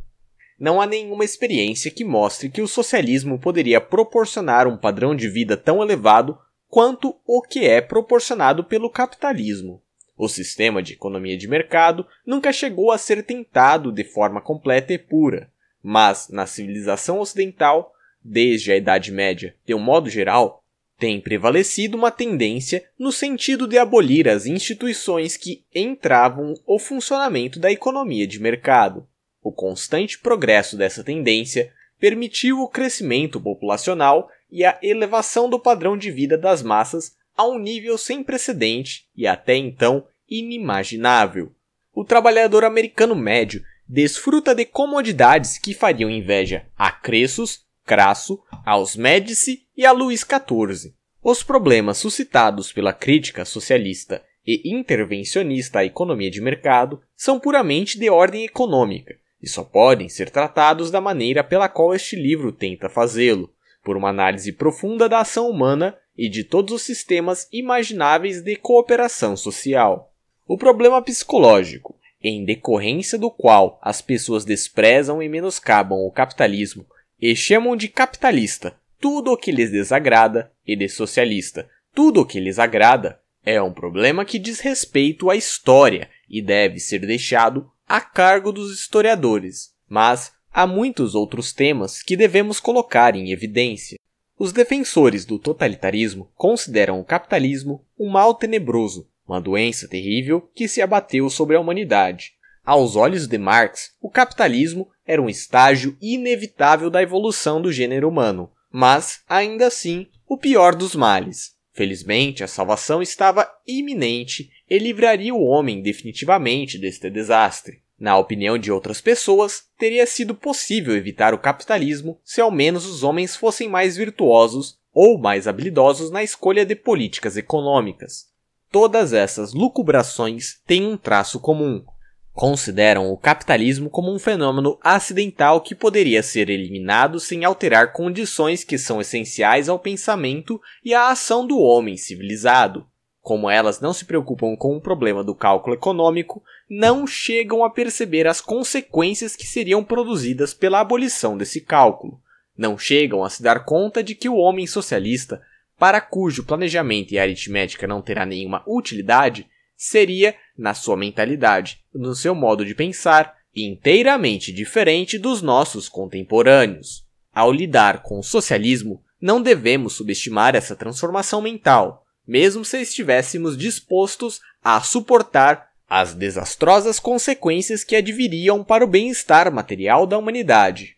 Speaker 1: Não há nenhuma experiência que mostre que o socialismo poderia proporcionar um padrão de vida tão elevado quanto o que é proporcionado pelo capitalismo. O sistema de economia de mercado nunca chegou a ser tentado de forma completa e pura, mas na civilização ocidental, desde a Idade Média, de um modo geral, tem prevalecido uma tendência no sentido de abolir as instituições que entravam o funcionamento da economia de mercado. O constante progresso dessa tendência permitiu o crescimento populacional e a elevação do padrão de vida das massas a um nível sem precedente e até então inimaginável. O trabalhador americano médio desfruta de comodidades que fariam inveja a Cressos, Crasso, aos Médici e a Luís XIV. Os problemas suscitados pela crítica socialista e intervencionista à economia de mercado são puramente de ordem econômica e só podem ser tratados da maneira pela qual este livro tenta fazê-lo, por uma análise profunda da ação humana e de todos os sistemas imagináveis de cooperação social. O problema psicológico, em decorrência do qual as pessoas desprezam e menoscabam o capitalismo e chamam de capitalista tudo o que lhes desagrada e de socialista tudo o que lhes agrada, é um problema que diz respeito à história e deve ser deixado a cargo dos historiadores, mas Há muitos outros temas que devemos colocar em evidência. Os defensores do totalitarismo consideram o capitalismo um mal tenebroso, uma doença terrível que se abateu sobre a humanidade. Aos olhos de Marx, o capitalismo era um estágio inevitável da evolução do gênero humano, mas, ainda assim, o pior dos males. Felizmente, a salvação estava iminente e livraria o homem definitivamente deste desastre. Na opinião de outras pessoas, teria sido possível evitar o capitalismo se ao menos os homens fossem mais virtuosos ou mais habilidosos na escolha de políticas econômicas. Todas essas lucubrações têm um traço comum. Consideram o capitalismo como um fenômeno acidental que poderia ser eliminado sem alterar condições que são essenciais ao pensamento e à ação do homem civilizado. Como elas não se preocupam com o problema do cálculo econômico, não chegam a perceber as consequências que seriam produzidas pela abolição desse cálculo. Não chegam a se dar conta de que o homem socialista, para cujo planejamento e aritmética não terá nenhuma utilidade, seria, na sua mentalidade, no seu modo de pensar, inteiramente diferente dos nossos contemporâneos. Ao lidar com o socialismo, não devemos subestimar essa transformação mental, mesmo se estivéssemos dispostos a suportar as desastrosas consequências que adviriam para o bem-estar material da humanidade.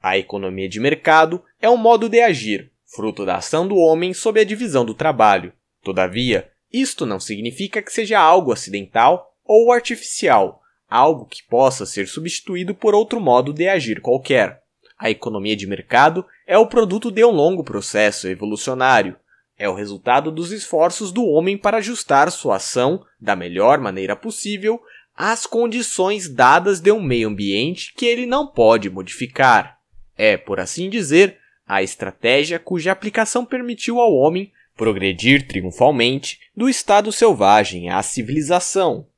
Speaker 1: A economia de mercado é um modo de agir, fruto da ação do homem sob a divisão do trabalho. Todavia, isto não significa que seja algo acidental ou artificial, algo que possa ser substituído por outro modo de agir qualquer. A economia de mercado é o produto de um longo processo evolucionário, é o resultado dos esforços do homem para ajustar sua ação, da melhor maneira possível, às condições dadas de um meio ambiente que ele não pode modificar. É, por assim dizer, a estratégia cuja aplicação permitiu ao homem progredir triunfalmente do estado selvagem à civilização.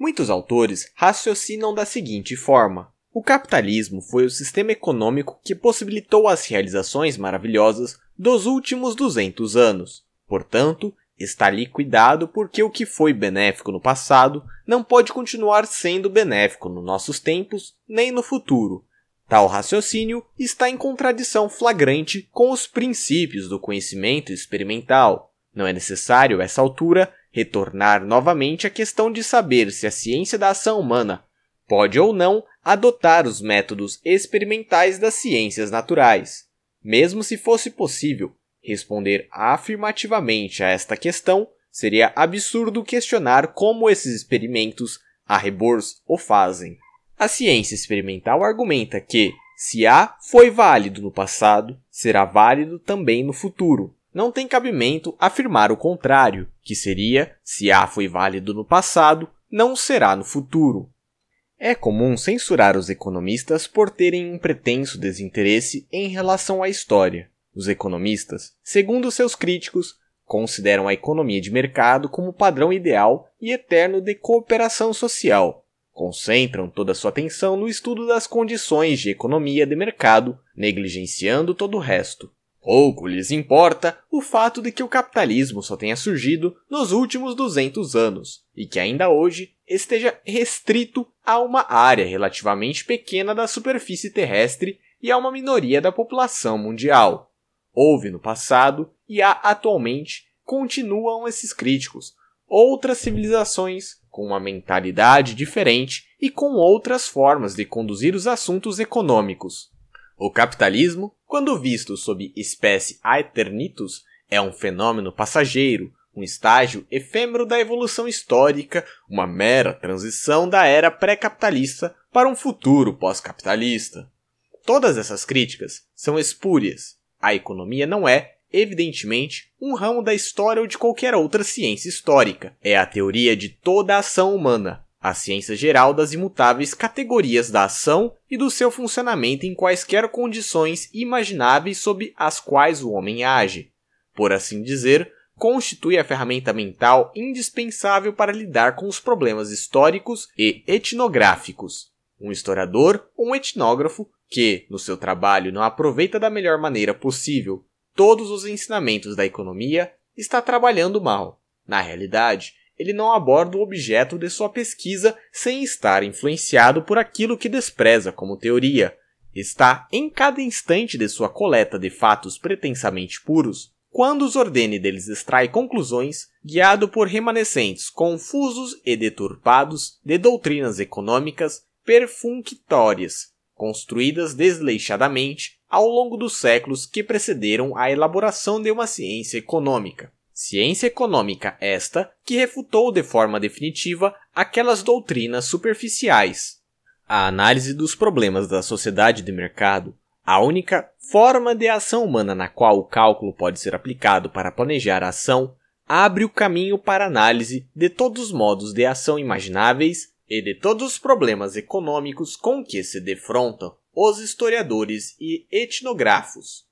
Speaker 1: Muitos autores raciocinam da seguinte forma: o capitalismo foi o sistema econômico que possibilitou as realizações maravilhosas dos últimos 200 anos. Portanto, está liquidado porque o que foi benéfico no passado não pode continuar sendo benéfico nos nossos tempos nem no futuro. Tal raciocínio está em contradição flagrante com os princípios do conhecimento experimental. Não é necessário, a essa altura, retornar novamente à questão de saber se a ciência da ação humana pode ou não adotar os métodos experimentais das ciências naturais. Mesmo se fosse possível, responder afirmativamente a esta questão seria absurdo questionar como esses experimentos a rebors o fazem. A ciência experimental argumenta que, se A foi válido no passado, será válido também no futuro. Não tem cabimento afirmar o contrário, que seria, se A foi válido no passado, não será no futuro. É comum censurar os economistas por terem um pretenso desinteresse em relação à história. Os economistas, segundo seus críticos, consideram a economia de mercado como padrão ideal e eterno de cooperação social. Concentram toda sua atenção no estudo das condições de economia de mercado, negligenciando todo o resto. Pouco lhes importa o fato de que o capitalismo só tenha surgido nos últimos 200 anos e que ainda hoje esteja restrito a uma área relativamente pequena da superfície terrestre e a uma minoria da população mundial. Houve no passado e há atualmente, continuam esses críticos, outras civilizações com uma mentalidade diferente e com outras formas de conduzir os assuntos econômicos. O capitalismo, quando visto sob espécie aeternitus, é um fenômeno passageiro, um estágio efêmero da evolução histórica, uma mera transição da era pré-capitalista para um futuro pós-capitalista. Todas essas críticas são espúrias. A economia não é, evidentemente, um ramo da história ou de qualquer outra ciência histórica. É a teoria de toda a ação humana, a ciência geral das imutáveis categorias da ação e do seu funcionamento em quaisquer condições imagináveis sob as quais o homem age. Por assim dizer, constitui a ferramenta mental indispensável para lidar com os problemas históricos e etnográficos. Um historiador ou um etnógrafo que, no seu trabalho, não aproveita da melhor maneira possível todos os ensinamentos da economia, está trabalhando mal. Na realidade, ele não aborda o objeto de sua pesquisa sem estar influenciado por aquilo que despreza como teoria. Está em cada instante de sua coleta de fatos pretensamente puros, quando os ordene deles extrai conclusões, guiado por remanescentes confusos e deturpados de doutrinas econômicas perfunctórias, construídas desleixadamente ao longo dos séculos que precederam a elaboração de uma ciência econômica. Ciência econômica esta que refutou de forma definitiva aquelas doutrinas superficiais. A análise dos problemas da sociedade de mercado, a única forma de ação humana na qual o cálculo pode ser aplicado para planejar a ação, abre o caminho para análise de todos os modos de ação imagináveis e de todos os problemas econômicos com que se defrontam os historiadores e etnógrafos.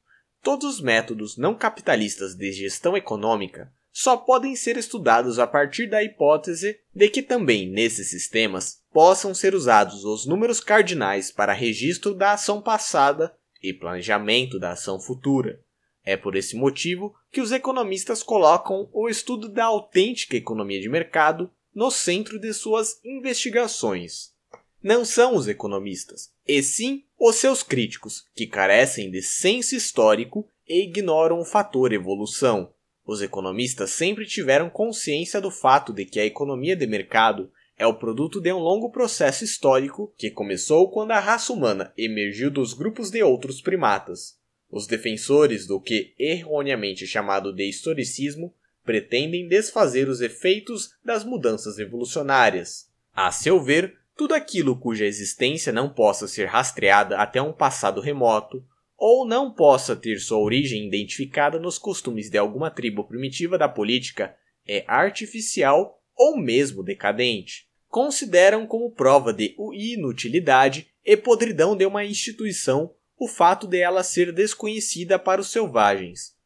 Speaker 1: Todos os métodos não capitalistas de gestão econômica só podem ser estudados a partir da hipótese de que também nesses sistemas possam ser usados os números cardinais para registro da ação passada e planejamento da ação futura. É por esse motivo que os economistas colocam o estudo da autêntica economia de mercado no centro de suas investigações não são os economistas, e sim os seus críticos, que carecem de senso histórico e ignoram o fator evolução. Os economistas sempre tiveram consciência do fato de que a economia de mercado é o produto de um longo processo histórico que começou quando a raça humana emergiu dos grupos de outros primatas. Os defensores do que erroneamente chamado de historicismo pretendem desfazer os efeitos das mudanças evolucionárias. A seu ver, tudo aquilo cuja existência não possa ser rastreada até um passado remoto, ou não possa ter sua origem identificada nos costumes de alguma tribo primitiva da política, é artificial ou mesmo decadente. Consideram como prova de inutilidade e podridão de uma instituição o fato de ela ser desconhecida para os selvagens.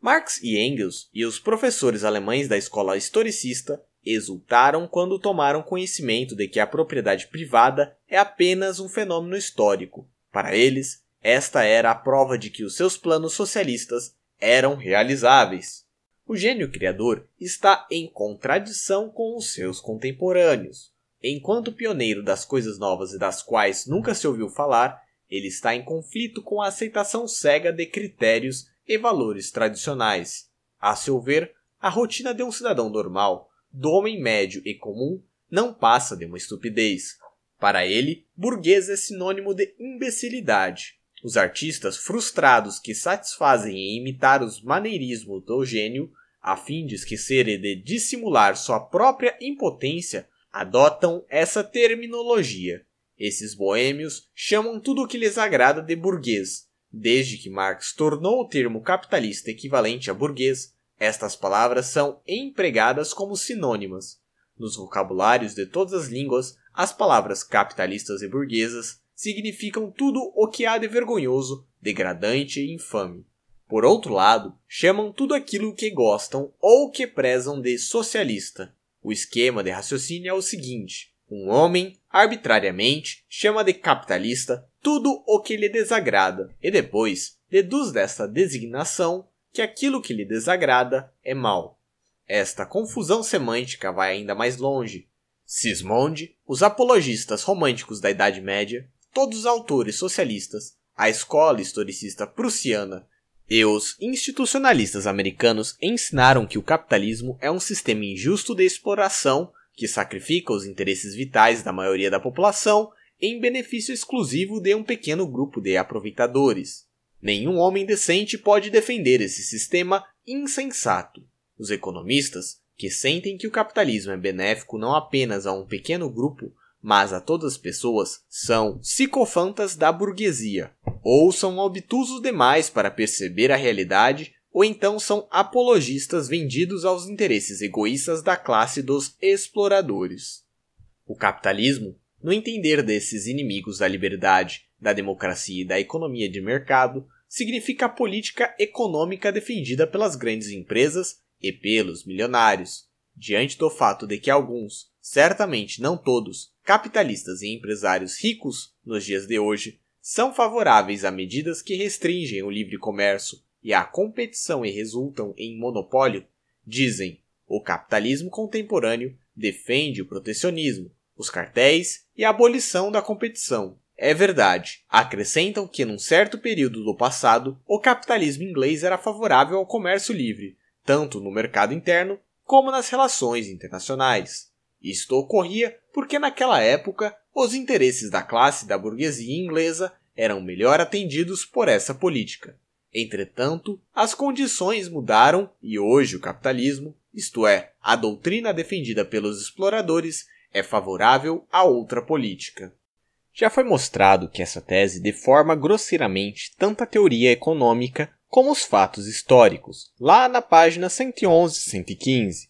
Speaker 1: Marx e Engels e os professores alemães da escola historicista exultaram quando tomaram conhecimento de que a propriedade privada é apenas um fenômeno histórico. Para eles, esta era a prova de que os seus planos socialistas eram realizáveis. O gênio criador está em contradição com os seus contemporâneos. Enquanto pioneiro das coisas novas e das quais nunca se ouviu falar, ele está em conflito com a aceitação cega de critérios e valores tradicionais. A seu ver, a rotina de um cidadão normal do homem médio e comum não passa de uma estupidez. Para ele, burguês é sinônimo de imbecilidade. Os artistas frustrados que satisfazem em imitar os maneirismos do gênio, a fim de esquecer e de dissimular sua própria impotência, adotam essa terminologia. Esses boêmios chamam tudo o que lhes agrada de burguês. Desde que Marx tornou o termo capitalista equivalente a burguês, estas palavras são empregadas como sinônimas. Nos vocabulários de todas as línguas, as palavras capitalistas e burguesas significam tudo o que há de vergonhoso, degradante e infame. Por outro lado, chamam tudo aquilo que gostam ou que prezam de socialista. O esquema de raciocínio é o seguinte: um homem, arbitrariamente, chama de capitalista tudo o que lhe desagrada e depois deduz desta designação que aquilo que lhe desagrada é mal. Esta confusão semântica vai ainda mais longe. Sismondi, os apologistas românticos da Idade Média, todos os autores socialistas, a escola historicista prussiana e os institucionalistas americanos ensinaram que o capitalismo é um sistema injusto de exploração que sacrifica os interesses vitais da maioria da população em benefício exclusivo de um pequeno grupo de aproveitadores. Nenhum homem decente pode defender esse sistema insensato. Os economistas, que sentem que o capitalismo é benéfico não apenas a um pequeno grupo, mas a todas as pessoas, são psicofantas da burguesia, ou são obtusos demais para perceber a realidade, ou então são apologistas vendidos aos interesses egoístas da classe dos exploradores. O capitalismo, no entender desses inimigos da liberdade da democracia e da economia de mercado significa a política econômica defendida pelas grandes empresas e pelos milionários. Diante do fato de que alguns, certamente não todos, capitalistas e empresários ricos nos dias de hoje são favoráveis a medidas que restringem o livre comércio e a competição e resultam em monopólio, dizem o capitalismo contemporâneo defende o protecionismo, os cartéis e a abolição da competição. É verdade. Acrescentam que, num certo período do passado, o capitalismo inglês era favorável ao comércio livre, tanto no mercado interno como nas relações internacionais. Isto ocorria porque, naquela época, os interesses da classe da burguesia inglesa eram melhor atendidos por essa política. Entretanto, as condições mudaram e hoje o capitalismo, isto é, a doutrina defendida pelos exploradores, é favorável a outra política. Já foi mostrado que essa tese deforma grosseiramente tanto a teoria econômica como os fatos históricos, lá na página 111 e 115.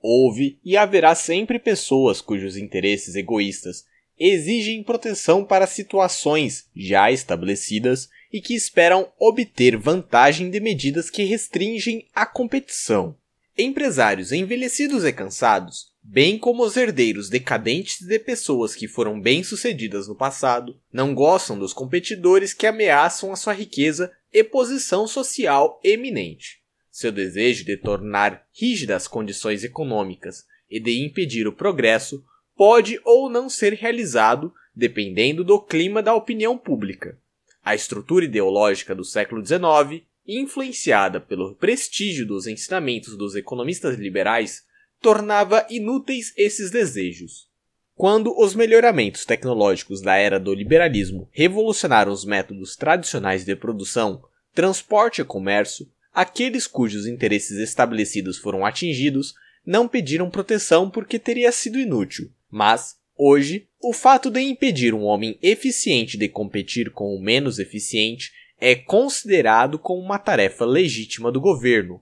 Speaker 1: Houve e haverá sempre pessoas cujos interesses egoístas exigem proteção para situações já estabelecidas e que esperam obter vantagem de medidas que restringem a competição. Empresários envelhecidos e cansados Bem como os herdeiros decadentes de pessoas que foram bem-sucedidas no passado, não gostam dos competidores que ameaçam a sua riqueza e posição social eminente. Seu desejo de tornar rígidas as condições econômicas e de impedir o progresso pode ou não ser realizado dependendo do clima da opinião pública. A estrutura ideológica do século XIX, influenciada pelo prestígio dos ensinamentos dos economistas liberais, tornava inúteis esses desejos. Quando os melhoramentos tecnológicos da era do liberalismo revolucionaram os métodos tradicionais de produção, transporte e comércio, aqueles cujos interesses estabelecidos foram atingidos não pediram proteção porque teria sido inútil, mas, hoje, o fato de impedir um homem eficiente de competir com o menos eficiente é considerado como uma tarefa legítima do governo,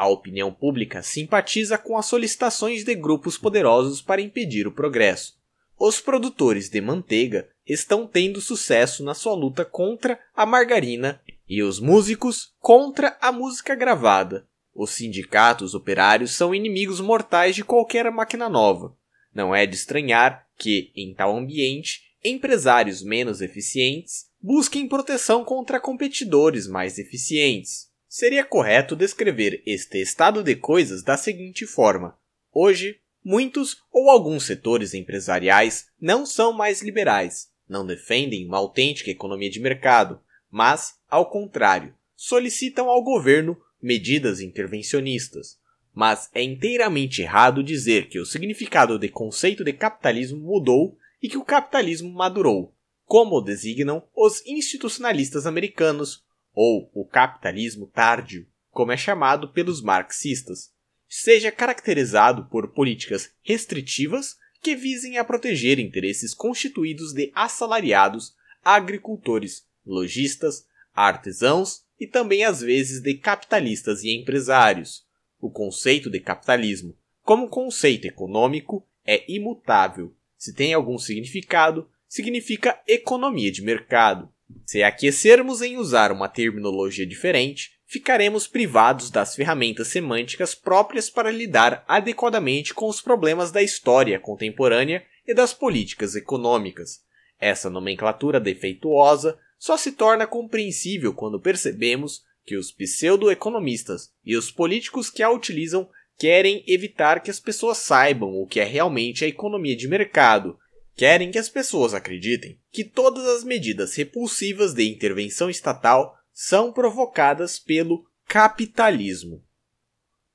Speaker 1: a opinião pública simpatiza com as solicitações de grupos poderosos para impedir o progresso. Os produtores de manteiga estão tendo sucesso na sua luta contra a margarina e os músicos contra a música gravada. Os sindicatos operários são inimigos mortais de qualquer máquina nova. Não é de estranhar que, em tal ambiente, empresários menos eficientes busquem proteção contra competidores mais eficientes. Seria correto descrever este estado de coisas da seguinte forma: hoje, muitos ou alguns setores empresariais não são mais liberais, não defendem uma autêntica economia de mercado, mas, ao contrário, solicitam ao governo medidas intervencionistas. Mas é inteiramente errado dizer que o significado de conceito de capitalismo mudou e que o capitalismo madurou, como o designam os institucionalistas americanos ou o capitalismo tardio, como é chamado pelos marxistas, seja caracterizado por políticas restritivas que visem a proteger interesses constituídos de assalariados, agricultores, lojistas, artesãos e também às vezes de capitalistas e empresários. O conceito de capitalismo, como conceito econômico, é imutável. Se tem algum significado, significa economia de mercado. Se aquecermos em usar uma terminologia diferente, ficaremos privados das ferramentas semânticas próprias para lidar adequadamente com os problemas da história contemporânea e das políticas econômicas. Essa nomenclatura defeituosa só se torna compreensível quando percebemos que os pseudo-economistas e os políticos que a utilizam querem evitar que as pessoas saibam o que é realmente a economia de mercado querem que as pessoas acreditem que todas as medidas repulsivas de intervenção estatal são provocadas pelo capitalismo.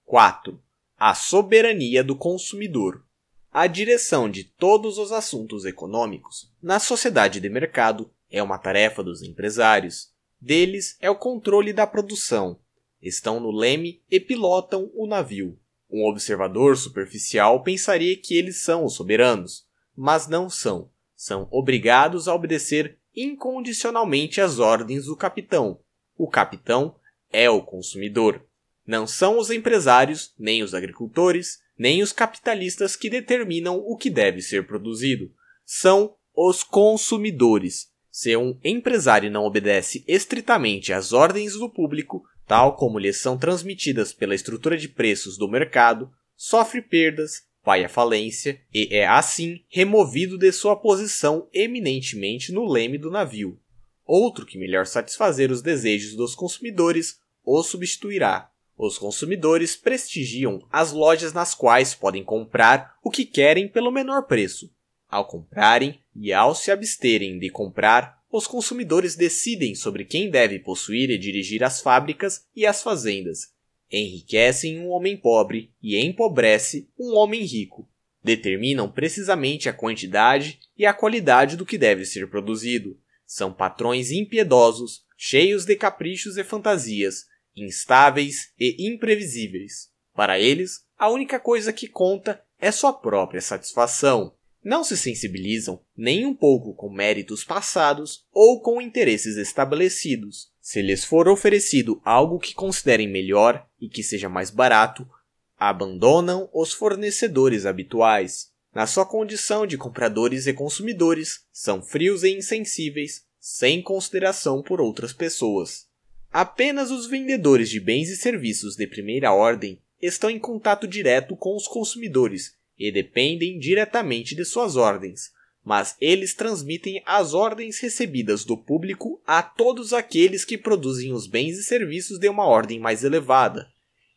Speaker 1: 4. A soberania do consumidor. A direção de todos os assuntos econômicos na sociedade de mercado é uma tarefa dos empresários. Deles é o controle da produção. Estão no leme e pilotam o navio. Um observador superficial pensaria que eles são os soberanos, mas não são. São obrigados a obedecer incondicionalmente às ordens do capitão. O capitão é o consumidor. Não são os empresários, nem os agricultores, nem os capitalistas que determinam o que deve ser produzido. São os consumidores. Se um empresário não obedece estritamente às ordens do público, tal como lhes são transmitidas pela estrutura de preços do mercado, sofre perdas, vai à falência e é assim removido de sua posição eminentemente no leme do navio. Outro que melhor satisfazer os desejos dos consumidores o substituirá. Os consumidores prestigiam as lojas nas quais podem comprar o que querem pelo menor preço. Ao comprarem e ao se absterem de comprar, os consumidores decidem sobre quem deve possuir e dirigir as fábricas e as fazendas, enriquecem um homem pobre e empobrece um homem rico. Determinam precisamente a quantidade e a qualidade do que deve ser produzido. São patrões impiedosos, cheios de caprichos e fantasias, instáveis e imprevisíveis. Para eles, a única coisa que conta é sua própria satisfação. Não se sensibilizam nem um pouco com méritos passados ou com interesses estabelecidos se lhes for oferecido algo que considerem melhor e que seja mais barato, abandonam os fornecedores habituais. Na sua condição de compradores e consumidores, são frios e insensíveis, sem consideração por outras pessoas. Apenas os vendedores de bens e serviços de primeira ordem estão em contato direto com os consumidores e dependem diretamente de suas ordens, mas eles transmitem as ordens recebidas do público a todos aqueles que produzem os bens e serviços de uma ordem mais elevada.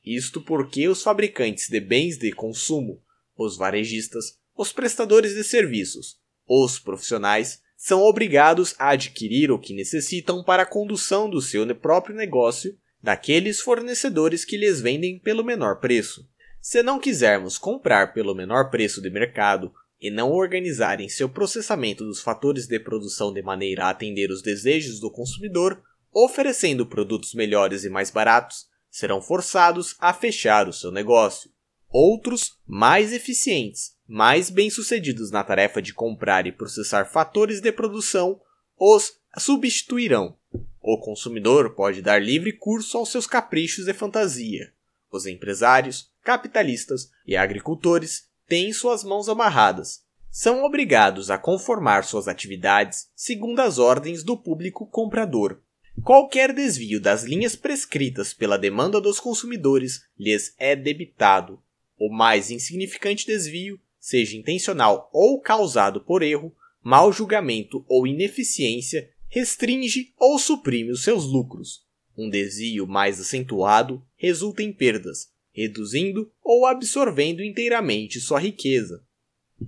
Speaker 1: Isto porque os fabricantes de bens de consumo, os varejistas, os prestadores de serviços, os profissionais, são obrigados a adquirir o que necessitam para a condução do seu próprio negócio daqueles fornecedores que lhes vendem pelo menor preço. Se não quisermos comprar pelo menor preço de mercado e não organizarem seu processamento dos fatores de produção de maneira a atender os desejos do consumidor, oferecendo produtos melhores e mais baratos, serão forçados a fechar o seu negócio. Outros, mais eficientes, mais bem-sucedidos na tarefa de comprar e processar fatores de produção, os substituirão. O consumidor pode dar livre curso aos seus caprichos de fantasia. Os empresários, capitalistas e agricultores têm suas mãos amarradas. São obrigados a conformar suas atividades segundo as ordens do público comprador. Qualquer desvio das linhas prescritas pela demanda dos consumidores lhes é debitado. O mais insignificante desvio, seja intencional ou causado por erro, mau julgamento ou ineficiência, restringe ou suprime os seus lucros. Um desvio mais acentuado resulta em perdas, reduzindo ou absorvendo inteiramente sua riqueza.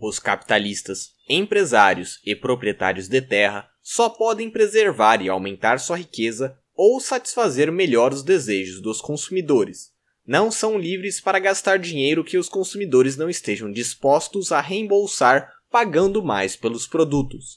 Speaker 1: Os capitalistas, empresários e proprietários de terra só podem preservar e aumentar sua riqueza ou satisfazer melhor os desejos dos consumidores. Não são livres para gastar dinheiro que os consumidores não estejam dispostos a reembolsar pagando mais pelos produtos.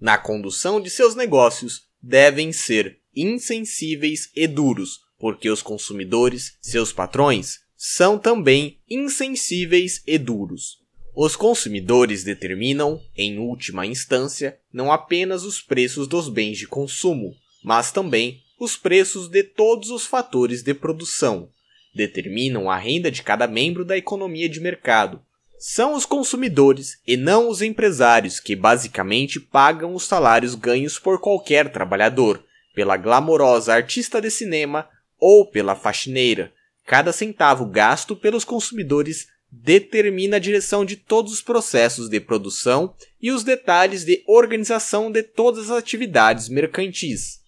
Speaker 1: Na condução de seus negócios, devem ser insensíveis e duros, porque os consumidores, seus patrões, são também insensíveis e duros. Os consumidores determinam, em última instância, não apenas os preços dos bens de consumo, mas também os preços de todos os fatores de produção. Determinam a renda de cada membro da economia de mercado. São os consumidores e não os empresários que basicamente pagam os salários ganhos por qualquer trabalhador, pela glamourosa artista de cinema ou pela faxineira. Cada centavo gasto pelos consumidores determina a direção de todos os processos de produção e os detalhes de organização de todas as atividades mercantis.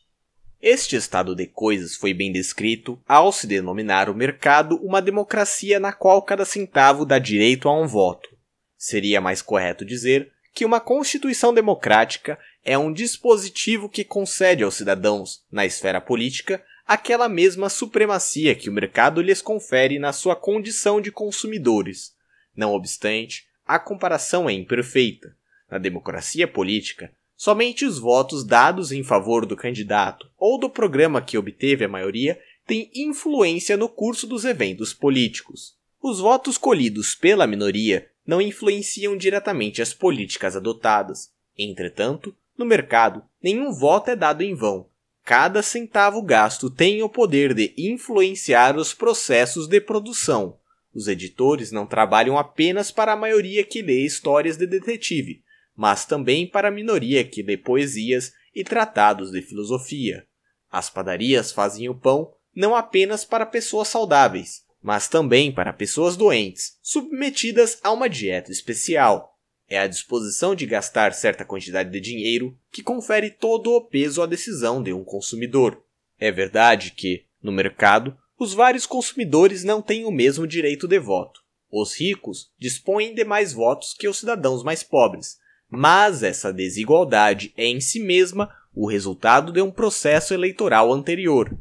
Speaker 1: Este estado de coisas foi bem descrito ao se denominar o mercado uma democracia na qual cada centavo dá direito a um voto. Seria mais correto dizer que uma constituição democrática é um dispositivo que concede aos cidadãos, na esfera política, aquela mesma supremacia que o mercado lhes confere na sua condição de consumidores. Não obstante, a comparação é imperfeita. Na democracia política, somente os votos dados em favor do candidato ou do programa que obteve a maioria têm influência no curso dos eventos políticos. Os votos colhidos pela minoria não influenciam diretamente as políticas adotadas. Entretanto, no mercado, nenhum voto é dado em vão, Cada centavo gasto tem o poder de influenciar os processos de produção. Os editores não trabalham apenas para a maioria que lê histórias de detetive, mas também para a minoria que lê poesias e tratados de filosofia. As padarias fazem o pão não apenas para pessoas saudáveis, mas também para pessoas doentes, submetidas a uma dieta especial. É a disposição de gastar certa quantidade de dinheiro que confere todo o peso à decisão de um consumidor. É verdade que, no mercado, os vários consumidores não têm o mesmo direito de voto. Os ricos dispõem de mais votos que os cidadãos mais pobres, mas essa desigualdade é em si mesma o resultado de um processo eleitoral anterior.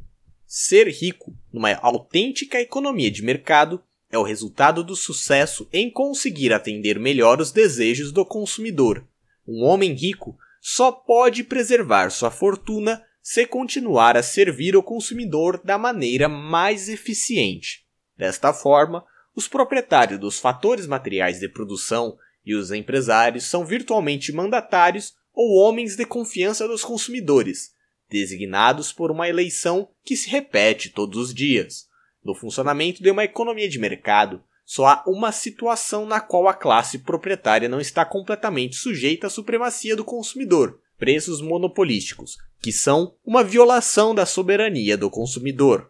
Speaker 1: Ser rico numa autêntica economia de mercado é o resultado do sucesso em conseguir atender melhor os desejos do consumidor. Um homem rico só pode preservar sua fortuna se continuar a servir o consumidor da maneira mais eficiente. Desta forma, os proprietários dos fatores materiais de produção e os empresários são virtualmente mandatários ou homens de confiança dos consumidores, designados por uma eleição que se repete todos os dias. No funcionamento de uma economia de mercado, só há uma situação na qual a classe proprietária não está completamente sujeita à supremacia do consumidor, preços monopolísticos, que são uma violação da soberania do consumidor.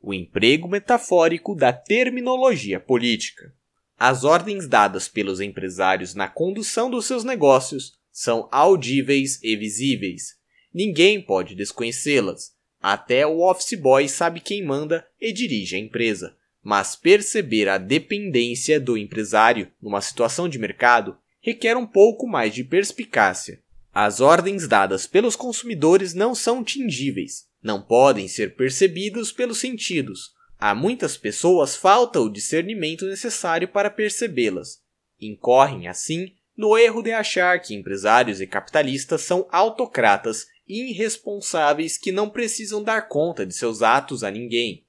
Speaker 1: O emprego metafórico da terminologia política. As ordens dadas pelos empresários na condução dos seus negócios são audíveis e visíveis. Ninguém pode desconhecê-las, até o office boy sabe quem manda e dirige a empresa. Mas perceber a dependência do empresário numa situação de mercado requer um pouco mais de perspicácia. As ordens dadas pelos consumidores não são tingíveis, não podem ser percebidos pelos sentidos. A muitas pessoas falta o discernimento necessário para percebê-las. Incorrem, assim, no erro de achar que empresários e capitalistas são autocratas irresponsáveis que não precisam dar conta de seus atos a ninguém.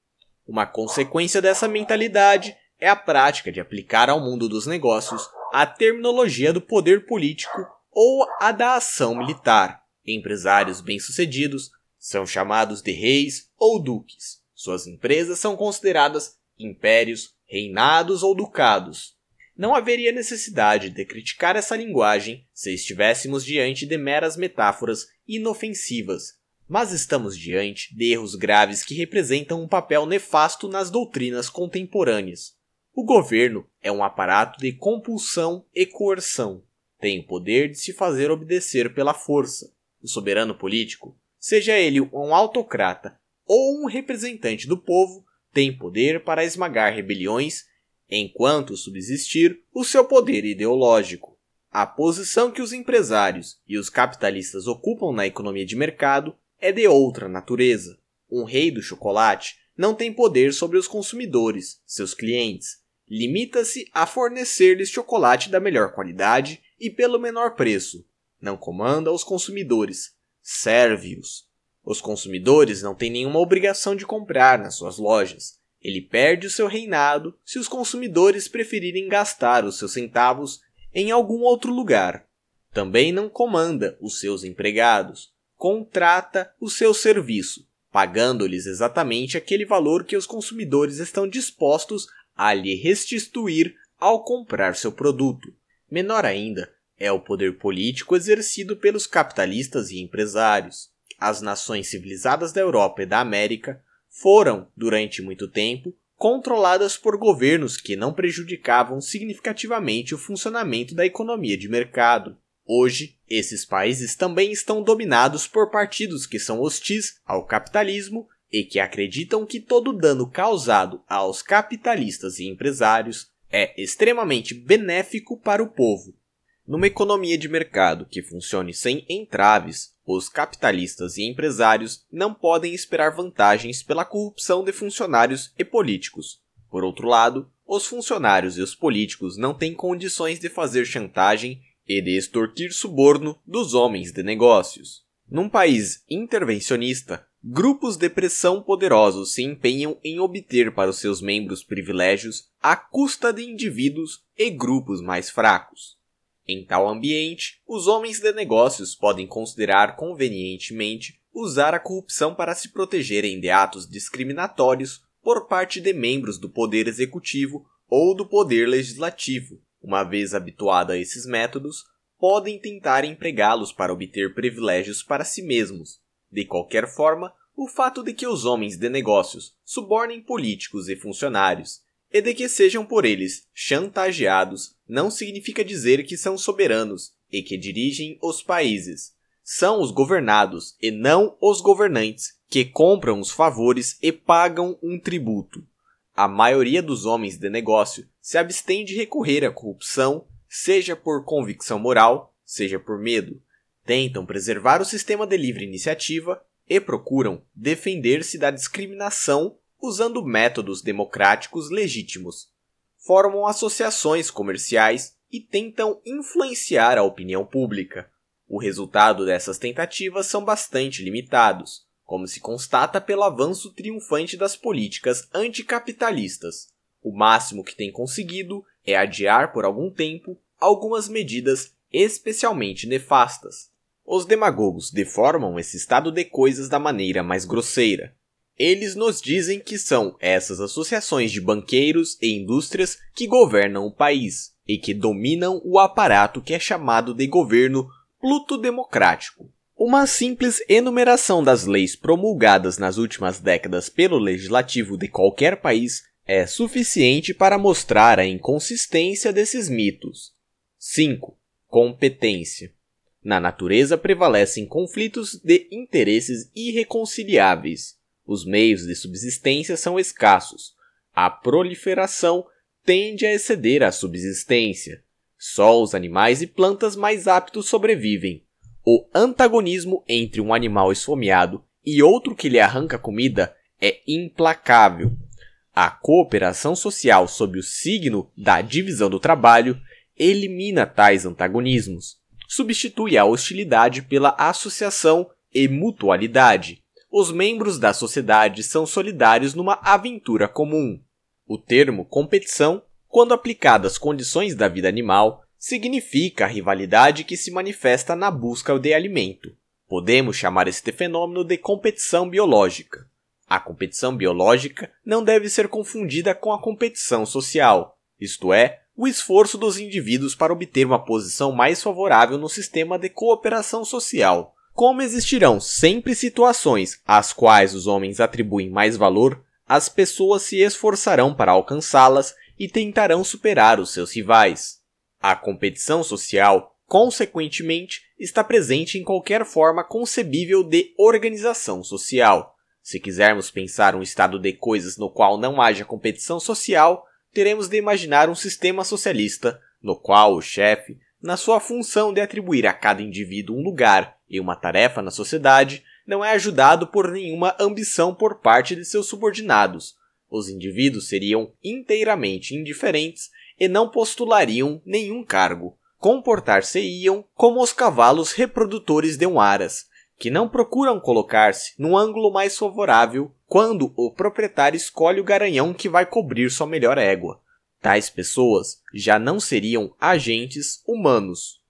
Speaker 1: Uma consequência dessa mentalidade é a prática de aplicar ao mundo dos negócios a terminologia do poder político ou a da ação militar. Empresários bem-sucedidos são chamados de reis ou duques. Suas empresas são consideradas impérios, reinados ou ducados. Não haveria necessidade de criticar essa linguagem se estivéssemos diante de meras metáforas inofensivas, mas estamos diante de erros graves que representam um papel nefasto nas doutrinas contemporâneas. O governo é um aparato de compulsão e coerção. Tem o poder de se fazer obedecer pela força. O soberano político, seja ele um autocrata ou um representante do povo, tem poder para esmagar rebeliões enquanto subsistir o seu poder ideológico. A posição que os empresários e os capitalistas ocupam na economia de mercado é de outra natureza. Um rei do chocolate não tem poder sobre os consumidores, seus clientes. Limita-se a fornecer-lhes chocolate da melhor qualidade e pelo menor preço. Não comanda os consumidores, serve-os. Os consumidores não têm nenhuma obrigação de comprar nas suas lojas. Ele perde o seu reinado se os consumidores preferirem gastar os seus centavos em algum outro lugar. Também não comanda os seus empregados, contrata o seu serviço, pagando-lhes exatamente aquele valor que os consumidores estão dispostos a lhe restituir ao comprar seu produto. Menor ainda é o poder político exercido pelos capitalistas e empresários. As nações civilizadas da Europa e da América foram, durante muito tempo, controladas por governos que não prejudicavam significativamente o funcionamento da economia de mercado. Hoje, esses países também estão dominados por partidos que são hostis ao capitalismo e que acreditam que todo dano causado aos capitalistas e empresários é extremamente benéfico para o povo. Numa economia de mercado que funcione sem entraves, os capitalistas e empresários não podem esperar vantagens pela corrupção de funcionários e políticos. Por outro lado, os funcionários e os políticos não têm condições de fazer chantagem e de extorquir suborno dos homens de negócios. Num país intervencionista, grupos de pressão poderosos se empenham em obter para os seus membros privilégios à custa de indivíduos e grupos mais fracos. Em tal ambiente, os homens de negócios podem considerar convenientemente usar a corrupção para se protegerem de atos discriminatórios por parte de membros do poder executivo ou do poder legislativo. Uma vez habituado a esses métodos, podem tentar empregá-los para obter privilégios para si mesmos. De qualquer forma, o fato de que os homens de negócios subornem políticos e funcionários e de que sejam por eles chantageados não significa dizer que são soberanos e que dirigem os países. São os governados e não os governantes que compram os favores e pagam um tributo. A maioria dos homens de negócio se abstém de recorrer à corrupção, seja por convicção moral, seja por medo. Tentam preservar o sistema de livre iniciativa e procuram defender-se da discriminação usando métodos democráticos legítimos, formam associações comerciais e tentam influenciar a opinião pública. O resultado dessas tentativas são bastante limitados, como se constata pelo avanço triunfante das políticas anticapitalistas. O máximo que tem conseguido é adiar por algum tempo algumas medidas especialmente nefastas. Os demagogos deformam esse estado de coisas da maneira mais grosseira, eles nos dizem que são essas associações de banqueiros e indústrias que governam o país e que dominam o aparato que é chamado de governo plutodemocrático. Uma simples enumeração das leis promulgadas nas últimas décadas pelo legislativo de qualquer país é suficiente para mostrar a inconsistência desses mitos. 5. Competência. Na natureza prevalecem conflitos de interesses irreconciliáveis os meios de subsistência são escassos. A proliferação tende a exceder a subsistência. Só os animais e plantas mais aptos sobrevivem. O antagonismo entre um animal esfomeado e outro que lhe arranca comida é implacável. A cooperação social sob o signo da divisão do trabalho elimina tais antagonismos, substitui a hostilidade pela associação e mutualidade, os membros da sociedade são solidários numa aventura comum. O termo competição, quando aplicado às condições da vida animal, significa a rivalidade que se manifesta na busca de alimento. Podemos chamar este fenômeno de competição biológica. A competição biológica não deve ser confundida com a competição social, isto é, o esforço dos indivíduos para obter uma posição mais favorável no sistema de cooperação social, como existirão sempre situações às quais os homens atribuem mais valor, as pessoas se esforçarão para alcançá-las e tentarão superar os seus rivais. A competição social, consequentemente, está presente em qualquer forma concebível de organização social. Se quisermos pensar um estado de coisas no qual não haja competição social, teremos de imaginar um sistema socialista no qual o chefe, na sua função de atribuir a cada indivíduo um lugar e uma tarefa na sociedade, não é ajudado por nenhuma ambição por parte de seus subordinados. Os indivíduos seriam inteiramente indiferentes e não postulariam nenhum cargo. Comportar-se-iam como os cavalos reprodutores de um aras, que não procuram colocar-se num ângulo mais favorável quando o proprietário escolhe o garanhão que vai cobrir sua melhor égua. Tais pessoas já não seriam agentes humanos.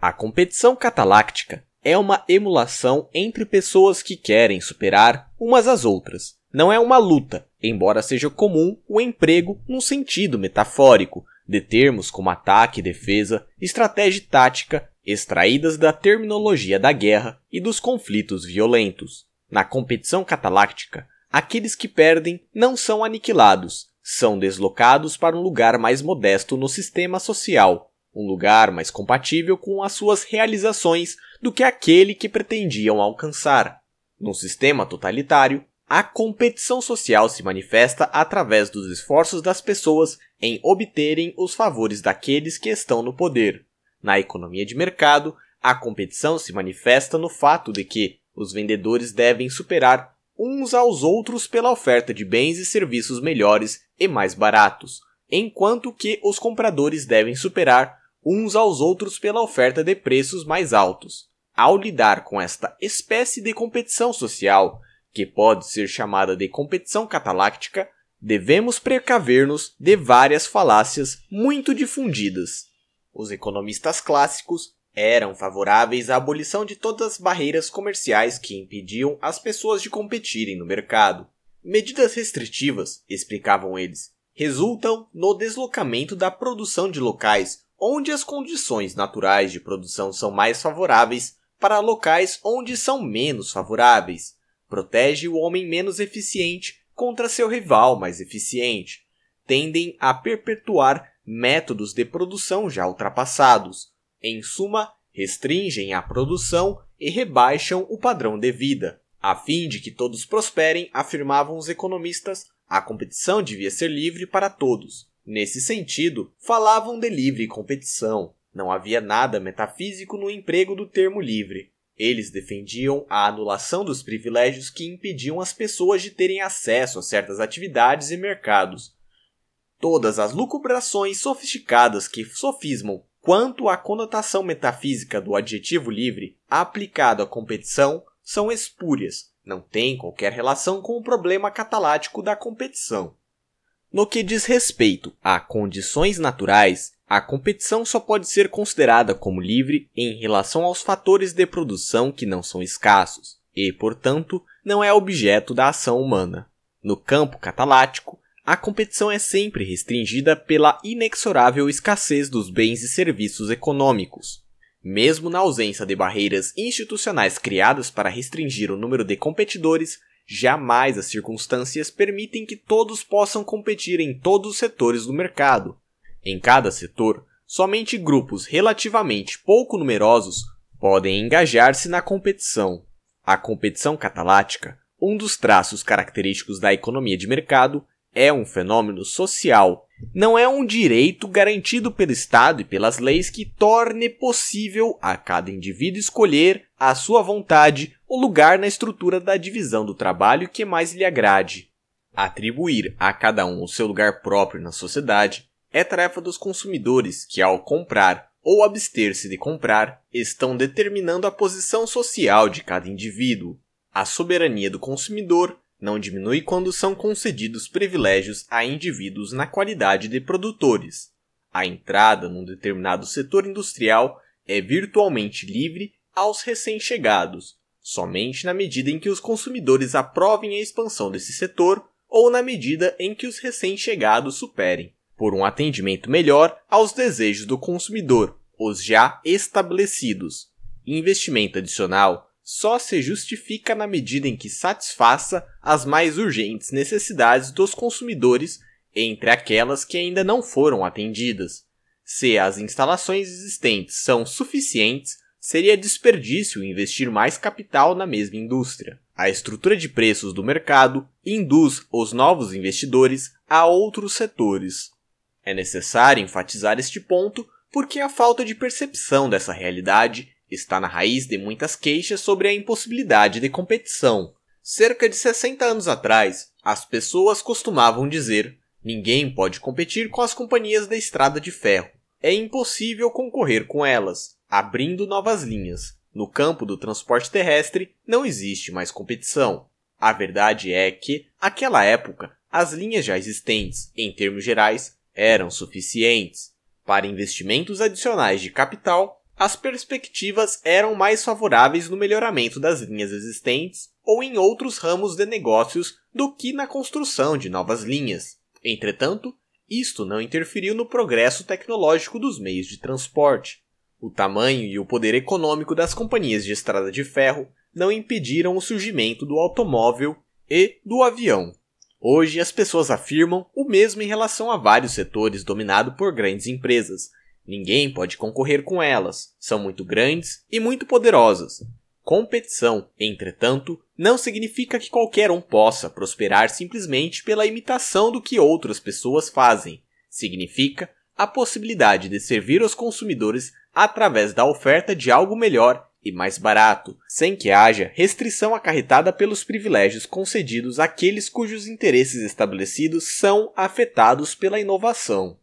Speaker 1: A competição cataláctica é uma emulação entre pessoas que querem superar umas às outras. Não é uma luta, embora seja comum o emprego num sentido metafórico, de termos como ataque e defesa, estratégia e tática extraídas da terminologia da guerra e dos conflitos violentos. Na competição cataláctica, aqueles que perdem não são aniquilados, são deslocados para um lugar mais modesto no sistema social, um lugar mais compatível com as suas realizações do que aquele que pretendiam alcançar. Num sistema totalitário, a competição social se manifesta através dos esforços das pessoas em obterem os favores daqueles que estão no poder. Na economia de mercado, a competição se manifesta no fato de que os vendedores devem superar uns aos outros pela oferta de bens e serviços melhores e mais baratos, enquanto que os compradores devem superar uns aos outros pela oferta de preços mais altos. Ao lidar com esta espécie de competição social, que pode ser chamada de competição cataláctica, devemos precaver-nos de várias falácias muito difundidas. Os economistas clássicos eram favoráveis à abolição de todas as barreiras comerciais que impediam as pessoas de competirem no mercado. Medidas restritivas, explicavam eles, resultam no deslocamento da produção de locais onde as condições naturais de produção são mais favoráveis para locais onde são menos favoráveis. Protege o homem menos eficiente contra seu rival mais eficiente. Tendem a perpetuar métodos de produção já ultrapassados. Em suma, restringem a produção e rebaixam o padrão de vida. A fim de que todos prosperem, afirmavam os economistas, a competição devia ser livre para todos. Nesse sentido, falavam de livre competição. Não havia nada metafísico no emprego do termo livre. Eles defendiam a anulação dos privilégios que impediam as pessoas de terem acesso a certas atividades e mercados. Todas as lucubrações sofisticadas que sofismam quanto à conotação metafísica do adjetivo livre aplicado à competição são espúrias, não têm qualquer relação com o problema catalático da competição. No que diz respeito a condições naturais, a competição só pode ser considerada como livre em relação aos fatores de produção que não são escassos e, portanto, não é objeto da ação humana. No campo catalático, a competição é sempre restringida pela inexorável escassez dos bens e serviços econômicos. Mesmo na ausência de barreiras institucionais criadas para restringir o número de competidores, Jamais as circunstâncias permitem que todos possam competir em todos os setores do mercado. Em cada setor, somente grupos relativamente pouco numerosos podem engajar-se na competição. A competição catalática, um dos traços característicos da economia de mercado, é um fenômeno social. Não é um direito garantido pelo Estado e pelas leis que torne possível a cada indivíduo escolher, à sua vontade, o lugar na estrutura da divisão do trabalho que mais lhe agrade. Atribuir a cada um o seu lugar próprio na sociedade é tarefa dos consumidores que, ao comprar ou abster-se de comprar, estão determinando a posição social de cada indivíduo. A soberania do consumidor não diminui quando são concedidos privilégios a indivíduos na qualidade de produtores. A entrada num determinado setor industrial é virtualmente livre aos recém-chegados, somente na medida em que os consumidores aprovem a expansão desse setor ou na medida em que os recém-chegados superem, por um atendimento melhor aos desejos do consumidor, os já estabelecidos. Investimento adicional só se justifica na medida em que satisfaça as mais urgentes necessidades dos consumidores entre aquelas que ainda não foram atendidas. Se as instalações existentes são suficientes seria desperdício investir mais capital na mesma indústria. A estrutura de preços do mercado induz os novos investidores a outros setores. É necessário enfatizar este ponto porque a falta de percepção dessa realidade está na raiz de muitas queixas sobre a impossibilidade de competição. Cerca de 60 anos atrás, as pessoas costumavam dizer: ninguém pode competir com as companhias da estrada de ferro é impossível concorrer com elas, abrindo novas linhas. No campo do transporte terrestre, não existe mais competição. A verdade é que, naquela época, as linhas já existentes, em termos gerais, eram suficientes. Para investimentos adicionais de capital, as perspectivas eram mais favoráveis no melhoramento das linhas existentes ou em outros ramos de negócios do que na construção de novas linhas. Entretanto, isto não interferiu no progresso tecnológico dos meios de transporte. O tamanho e o poder econômico das companhias de estrada de ferro não impediram o surgimento do automóvel e do avião. Hoje, as pessoas afirmam o mesmo em relação a vários setores dominados por grandes empresas. Ninguém pode concorrer com elas, são muito grandes e muito poderosas. Competição, entretanto, não significa que qualquer um possa prosperar simplesmente pela imitação do que outras pessoas fazem. Significa a possibilidade de servir aos consumidores através da oferta de algo melhor e mais barato, sem que haja restrição acarretada pelos privilégios concedidos àqueles cujos interesses estabelecidos são afetados pela inovação.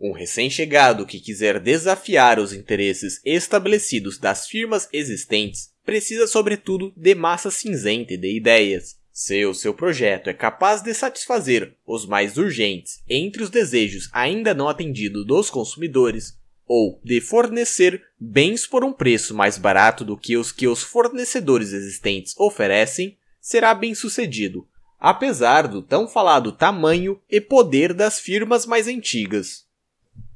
Speaker 1: Um recém-chegado que quiser desafiar os interesses estabelecidos das firmas existentes precisa sobretudo de massa cinzenta e de ideias. Se o seu projeto é capaz de satisfazer os mais urgentes entre os desejos ainda não atendidos dos consumidores, ou de fornecer bens por um preço mais barato do que os que os fornecedores existentes oferecem, será bem sucedido, apesar do tão falado tamanho e poder das firmas mais antigas.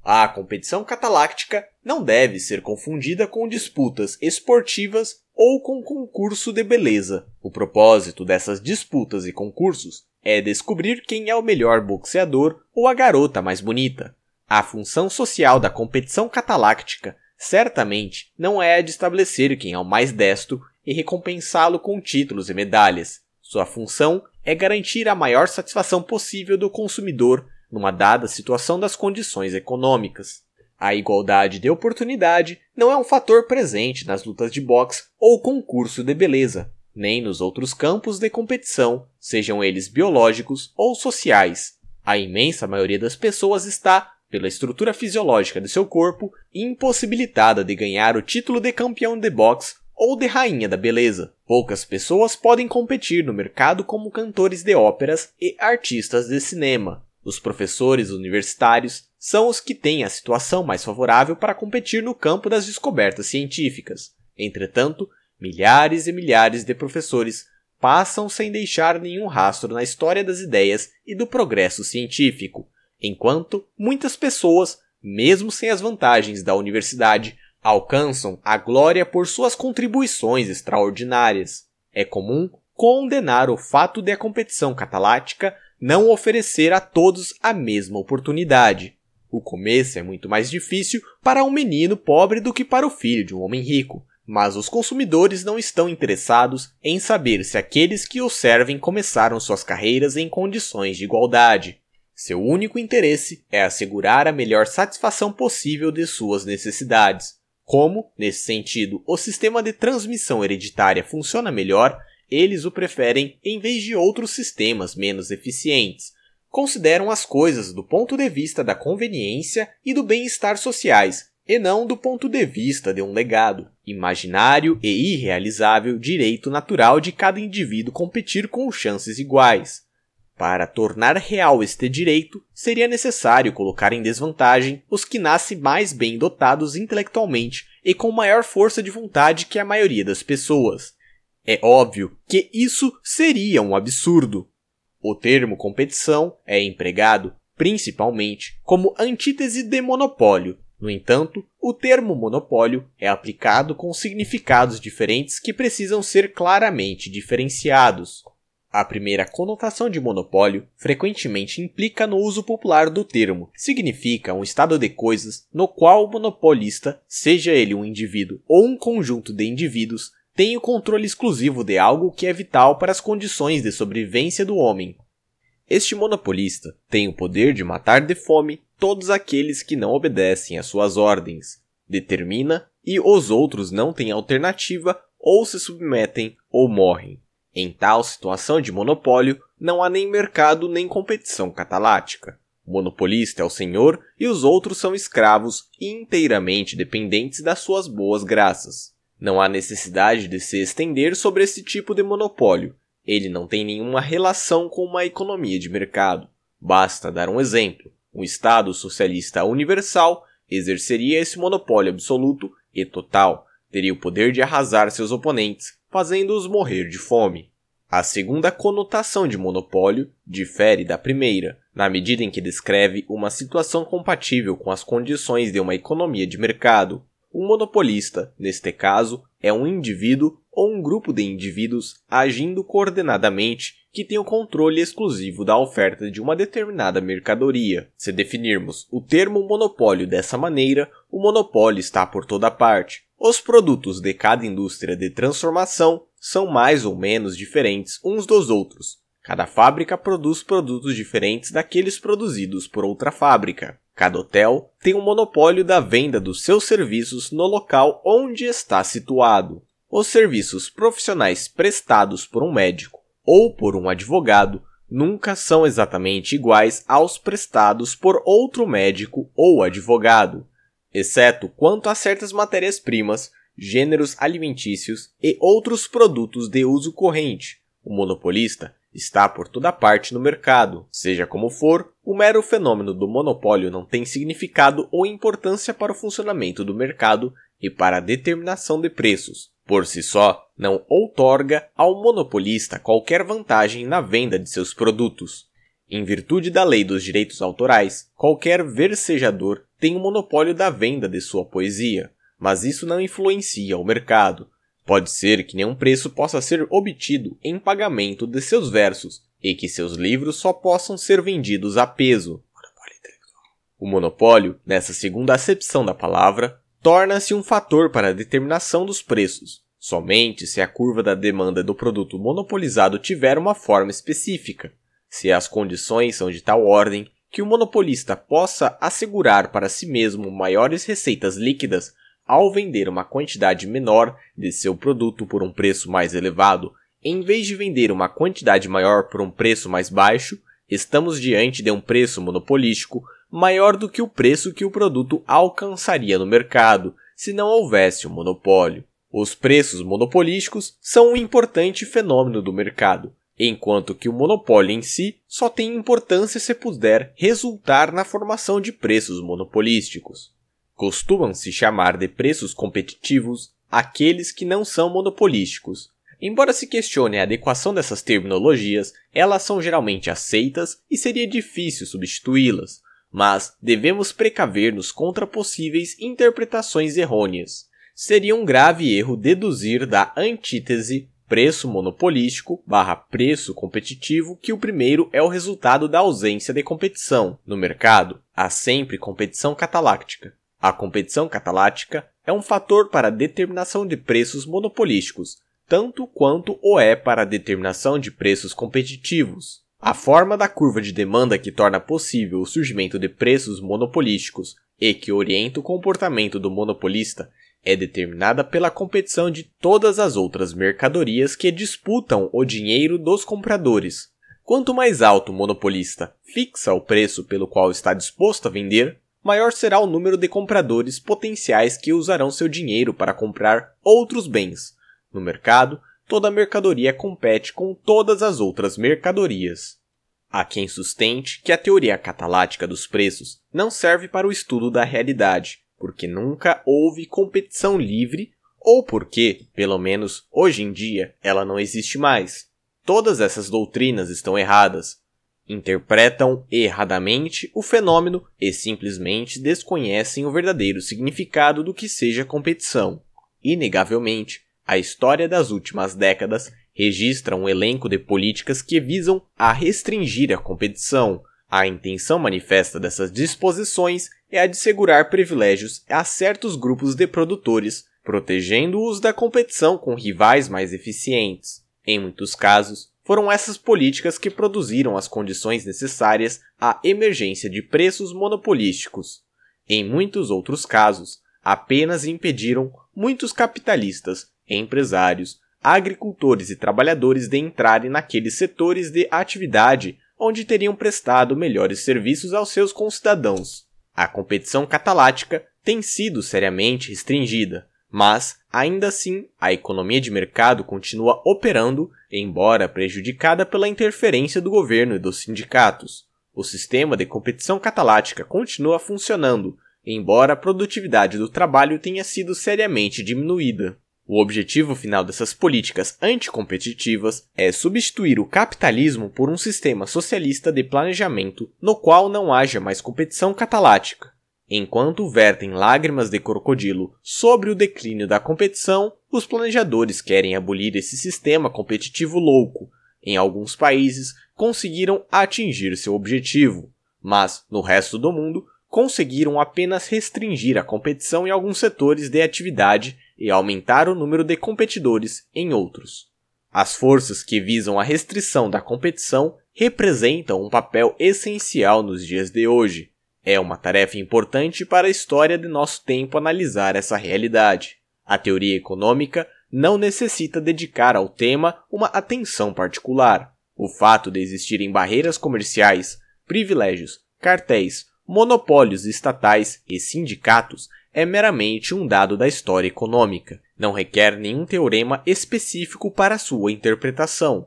Speaker 1: A competição cataláctica não deve ser confundida com disputas esportivas ou com concurso de beleza. O propósito dessas disputas e concursos é descobrir quem é o melhor boxeador ou a garota mais bonita. A função social da competição cataláctica certamente não é a de estabelecer quem é o mais desto e recompensá-lo com títulos e medalhas. Sua função é garantir a maior satisfação possível do consumidor numa dada situação das condições econômicas. A igualdade de oportunidade não é um fator presente nas lutas de boxe ou concurso de beleza, nem nos outros campos de competição, sejam eles biológicos ou sociais. A imensa maioria das pessoas está, pela estrutura fisiológica de seu corpo, impossibilitada de ganhar o título de campeão de boxe ou de rainha da beleza. Poucas pessoas podem competir no mercado como cantores de óperas e artistas de cinema. Os professores universitários são os que têm a situação mais favorável para competir no campo das descobertas científicas. Entretanto, milhares e milhares de professores passam sem deixar nenhum rastro na história das ideias e do progresso científico, enquanto muitas pessoas, mesmo sem as vantagens da universidade, alcançam a glória por suas contribuições extraordinárias. É comum condenar o fato de a competição catalática não oferecer a todos a mesma oportunidade. O começo é muito mais difícil para um menino pobre do que para o filho de um homem rico, mas os consumidores não estão interessados em saber se aqueles que o servem começaram suas carreiras em condições de igualdade. Seu único interesse é assegurar a melhor satisfação possível de suas necessidades. Como, nesse sentido, o sistema de transmissão hereditária funciona melhor, eles o preferem em vez de outros sistemas menos eficientes, consideram as coisas do ponto de vista da conveniência e do bem-estar sociais, e não do ponto de vista de um legado, imaginário e irrealizável direito natural de cada indivíduo competir com chances iguais. Para tornar real este direito, seria necessário colocar em desvantagem os que nascem mais bem dotados intelectualmente e com maior força de vontade que a maioria das pessoas. É óbvio que isso seria um absurdo, o termo competição é empregado principalmente como antítese de monopólio. No entanto, o termo monopólio é aplicado com significados diferentes que precisam ser claramente diferenciados. A primeira conotação de monopólio frequentemente implica no uso popular do termo. Significa um estado de coisas no qual o monopolista, seja ele um indivíduo ou um conjunto de indivíduos, tem o controle exclusivo de algo que é vital para as condições de sobrevivência do homem. Este monopolista tem o poder de matar de fome todos aqueles que não obedecem às suas ordens, determina e os outros não têm alternativa ou se submetem ou morrem. Em tal situação de monopólio, não há nem mercado nem competição catalática. O monopolista é o senhor e os outros são escravos inteiramente dependentes das suas boas graças. Não há necessidade de se estender sobre esse tipo de monopólio. Ele não tem nenhuma relação com uma economia de mercado. Basta dar um exemplo. Um Estado socialista universal exerceria esse monopólio absoluto e total, teria o poder de arrasar seus oponentes, fazendo-os morrer de fome. A segunda conotação de monopólio difere da primeira, na medida em que descreve uma situação compatível com as condições de uma economia de mercado, um monopolista, neste caso, é um indivíduo ou um grupo de indivíduos agindo coordenadamente que tem o controle exclusivo da oferta de uma determinada mercadoria. Se definirmos o termo monopólio dessa maneira, o monopólio está por toda parte. Os produtos de cada indústria de transformação são mais ou menos diferentes uns dos outros. Cada fábrica produz produtos diferentes daqueles produzidos por outra fábrica. Cada hotel tem o um monopólio da venda dos seus serviços no local onde está situado. Os serviços profissionais prestados por um médico ou por um advogado nunca são exatamente iguais aos prestados por outro médico ou advogado, exceto quanto a certas matérias-primas, gêneros alimentícios e outros produtos de uso corrente. O monopolista Está por toda parte no mercado. Seja como for, o mero fenômeno do monopólio não tem significado ou importância para o funcionamento do mercado e para a determinação de preços. Por si só, não outorga ao monopolista qualquer vantagem na venda de seus produtos. Em virtude da lei dos direitos autorais, qualquer versejador tem o monopólio da venda de sua poesia, mas isso não influencia o mercado. Pode ser que nenhum preço possa ser obtido em pagamento de seus versos e que seus livros só possam ser vendidos a peso. O monopólio, nessa segunda acepção da palavra, torna-se um fator para a determinação dos preços, somente se a curva da demanda do produto monopolizado tiver uma forma específica, se as condições são de tal ordem que o monopolista possa assegurar para si mesmo maiores receitas líquidas ao vender uma quantidade menor de seu produto por um preço mais elevado, em vez de vender uma quantidade maior por um preço mais baixo, estamos diante de um preço monopolístico maior do que o preço que o produto alcançaria no mercado se não houvesse um monopólio. Os preços monopolísticos são um importante fenômeno do mercado, enquanto que o monopólio em si só tem importância se puder resultar na formação de preços monopolísticos. Costumam se chamar de preços competitivos aqueles que não são monopolísticos. Embora se questione a adequação dessas terminologias, elas são geralmente aceitas e seria difícil substituí-las, mas devemos precaver-nos contra possíveis interpretações errôneas. Seria um grave erro deduzir da antítese preço monopolístico barra preço competitivo que o primeiro é o resultado da ausência de competição. No mercado, há sempre competição cataláctica. A competição catalática é um fator para a determinação de preços monopolísticos, tanto quanto o é para a determinação de preços competitivos. A forma da curva de demanda que torna possível o surgimento de preços monopolísticos e que orienta o comportamento do monopolista é determinada pela competição de todas as outras mercadorias que disputam o dinheiro dos compradores. Quanto mais alto o monopolista fixa o preço pelo qual está disposto a vender, maior será o número de compradores potenciais que usarão seu dinheiro para comprar outros bens. No mercado, toda mercadoria compete com todas as outras mercadorias. Há quem sustente que a teoria catalática dos preços não serve para o estudo da realidade, porque nunca houve competição livre ou porque, pelo menos hoje em dia, ela não existe mais. Todas essas doutrinas estão erradas, interpretam erradamente o fenômeno e simplesmente desconhecem o verdadeiro significado do que seja competição. Inegavelmente, a história das últimas décadas registra um elenco de políticas que visam a restringir a competição. A intenção manifesta dessas disposições é a de segurar privilégios a certos grupos de produtores, protegendo-os da competição com rivais mais eficientes. Em muitos casos, foram essas políticas que produziram as condições necessárias à emergência de preços monopolísticos. Em muitos outros casos, apenas impediram muitos capitalistas, empresários, agricultores e trabalhadores de entrarem naqueles setores de atividade onde teriam prestado melhores serviços aos seus concidadãos. A competição catalática tem sido seriamente restringida, mas, ainda assim, a economia de mercado continua operando, embora prejudicada pela interferência do governo e dos sindicatos. O sistema de competição catalática continua funcionando, embora a produtividade do trabalho tenha sido seriamente diminuída. O objetivo final dessas políticas anticompetitivas é substituir o capitalismo por um sistema socialista de planejamento no qual não haja mais competição catalática, Enquanto vertem lágrimas de crocodilo sobre o declínio da competição, os planejadores querem abolir esse sistema competitivo louco. Em alguns países, conseguiram atingir seu objetivo, mas, no resto do mundo, conseguiram apenas restringir a competição em alguns setores de atividade e aumentar o número de competidores em outros. As forças que visam a restrição da competição representam um papel essencial nos dias de hoje, é uma tarefa importante para a história de nosso tempo analisar essa realidade. A teoria econômica não necessita dedicar ao tema uma atenção particular. O fato de existirem barreiras comerciais, privilégios, cartéis, monopólios estatais e sindicatos é meramente um dado da história econômica. Não requer nenhum teorema específico para sua interpretação.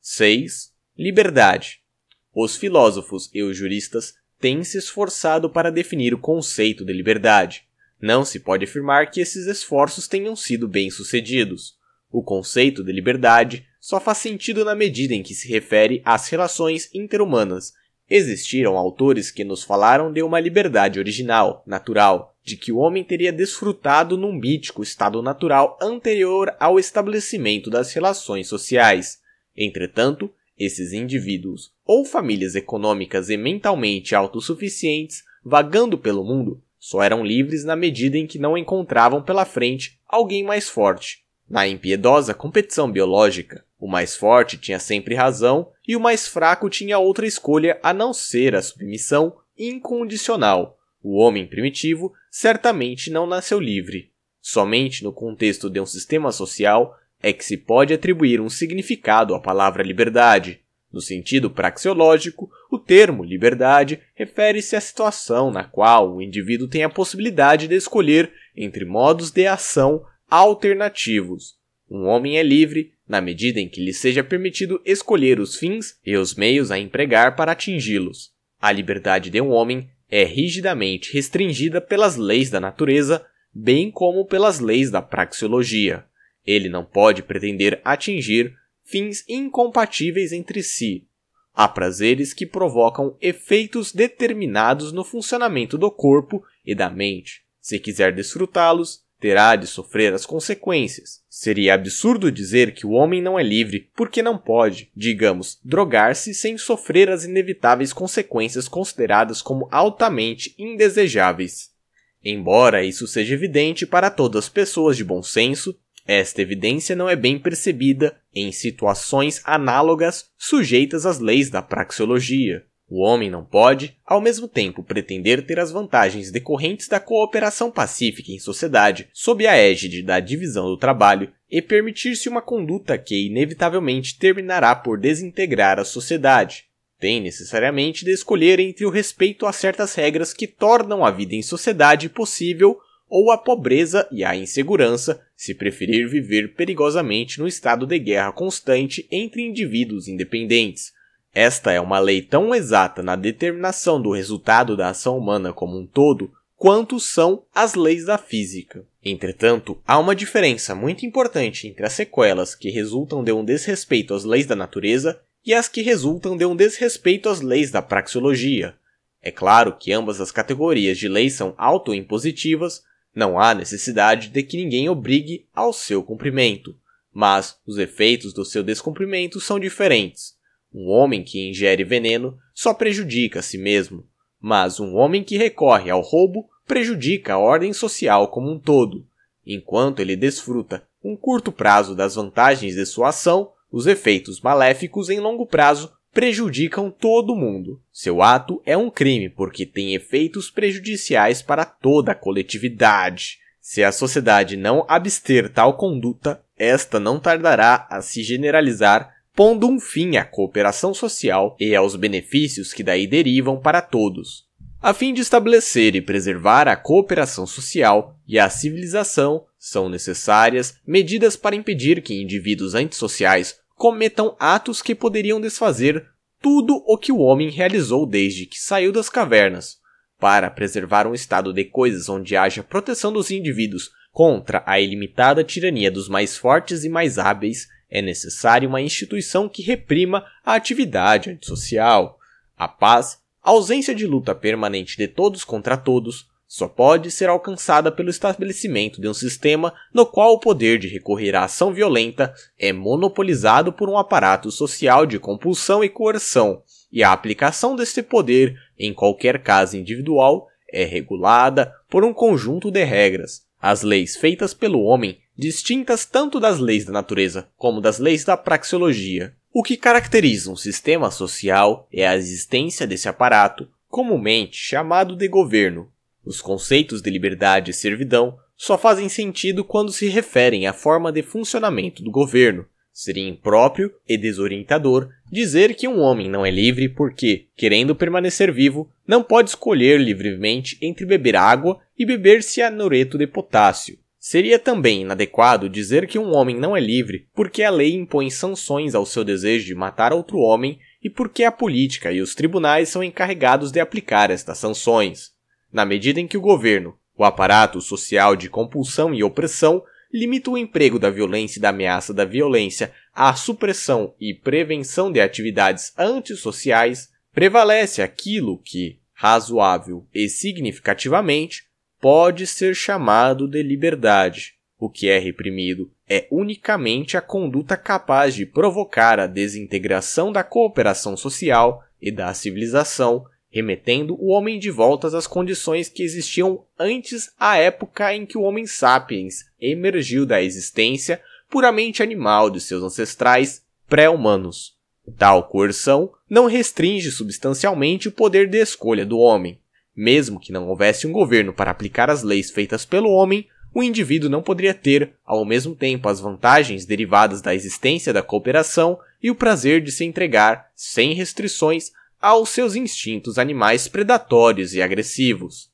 Speaker 1: 6. Liberdade. Os filósofos e os juristas tem se esforçado para definir o conceito de liberdade. Não se pode afirmar que esses esforços tenham sido bem-sucedidos. O conceito de liberdade só faz sentido na medida em que se refere às relações interhumanas. Existiram autores que nos falaram de uma liberdade original, natural, de que o homem teria desfrutado num mítico estado natural anterior ao estabelecimento das relações sociais. Entretanto, esses indivíduos ou famílias econômicas e mentalmente autossuficientes vagando pelo mundo só eram livres na medida em que não encontravam pela frente alguém mais forte. Na impiedosa competição biológica, o mais forte tinha sempre razão e o mais fraco tinha outra escolha a não ser a submissão incondicional. O homem primitivo certamente não nasceu livre. Somente no contexto de um sistema social é que se pode atribuir um significado à palavra liberdade, no sentido praxeológico, o termo liberdade refere-se à situação na qual o indivíduo tem a possibilidade de escolher entre modos de ação alternativos. Um homem é livre na medida em que lhe seja permitido escolher os fins e os meios a empregar para atingi-los. A liberdade de um homem é rigidamente restringida pelas leis da natureza, bem como pelas leis da praxeologia. Ele não pode pretender atingir fins incompatíveis entre si. Há prazeres que provocam efeitos determinados no funcionamento do corpo e da mente. Se quiser desfrutá-los, terá de sofrer as consequências. Seria absurdo dizer que o homem não é livre porque não pode, digamos, drogar-se sem sofrer as inevitáveis consequências consideradas como altamente indesejáveis. Embora isso seja evidente para todas as pessoas de bom senso, esta evidência não é bem percebida em situações análogas sujeitas às leis da praxeologia. O homem não pode, ao mesmo tempo, pretender ter as vantagens decorrentes da cooperação pacífica em sociedade sob a égide da divisão do trabalho e permitir-se uma conduta que inevitavelmente terminará por desintegrar a sociedade. Tem necessariamente de escolher entre o respeito a certas regras que tornam a vida em sociedade possível ou a pobreza e a insegurança, se preferir viver perigosamente no estado de guerra constante entre indivíduos independentes. Esta é uma lei tão exata na determinação do resultado da ação humana como um todo quanto são as leis da física. Entretanto, há uma diferença muito importante entre as sequelas que resultam de um desrespeito às leis da natureza e as que resultam de um desrespeito às leis da praxeologia. É claro que ambas as categorias de leis são autoimpositivas, não há necessidade de que ninguém obrigue ao seu cumprimento, mas os efeitos do seu descumprimento são diferentes. Um homem que ingere veneno só prejudica a si mesmo, mas um homem que recorre ao roubo prejudica a ordem social como um todo. Enquanto ele desfruta um curto prazo das vantagens de sua ação, os efeitos maléficos em longo prazo prejudicam todo mundo. Seu ato é um crime porque tem efeitos prejudiciais para toda a coletividade. Se a sociedade não abster tal conduta, esta não tardará a se generalizar, pondo um fim à cooperação social e aos benefícios que daí derivam para todos. A fim de estabelecer e preservar a cooperação social e a civilização, são necessárias medidas para impedir que indivíduos antissociais cometam atos que poderiam desfazer tudo o que o homem realizou desde que saiu das cavernas. Para preservar um estado de coisas onde haja proteção dos indivíduos contra a ilimitada tirania dos mais fortes e mais hábeis, é necessária uma instituição que reprima a atividade antissocial. A paz, a ausência de luta permanente de todos contra todos, só pode ser alcançada pelo estabelecimento de um sistema no qual o poder de recorrer à ação violenta é monopolizado por um aparato social de compulsão e coerção, e a aplicação deste poder, em qualquer caso individual, é regulada por um conjunto de regras, as leis feitas pelo homem, distintas tanto das leis da natureza como das leis da praxeologia. O que caracteriza um sistema social é a existência desse aparato, comumente chamado de governo, os conceitos de liberdade e servidão só fazem sentido quando se referem à forma de funcionamento do governo. Seria impróprio e desorientador dizer que um homem não é livre porque, querendo permanecer vivo, não pode escolher livremente entre beber água e beber cianureto de potássio. Seria também inadequado dizer que um homem não é livre porque a lei impõe sanções ao seu desejo de matar outro homem e porque a política e os tribunais são encarregados de aplicar estas sanções na medida em que o governo, o aparato social de compulsão e opressão, limita o emprego da violência e da ameaça da violência à supressão e prevenção de atividades antissociais, prevalece aquilo que, razoável e significativamente, pode ser chamado de liberdade. O que é reprimido é unicamente a conduta capaz de provocar a desintegração da cooperação social e da civilização remetendo o homem de volta às condições que existiam antes a época em que o Homem sapiens emergiu da existência puramente animal de seus ancestrais pré-humanos. Tal coerção não restringe substancialmente o poder de escolha do homem. Mesmo que não houvesse um governo para aplicar as leis feitas pelo homem, o indivíduo não poderia ter, ao mesmo tempo, as vantagens derivadas da existência da cooperação e o prazer de se entregar, sem restrições, aos seus instintos animais predatórios e agressivos.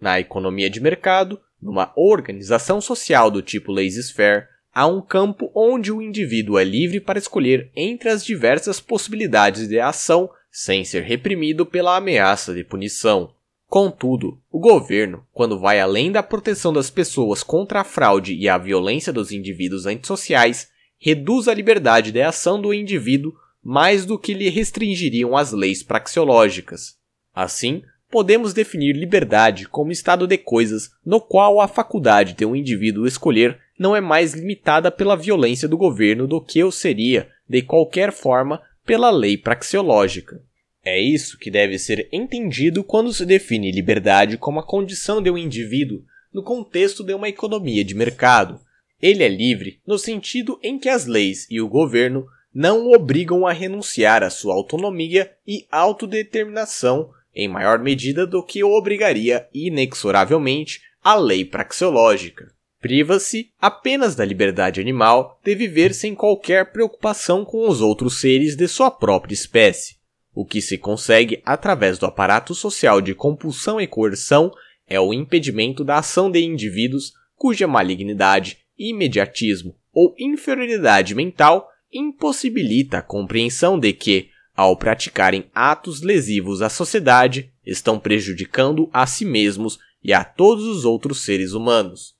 Speaker 1: Na economia de mercado, numa organização social do tipo laissez-faire, há um campo onde o indivíduo é livre para escolher entre as diversas possibilidades de ação sem ser reprimido pela ameaça de punição. Contudo, o governo, quando vai além da proteção das pessoas contra a fraude e a violência dos indivíduos antissociais, reduz a liberdade de ação do indivíduo mais do que lhe restringiriam as leis praxeológicas. Assim, podemos definir liberdade como estado de coisas no qual a faculdade de um indivíduo escolher não é mais limitada pela violência do governo do que o seria, de qualquer forma, pela lei praxeológica. É isso que deve ser entendido quando se define liberdade como a condição de um indivíduo no contexto de uma economia de mercado. Ele é livre no sentido em que as leis e o governo não o obrigam a renunciar à sua autonomia e autodeterminação em maior medida do que o obrigaria inexoravelmente a lei praxeológica. Priva-se apenas da liberdade animal de viver sem qualquer preocupação com os outros seres de sua própria espécie. O que se consegue através do aparato social de compulsão e coerção é o impedimento da ação de indivíduos cuja malignidade, imediatismo ou inferioridade mental impossibilita a compreensão de que, ao praticarem atos lesivos à sociedade, estão prejudicando a si mesmos e a todos os outros seres humanos.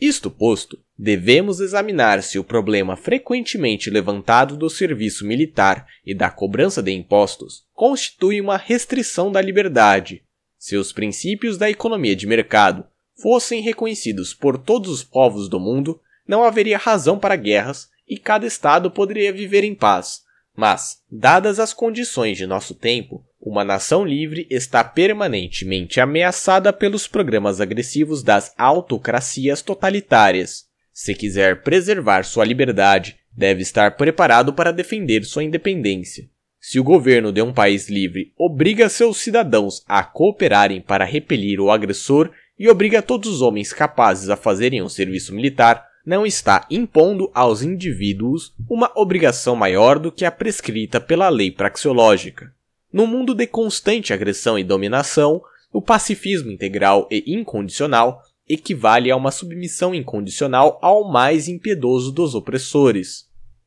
Speaker 1: Isto posto, devemos examinar se o problema frequentemente levantado do serviço militar e da cobrança de impostos constitui uma restrição da liberdade. Se os princípios da economia de mercado fossem reconhecidos por todos os povos do mundo, não haveria razão para guerras, e cada Estado poderia viver em paz. Mas, dadas as condições de nosso tempo, uma nação livre está permanentemente ameaçada pelos programas agressivos das autocracias totalitárias. Se quiser preservar sua liberdade, deve estar preparado para defender sua independência. Se o governo de um país livre obriga seus cidadãos a cooperarem para repelir o agressor e obriga todos os homens capazes a fazerem um serviço militar, não está impondo aos indivíduos uma obrigação maior do que a prescrita pela lei praxeológica. No mundo de constante agressão e dominação, o pacifismo integral e incondicional equivale a uma submissão incondicional ao mais impiedoso dos opressores.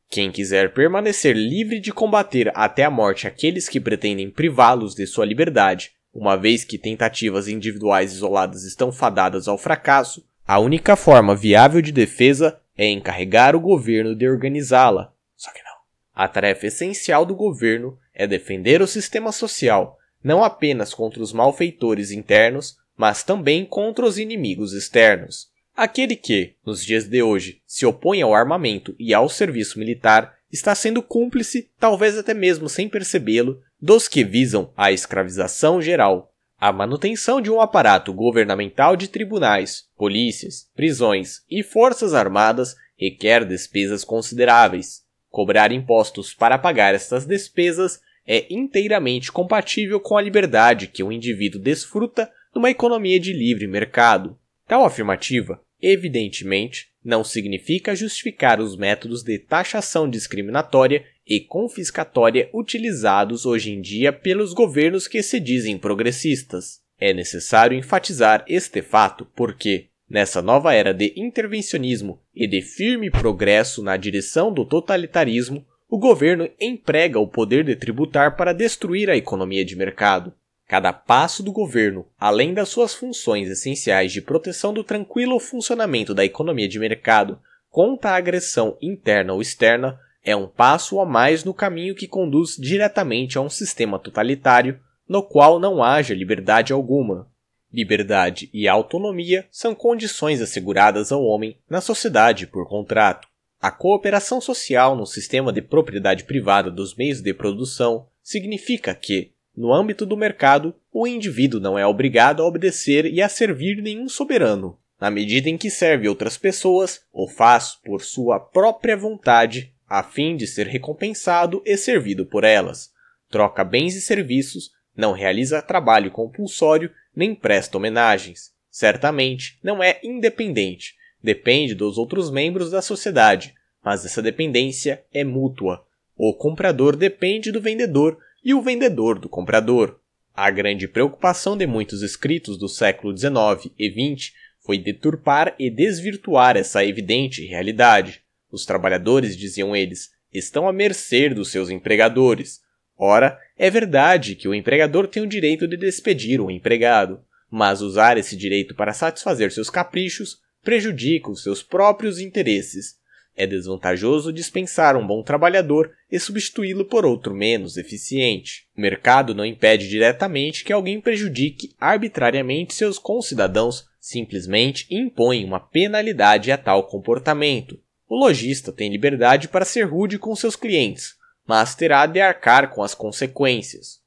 Speaker 1: Quem quiser permanecer livre de combater até a morte aqueles que pretendem privá-los de sua liberdade, uma vez que tentativas individuais isoladas estão fadadas ao fracasso, a única forma viável de defesa é encarregar o governo de organizá-la. Só que não. A tarefa essencial do governo é defender o sistema social, não apenas contra os malfeitores internos, mas também contra os inimigos externos. Aquele que, nos dias de hoje, se opõe ao armamento e ao serviço militar está sendo cúmplice, talvez até mesmo sem percebê-lo, dos que visam a escravização geral, a manutenção de um aparato governamental de tribunais, polícias, prisões e forças armadas requer despesas consideráveis. Cobrar impostos para pagar estas despesas é inteiramente compatível com a liberdade que o indivíduo desfruta numa economia de livre mercado. Tal afirmativa evidentemente, não significa justificar os métodos de taxação discriminatória e confiscatória utilizados hoje em dia pelos governos que se dizem progressistas. É necessário enfatizar este fato porque, nessa nova era de intervencionismo e de firme progresso na direção do totalitarismo, o governo emprega o poder de tributar para destruir a economia de mercado, Cada passo do governo, além das suas funções essenciais de proteção do tranquilo funcionamento da economia de mercado contra a agressão interna ou externa, é um passo a mais no caminho que conduz diretamente a um sistema totalitário no qual não haja liberdade alguma. Liberdade e autonomia são condições asseguradas ao homem na sociedade por contrato. A cooperação social no sistema de propriedade privada dos meios de produção significa que, no âmbito do mercado, o indivíduo não é obrigado a obedecer e a servir nenhum soberano, na medida em que serve outras pessoas ou faz por sua própria vontade, a fim de ser recompensado e servido por elas. Troca bens e serviços, não realiza trabalho compulsório nem presta homenagens. Certamente não é independente, depende dos outros membros da sociedade, mas essa dependência é mútua. O comprador depende do vendedor e o vendedor do comprador. A grande preocupação de muitos escritos do século XIX e XX foi deturpar e desvirtuar essa evidente realidade. Os trabalhadores, diziam eles, estão à mercê dos seus empregadores. Ora, é verdade que o empregador tem o direito de despedir o empregado, mas usar esse direito para satisfazer seus caprichos prejudica os seus próprios interesses. É desvantajoso dispensar um bom trabalhador e substituí-lo por outro menos eficiente. O mercado não impede diretamente que alguém prejudique arbitrariamente seus concidadãos, simplesmente impõe uma penalidade a tal comportamento. O lojista tem liberdade para ser rude com seus clientes, mas terá de arcar com as consequências.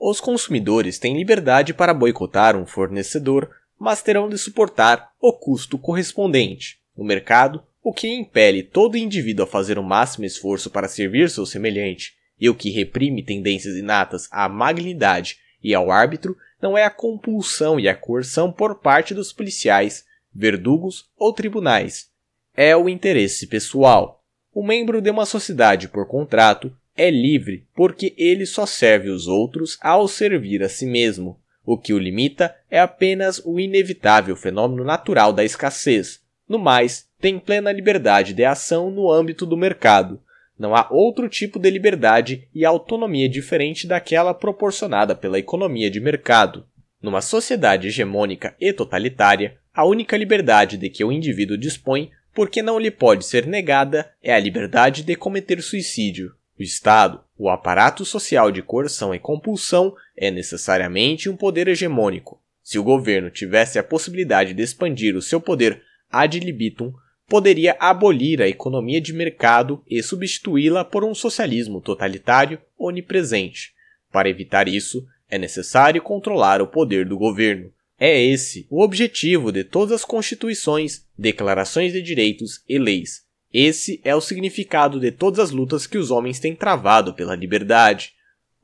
Speaker 1: Os consumidores têm liberdade para boicotar um fornecedor, mas terão de suportar o custo correspondente. No mercado, o que impele todo indivíduo a fazer o máximo esforço para servir seu semelhante, e o que reprime tendências inatas à magnidade e ao árbitro, não é a compulsão e a coerção por parte dos policiais, verdugos ou tribunais. É o interesse pessoal. O membro de uma sociedade por contrato é livre porque ele só serve os outros ao servir a si mesmo. O que o limita é apenas o inevitável fenômeno natural da escassez. No mais, tem plena liberdade de ação no âmbito do mercado. Não há outro tipo de liberdade e autonomia diferente daquela proporcionada pela economia de mercado. Numa sociedade hegemônica e totalitária, a única liberdade de que o indivíduo dispõe, porque não lhe pode ser negada, é a liberdade de cometer suicídio. O Estado, o aparato social de coerção e compulsão, é necessariamente um poder hegemônico. Se o governo tivesse a possibilidade de expandir o seu poder ad libitum, poderia abolir a economia de mercado e substituí-la por um socialismo totalitário onipresente. Para evitar isso, é necessário controlar o poder do governo. É esse o objetivo de todas as constituições, declarações de direitos e leis. Esse é o significado de todas as lutas que os homens têm travado pela liberdade.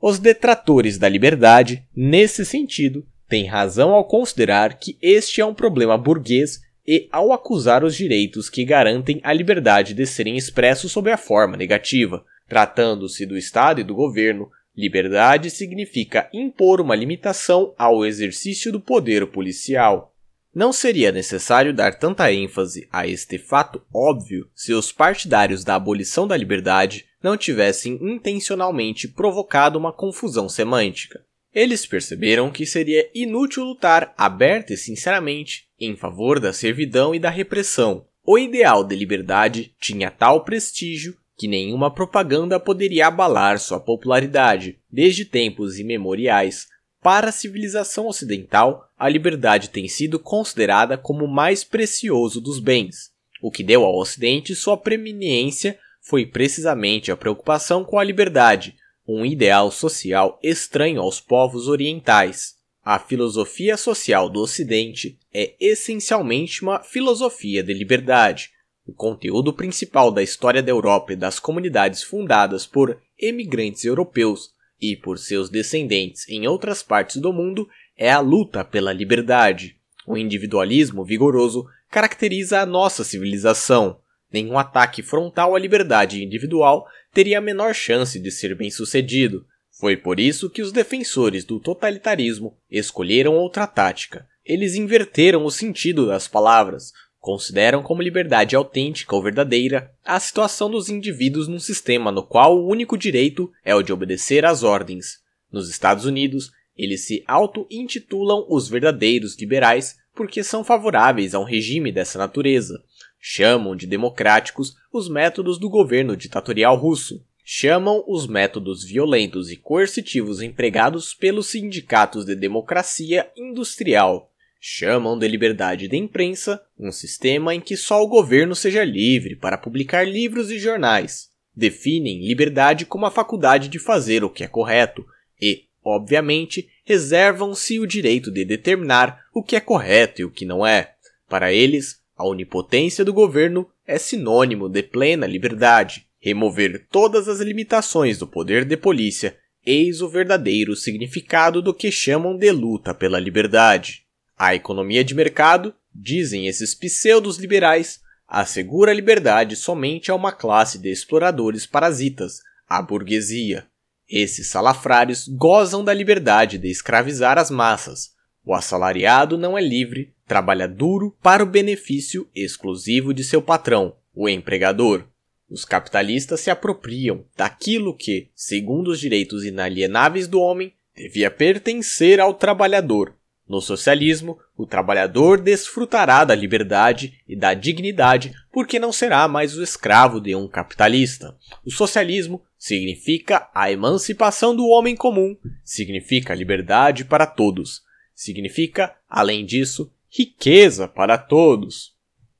Speaker 1: Os detratores da liberdade, nesse sentido, têm razão ao considerar que este é um problema burguês e ao acusar os direitos que garantem a liberdade de serem expressos sob a forma negativa. Tratando-se do Estado e do governo, liberdade significa impor uma limitação ao exercício do poder policial. Não seria necessário dar tanta ênfase a este fato óbvio se os partidários da abolição da liberdade não tivessem intencionalmente provocado uma confusão semântica. Eles perceberam que seria inútil lutar aberta e sinceramente em favor da servidão e da repressão. O ideal de liberdade tinha tal prestígio que nenhuma propaganda poderia abalar sua popularidade. Desde tempos imemoriais, para a civilização ocidental, a liberdade tem sido considerada como o mais precioso dos bens. O que deu ao Ocidente sua preeminência foi precisamente a preocupação com a liberdade, um ideal social estranho aos povos orientais. A filosofia social do Ocidente é essencialmente uma filosofia de liberdade. O conteúdo principal da história da Europa e das comunidades fundadas por emigrantes europeus e por seus descendentes em outras partes do mundo é a luta pela liberdade. O individualismo vigoroso caracteriza a nossa civilização. Nenhum ataque frontal à liberdade individual teria a menor chance de ser bem sucedido. Foi por isso que os defensores do totalitarismo escolheram outra tática, eles inverteram o sentido das palavras, consideram como liberdade autêntica ou verdadeira a situação dos indivíduos num sistema no qual o único direito é o de obedecer às ordens. Nos Estados Unidos, eles se auto-intitulam os verdadeiros liberais porque são favoráveis a um regime dessa natureza. Chamam de democráticos os métodos do governo ditatorial russo. Chamam os métodos violentos e coercitivos empregados pelos sindicatos de democracia industrial chamam de liberdade de imprensa um sistema em que só o governo seja livre para publicar livros e jornais. Definem liberdade como a faculdade de fazer o que é correto e, obviamente, reservam-se o direito de determinar o que é correto e o que não é. Para eles, a onipotência do governo é sinônimo de plena liberdade. Remover todas as limitações do poder de polícia, eis o verdadeiro significado do que chamam de luta pela liberdade. A economia de mercado, dizem esses pseudos liberais, assegura liberdade somente a uma classe de exploradores parasitas, a burguesia. Esses salafrários gozam da liberdade de escravizar as massas. O assalariado não é livre, trabalha duro para o benefício exclusivo de seu patrão, o empregador. Os capitalistas se apropriam daquilo que, segundo os direitos inalienáveis do homem, devia pertencer ao trabalhador, no socialismo, o trabalhador desfrutará da liberdade e da dignidade porque não será mais o escravo de um capitalista. O socialismo significa a emancipação do homem comum, significa liberdade para todos, significa, além disso, riqueza para todos.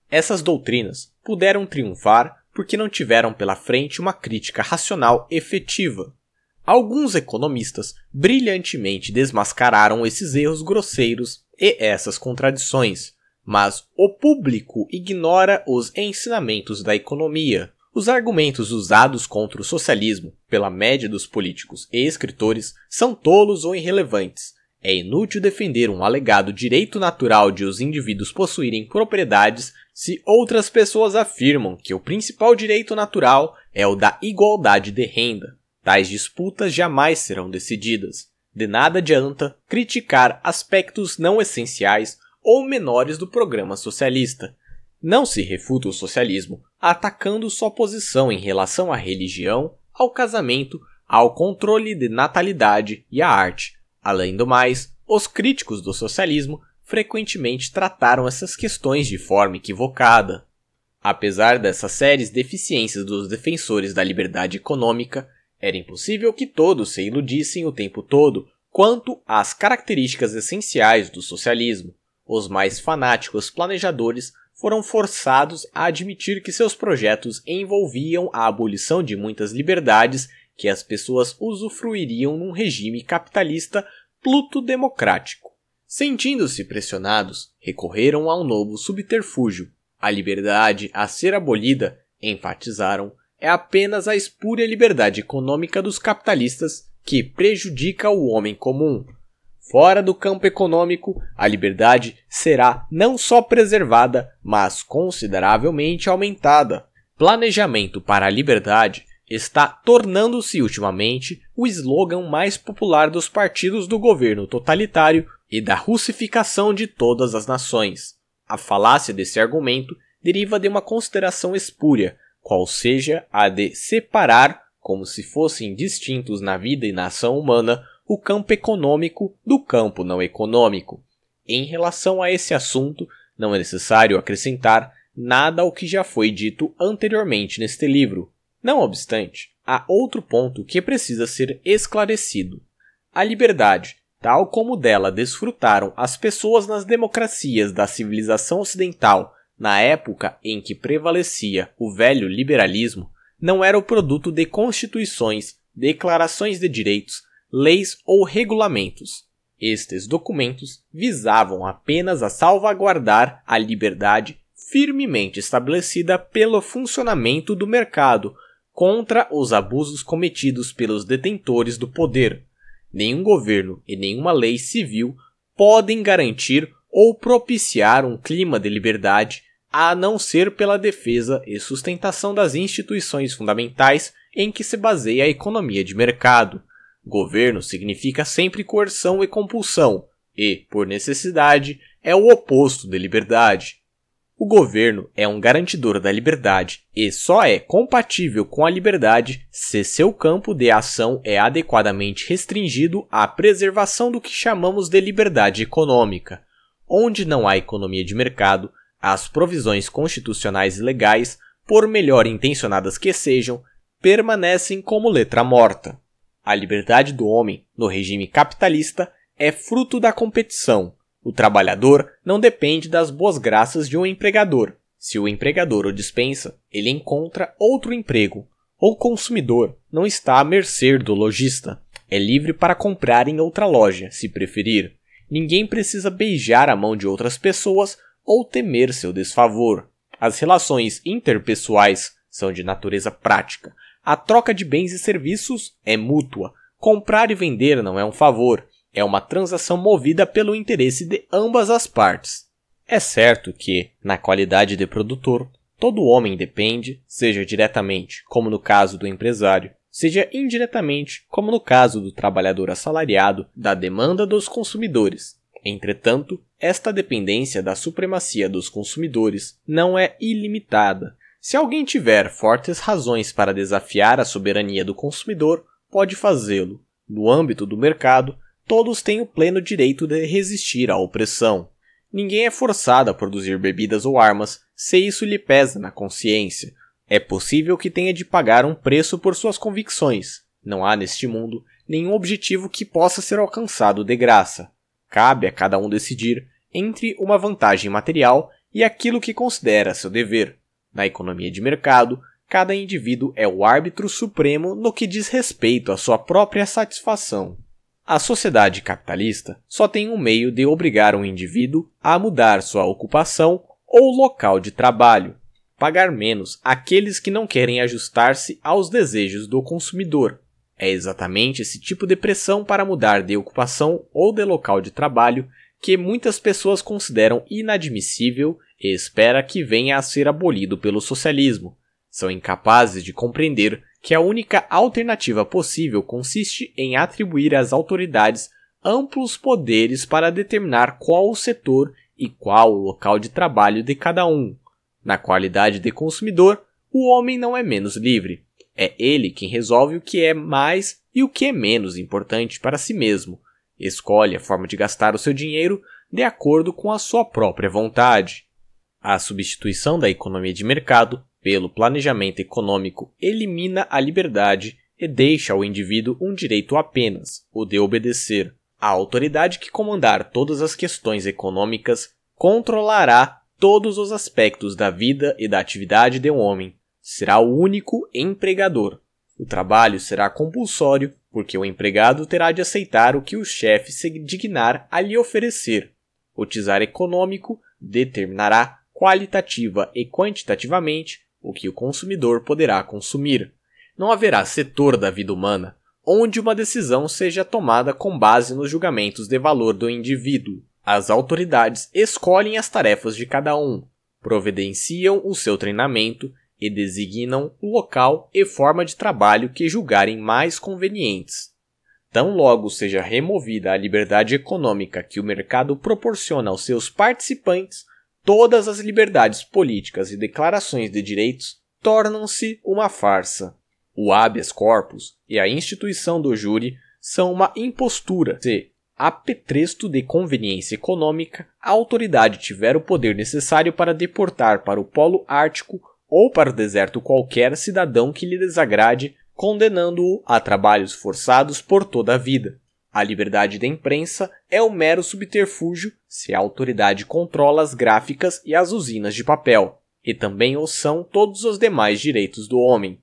Speaker 1: Essas doutrinas puderam triunfar porque não tiveram pela frente uma crítica racional efetiva. Alguns economistas brilhantemente desmascararam esses erros grosseiros e essas contradições, mas o público ignora os ensinamentos da economia. Os argumentos usados contra o socialismo pela média dos políticos e escritores são tolos ou irrelevantes. É inútil defender um alegado direito natural de os indivíduos possuírem propriedades se outras pessoas afirmam que o principal direito natural é o da igualdade de renda. Tais disputas jamais serão decididas. De nada adianta criticar aspectos não essenciais ou menores do programa socialista. Não se refuta o socialismo atacando sua posição em relação à religião, ao casamento, ao controle de natalidade e à arte. Além do mais, os críticos do socialismo frequentemente trataram essas questões de forma equivocada. Apesar dessas sérias deficiências dos defensores da liberdade econômica, era impossível que todos se iludissem o tempo todo quanto às características essenciais do socialismo. Os mais fanáticos planejadores foram forçados a admitir que seus projetos envolviam a abolição de muitas liberdades que as pessoas usufruiriam num regime capitalista pluto-democrático. Sentindo-se pressionados, recorreram a um novo subterfúgio. A liberdade a ser abolida, enfatizaram, é apenas a espúria liberdade econômica dos capitalistas que prejudica o homem comum. Fora do campo econômico, a liberdade será não só preservada, mas consideravelmente aumentada. Planejamento para a liberdade está tornando-se ultimamente o slogan mais popular dos partidos do governo totalitário e da russificação de todas as nações. A falácia desse argumento deriva de uma consideração espúria qual seja a de separar, como se fossem distintos na vida e na ação humana, o campo econômico do campo não econômico. Em relação a esse assunto, não é necessário acrescentar nada ao que já foi dito anteriormente neste livro. Não obstante, há outro ponto que precisa ser esclarecido. A liberdade, tal como dela desfrutaram as pessoas nas democracias da civilização ocidental na época em que prevalecia o velho liberalismo, não era o produto de constituições, declarações de direitos, leis ou regulamentos. Estes documentos visavam apenas a salvaguardar a liberdade firmemente estabelecida pelo funcionamento do mercado contra os abusos cometidos pelos detentores do poder. Nenhum governo e nenhuma lei civil podem garantir ou propiciar um clima de liberdade, a não ser pela defesa e sustentação das instituições fundamentais em que se baseia a economia de mercado. Governo significa sempre coerção e compulsão, e, por necessidade, é o oposto de liberdade. O governo é um garantidor da liberdade e só é compatível com a liberdade se seu campo de ação é adequadamente restringido à preservação do que chamamos de liberdade econômica. Onde não há economia de mercado, as provisões constitucionais e legais, por melhor intencionadas que sejam, permanecem como letra morta. A liberdade do homem, no regime capitalista, é fruto da competição. O trabalhador não depende das boas graças de um empregador. Se o empregador o dispensa, ele encontra outro emprego. O consumidor não está à mercê do lojista. É livre para comprar em outra loja, se preferir. Ninguém precisa beijar a mão de outras pessoas ou temer seu desfavor. As relações interpessoais são de natureza prática. A troca de bens e serviços é mútua. Comprar e vender não é um favor, é uma transação movida pelo interesse de ambas as partes. É certo que, na qualidade de produtor, todo homem depende, seja diretamente, como no caso do empresário, seja indiretamente, como no caso do trabalhador assalariado, da demanda dos consumidores. Entretanto, esta dependência da supremacia dos consumidores não é ilimitada. Se alguém tiver fortes razões para desafiar a soberania do consumidor, pode fazê-lo. No âmbito do mercado, todos têm o pleno direito de resistir à opressão. Ninguém é forçado a produzir bebidas ou armas se isso lhe pesa na consciência. É possível que tenha de pagar um preço por suas convicções. Não há neste mundo nenhum objetivo que possa ser alcançado de graça. Cabe a cada um decidir entre uma vantagem material e aquilo que considera seu dever. Na economia de mercado, cada indivíduo é o árbitro supremo no que diz respeito à sua própria satisfação. A sociedade capitalista só tem um meio de obrigar um indivíduo a mudar sua ocupação ou local de trabalho pagar menos aqueles que não querem ajustar-se aos desejos do consumidor. É exatamente esse tipo de pressão para mudar de ocupação ou de local de trabalho que muitas pessoas consideram inadmissível e espera que venha a ser abolido pelo socialismo. São incapazes de compreender que a única alternativa possível consiste em atribuir às autoridades amplos poderes para determinar qual o setor e qual o local de trabalho de cada um, na qualidade de consumidor, o homem não é menos livre. É ele quem resolve o que é mais e o que é menos importante para si mesmo. Escolhe a forma de gastar o seu dinheiro de acordo com a sua própria vontade. A substituição da economia de mercado pelo planejamento econômico elimina a liberdade e deixa ao indivíduo um direito apenas, o de obedecer. A autoridade que comandar todas as questões econômicas controlará todos os aspectos da vida e da atividade de um homem. Será o único empregador. O trabalho será compulsório, porque o empregado terá de aceitar o que o chefe se dignar a lhe oferecer. O Tsar econômico determinará qualitativa e quantitativamente o que o consumidor poderá consumir. Não haverá setor da vida humana onde uma decisão seja tomada com base nos julgamentos de valor do indivíduo. As autoridades escolhem as tarefas de cada um, providenciam o seu treinamento e designam o local e forma de trabalho que julgarem mais convenientes. Tão logo seja removida a liberdade econômica que o mercado proporciona aos seus participantes, todas as liberdades políticas e declarações de direitos tornam-se uma farsa. O habeas corpus e a instituição do júri são uma impostura se, a pretexto de conveniência econômica, a autoridade tiver o poder necessário para deportar para o Polo Ártico ou para o deserto qualquer cidadão que lhe desagrade, condenando-o a trabalhos forçados por toda a vida. A liberdade da imprensa é um mero subterfúgio se a autoridade controla as gráficas e as usinas de papel, e também o são todos os demais direitos do homem.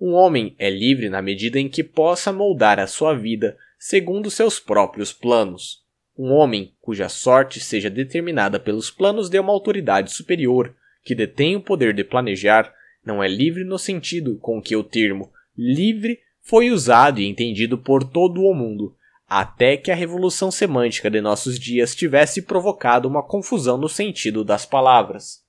Speaker 1: Um homem é livre na medida em que possa moldar a sua vida segundo seus próprios planos. Um homem cuja sorte seja determinada pelos planos de uma autoridade superior, que detém o poder de planejar, não é livre no sentido com que o termo livre foi usado e entendido por todo o mundo, até que a revolução semântica de nossos dias tivesse provocado uma confusão no sentido das palavras.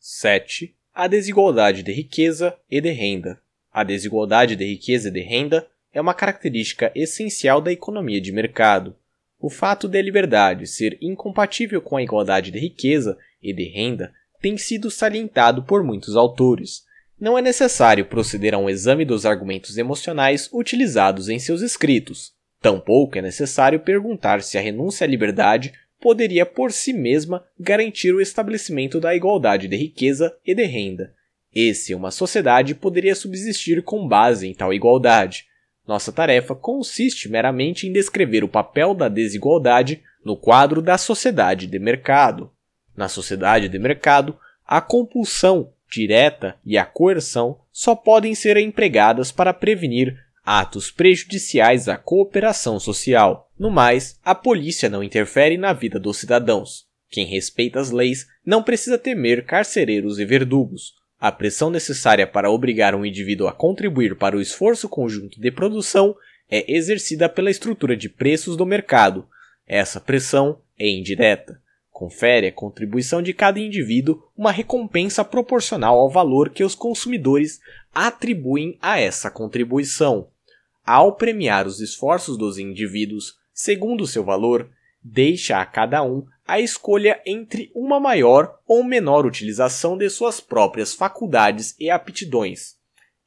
Speaker 1: 7. A desigualdade de riqueza e de renda. A desigualdade de riqueza e de renda é uma característica essencial da economia de mercado. O fato de a liberdade ser incompatível com a igualdade de riqueza e de renda tem sido salientado por muitos autores. Não é necessário proceder a um exame dos argumentos emocionais utilizados em seus escritos. Tampouco é necessário perguntar se a renúncia à liberdade poderia por si mesma garantir o estabelecimento da igualdade de riqueza e de renda. Esse é uma sociedade poderia subsistir com base em tal igualdade. Nossa tarefa consiste meramente em descrever o papel da desigualdade no quadro da sociedade de mercado. Na sociedade de mercado, a compulsão direta e a coerção só podem ser empregadas para prevenir atos prejudiciais à cooperação social. No mais, a polícia não interfere na vida dos cidadãos. Quem respeita as leis não precisa temer carcereiros e verdugos. A pressão necessária para obrigar um indivíduo a contribuir para o esforço conjunto de produção é exercida pela estrutura de preços do mercado. Essa pressão é indireta. Confere à contribuição de cada indivíduo uma recompensa proporcional ao valor que os consumidores atribuem a essa contribuição. Ao premiar os esforços dos indivíduos segundo seu valor, deixa a cada um a escolha entre uma maior ou menor utilização de suas próprias faculdades e aptidões.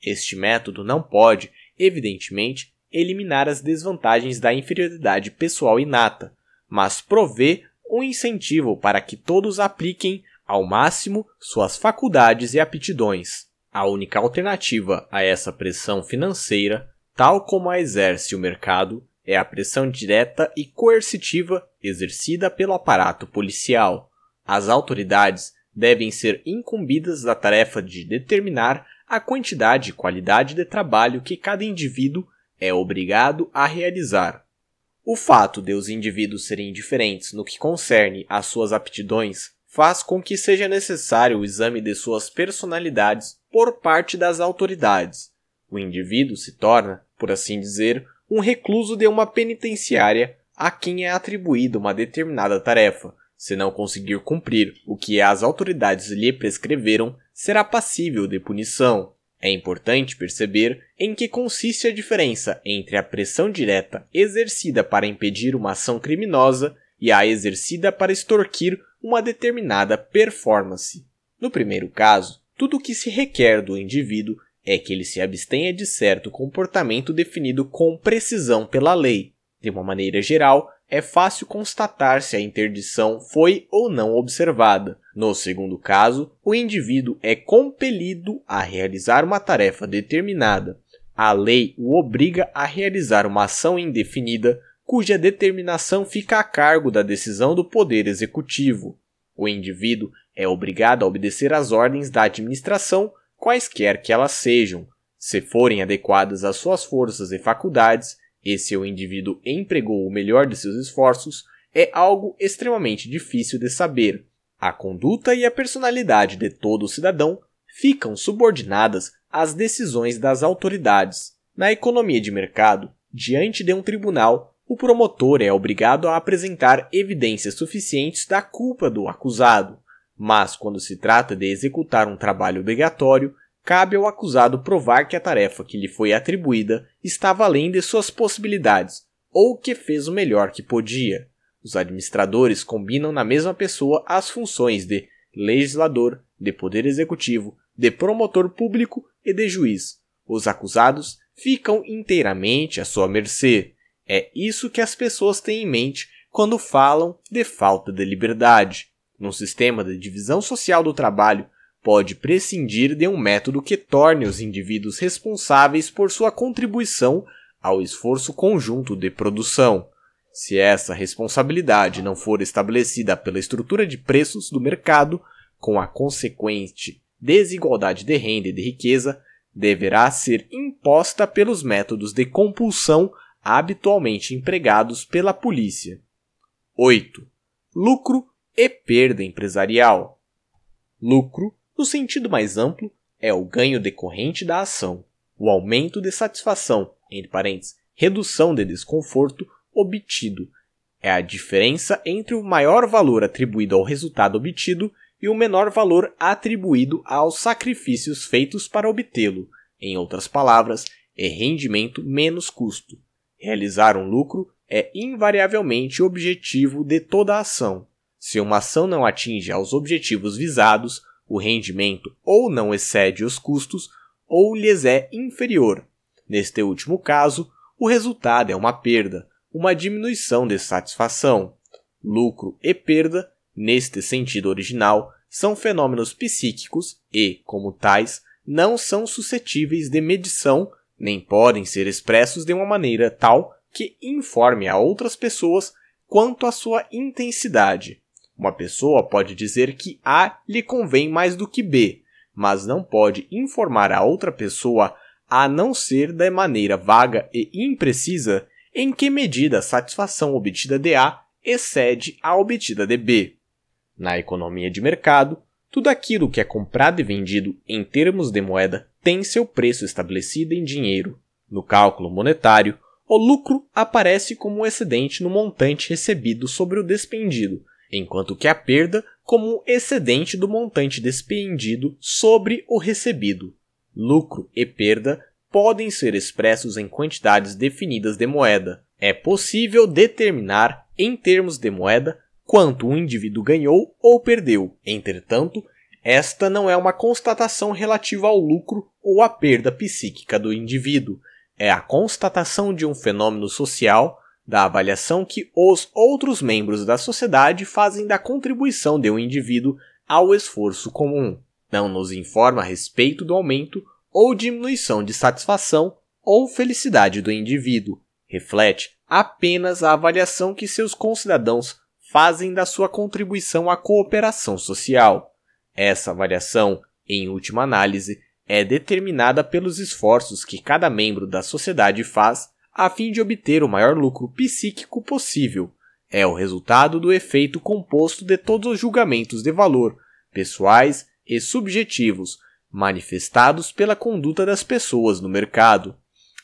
Speaker 1: Este método não pode, evidentemente, eliminar as desvantagens da inferioridade pessoal inata, mas provê um incentivo para que todos apliquem ao máximo suas faculdades e aptidões. A única alternativa a essa pressão financeira, tal como a exerce o mercado, é a pressão direta e coercitiva exercida pelo aparato policial. As autoridades devem ser incumbidas da tarefa de determinar a quantidade e qualidade de trabalho que cada indivíduo é obrigado a realizar. O fato de os indivíduos serem diferentes no que concerne às suas aptidões faz com que seja necessário o exame de suas personalidades por parte das autoridades. O indivíduo se torna, por assim dizer, um recluso de uma penitenciária a quem é atribuída uma determinada tarefa. Se não conseguir cumprir o que as autoridades lhe prescreveram, será passível de punição. É importante perceber em que consiste a diferença entre a pressão direta exercida para impedir uma ação criminosa e a exercida para extorquir uma determinada performance. No primeiro caso, tudo o que se requer do indivíduo é que ele se abstenha de certo comportamento definido com precisão pela lei. De uma maneira geral, é fácil constatar se a interdição foi ou não observada. No segundo caso, o indivíduo é compelido a realizar uma tarefa determinada. A lei o obriga a realizar uma ação indefinida cuja determinação fica a cargo da decisão do Poder Executivo. O indivíduo é obrigado a obedecer às ordens da administração quaisquer que elas sejam, se forem adequadas às suas forças e faculdades, e se o indivíduo empregou o melhor de seus esforços, é algo extremamente difícil de saber. A conduta e a personalidade de todo cidadão ficam subordinadas às decisões das autoridades. Na economia de mercado, diante de um tribunal, o promotor é obrigado a apresentar evidências suficientes da culpa do acusado, mas quando se trata de executar um trabalho obrigatório, cabe ao acusado provar que a tarefa que lhe foi atribuída estava além de suas possibilidades ou que fez o melhor que podia. Os administradores combinam na mesma pessoa as funções de legislador, de poder executivo, de promotor público e de juiz. Os acusados ficam inteiramente à sua mercê. É isso que as pessoas têm em mente quando falam de falta de liberdade. Num sistema de divisão social do trabalho, pode prescindir de um método que torne os indivíduos responsáveis por sua contribuição ao esforço conjunto de produção. Se essa responsabilidade não for estabelecida pela estrutura de preços do mercado, com a consequente desigualdade de renda e de riqueza, deverá ser imposta pelos métodos de compulsão habitualmente empregados pela polícia. 8. Lucro e perda empresarial. Lucro, no sentido mais amplo, é o ganho decorrente da ação, o aumento de satisfação, entre parênteses, redução de desconforto obtido. É a diferença entre o maior valor atribuído ao resultado obtido e o menor valor atribuído aos sacrifícios feitos para obtê-lo. Em outras palavras, é rendimento menos custo. Realizar um lucro é invariavelmente o objetivo de toda ação. Se uma ação não atinge aos objetivos visados, o rendimento ou não excede os custos ou lhes é inferior. Neste último caso, o resultado é uma perda, uma diminuição de satisfação. Lucro e perda, neste sentido original, são fenômenos psíquicos e, como tais, não são suscetíveis de medição nem podem ser expressos de uma maneira tal que informe a outras pessoas quanto à sua intensidade. Uma pessoa pode dizer que A lhe convém mais do que B, mas não pode informar a outra pessoa a não ser da maneira vaga e imprecisa em que medida a satisfação obtida de A excede a obtida de B. Na economia de mercado, tudo aquilo que é comprado e vendido em termos de moeda tem seu preço estabelecido em dinheiro. No cálculo monetário, o lucro aparece como um excedente no montante recebido sobre o despendido, enquanto que a perda como um excedente do montante despendido sobre o recebido. Lucro e perda podem ser expressos em quantidades definidas de moeda. É possível determinar, em termos de moeda, quanto um indivíduo ganhou ou perdeu. Entretanto, esta não é uma constatação relativa ao lucro ou à perda psíquica do indivíduo. É a constatação de um fenômeno social da avaliação que os outros membros da sociedade fazem da contribuição de um indivíduo ao esforço comum. Não nos informa a respeito do aumento ou diminuição de satisfação ou felicidade do indivíduo. Reflete apenas a avaliação que seus concidadãos fazem da sua contribuição à cooperação social. Essa avaliação, em última análise, é determinada pelos esforços que cada membro da sociedade faz a fim de obter o maior lucro psíquico possível. É o resultado do efeito composto de todos os julgamentos de valor, pessoais e subjetivos, manifestados pela conduta das pessoas no mercado.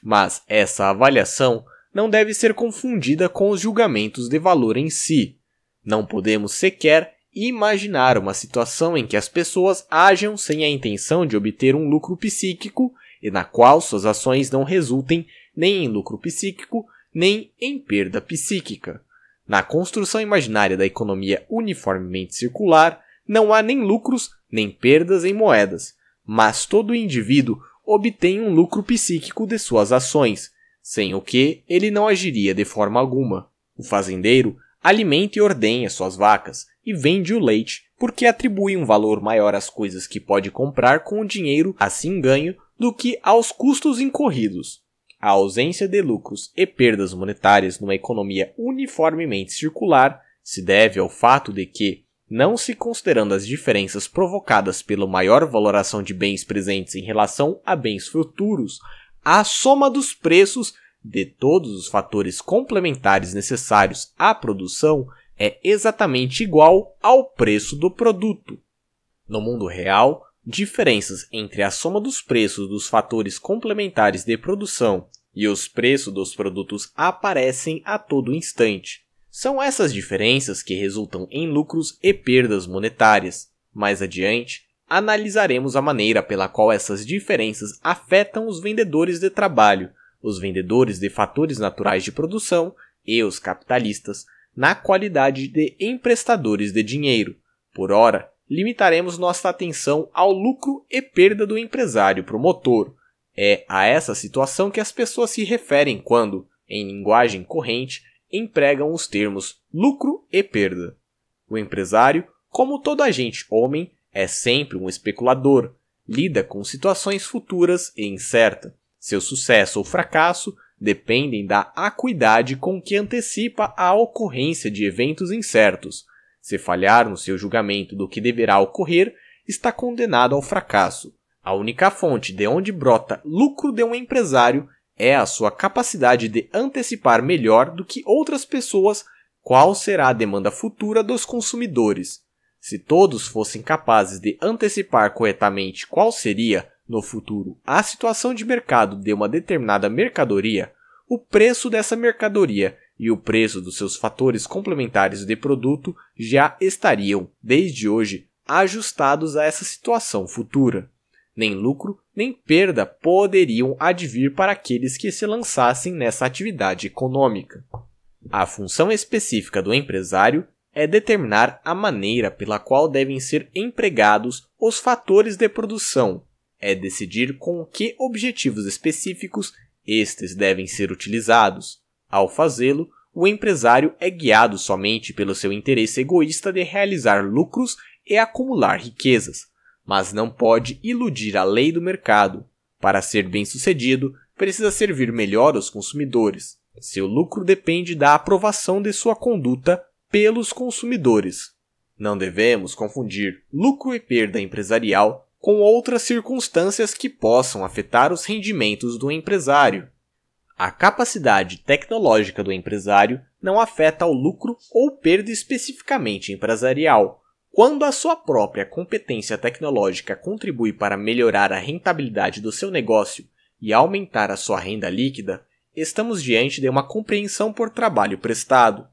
Speaker 1: Mas essa avaliação não deve ser confundida com os julgamentos de valor em si. Não podemos sequer imaginar uma situação em que as pessoas agem sem a intenção de obter um lucro psíquico e na qual suas ações não resultem nem em lucro psíquico, nem em perda psíquica. Na construção imaginária da economia uniformemente circular, não há nem lucros nem perdas em moedas, mas todo indivíduo obtém um lucro psíquico de suas ações, sem o que ele não agiria de forma alguma. O fazendeiro alimenta e ordenha suas vacas e vende o leite, porque atribui um valor maior às coisas que pode comprar com o dinheiro assim ganho do que aos custos incorridos. A ausência de lucros e perdas monetárias numa economia uniformemente circular se deve ao fato de que, não se considerando as diferenças provocadas pela maior valoração de bens presentes em relação a bens futuros, a soma dos preços de todos os fatores complementares necessários à produção é exatamente igual ao preço do produto. No mundo real, diferenças entre a soma dos preços dos fatores complementares de produção e os preços dos produtos aparecem a todo instante. São essas diferenças que resultam em lucros e perdas monetárias. Mais adiante, analisaremos a maneira pela qual essas diferenças afetam os vendedores de trabalho, os vendedores de fatores naturais de produção e os capitalistas na qualidade de emprestadores de dinheiro. Por ora, limitaremos nossa atenção ao lucro e perda do empresário promotor. É a essa situação que as pessoas se referem quando, em linguagem corrente, empregam os termos lucro e perda. O empresário, como todo agente homem, é sempre um especulador, lida com situações futuras e incerta. Seu sucesso ou fracasso dependem da acuidade com que antecipa a ocorrência de eventos incertos, se falhar no seu julgamento do que deverá ocorrer, está condenado ao fracasso. A única fonte de onde brota lucro de um empresário é a sua capacidade de antecipar melhor do que outras pessoas qual será a demanda futura dos consumidores. Se todos fossem capazes de antecipar corretamente qual seria, no futuro, a situação de mercado de uma determinada mercadoria, o preço dessa mercadoria e o preço dos seus fatores complementares de produto já estariam, desde hoje, ajustados a essa situação futura. Nem lucro nem perda poderiam advir para aqueles que se lançassem nessa atividade econômica. A função específica do empresário é determinar a maneira pela qual devem ser empregados os fatores de produção, é decidir com que objetivos específicos estes devem ser utilizados, ao fazê-lo, o empresário é guiado somente pelo seu interesse egoísta de realizar lucros e acumular riquezas, mas não pode iludir a lei do mercado. Para ser bem-sucedido, precisa servir melhor os consumidores. Seu lucro depende da aprovação de sua conduta pelos consumidores. Não devemos confundir lucro e perda empresarial com outras circunstâncias que possam afetar os rendimentos do empresário. A capacidade tecnológica do empresário não afeta o lucro ou perda especificamente empresarial. Quando a sua própria competência tecnológica contribui para melhorar a rentabilidade do seu negócio e aumentar a sua renda líquida, estamos diante de uma compreensão por trabalho prestado.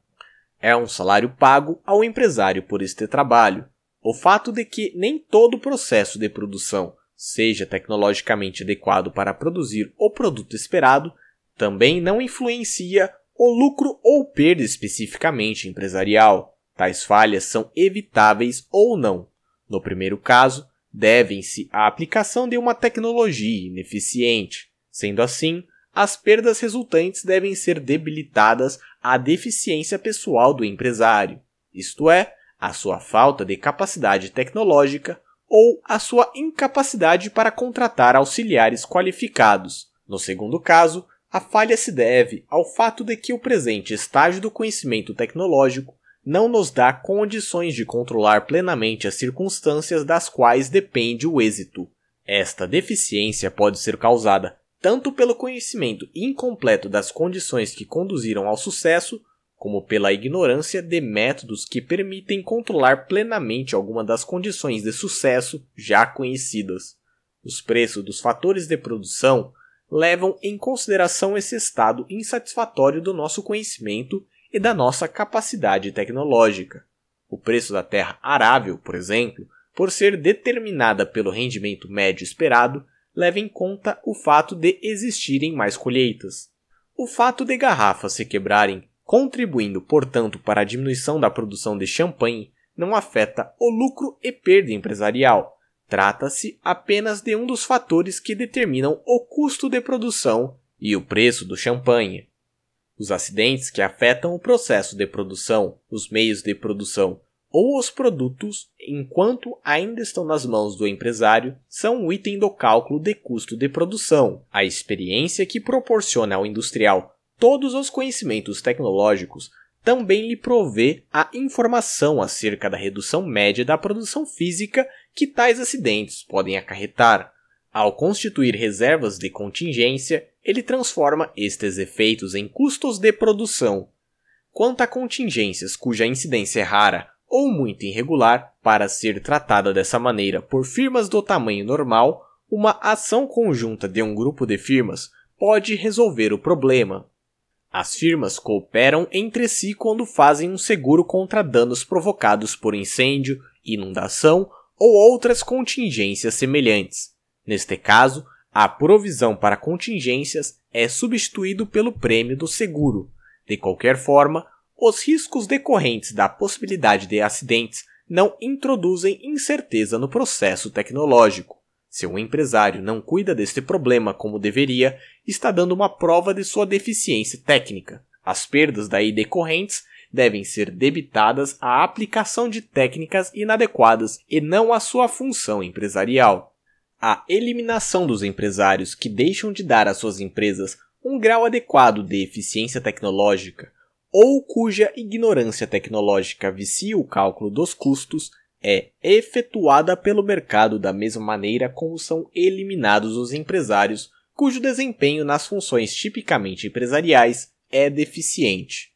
Speaker 1: É um salário pago ao empresário por este trabalho. O fato de que nem todo o processo de produção seja tecnologicamente adequado para produzir o produto esperado também não influencia o lucro ou perda especificamente empresarial. Tais falhas são evitáveis ou não. No primeiro caso, devem-se à aplicação de uma tecnologia ineficiente. Sendo assim, as perdas resultantes devem ser debilitadas à deficiência pessoal do empresário, isto é, à sua falta de capacidade tecnológica ou à sua incapacidade para contratar auxiliares qualificados. No segundo caso, a falha se deve ao fato de que o presente estágio do conhecimento tecnológico não nos dá condições de controlar plenamente as circunstâncias das quais depende o êxito. Esta deficiência pode ser causada tanto pelo conhecimento incompleto das condições que conduziram ao sucesso, como pela ignorância de métodos que permitem controlar plenamente alguma das condições de sucesso já conhecidas. Os preços dos fatores de produção levam em consideração esse estado insatisfatório do nosso conhecimento e da nossa capacidade tecnológica. O preço da terra arável, por exemplo, por ser determinada pelo rendimento médio esperado, leva em conta o fato de existirem mais colheitas. O fato de garrafas se quebrarem, contribuindo, portanto, para a diminuição da produção de champanhe, não afeta o lucro e perda empresarial, Trata-se apenas de um dos fatores que determinam o custo de produção e o preço do champanhe. Os acidentes que afetam o processo de produção, os meios de produção ou os produtos, enquanto ainda estão nas mãos do empresário, são um item do cálculo de custo de produção. A experiência que proporciona ao industrial todos os conhecimentos tecnológicos também lhe provê a informação acerca da redução média da produção física que tais acidentes podem acarretar. Ao constituir reservas de contingência, ele transforma estes efeitos em custos de produção. Quanto a contingências cuja incidência é rara ou muito irregular, para ser tratada dessa maneira por firmas do tamanho normal, uma ação conjunta de um grupo de firmas pode resolver o problema. As firmas cooperam entre si quando fazem um seguro contra danos provocados por incêndio, inundação ou outras contingências semelhantes. Neste caso, a provisão para contingências é substituído pelo prêmio do seguro. De qualquer forma, os riscos decorrentes da possibilidade de acidentes não introduzem incerteza no processo tecnológico. Se um empresário não cuida deste problema como deveria, está dando uma prova de sua deficiência técnica. As perdas daí decorrentes devem ser debitadas à aplicação de técnicas inadequadas e não à sua função empresarial. A eliminação dos empresários que deixam de dar às suas empresas um grau adequado de eficiência tecnológica ou cuja ignorância tecnológica vicia o cálculo dos custos é efetuada pelo mercado da mesma maneira como são eliminados os empresários cujo desempenho nas funções tipicamente empresariais é deficiente.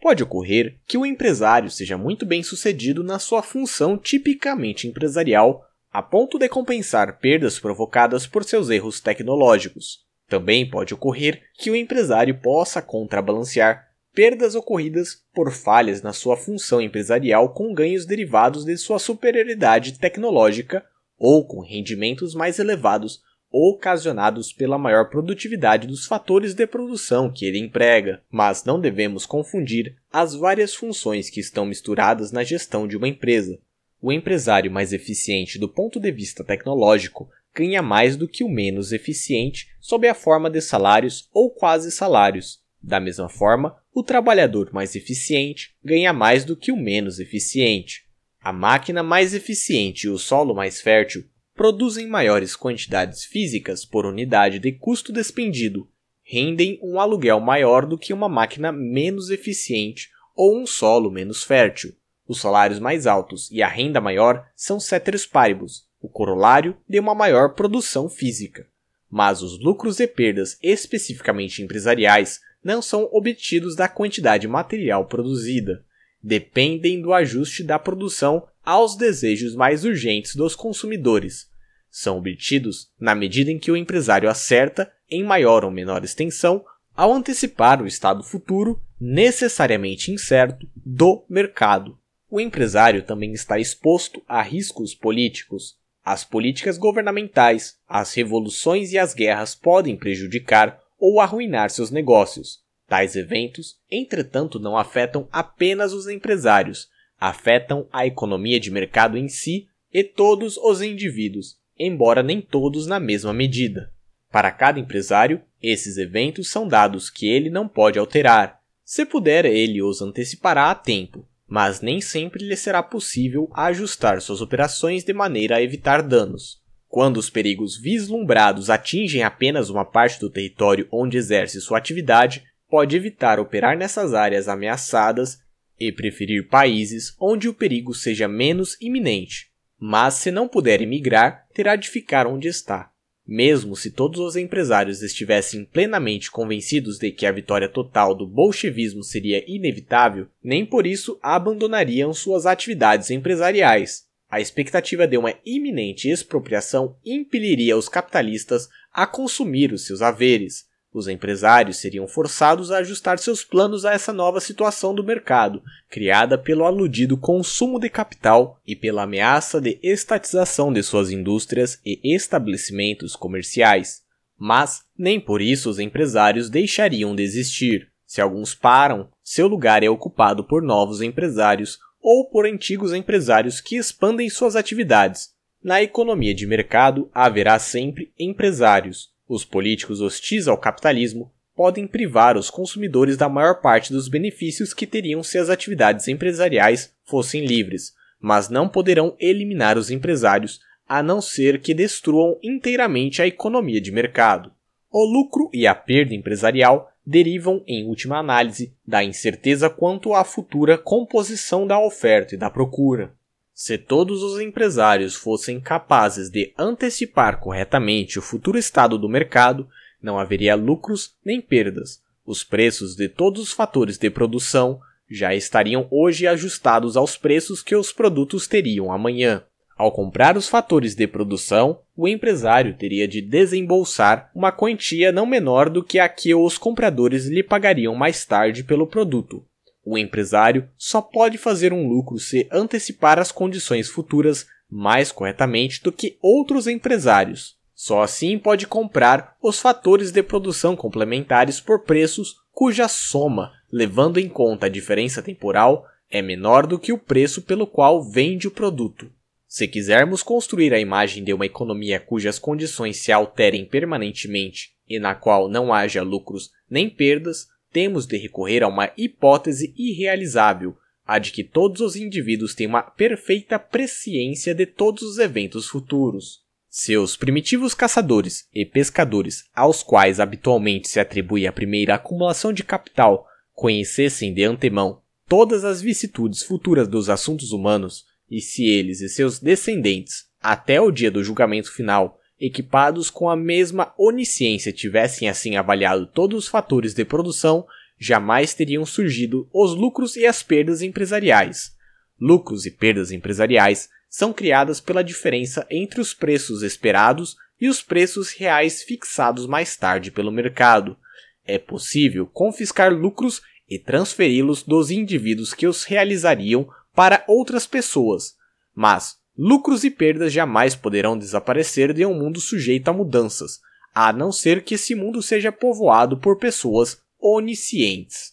Speaker 1: Pode ocorrer que o empresário seja muito bem sucedido na sua função tipicamente empresarial, a ponto de compensar perdas provocadas por seus erros tecnológicos. Também pode ocorrer que o empresário possa contrabalancear perdas ocorridas por falhas na sua função empresarial com ganhos derivados de sua superioridade tecnológica ou com rendimentos mais elevados ocasionados pela maior produtividade dos fatores de produção que ele emprega, mas não devemos confundir as várias funções que estão misturadas na gestão de uma empresa. O empresário mais eficiente do ponto de vista tecnológico ganha mais do que o menos eficiente sob a forma de salários ou quase salários. Da mesma forma, o trabalhador mais eficiente ganha mais do que o menos eficiente. A máquina mais eficiente e o solo mais fértil produzem maiores quantidades físicas por unidade de custo despendido, rendem um aluguel maior do que uma máquina menos eficiente ou um solo menos fértil. Os salários mais altos e a renda maior são ceteris paribus, o corolário de uma maior produção física. Mas os lucros e perdas especificamente empresariais não são obtidos da quantidade material produzida. Dependem do ajuste da produção aos desejos mais urgentes dos consumidores. São obtidos na medida em que o empresário acerta, em maior ou menor extensão, ao antecipar o estado futuro, necessariamente incerto, do mercado. O empresário também está exposto a riscos políticos. As políticas governamentais, as revoluções e as guerras podem prejudicar ou arruinar seus negócios. Tais eventos, entretanto, não afetam apenas os empresários, afetam a economia de mercado em si e todos os indivíduos, embora nem todos na mesma medida. Para cada empresário, esses eventos são dados que ele não pode alterar. Se puder, ele os antecipará a tempo, mas nem sempre lhe será possível ajustar suas operações de maneira a evitar danos. Quando os perigos vislumbrados atingem apenas uma parte do território onde exerce sua atividade, pode evitar operar nessas áreas ameaçadas e preferir países onde o perigo seja menos iminente. Mas se não puder emigrar, terá de ficar onde está. Mesmo se todos os empresários estivessem plenamente convencidos de que a vitória total do bolchevismo seria inevitável, nem por isso abandonariam suas atividades empresariais. A expectativa de uma iminente expropriação impeliria os capitalistas a consumir os seus haveres, os empresários seriam forçados a ajustar seus planos a essa nova situação do mercado, criada pelo aludido consumo de capital e pela ameaça de estatização de suas indústrias e estabelecimentos comerciais. Mas nem por isso os empresários deixariam de existir. Se alguns param, seu lugar é ocupado por novos empresários ou por antigos empresários que expandem suas atividades. Na economia de mercado haverá sempre empresários, os políticos hostis ao capitalismo podem privar os consumidores da maior parte dos benefícios que teriam se as atividades empresariais fossem livres, mas não poderão eliminar os empresários a não ser que destruam inteiramente a economia de mercado. O lucro e a perda empresarial derivam, em última análise, da incerteza quanto à futura composição da oferta e da procura. Se todos os empresários fossem capazes de antecipar corretamente o futuro estado do mercado, não haveria lucros nem perdas. Os preços de todos os fatores de produção já estariam hoje ajustados aos preços que os produtos teriam amanhã. Ao comprar os fatores de produção, o empresário teria de desembolsar uma quantia não menor do que a que os compradores lhe pagariam mais tarde pelo produto. O empresário só pode fazer um lucro se antecipar as condições futuras mais corretamente do que outros empresários. Só assim pode comprar os fatores de produção complementares por preços cuja soma, levando em conta a diferença temporal, é menor do que o preço pelo qual vende o produto. Se quisermos construir a imagem de uma economia cujas condições se alterem permanentemente e na qual não haja lucros nem perdas, temos de recorrer a uma hipótese irrealizável, a de que todos os indivíduos têm uma perfeita presciência de todos os eventos futuros. Seus primitivos caçadores e pescadores, aos quais habitualmente se atribui a primeira acumulação de capital, conhecessem de antemão todas as vicissitudes futuras dos assuntos humanos, e se eles e seus descendentes, até o dia do julgamento final, equipados com a mesma onisciência, tivessem assim avaliado todos os fatores de produção, jamais teriam surgido os lucros e as perdas empresariais. Lucros e perdas empresariais são criadas pela diferença entre os preços esperados e os preços reais fixados mais tarde pelo mercado. É possível confiscar lucros e transferi-los dos indivíduos que os realizariam para outras pessoas, mas Lucros e perdas jamais poderão desaparecer de um mundo sujeito a mudanças, a não ser que esse mundo seja povoado por pessoas oniscientes.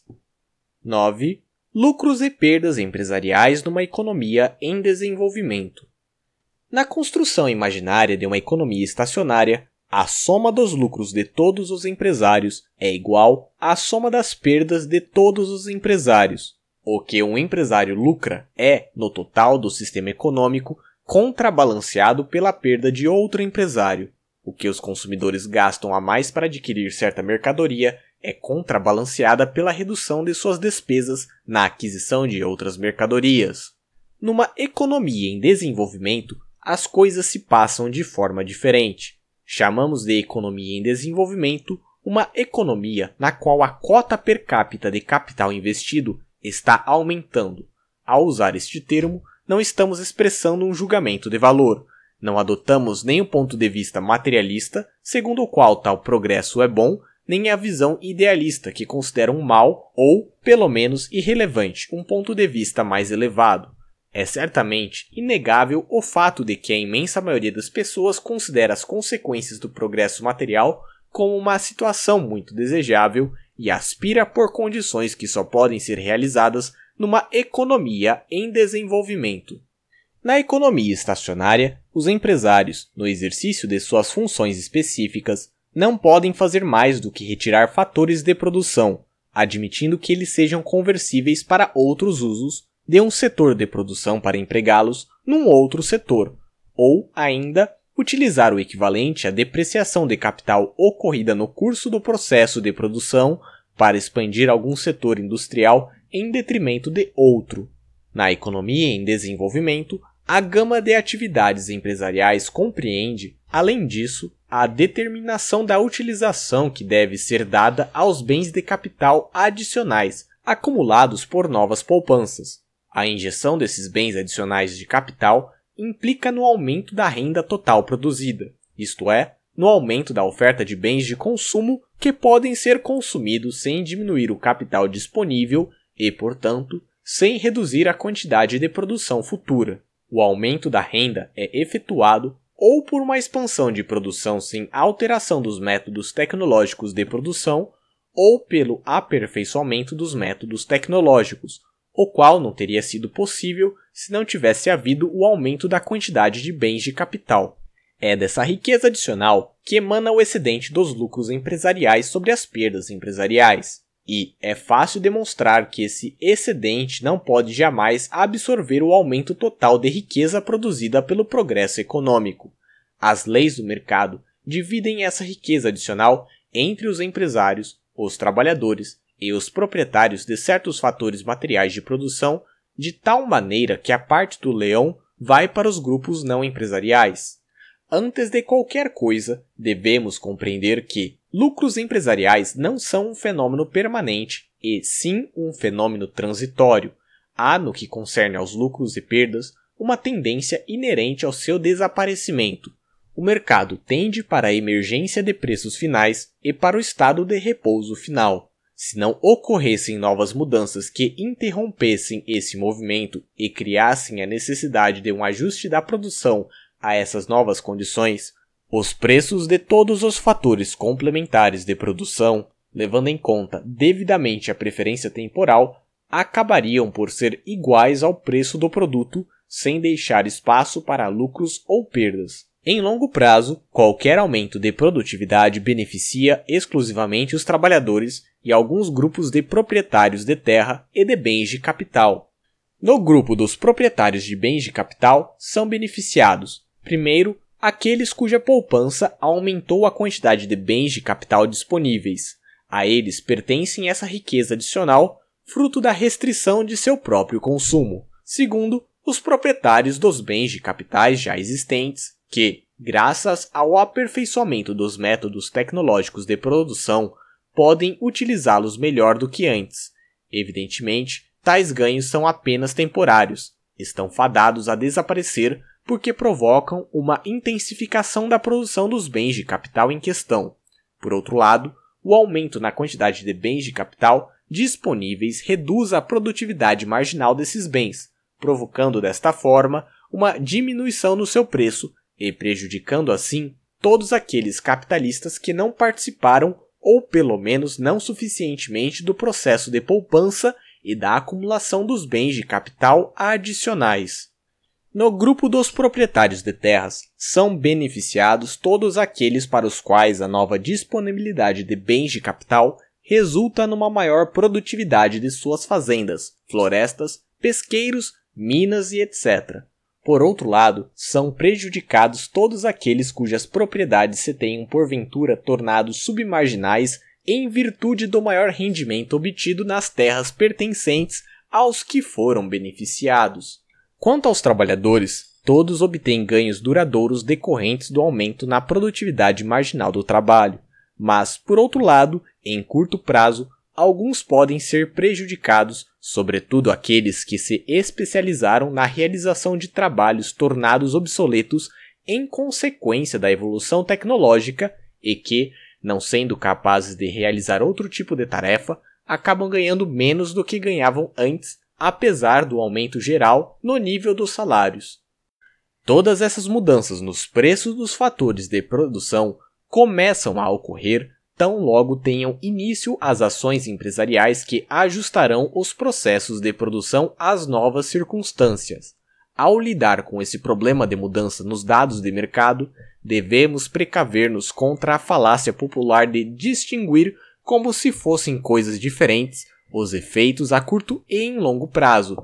Speaker 1: 9. Lucros e perdas empresariais numa economia em desenvolvimento. Na construção imaginária de uma economia estacionária, a soma dos lucros de todos os empresários é igual à soma das perdas de todos os empresários. O que um empresário lucra é, no total do sistema econômico, contrabalanceado pela perda de outro empresário. O que os consumidores gastam a mais para adquirir certa mercadoria é contrabalanceada pela redução de suas despesas na aquisição de outras mercadorias. Numa economia em desenvolvimento, as coisas se passam de forma diferente. Chamamos de economia em desenvolvimento uma economia na qual a cota per capita de capital investido está aumentando. Ao usar este termo, não estamos expressando um julgamento de valor. Não adotamos nem o ponto de vista materialista, segundo o qual tal progresso é bom, nem a visão idealista, que considera um mal ou, pelo menos, irrelevante, um ponto de vista mais elevado. É certamente inegável o fato de que a imensa maioria das pessoas considera as consequências do progresso material como uma situação muito desejável e aspira por condições que só podem ser realizadas numa economia em desenvolvimento. Na economia estacionária, os empresários, no exercício de suas funções específicas, não podem fazer mais do que retirar fatores de produção, admitindo que eles sejam conversíveis para outros usos de um setor de produção para empregá-los num outro setor, ou ainda utilizar o equivalente à depreciação de capital ocorrida no curso do processo de produção para expandir algum setor industrial em detrimento de outro. Na economia em desenvolvimento, a gama de atividades empresariais compreende, além disso, a determinação da utilização que deve ser dada aos bens de capital adicionais acumulados por novas poupanças. A injeção desses bens adicionais de capital implica no aumento da renda total produzida, isto é, no aumento da oferta de bens de consumo que podem ser consumidos sem diminuir o capital disponível e, portanto, sem reduzir a quantidade de produção futura. O aumento da renda é efetuado ou por uma expansão de produção sem alteração dos métodos tecnológicos de produção ou pelo aperfeiçoamento dos métodos tecnológicos, o qual não teria sido possível se não tivesse havido o aumento da quantidade de bens de capital. É dessa riqueza adicional que emana o excedente dos lucros empresariais sobre as perdas empresariais. E é fácil demonstrar que esse excedente não pode jamais absorver o aumento total de riqueza produzida pelo progresso econômico. As leis do mercado dividem essa riqueza adicional entre os empresários, os trabalhadores e os proprietários de certos fatores materiais de produção, de tal maneira que a parte do leão vai para os grupos não empresariais. Antes de qualquer coisa, devemos compreender que Lucros empresariais não são um fenômeno permanente, e sim um fenômeno transitório. Há, no que concerne aos lucros e perdas, uma tendência inerente ao seu desaparecimento. O mercado tende para a emergência de preços finais e para o estado de repouso final. Se não ocorressem novas mudanças que interrompessem esse movimento e criassem a necessidade de um ajuste da produção a essas novas condições, os preços de todos os fatores complementares de produção, levando em conta devidamente a preferência temporal, acabariam por ser iguais ao preço do produto, sem deixar espaço para lucros ou perdas. Em longo prazo, qualquer aumento de produtividade beneficia exclusivamente os trabalhadores e alguns grupos de proprietários de terra e de bens de capital. No grupo dos proprietários de bens de capital, são beneficiados, primeiro, aqueles cuja poupança aumentou a quantidade de bens de capital disponíveis. A eles pertencem essa riqueza adicional, fruto da restrição de seu próprio consumo. Segundo, os proprietários dos bens de capitais já existentes, que, graças ao aperfeiçoamento dos métodos tecnológicos de produção, podem utilizá-los melhor do que antes. Evidentemente, tais ganhos são apenas temporários, estão fadados a desaparecer porque provocam uma intensificação da produção dos bens de capital em questão. Por outro lado, o aumento na quantidade de bens de capital disponíveis reduz a produtividade marginal desses bens, provocando desta forma uma diminuição no seu preço e prejudicando assim todos aqueles capitalistas que não participaram ou pelo menos não suficientemente do processo de poupança e da acumulação dos bens de capital adicionais. No grupo dos proprietários de terras, são beneficiados todos aqueles para os quais a nova disponibilidade de bens de capital resulta numa maior produtividade de suas fazendas, florestas, pesqueiros, minas e etc. Por outro lado, são prejudicados todos aqueles cujas propriedades se tenham porventura tornado submarginais em virtude do maior rendimento obtido nas terras pertencentes aos que foram beneficiados. Quanto aos trabalhadores, todos obtêm ganhos duradouros decorrentes do aumento na produtividade marginal do trabalho, mas, por outro lado, em curto prazo, alguns podem ser prejudicados, sobretudo aqueles que se especializaram na realização de trabalhos tornados obsoletos em consequência da evolução tecnológica e que, não sendo capazes de realizar outro tipo de tarefa, acabam ganhando menos do que ganhavam antes apesar do aumento geral no nível dos salários. Todas essas mudanças nos preços dos fatores de produção começam a ocorrer tão logo tenham início as ações empresariais que ajustarão os processos de produção às novas circunstâncias. Ao lidar com esse problema de mudança nos dados de mercado, devemos precaver-nos contra a falácia popular de distinguir como se fossem coisas diferentes os efeitos a curto e em longo prazo.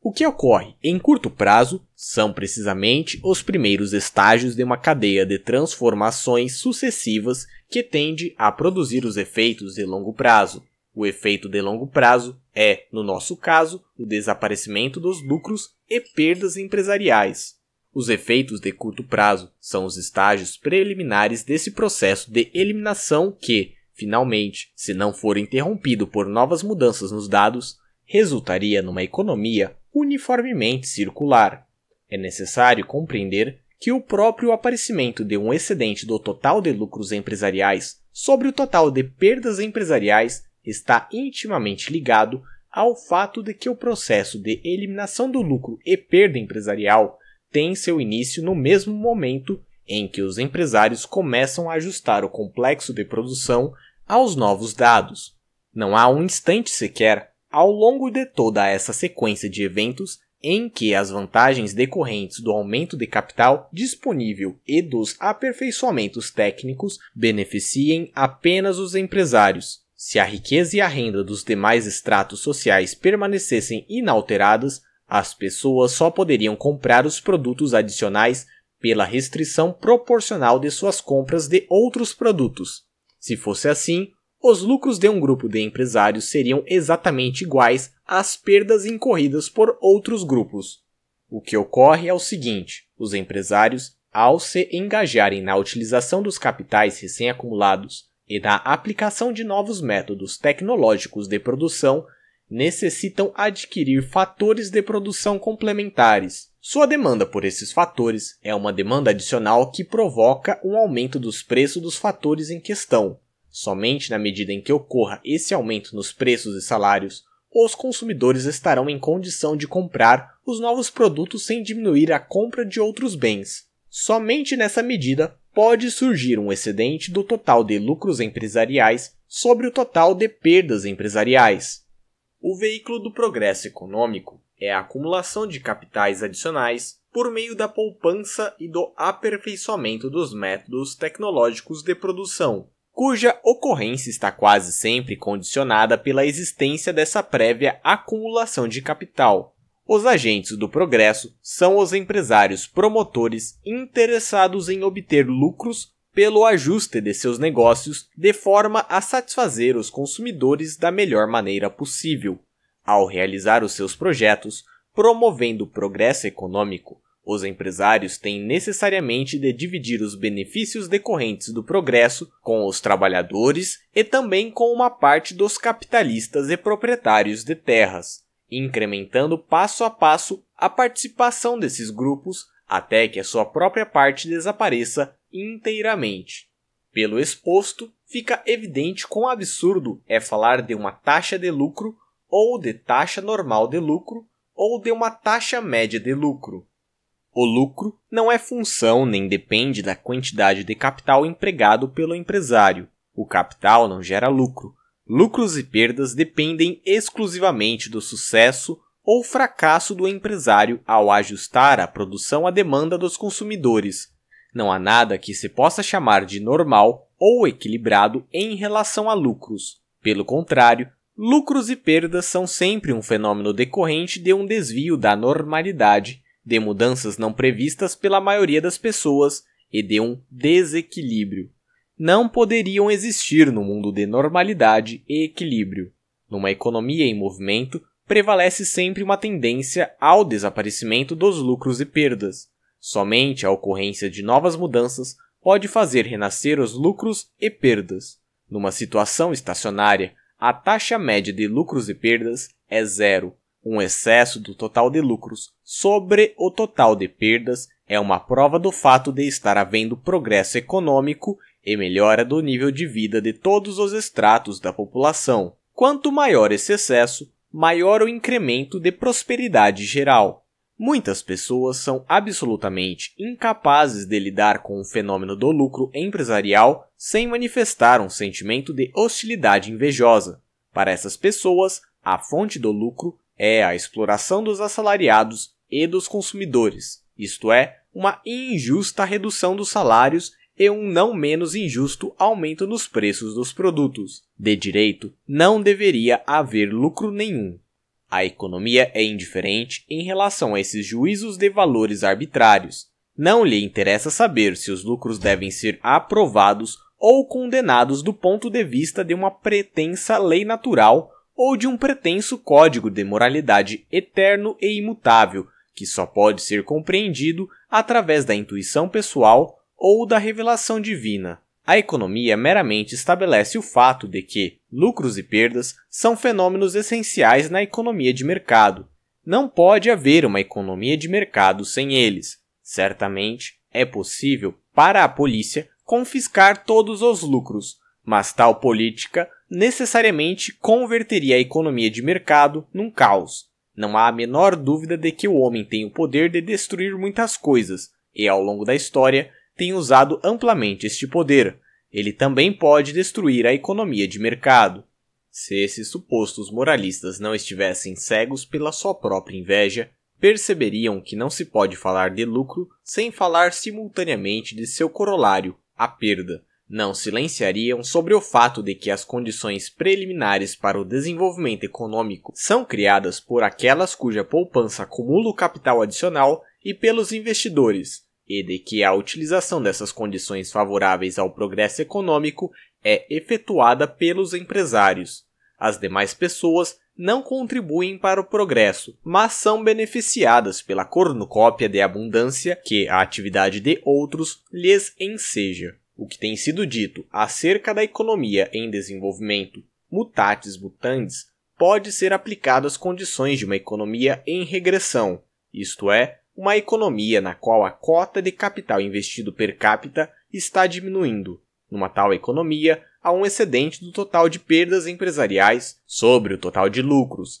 Speaker 1: O que ocorre em curto prazo são precisamente os primeiros estágios de uma cadeia de transformações sucessivas que tende a produzir os efeitos de longo prazo. O efeito de longo prazo é, no nosso caso, o desaparecimento dos lucros e perdas empresariais. Os efeitos de curto prazo são os estágios preliminares desse processo de eliminação que, finalmente, se não for interrompido por novas mudanças nos dados, resultaria numa economia uniformemente circular. É necessário compreender que o próprio aparecimento de um excedente do total de lucros empresariais sobre o total de perdas empresariais está intimamente ligado ao fato de que o processo de eliminação do lucro e perda empresarial tem seu início no mesmo momento em que os empresários começam a ajustar o complexo de produção aos novos dados. Não há um instante sequer ao longo de toda essa sequência de eventos em que as vantagens decorrentes do aumento de capital disponível e dos aperfeiçoamentos técnicos beneficiem apenas os empresários. Se a riqueza e a renda dos demais estratos sociais permanecessem inalteradas, as pessoas só poderiam comprar os produtos adicionais pela restrição proporcional de suas compras de outros produtos. Se fosse assim, os lucros de um grupo de empresários seriam exatamente iguais às perdas incorridas por outros grupos. O que ocorre é o seguinte: os empresários, ao se engajarem na utilização dos capitais recém-acumulados e na aplicação de novos métodos tecnológicos de produção, necessitam adquirir fatores de produção complementares, sua demanda por esses fatores é uma demanda adicional que provoca um aumento dos preços dos fatores em questão. Somente na medida em que ocorra esse aumento nos preços e salários, os consumidores estarão em condição de comprar os novos produtos sem diminuir a compra de outros bens. Somente nessa medida pode surgir um excedente do total de lucros empresariais sobre o total de perdas empresariais. O veículo do progresso econômico é a acumulação de capitais adicionais por meio da poupança e do aperfeiçoamento dos métodos tecnológicos de produção, cuja ocorrência está quase sempre condicionada pela existência dessa prévia acumulação de capital. Os agentes do progresso são os empresários promotores interessados em obter lucros pelo ajuste de seus negócios de forma a satisfazer os consumidores da melhor maneira possível. Ao realizar os seus projetos, promovendo o progresso econômico, os empresários têm necessariamente de dividir os benefícios decorrentes do progresso com os trabalhadores e também com uma parte dos capitalistas e proprietários de terras, incrementando passo a passo a participação desses grupos até que a sua própria parte desapareça inteiramente. Pelo exposto, fica evidente quão absurdo é falar de uma taxa de lucro ou de taxa normal de lucro ou de uma taxa média de lucro. O lucro não é função nem depende da quantidade de capital empregado pelo empresário. O capital não gera lucro. Lucros e perdas dependem exclusivamente do sucesso ou fracasso do empresário ao ajustar a produção à demanda dos consumidores. Não há nada que se possa chamar de normal ou equilibrado em relação a lucros. Pelo contrário, Lucros e perdas são sempre um fenômeno decorrente de um desvio da normalidade, de mudanças não previstas pela maioria das pessoas e de um desequilíbrio. Não poderiam existir no mundo de normalidade e equilíbrio. Numa economia em movimento, prevalece sempre uma tendência ao desaparecimento dos lucros e perdas. Somente a ocorrência de novas mudanças pode fazer renascer os lucros e perdas. Numa situação estacionária, a taxa média de lucros e perdas é zero. Um excesso do total de lucros sobre o total de perdas é uma prova do fato de estar havendo progresso econômico e melhora do nível de vida de todos os estratos da população. Quanto maior esse excesso, maior o incremento de prosperidade geral. Muitas pessoas são absolutamente incapazes de lidar com o fenômeno do lucro empresarial sem manifestar um sentimento de hostilidade invejosa. Para essas pessoas, a fonte do lucro é a exploração dos assalariados e dos consumidores, isto é, uma injusta redução dos salários e um não menos injusto aumento nos preços dos produtos. De direito, não deveria haver lucro nenhum. A economia é indiferente em relação a esses juízos de valores arbitrários. Não lhe interessa saber se os lucros devem ser aprovados ou condenados do ponto de vista de uma pretensa lei natural ou de um pretenso código de moralidade eterno e imutável, que só pode ser compreendido através da intuição pessoal ou da revelação divina. A economia meramente estabelece o fato de que lucros e perdas são fenômenos essenciais na economia de mercado. Não pode haver uma economia de mercado sem eles. Certamente é possível para a polícia confiscar todos os lucros, mas tal política necessariamente converteria a economia de mercado num caos. Não há a menor dúvida de que o homem tem o poder de destruir muitas coisas, e ao longo da história tem usado amplamente este poder. Ele também pode destruir a economia de mercado. Se esses supostos moralistas não estivessem cegos pela sua própria inveja, perceberiam que não se pode falar de lucro sem falar simultaneamente de seu corolário, a perda. Não silenciariam sobre o fato de que as condições preliminares para o desenvolvimento econômico são criadas por aquelas cuja poupança acumula o capital adicional e pelos investidores, e de que a utilização dessas condições favoráveis ao progresso econômico é efetuada pelos empresários. As demais pessoas não contribuem para o progresso, mas são beneficiadas pela cornucópia de abundância que a atividade de outros lhes enseja. O que tem sido dito acerca da economia em desenvolvimento, mutatis mutandis, pode ser aplicado às condições de uma economia em regressão, isto é, uma economia na qual a cota de capital investido per capita está diminuindo. Numa tal economia, há um excedente do total de perdas empresariais sobre o total de lucros.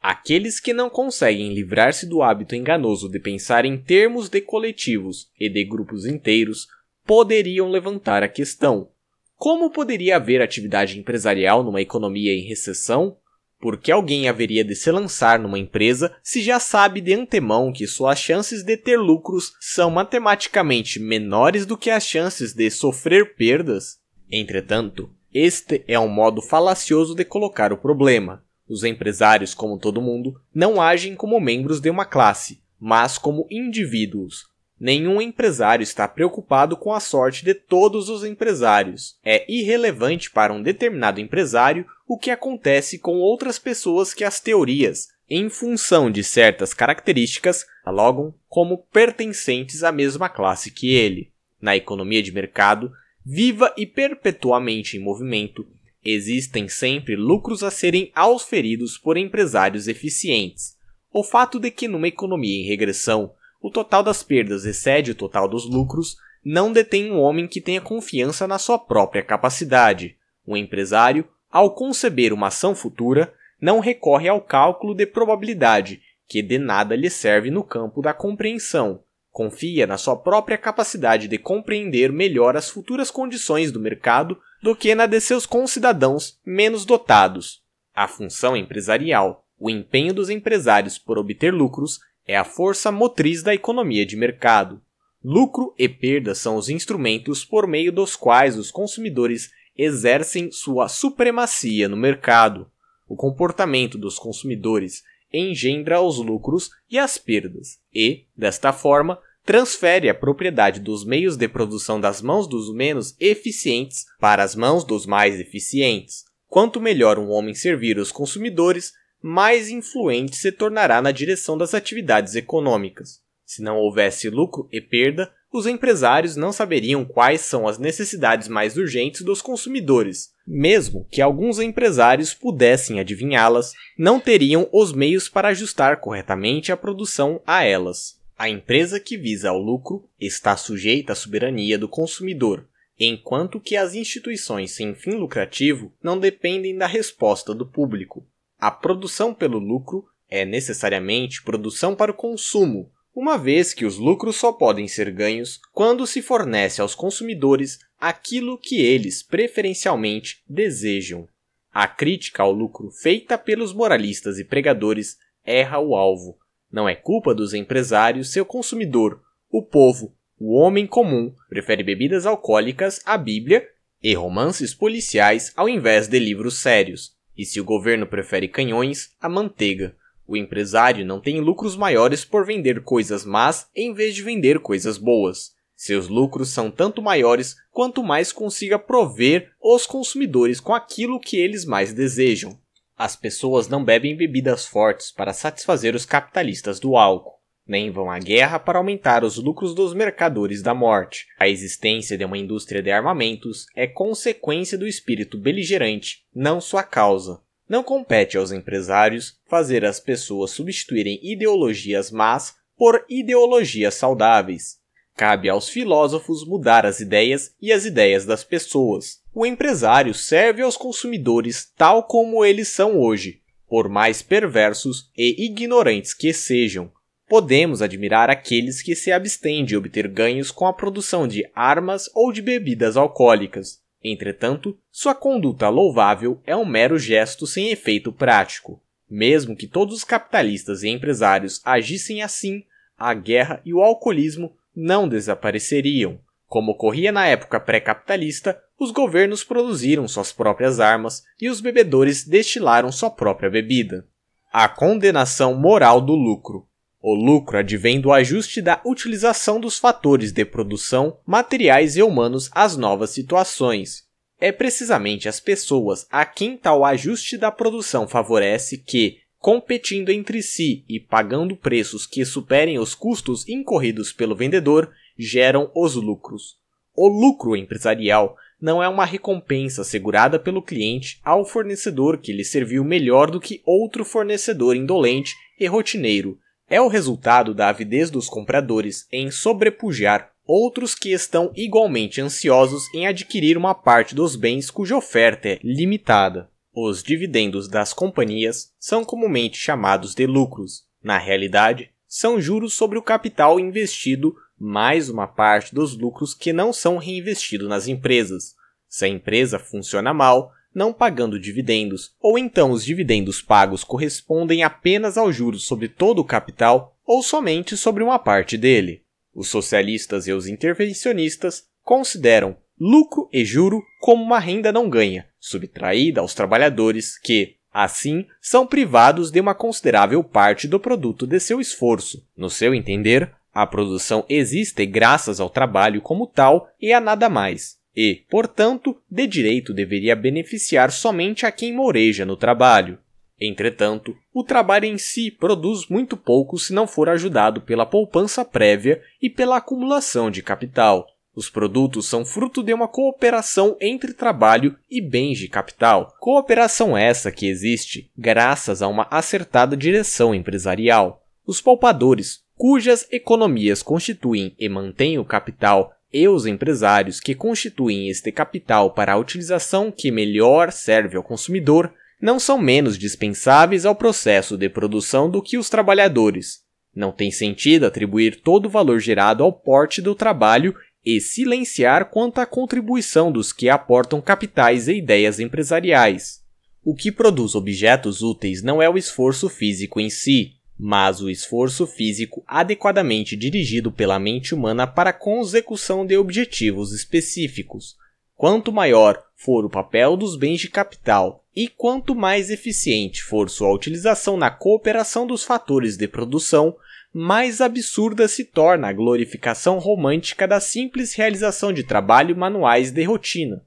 Speaker 1: Aqueles que não conseguem livrar-se do hábito enganoso de pensar em termos de coletivos e de grupos inteiros poderiam levantar a questão: como poderia haver atividade empresarial numa economia em recessão por que alguém haveria de se lançar numa empresa se já sabe de antemão que suas chances de ter lucros são matematicamente menores do que as chances de sofrer perdas? Entretanto, este é um modo falacioso de colocar o problema. Os empresários, como todo mundo, não agem como membros de uma classe, mas como indivíduos. Nenhum empresário está preocupado com a sorte de todos os empresários. É irrelevante para um determinado empresário o que acontece com outras pessoas que as teorias, em função de certas características, alogam como pertencentes à mesma classe que ele. Na economia de mercado, viva e perpetuamente em movimento, existem sempre lucros a serem ausferidos por empresários eficientes. O fato de que numa economia em regressão, o total das perdas excede o total dos lucros não detém um homem que tenha confiança na sua própria capacidade. O empresário ao conceber uma ação futura, não recorre ao cálculo de probabilidade, que de nada lhe serve no campo da compreensão. Confia na sua própria capacidade de compreender melhor as futuras condições do mercado do que na de seus concidadãos menos dotados. A função empresarial, o empenho dos empresários por obter lucros, é a força motriz da economia de mercado. Lucro e perda são os instrumentos por meio dos quais os consumidores exercem sua supremacia no mercado. O comportamento dos consumidores engendra os lucros e as perdas, e, desta forma, transfere a propriedade dos meios de produção das mãos dos menos eficientes para as mãos dos mais eficientes. Quanto melhor um homem servir os consumidores, mais influente se tornará na direção das atividades econômicas. Se não houvesse lucro e perda, os empresários não saberiam quais são as necessidades mais urgentes dos consumidores. Mesmo que alguns empresários pudessem adivinhá-las, não teriam os meios para ajustar corretamente a produção a elas. A empresa que visa ao lucro está sujeita à soberania do consumidor, enquanto que as instituições sem fim lucrativo não dependem da resposta do público. A produção pelo lucro é necessariamente produção para o consumo, uma vez que os lucros só podem ser ganhos quando se fornece aos consumidores aquilo que eles preferencialmente desejam. A crítica ao lucro feita pelos moralistas e pregadores erra o alvo. Não é culpa dos empresários seu consumidor, o povo, o homem comum prefere bebidas alcoólicas à Bíblia e romances policiais ao invés de livros sérios, e se o governo prefere canhões à manteiga. O empresário não tem lucros maiores por vender coisas más em vez de vender coisas boas. Seus lucros são tanto maiores quanto mais consiga prover os consumidores com aquilo que eles mais desejam. As pessoas não bebem bebidas fortes para satisfazer os capitalistas do álcool, nem vão à guerra para aumentar os lucros dos mercadores da morte. A existência de uma indústria de armamentos é consequência do espírito beligerante, não sua causa. Não compete aos empresários fazer as pessoas substituírem ideologias más por ideologias saudáveis. Cabe aos filósofos mudar as ideias e as ideias das pessoas. O empresário serve aos consumidores tal como eles são hoje, por mais perversos e ignorantes que sejam. Podemos admirar aqueles que se abstêm de obter ganhos com a produção de armas ou de bebidas alcoólicas, Entretanto, sua conduta louvável é um mero gesto sem efeito prático. Mesmo que todos os capitalistas e empresários agissem assim, a guerra e o alcoolismo não desapareceriam. Como ocorria na época pré-capitalista, os governos produziram suas próprias armas e os bebedores destilaram sua própria bebida. A condenação moral do lucro o lucro advém do ajuste da utilização dos fatores de produção, materiais e humanos às novas situações. É precisamente as pessoas a quem tal ajuste da produção favorece que, competindo entre si e pagando preços que superem os custos incorridos pelo vendedor, geram os lucros. O lucro empresarial não é uma recompensa assegurada pelo cliente ao fornecedor que lhe serviu melhor do que outro fornecedor indolente e rotineiro é o resultado da avidez dos compradores em sobrepujar outros que estão igualmente ansiosos em adquirir uma parte dos bens cuja oferta é limitada. Os dividendos das companhias são comumente chamados de lucros. Na realidade, são juros sobre o capital investido mais uma parte dos lucros que não são reinvestidos nas empresas. Se a empresa funciona mal, não pagando dividendos, ou então os dividendos pagos correspondem apenas ao juros sobre todo o capital ou somente sobre uma parte dele. Os socialistas e os intervencionistas consideram lucro e juro como uma renda não ganha, subtraída aos trabalhadores que, assim, são privados de uma considerável parte do produto de seu esforço. No seu entender, a produção existe graças ao trabalho como tal e a nada mais e, portanto, de direito deveria beneficiar somente a quem moreja no trabalho. Entretanto, o trabalho em si produz muito pouco se não for ajudado pela poupança prévia e pela acumulação de capital. Os produtos são fruto de uma cooperação entre trabalho e bens de capital. Cooperação essa que existe graças a uma acertada direção empresarial. Os poupadores, cujas economias constituem e mantêm o capital e os empresários que constituem este capital para a utilização que melhor serve ao consumidor não são menos dispensáveis ao processo de produção do que os trabalhadores. Não tem sentido atribuir todo o valor gerado ao porte do trabalho e silenciar quanto à contribuição dos que aportam capitais e ideias empresariais. O que produz objetos úteis não é o esforço físico em si, mas o esforço físico adequadamente dirigido pela mente humana para a consecução de objetivos específicos. Quanto maior for o papel dos bens de capital e quanto mais eficiente for sua utilização na cooperação dos fatores de produção, mais absurda se torna a glorificação romântica da simples realização de trabalho manuais de rotina.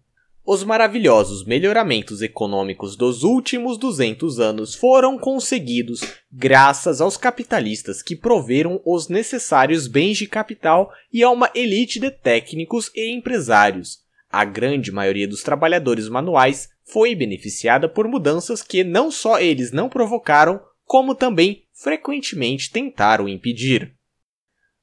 Speaker 1: Os maravilhosos melhoramentos econômicos dos últimos 200 anos foram conseguidos graças aos capitalistas que proveram os necessários bens de capital e a uma elite de técnicos e empresários. A grande maioria dos trabalhadores manuais foi beneficiada por mudanças que não só eles não provocaram, como também frequentemente tentaram impedir.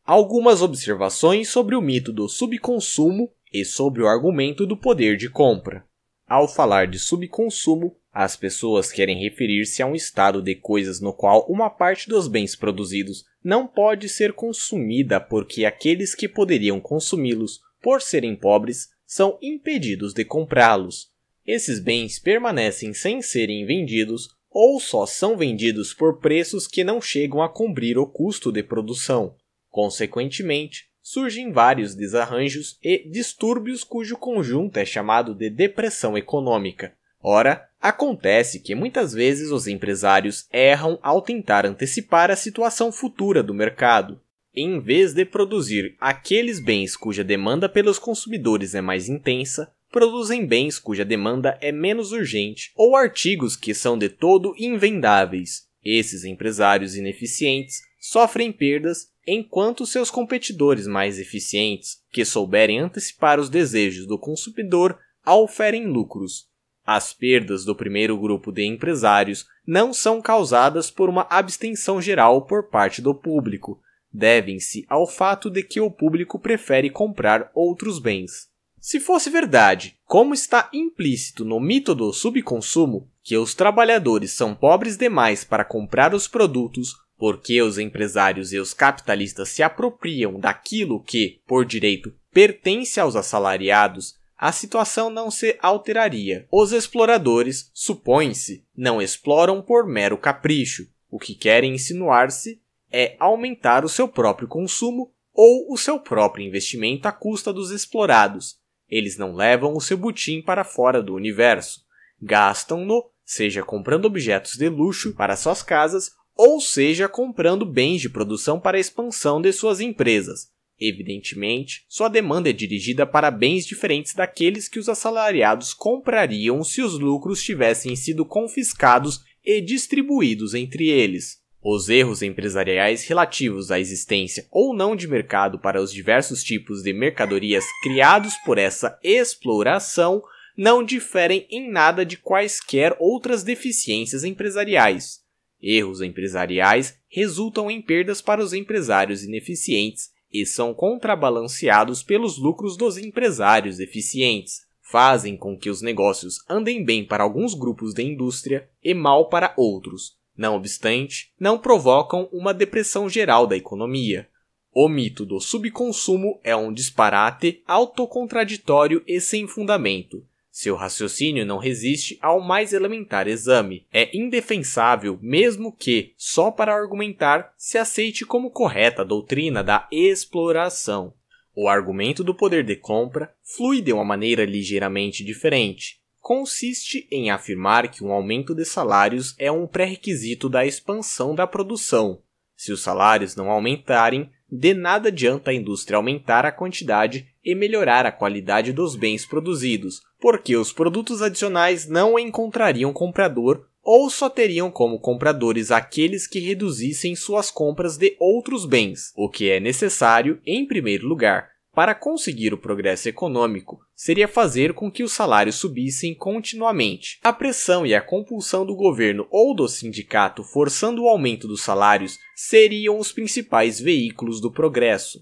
Speaker 1: Algumas observações sobre o mito do subconsumo e sobre o argumento do poder de compra. Ao falar de subconsumo, as pessoas querem referir-se a um estado de coisas no qual uma parte dos bens produzidos não pode ser consumida porque aqueles que poderiam consumi-los, por serem pobres, são impedidos de comprá-los. Esses bens permanecem sem serem vendidos ou só são vendidos por preços que não chegam a cobrir o custo de produção. Consequentemente, surgem vários desarranjos e distúrbios cujo conjunto é chamado de depressão econômica. Ora, acontece que muitas vezes os empresários erram ao tentar antecipar a situação futura do mercado. Em vez de produzir aqueles bens cuja demanda pelos consumidores é mais intensa, produzem bens cuja demanda é menos urgente ou artigos que são de todo invendáveis. Esses empresários ineficientes sofrem perdas enquanto seus competidores mais eficientes, que souberem antecipar os desejos do consumidor, oferem lucros. As perdas do primeiro grupo de empresários não são causadas por uma abstenção geral por parte do público, devem-se ao fato de que o público prefere comprar outros bens. Se fosse verdade, como está implícito no mito do subconsumo, que os trabalhadores são pobres demais para comprar os produtos, porque os empresários e os capitalistas se apropriam daquilo que, por direito, pertence aos assalariados, a situação não se alteraria. Os exploradores, supõe-se, não exploram por mero capricho. O que querem insinuar-se é aumentar o seu próprio consumo ou o seu próprio investimento à custa dos explorados. Eles não levam o seu butim para fora do universo. Gastam-no, seja comprando objetos de luxo para suas casas ou seja, comprando bens de produção para a expansão de suas empresas. Evidentemente, sua demanda é dirigida para bens diferentes daqueles que os assalariados comprariam se os lucros tivessem sido confiscados e distribuídos entre eles. Os erros empresariais relativos à existência ou não de mercado para os diversos tipos de mercadorias criados por essa exploração não diferem em nada de quaisquer outras deficiências empresariais. Erros empresariais resultam em perdas para os empresários ineficientes e são contrabalanceados pelos lucros dos empresários eficientes. Fazem com que os negócios andem bem para alguns grupos da indústria e mal para outros. Não obstante, não provocam uma depressão geral da economia. O mito do subconsumo é um disparate autocontraditório e sem fundamento. Seu raciocínio não resiste ao mais elementar exame. É indefensável, mesmo que, só para argumentar, se aceite como correta a doutrina da exploração. O argumento do poder de compra flui de uma maneira ligeiramente diferente. Consiste em afirmar que um aumento de salários é um pré-requisito da expansão da produção. Se os salários não aumentarem, de nada adianta a indústria aumentar a quantidade e melhorar a qualidade dos bens produzidos, porque os produtos adicionais não encontrariam comprador ou só teriam como compradores aqueles que reduzissem suas compras de outros bens, o que é necessário, em primeiro lugar, para conseguir o progresso econômico, seria fazer com que os salários subissem continuamente. A pressão e a compulsão do governo ou do sindicato forçando o aumento dos salários seriam os principais veículos do progresso.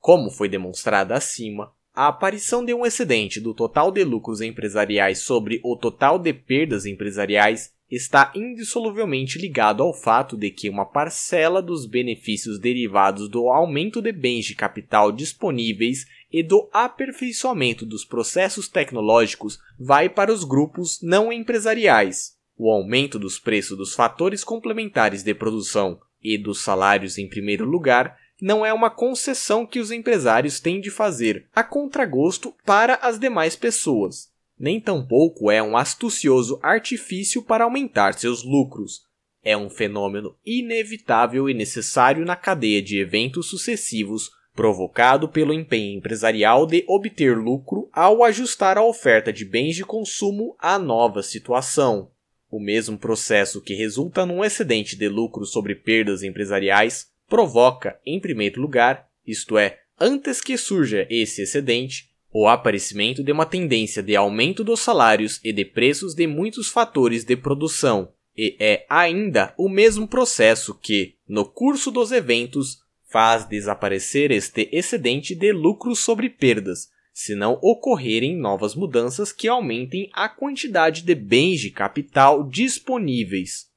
Speaker 1: Como foi demonstrado acima, a aparição de um excedente do total de lucros empresariais sobre o total de perdas empresariais está indissoluvelmente ligado ao fato de que uma parcela dos benefícios derivados do aumento de bens de capital disponíveis e do aperfeiçoamento dos processos tecnológicos vai para os grupos não empresariais. O aumento dos preços dos fatores complementares de produção e dos salários em primeiro lugar não é uma concessão que os empresários têm de fazer a contragosto para as demais pessoas, nem tampouco é um astucioso artifício para aumentar seus lucros. É um fenômeno inevitável e necessário na cadeia de eventos sucessivos, provocado pelo empenho empresarial de obter lucro ao ajustar a oferta de bens de consumo à nova situação. O mesmo processo que resulta num excedente de lucro sobre perdas empresariais provoca, em primeiro lugar, isto é, antes que surja esse excedente, o aparecimento de uma tendência de aumento dos salários e de preços de muitos fatores de produção, e é ainda o mesmo processo que, no curso dos eventos, faz desaparecer este excedente de lucros sobre perdas, se não ocorrerem novas mudanças que aumentem a quantidade de bens de capital disponíveis.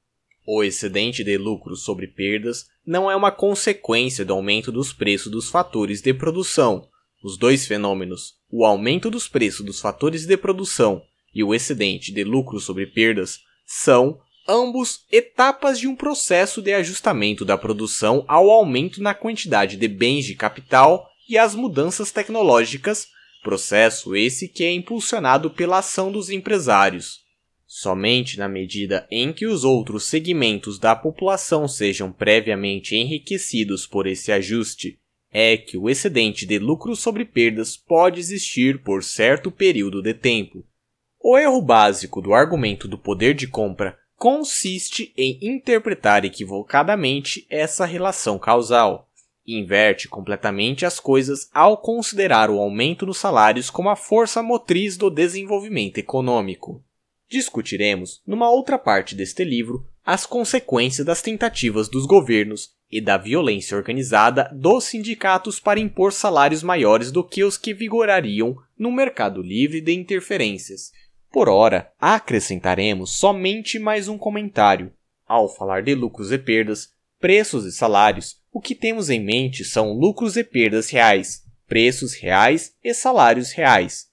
Speaker 1: O excedente de lucro sobre perdas não é uma consequência do aumento dos preços dos fatores de produção. Os dois fenômenos, o aumento dos preços dos fatores de produção e o excedente de lucro sobre perdas, são ambos etapas de um processo de ajustamento da produção ao aumento na quantidade de bens de capital e às mudanças tecnológicas, processo esse que é impulsionado pela ação dos empresários. Somente na medida em que os outros segmentos da população sejam previamente enriquecidos por esse ajuste, é que o excedente de lucro sobre perdas pode existir por certo período de tempo. O erro básico do argumento do poder de compra consiste em interpretar equivocadamente essa relação causal. Inverte completamente as coisas ao considerar o aumento nos salários como a força motriz do desenvolvimento econômico discutiremos, numa outra parte deste livro, as consequências das tentativas dos governos e da violência organizada dos sindicatos para impor salários maiores do que os que vigorariam no mercado livre de interferências. Por ora, acrescentaremos somente mais um comentário. Ao falar de lucros e perdas, preços e salários, o que temos em mente são lucros e perdas reais, preços reais e salários reais.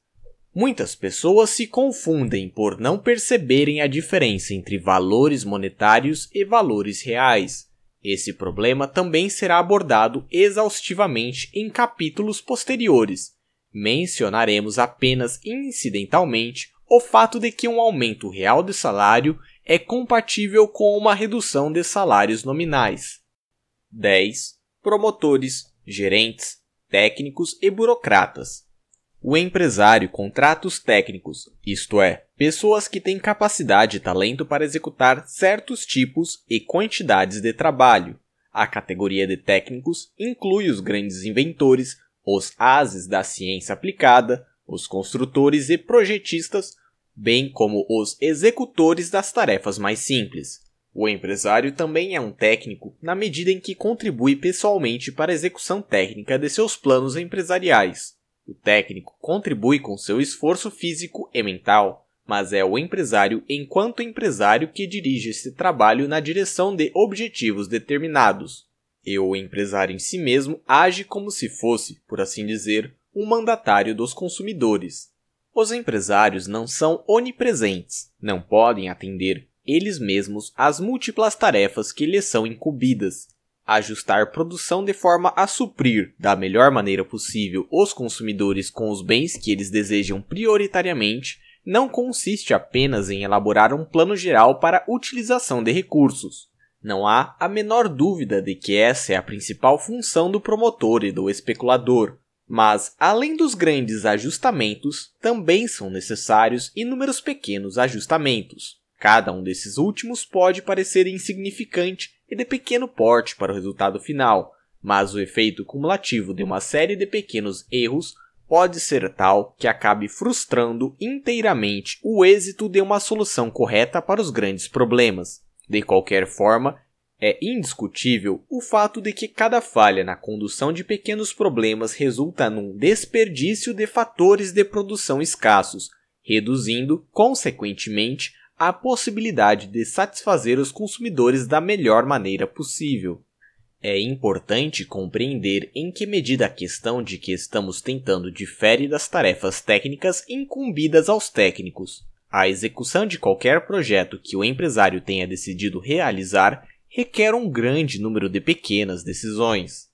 Speaker 1: Muitas pessoas se confundem por não perceberem a diferença entre valores monetários e valores reais. Esse problema também será abordado exaustivamente em capítulos posteriores. Mencionaremos apenas incidentalmente o fato de que um aumento real de salário é compatível com uma redução de salários nominais. 10. Promotores, gerentes, técnicos e burocratas o empresário contrata os técnicos, isto é, pessoas que têm capacidade e talento para executar certos tipos e quantidades de trabalho. A categoria de técnicos inclui os grandes inventores, os ases da ciência aplicada, os construtores e projetistas, bem como os executores das tarefas mais simples. O empresário também é um técnico na medida em que contribui pessoalmente para a execução técnica de seus planos empresariais. O técnico contribui com seu esforço físico e mental, mas é o empresário enquanto empresário que dirige esse trabalho na direção de objetivos determinados. E o empresário em si mesmo age como se fosse, por assim dizer, um mandatário dos consumidores. Os empresários não são onipresentes, não podem atender eles mesmos às múltiplas tarefas que lhes são incumbidas ajustar produção de forma a suprir, da melhor maneira possível, os consumidores com os bens que eles desejam prioritariamente, não consiste apenas em elaborar um plano geral para utilização de recursos. Não há a menor dúvida de que essa é a principal função do promotor e do especulador. Mas, além dos grandes ajustamentos, também são necessários inúmeros pequenos ajustamentos. Cada um desses últimos pode parecer insignificante e de pequeno porte para o resultado final, mas o efeito cumulativo de uma série de pequenos erros pode ser tal que acabe frustrando inteiramente o êxito de uma solução correta para os grandes problemas. De qualquer forma, é indiscutível o fato de que cada falha na condução de pequenos problemas resulta num desperdício de fatores de produção escassos, reduzindo, consequentemente, a possibilidade de satisfazer os consumidores da melhor maneira possível. É importante compreender em que medida a questão de que estamos tentando difere das tarefas técnicas incumbidas aos técnicos. A execução de qualquer projeto que o empresário tenha decidido realizar requer um grande número de pequenas decisões.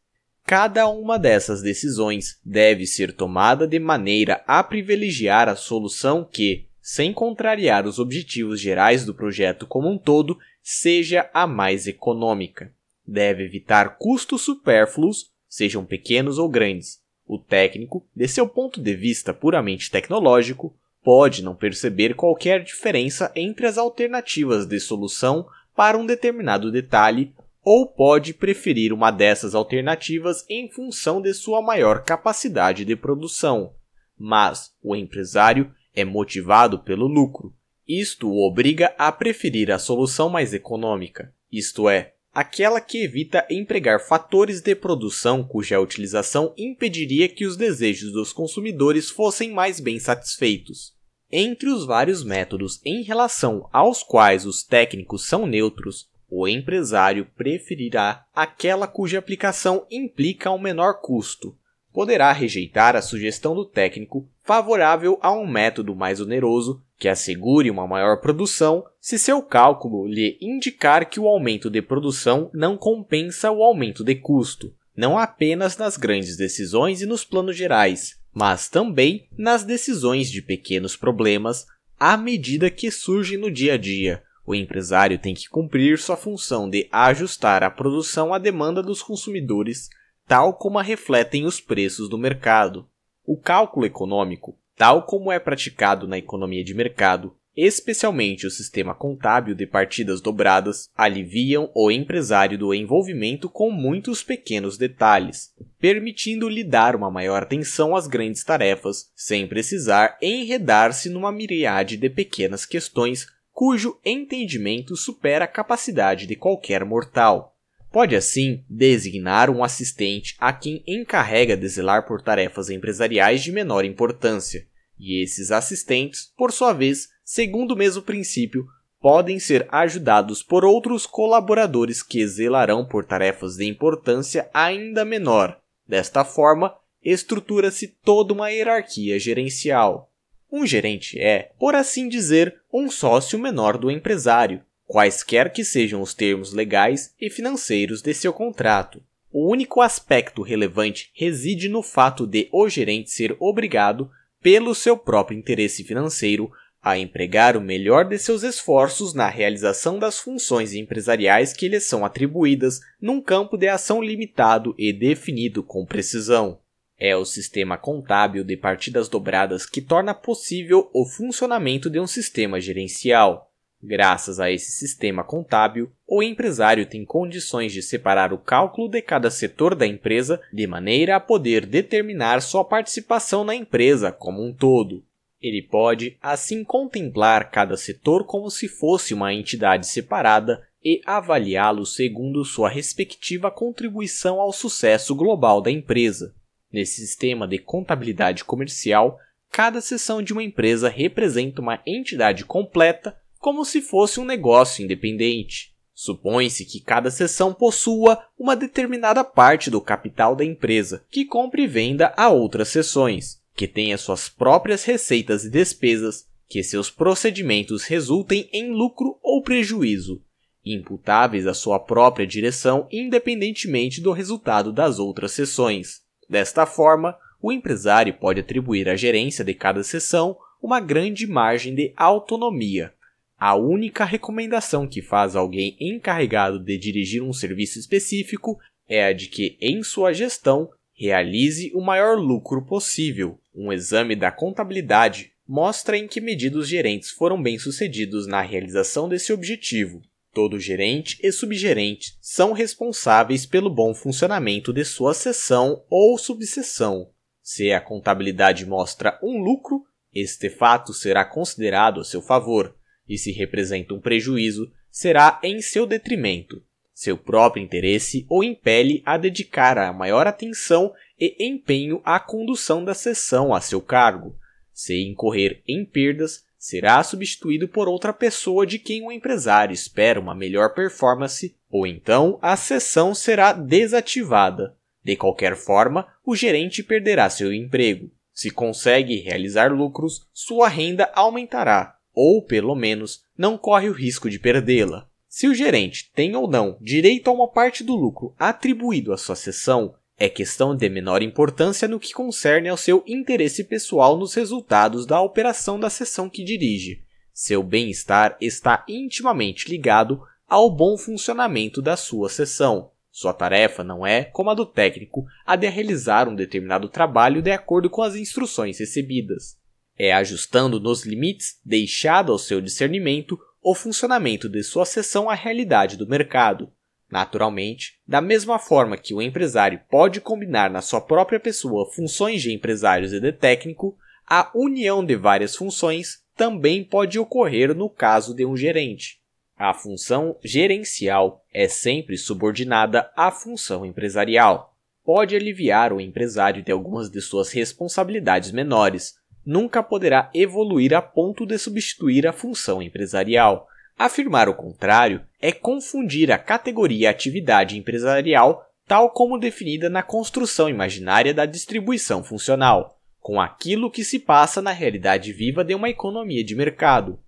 Speaker 1: Cada uma dessas decisões deve ser tomada de maneira a privilegiar a solução que, sem contrariar os objetivos gerais do projeto como um todo, seja a mais econômica. Deve evitar custos supérfluos, sejam pequenos ou grandes. O técnico, de seu ponto de vista puramente tecnológico, pode não perceber qualquer diferença entre as alternativas de solução para um determinado detalhe ou pode preferir uma dessas alternativas em função de sua maior capacidade de produção. Mas o empresário é motivado pelo lucro. Isto o obriga a preferir a solução mais econômica, isto é, aquela que evita empregar fatores de produção cuja utilização impediria que os desejos dos consumidores fossem mais bem satisfeitos. Entre os vários métodos em relação aos quais os técnicos são neutros, o empresário preferirá aquela cuja aplicação implica um menor custo, poderá rejeitar a sugestão do técnico favorável a um método mais oneroso que assegure uma maior produção se seu cálculo lhe indicar que o aumento de produção não compensa o aumento de custo, não apenas nas grandes decisões e nos planos gerais, mas também nas decisões de pequenos problemas à medida que surgem no dia a dia. O empresário tem que cumprir sua função de ajustar a produção à demanda dos consumidores tal como a refletem os preços do mercado. O cálculo econômico, tal como é praticado na economia de mercado, especialmente o sistema contábil de partidas dobradas, aliviam o empresário do envolvimento com muitos pequenos detalhes, permitindo-lhe dar uma maior atenção às grandes tarefas, sem precisar enredar-se numa miríade de pequenas questões cujo entendimento supera a capacidade de qualquer mortal. Pode assim designar um assistente a quem encarrega de zelar por tarefas empresariais de menor importância, e esses assistentes, por sua vez, segundo o mesmo princípio, podem ser ajudados por outros colaboradores que zelarão por tarefas de importância ainda menor. Desta forma, estrutura-se toda uma hierarquia gerencial. Um gerente é, por assim dizer, um sócio menor do empresário, quaisquer que sejam os termos legais e financeiros de seu contrato. O único aspecto relevante reside no fato de o gerente ser obrigado, pelo seu próprio interesse financeiro, a empregar o melhor de seus esforços na realização das funções empresariais que lhe são atribuídas num campo de ação limitado e definido com precisão. É o sistema contábil de partidas dobradas que torna possível o funcionamento de um sistema gerencial. Graças a esse sistema contábil, o empresário tem condições de separar o cálculo de cada setor da empresa de maneira a poder determinar sua participação na empresa como um todo. Ele pode, assim, contemplar cada setor como se fosse uma entidade separada e avaliá-lo segundo sua respectiva contribuição ao sucesso global da empresa. Nesse sistema de contabilidade comercial, cada seção de uma empresa representa uma entidade completa como se fosse um negócio independente. Supõe-se que cada seção possua uma determinada parte do capital da empresa, que compre e venda a outras seções, que tenha suas próprias receitas e despesas, que seus procedimentos resultem em lucro ou prejuízo, imputáveis à sua própria direção independentemente do resultado das outras sessões. Desta forma, o empresário pode atribuir à gerência de cada sessão uma grande margem de autonomia, a única recomendação que faz alguém encarregado de dirigir um serviço específico é a de que, em sua gestão, realize o maior lucro possível. Um exame da contabilidade mostra em que medida os gerentes foram bem-sucedidos na realização desse objetivo. Todo gerente e subgerente são responsáveis pelo bom funcionamento de sua seção ou subseção. Se a contabilidade mostra um lucro, este fato será considerado a seu favor e se representa um prejuízo, será em seu detrimento, seu próprio interesse o impele a dedicar a maior atenção e empenho à condução da sessão a seu cargo. Se incorrer em perdas, será substituído por outra pessoa de quem o empresário espera uma melhor performance, ou então a sessão será desativada. De qualquer forma, o gerente perderá seu emprego. Se consegue realizar lucros, sua renda aumentará, ou pelo menos não corre o risco de perdê-la. Se o gerente tem ou não direito a uma parte do lucro atribuído à sua sessão, é questão de menor importância no que concerne ao seu interesse pessoal nos resultados da operação da sessão que dirige. Seu bem-estar está intimamente ligado ao bom funcionamento da sua sessão. Sua tarefa não é, como a do técnico, a de realizar um determinado trabalho de acordo com as instruções recebidas. É ajustando nos limites, deixado ao seu discernimento, o funcionamento de sua seção à realidade do mercado. Naturalmente, da mesma forma que o empresário pode combinar na sua própria pessoa funções de empresários e de técnico, a união de várias funções também pode ocorrer no caso de um gerente. A função gerencial é sempre subordinada à função empresarial. Pode aliviar o empresário de algumas de suas responsabilidades menores, nunca poderá evoluir a ponto de substituir a função empresarial. Afirmar o contrário é confundir a categoria atividade empresarial, tal como definida na construção imaginária da distribuição funcional, com aquilo que se passa na realidade viva de uma economia de mercado.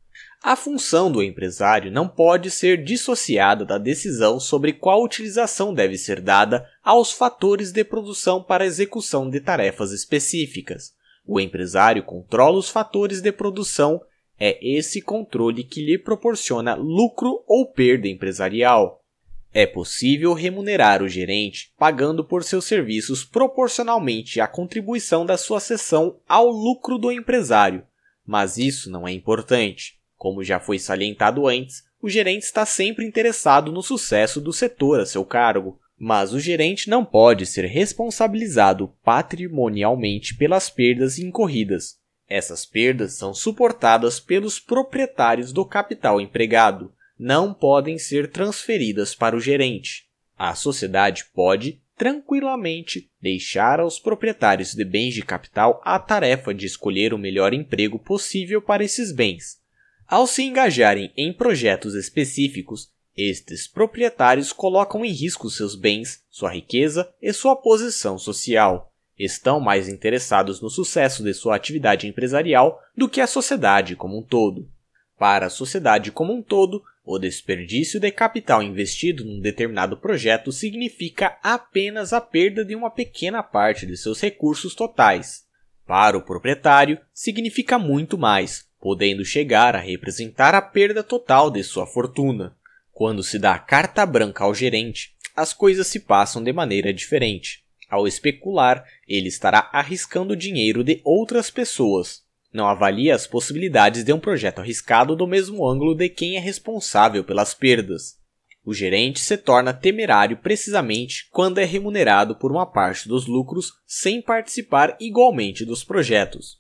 Speaker 1: A função do empresário não pode ser dissociada da decisão sobre qual utilização deve ser dada aos fatores de produção para execução de tarefas específicas. O empresário controla os fatores de produção, é esse controle que lhe proporciona lucro ou perda empresarial. É possível remunerar o gerente pagando por seus serviços proporcionalmente à contribuição da sua seção ao lucro do empresário, mas isso não é importante. Como já foi salientado antes, o gerente está sempre interessado no sucesso do setor a seu cargo mas o gerente não pode ser responsabilizado patrimonialmente pelas perdas incorridas. Essas perdas são suportadas pelos proprietários do capital empregado, não podem ser transferidas para o gerente. A sociedade pode, tranquilamente, deixar aos proprietários de bens de capital a tarefa de escolher o melhor emprego possível para esses bens. Ao se engajarem em projetos específicos, estes proprietários colocam em risco seus bens, sua riqueza e sua posição social. Estão mais interessados no sucesso de sua atividade empresarial do que a sociedade como um todo. Para a sociedade como um todo, o desperdício de capital investido num determinado projeto significa apenas a perda de uma pequena parte de seus recursos totais. Para o proprietário, significa muito mais, podendo chegar a representar a perda total de sua fortuna. Quando se dá carta branca ao gerente, as coisas se passam de maneira diferente. Ao especular, ele estará arriscando o dinheiro de outras pessoas. Não avalia as possibilidades de um projeto arriscado do mesmo ângulo de quem é responsável pelas perdas. O gerente se torna temerário precisamente quando é remunerado por uma parte dos lucros sem participar igualmente dos projetos.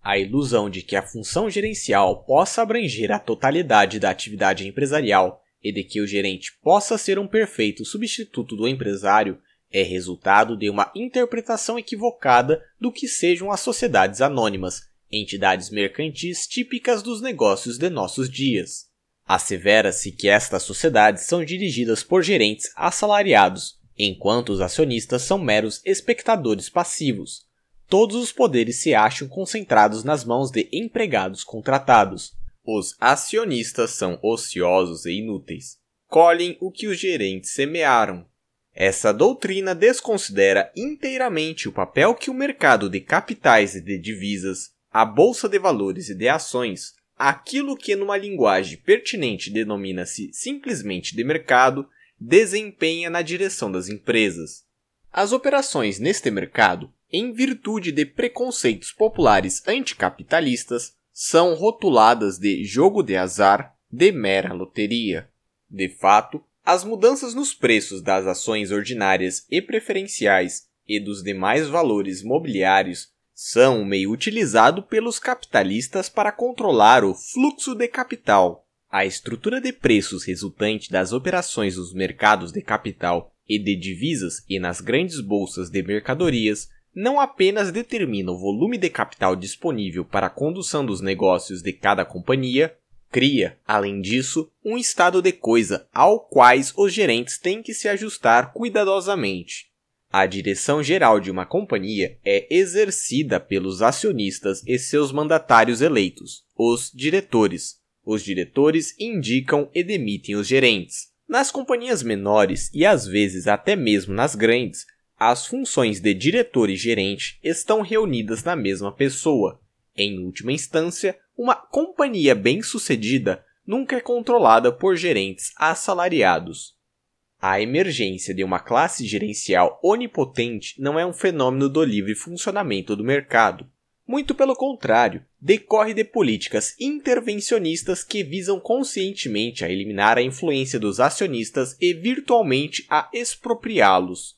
Speaker 1: A ilusão de que a função gerencial possa abranger a totalidade da atividade empresarial e de que o gerente possa ser um perfeito substituto do empresário é resultado de uma interpretação equivocada do que sejam as sociedades anônimas, entidades mercantis típicas dos negócios de nossos dias. Assevera-se que estas sociedades são dirigidas por gerentes assalariados, enquanto os acionistas são meros espectadores passivos. Todos os poderes se acham concentrados nas mãos de empregados contratados, os acionistas são ociosos e inúteis. Colhem o que os gerentes semearam. Essa doutrina desconsidera inteiramente o papel que o mercado de capitais e de divisas, a bolsa de valores e de ações, aquilo que numa linguagem pertinente denomina-se simplesmente de mercado, desempenha na direção das empresas. As operações neste mercado, em virtude de preconceitos populares anticapitalistas, são rotuladas de jogo de azar, de mera loteria. De fato, as mudanças nos preços das ações ordinárias e preferenciais e dos demais valores mobiliários são um meio utilizado pelos capitalistas para controlar o fluxo de capital. A estrutura de preços resultante das operações nos mercados de capital e de divisas e nas grandes bolsas de mercadorias não apenas determina o volume de capital disponível para a condução dos negócios de cada companhia, cria, além disso, um estado de coisa ao quais os gerentes têm que se ajustar cuidadosamente. A direção geral de uma companhia é exercida pelos acionistas e seus mandatários eleitos, os diretores. Os diretores indicam e demitem os gerentes. Nas companhias menores e às vezes até mesmo nas grandes, as funções de diretor e gerente estão reunidas na mesma pessoa. Em última instância, uma companhia bem-sucedida nunca é controlada por gerentes assalariados. A emergência de uma classe gerencial onipotente não é um fenômeno do livre funcionamento do mercado. Muito pelo contrário, decorre de políticas intervencionistas que visam conscientemente a eliminar a influência dos acionistas e virtualmente a expropriá-los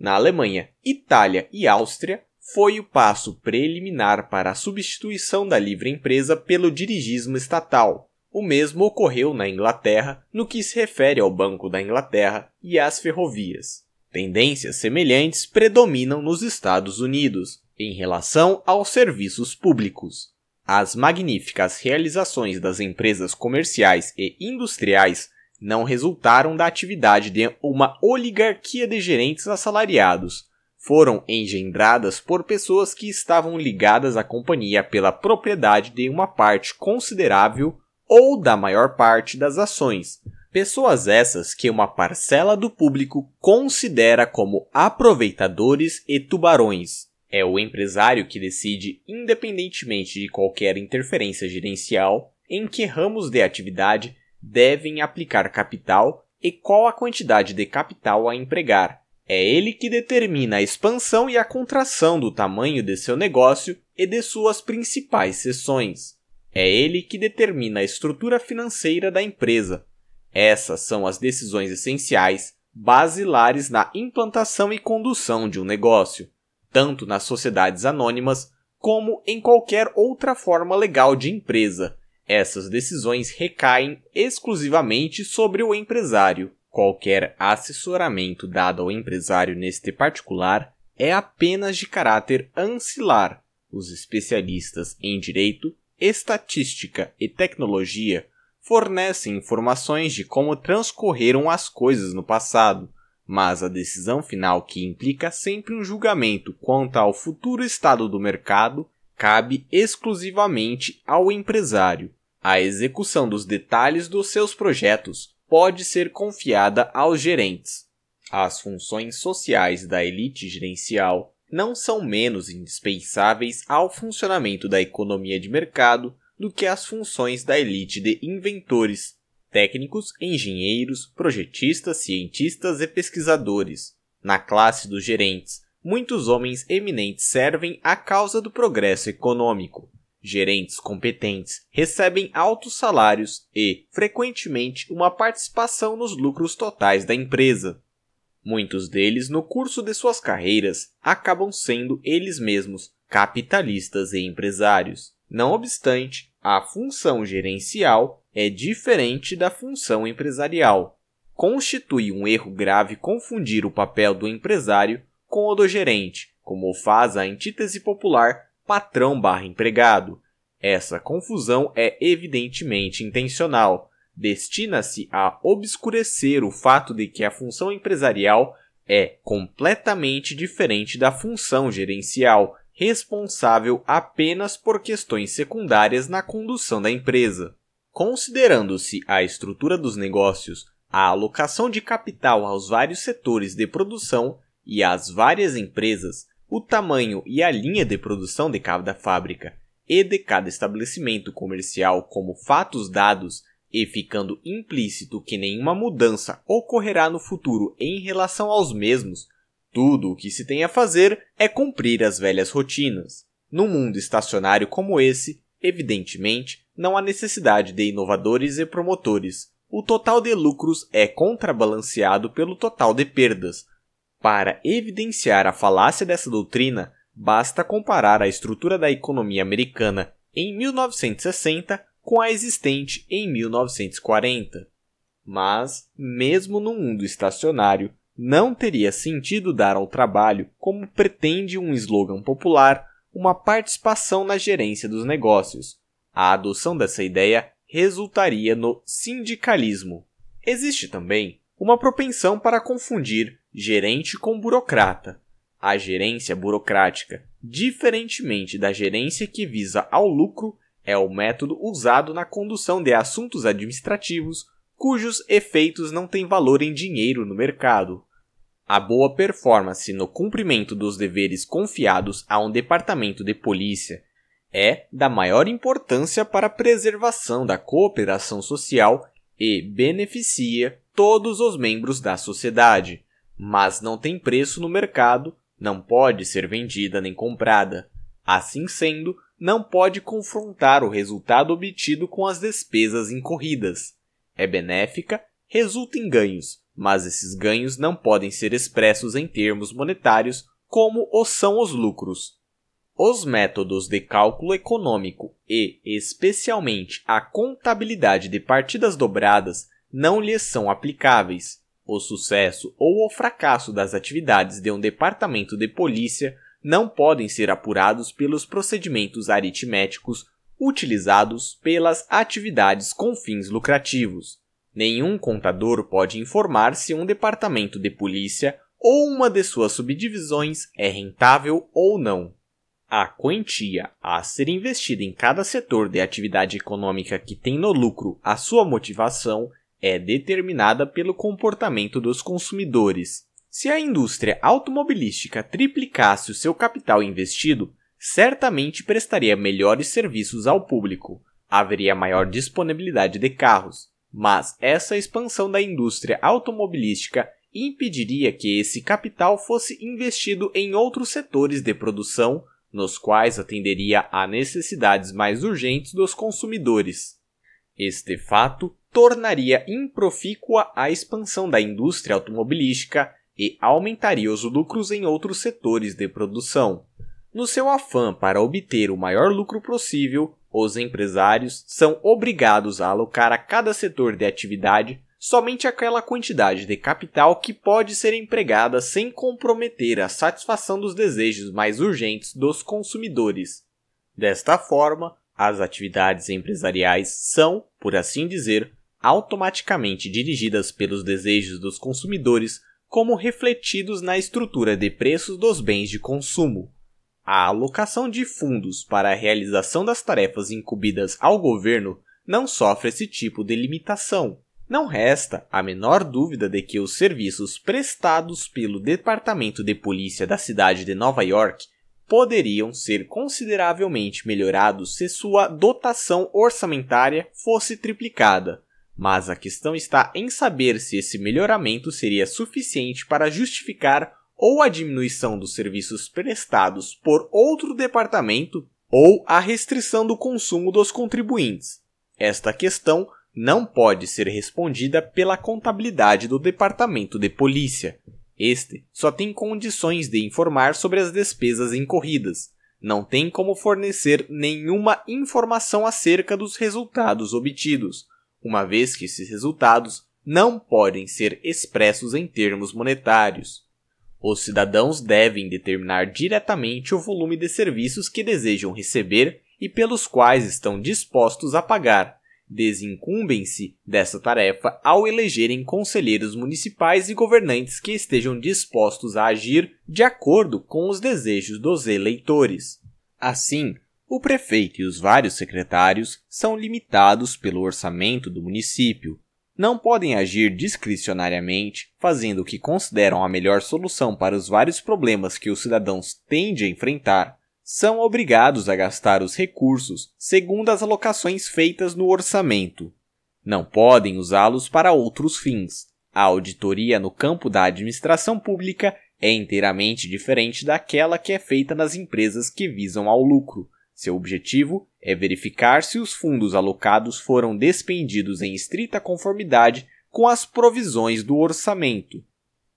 Speaker 1: na Alemanha, Itália e Áustria, foi o passo preliminar para a substituição da livre empresa pelo dirigismo estatal. O mesmo ocorreu na Inglaterra no que se refere ao Banco da Inglaterra e às ferrovias. Tendências semelhantes predominam nos Estados Unidos em relação aos serviços públicos. As magníficas realizações das empresas comerciais e industriais não resultaram da atividade de uma oligarquia de gerentes assalariados. Foram engendradas por pessoas que estavam ligadas à companhia pela propriedade de uma parte considerável ou da maior parte das ações. Pessoas essas que uma parcela do público considera como aproveitadores e tubarões. É o empresário que decide, independentemente de qualquer interferência gerencial, em que ramos de atividade devem aplicar capital e qual a quantidade de capital a empregar. É ele que determina a expansão e a contração do tamanho de seu negócio e de suas principais seções. É ele que determina a estrutura financeira da empresa. Essas são as decisões essenciais, basilares na implantação e condução de um negócio, tanto nas sociedades anônimas como em qualquer outra forma legal de empresa, essas decisões recaem exclusivamente sobre o empresário. Qualquer assessoramento dado ao empresário neste particular é apenas de caráter ancilar. Os especialistas em direito, estatística e tecnologia fornecem informações de como transcorreram as coisas no passado, mas a decisão final que implica sempre um julgamento quanto ao futuro estado do mercado cabe exclusivamente ao empresário. A execução dos detalhes dos seus projetos pode ser confiada aos gerentes. As funções sociais da elite gerencial não são menos indispensáveis ao funcionamento da economia de mercado do que as funções da elite de inventores, técnicos, engenheiros, projetistas, cientistas e pesquisadores. Na classe dos gerentes, muitos homens eminentes servem à causa do progresso econômico. Gerentes competentes recebem altos salários e, frequentemente, uma participação nos lucros totais da empresa. Muitos deles, no curso de suas carreiras, acabam sendo eles mesmos capitalistas e empresários. Não obstante, a função gerencial é diferente da função empresarial. Constitui um erro grave confundir o papel do empresário com o do gerente, como faz a antítese popular patrão barra empregado. Essa confusão é evidentemente intencional. Destina-se a obscurecer o fato de que a função empresarial é completamente diferente da função gerencial, responsável apenas por questões secundárias na condução da empresa. Considerando-se a estrutura dos negócios, a alocação de capital aos vários setores de produção e às várias empresas, o tamanho e a linha de produção de cada fábrica e de cada estabelecimento comercial como fatos dados e ficando implícito que nenhuma mudança ocorrerá no futuro em relação aos mesmos, tudo o que se tem a fazer é cumprir as velhas rotinas. Num mundo estacionário como esse, evidentemente, não há necessidade de inovadores e promotores. O total de lucros é contrabalanceado pelo total de perdas, para evidenciar a falácia dessa doutrina, basta comparar a estrutura da economia americana em 1960 com a existente em 1940. Mas, mesmo no mundo estacionário, não teria sentido dar ao trabalho, como pretende um slogan popular, uma participação na gerência dos negócios. A adoção dessa ideia resultaria no sindicalismo. Existe também uma propensão para confundir gerente com burocrata. A gerência burocrática, diferentemente da gerência que visa ao lucro, é o método usado na condução de assuntos administrativos cujos efeitos não têm valor em dinheiro no mercado. A boa performance no cumprimento dos deveres confiados a um departamento de polícia é da maior importância para a preservação da cooperação social e beneficia todos os membros da sociedade mas não tem preço no mercado, não pode ser vendida nem comprada. Assim sendo, não pode confrontar o resultado obtido com as despesas incorridas. É benéfica, resulta em ganhos, mas esses ganhos não podem ser expressos em termos monetários, como o são os lucros. Os métodos de cálculo econômico e, especialmente, a contabilidade de partidas dobradas não lhes são aplicáveis. O sucesso ou o fracasso das atividades de um departamento de polícia não podem ser apurados pelos procedimentos aritméticos utilizados pelas atividades com fins lucrativos. Nenhum contador pode informar se um departamento de polícia ou uma de suas subdivisões é rentável ou não. A quantia a ser investida em cada setor de atividade econômica que tem no lucro a sua motivação é determinada pelo comportamento dos consumidores. Se a indústria automobilística triplicasse o seu capital investido, certamente prestaria melhores serviços ao público, haveria maior disponibilidade de carros, mas essa expansão da indústria automobilística impediria que esse capital fosse investido em outros setores de produção, nos quais atenderia a necessidades mais urgentes dos consumidores. Este fato tornaria improfícua a expansão da indústria automobilística e aumentaria os lucros em outros setores de produção. No seu afã para obter o maior lucro possível, os empresários são obrigados a alocar a cada setor de atividade somente aquela quantidade de capital que pode ser empregada sem comprometer a satisfação dos desejos mais urgentes dos consumidores. Desta forma, as atividades empresariais são, por assim dizer, automaticamente dirigidas pelos desejos dos consumidores, como refletidos na estrutura de preços dos bens de consumo. A alocação de fundos para a realização das tarefas incumbidas ao governo não sofre esse tipo de limitação. Não resta a menor dúvida de que os serviços prestados pelo Departamento de Polícia da cidade de Nova York poderiam ser consideravelmente melhorados se sua dotação orçamentária fosse triplicada mas a questão está em saber se esse melhoramento seria suficiente para justificar ou a diminuição dos serviços prestados por outro departamento ou a restrição do consumo dos contribuintes. Esta questão não pode ser respondida pela contabilidade do Departamento de Polícia. Este só tem condições de informar sobre as despesas incorridas. Não tem como fornecer nenhuma informação acerca dos resultados obtidos uma vez que esses resultados não podem ser expressos em termos monetários. Os cidadãos devem determinar diretamente o volume de serviços que desejam receber e pelos quais estão dispostos a pagar. Desincumbem-se dessa tarefa ao elegerem conselheiros municipais e governantes que estejam dispostos a agir de acordo com os desejos dos eleitores. Assim, o prefeito e os vários secretários são limitados pelo orçamento do município. Não podem agir discricionariamente, fazendo o que consideram a melhor solução para os vários problemas que os cidadãos têm de enfrentar. São obrigados a gastar os recursos segundo as alocações feitas no orçamento. Não podem usá-los para outros fins. A auditoria no campo da administração pública é inteiramente diferente daquela que é feita nas empresas que visam ao lucro seu objetivo é verificar se os fundos alocados foram despendidos em estrita conformidade com as provisões do orçamento.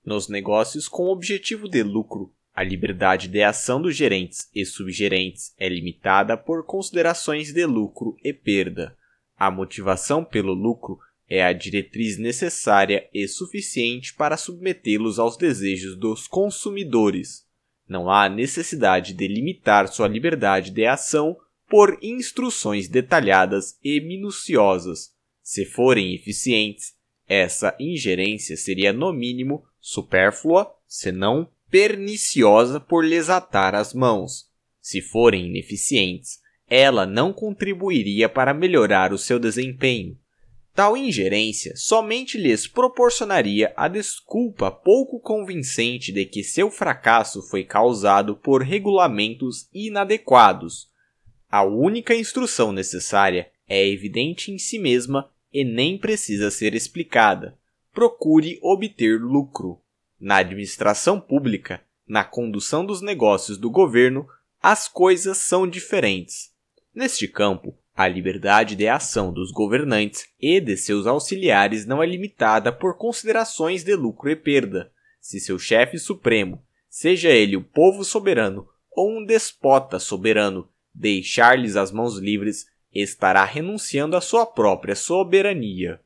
Speaker 1: Nos negócios com objetivo de lucro, a liberdade de ação dos gerentes e subgerentes é limitada por considerações de lucro e perda. A motivação pelo lucro é a diretriz necessária e suficiente para submetê-los aos desejos dos consumidores. Não há necessidade de limitar sua liberdade de ação por instruções detalhadas e minuciosas. Se forem eficientes, essa ingerência seria, no mínimo, supérflua, se não perniciosa por lhes atar as mãos. Se forem ineficientes, ela não contribuiria para melhorar o seu desempenho. Tal ingerência somente lhes proporcionaria a desculpa pouco convincente de que seu fracasso foi causado por regulamentos inadequados. A única instrução necessária é evidente em si mesma e nem precisa ser explicada. Procure obter lucro. Na administração pública, na condução dos negócios do governo, as coisas são diferentes. Neste campo, a liberdade de ação dos governantes e de seus auxiliares não é limitada por considerações de lucro e perda. Se seu chefe supremo, seja ele o povo soberano ou um despota soberano, deixar-lhes as mãos livres, estará renunciando à sua própria soberania.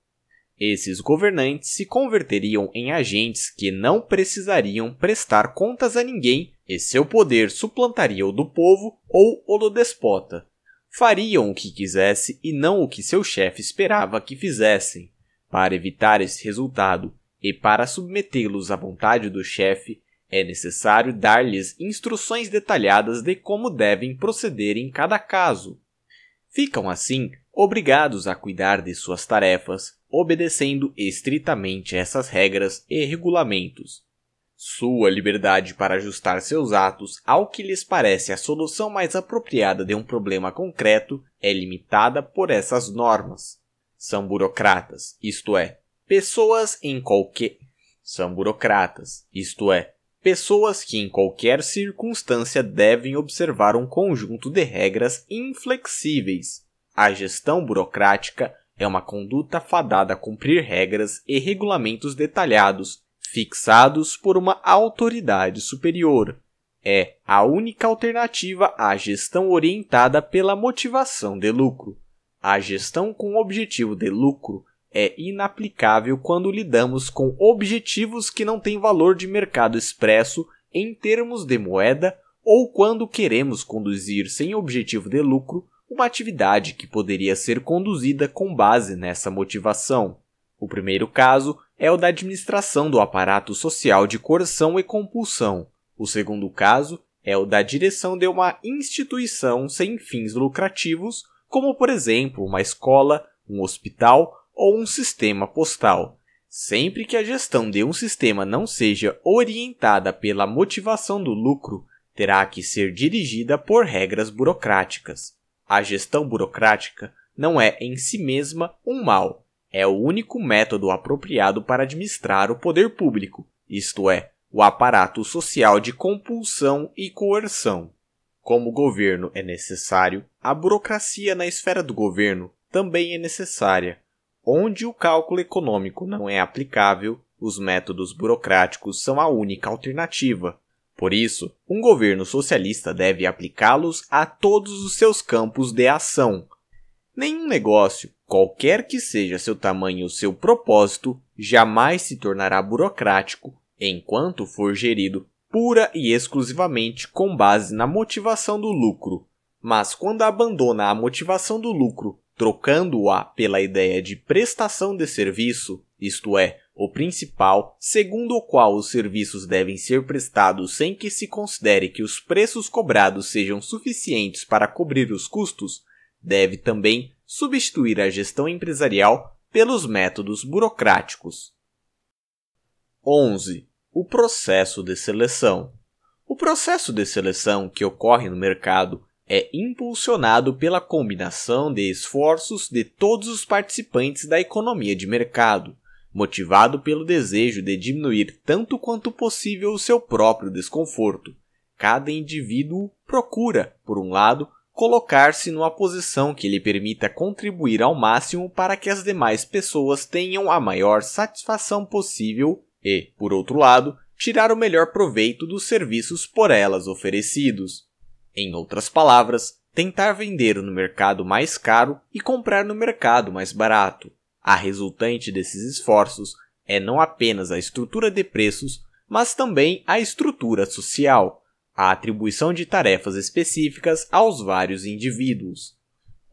Speaker 1: Esses governantes se converteriam em agentes que não precisariam prestar contas a ninguém e seu poder suplantaria o do povo ou o do despota fariam o que quisesse e não o que seu chefe esperava que fizessem. Para evitar esse resultado e para submetê-los à vontade do chefe, é necessário dar-lhes instruções detalhadas de como devem proceder em cada caso. Ficam assim obrigados a cuidar de suas tarefas, obedecendo estritamente essas regras e regulamentos. Sua liberdade para ajustar seus atos ao que lhes parece a solução mais apropriada de um problema concreto é limitada por essas normas. São burocratas, isto é, pessoas em qualquer são burocratas, isto é, pessoas que em qualquer circunstância devem observar um conjunto de regras inflexíveis. A gestão burocrática é uma conduta fadada a cumprir regras e regulamentos detalhados fixados por uma autoridade superior. É a única alternativa à gestão orientada pela motivação de lucro. A gestão com objetivo de lucro é inaplicável quando lidamos com objetivos que não têm valor de mercado expresso em termos de moeda ou quando queremos conduzir sem objetivo de lucro uma atividade que poderia ser conduzida com base nessa motivação. O primeiro caso é o da administração do aparato social de coerção e compulsão. O segundo caso é o da direção de uma instituição sem fins lucrativos, como por exemplo uma escola, um hospital ou um sistema postal. Sempre que a gestão de um sistema não seja orientada pela motivação do lucro, terá que ser dirigida por regras burocráticas. A gestão burocrática não é em si mesma um mal, é o único método apropriado para administrar o poder público, isto é, o aparato social de compulsão e coerção. Como o governo é necessário, a burocracia na esfera do governo também é necessária. Onde o cálculo econômico não é aplicável, os métodos burocráticos são a única alternativa. Por isso, um governo socialista deve aplicá-los a todos os seus campos de ação. Nenhum negócio, Qualquer que seja seu tamanho ou seu propósito, jamais se tornará burocrático enquanto for gerido pura e exclusivamente com base na motivação do lucro. Mas quando abandona a motivação do lucro, trocando-a pela ideia de prestação de serviço, isto é, o principal, segundo o qual os serviços devem ser prestados sem que se considere que os preços cobrados sejam suficientes para cobrir os custos, deve também substituir a gestão empresarial pelos métodos burocráticos. 11. O processo de seleção. O processo de seleção que ocorre no mercado é impulsionado pela combinação de esforços de todos os participantes da economia de mercado, motivado pelo desejo de diminuir tanto quanto possível o seu próprio desconforto. Cada indivíduo procura, por um lado, colocar-se numa posição que lhe permita contribuir ao máximo para que as demais pessoas tenham a maior satisfação possível e, por outro lado, tirar o melhor proveito dos serviços por elas oferecidos. Em outras palavras, tentar vender no mercado mais caro e comprar no mercado mais barato. A resultante desses esforços é não apenas a estrutura de preços, mas também a estrutura social a atribuição de tarefas específicas aos vários indivíduos.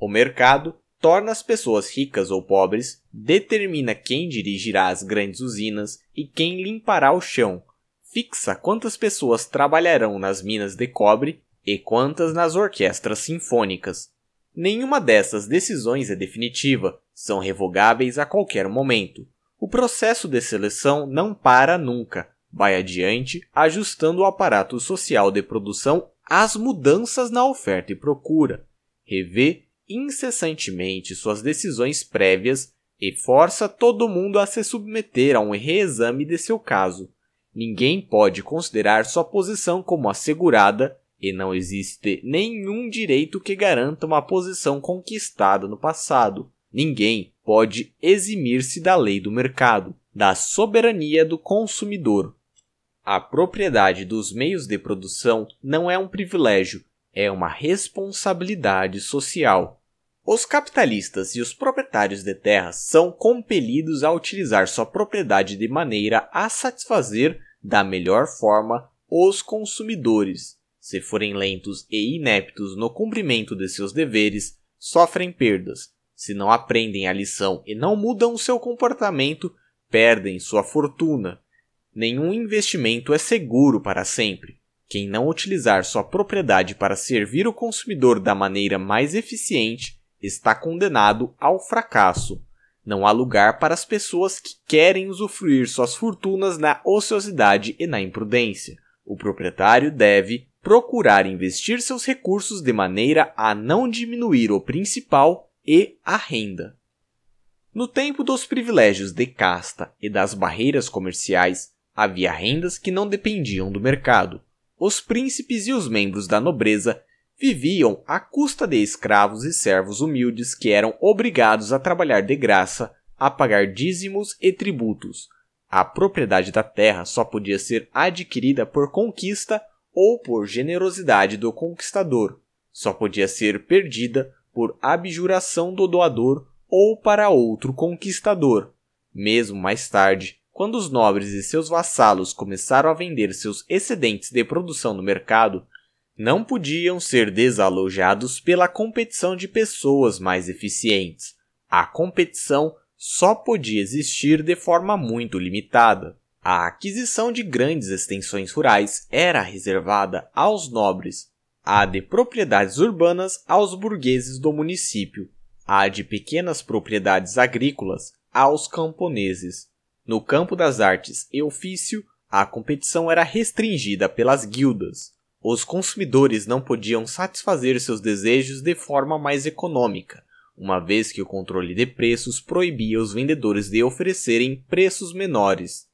Speaker 1: O mercado torna as pessoas ricas ou pobres, determina quem dirigirá as grandes usinas e quem limpará o chão, fixa quantas pessoas trabalharão nas minas de cobre e quantas nas orquestras sinfônicas. Nenhuma dessas decisões é definitiva, são revogáveis a qualquer momento. O processo de seleção não para nunca, vai adiante, ajustando o aparato social de produção às mudanças na oferta e procura, revê incessantemente suas decisões prévias e força todo mundo a se submeter a um reexame de seu caso. Ninguém pode considerar sua posição como assegurada e não existe nenhum direito que garanta uma posição conquistada no passado. Ninguém pode eximir-se da lei do mercado, da soberania do consumidor, a propriedade dos meios de produção não é um privilégio, é uma responsabilidade social. Os capitalistas e os proprietários de terras são compelidos a utilizar sua propriedade de maneira a satisfazer da melhor forma os consumidores. Se forem lentos e ineptos no cumprimento de seus deveres, sofrem perdas. Se não aprendem a lição e não mudam seu comportamento, perdem sua fortuna. Nenhum investimento é seguro para sempre. Quem não utilizar sua propriedade para servir o consumidor da maneira mais eficiente está condenado ao fracasso. Não há lugar para as pessoas que querem usufruir suas fortunas na ociosidade e na imprudência. O proprietário deve procurar investir seus recursos de maneira a não diminuir o principal e a renda. No tempo dos privilégios de casta e das barreiras comerciais, Havia rendas que não dependiam do mercado. Os príncipes e os membros da nobreza viviam à custa de escravos e servos humildes que eram obrigados a trabalhar de graça, a pagar dízimos e tributos. A propriedade da terra só podia ser adquirida por conquista ou por generosidade do conquistador. Só podia ser perdida por abjuração do doador ou para outro conquistador. Mesmo mais tarde, quando os nobres e seus vassalos começaram a vender seus excedentes de produção no mercado, não podiam ser desalojados pela competição de pessoas mais eficientes. A competição só podia existir de forma muito limitada. A aquisição de grandes extensões rurais era reservada aos nobres, a de propriedades urbanas aos burgueses do município, a de pequenas propriedades agrícolas aos camponeses. No campo das artes e ofício, a competição era restringida pelas guildas. Os consumidores não podiam satisfazer seus desejos de forma mais econômica, uma vez que o controle de preços proibia os vendedores de oferecerem preços menores.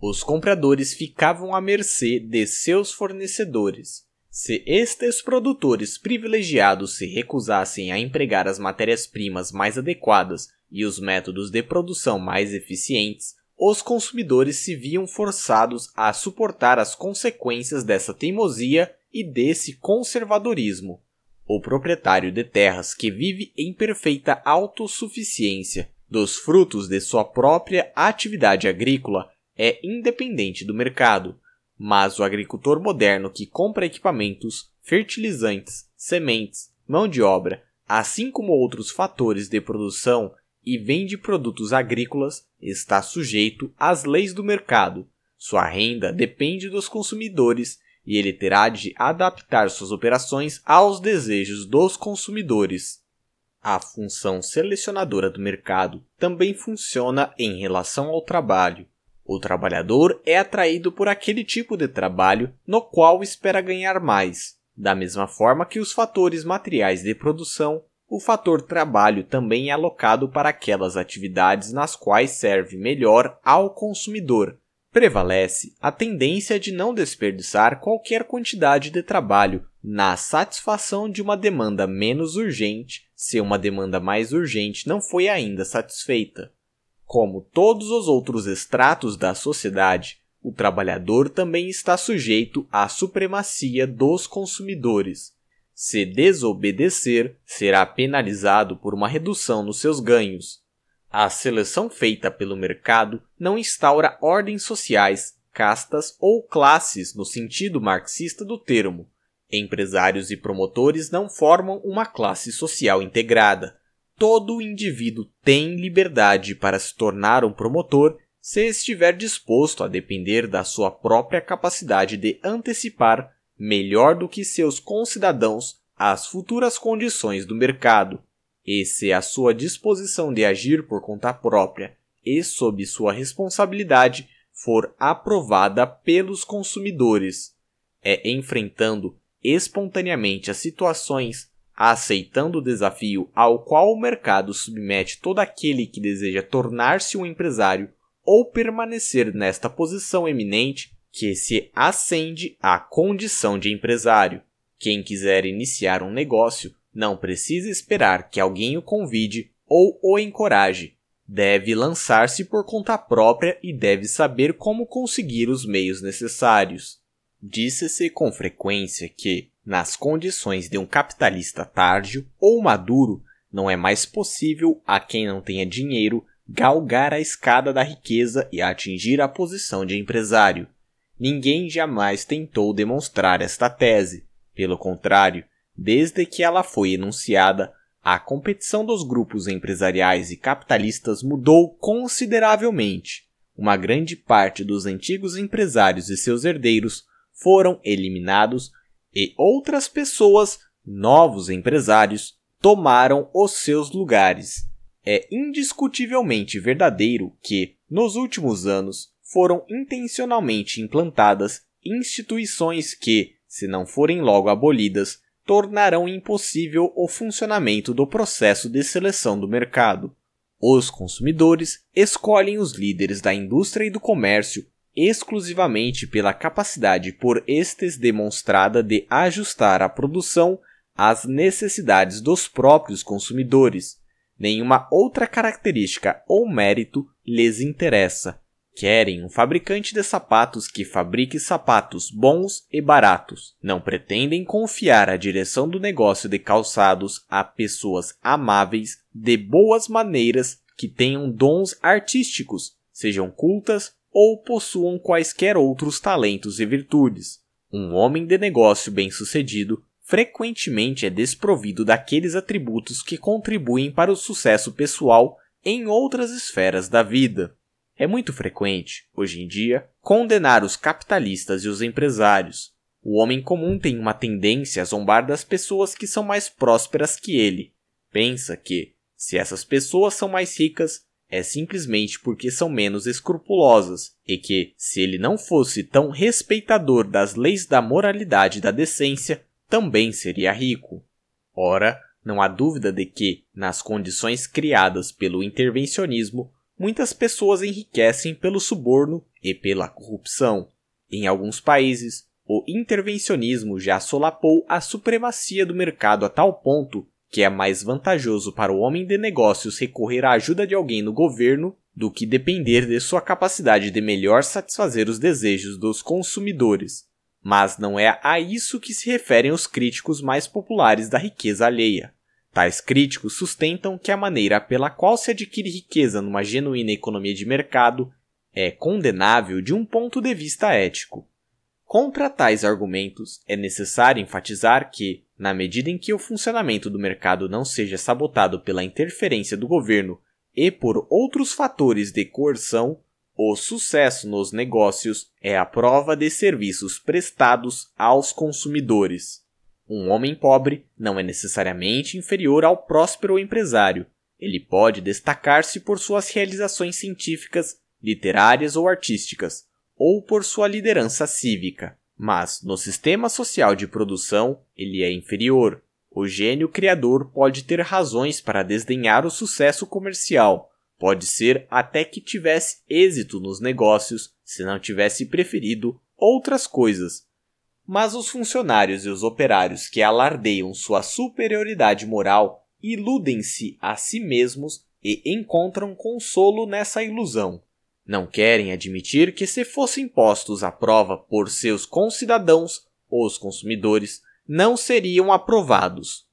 Speaker 1: Os compradores ficavam à mercê de seus fornecedores. Se estes produtores privilegiados se recusassem a empregar as matérias-primas mais adequadas e os métodos de produção mais eficientes, os consumidores se viam forçados a suportar as consequências dessa teimosia e desse conservadorismo. O proprietário de terras que vive em perfeita autossuficiência dos frutos de sua própria atividade agrícola é independente do mercado, mas o agricultor moderno que compra equipamentos, fertilizantes, sementes, mão de obra, assim como outros fatores de produção e vende produtos agrícolas está sujeito às leis do mercado. Sua renda depende dos consumidores e ele terá de adaptar suas operações aos desejos dos consumidores. A função selecionadora do mercado também funciona em relação ao trabalho. O trabalhador é atraído por aquele tipo de trabalho no qual espera ganhar mais, da mesma forma que os fatores materiais de produção o fator trabalho também é alocado para aquelas atividades nas quais serve melhor ao consumidor. Prevalece a tendência de não desperdiçar qualquer quantidade de trabalho na satisfação de uma demanda menos urgente, se uma demanda mais urgente não foi ainda satisfeita. Como todos os outros estratos da sociedade, o trabalhador também está sujeito à supremacia dos consumidores se desobedecer, será penalizado por uma redução nos seus ganhos. A seleção feita pelo mercado não instaura ordens sociais, castas ou classes no sentido marxista do termo. Empresários e promotores não formam uma classe social integrada. Todo indivíduo tem liberdade para se tornar um promotor se estiver disposto a depender da sua própria capacidade de antecipar melhor do que seus concidadãos as futuras condições do mercado, e se é a sua disposição de agir por conta própria e sob sua responsabilidade for aprovada pelos consumidores. É enfrentando espontaneamente as situações, aceitando o desafio ao qual o mercado submete todo aquele que deseja tornar-se um empresário ou permanecer nesta posição eminente, que se ascende à condição de empresário. Quem quiser iniciar um negócio não precisa esperar que alguém o convide ou o encoraje. Deve lançar-se por conta própria e deve saber como conseguir os meios necessários. Disse-se com frequência que, nas condições de um capitalista tardio ou maduro, não é mais possível a quem não tenha dinheiro galgar a escada da riqueza e atingir a posição de empresário. Ninguém jamais tentou demonstrar esta tese. Pelo contrário, desde que ela foi enunciada, a competição dos grupos empresariais e capitalistas mudou consideravelmente. Uma grande parte dos antigos empresários e seus herdeiros foram eliminados e outras pessoas, novos empresários, tomaram os seus lugares. É indiscutivelmente verdadeiro que, nos últimos anos, foram intencionalmente implantadas instituições que, se não forem logo abolidas, tornarão impossível o funcionamento do processo de seleção do mercado. Os consumidores escolhem os líderes da indústria e do comércio exclusivamente pela capacidade por estes demonstrada de ajustar a produção às necessidades dos próprios consumidores. Nenhuma outra característica ou mérito lhes interessa, Querem um fabricante de sapatos que fabrique sapatos bons e baratos. Não pretendem confiar a direção do negócio de calçados a pessoas amáveis, de boas maneiras, que tenham dons artísticos, sejam cultas ou possuam quaisquer outros talentos e virtudes. Um homem de negócio bem-sucedido frequentemente é desprovido daqueles atributos que contribuem para o sucesso pessoal em outras esferas da vida. É muito frequente, hoje em dia, condenar os capitalistas e os empresários. O homem comum tem uma tendência a zombar das pessoas que são mais prósperas que ele. Pensa que, se essas pessoas são mais ricas, é simplesmente porque são menos escrupulosas e que, se ele não fosse tão respeitador das leis da moralidade e da decência, também seria rico. Ora, não há dúvida de que, nas condições criadas pelo intervencionismo, muitas pessoas enriquecem pelo suborno e pela corrupção. Em alguns países, o intervencionismo já solapou a supremacia do mercado a tal ponto que é mais vantajoso para o homem de negócios recorrer à ajuda de alguém no governo do que depender de sua capacidade de melhor satisfazer os desejos dos consumidores. Mas não é a isso que se referem os críticos mais populares da riqueza alheia. Tais críticos sustentam que a maneira pela qual se adquire riqueza numa genuína economia de mercado é condenável de um ponto de vista ético. Contra tais argumentos, é necessário enfatizar que, na medida em que o funcionamento do mercado não seja sabotado pela interferência do governo e por outros fatores de coerção, o sucesso nos negócios é a prova de serviços prestados aos consumidores. Um homem pobre não é necessariamente inferior ao próspero empresário. Ele pode destacar-se por suas realizações científicas, literárias ou artísticas, ou por sua liderança cívica. Mas, no sistema social de produção, ele é inferior. O gênio criador pode ter razões para desdenhar o sucesso comercial. Pode ser até que tivesse êxito nos negócios se não tivesse preferido outras coisas, mas os funcionários e os operários que alardeiam sua superioridade moral iludem-se a si mesmos e encontram consolo nessa ilusão. Não querem admitir que, se fossem postos à prova por seus concidadãos, os consumidores, não seriam aprovados.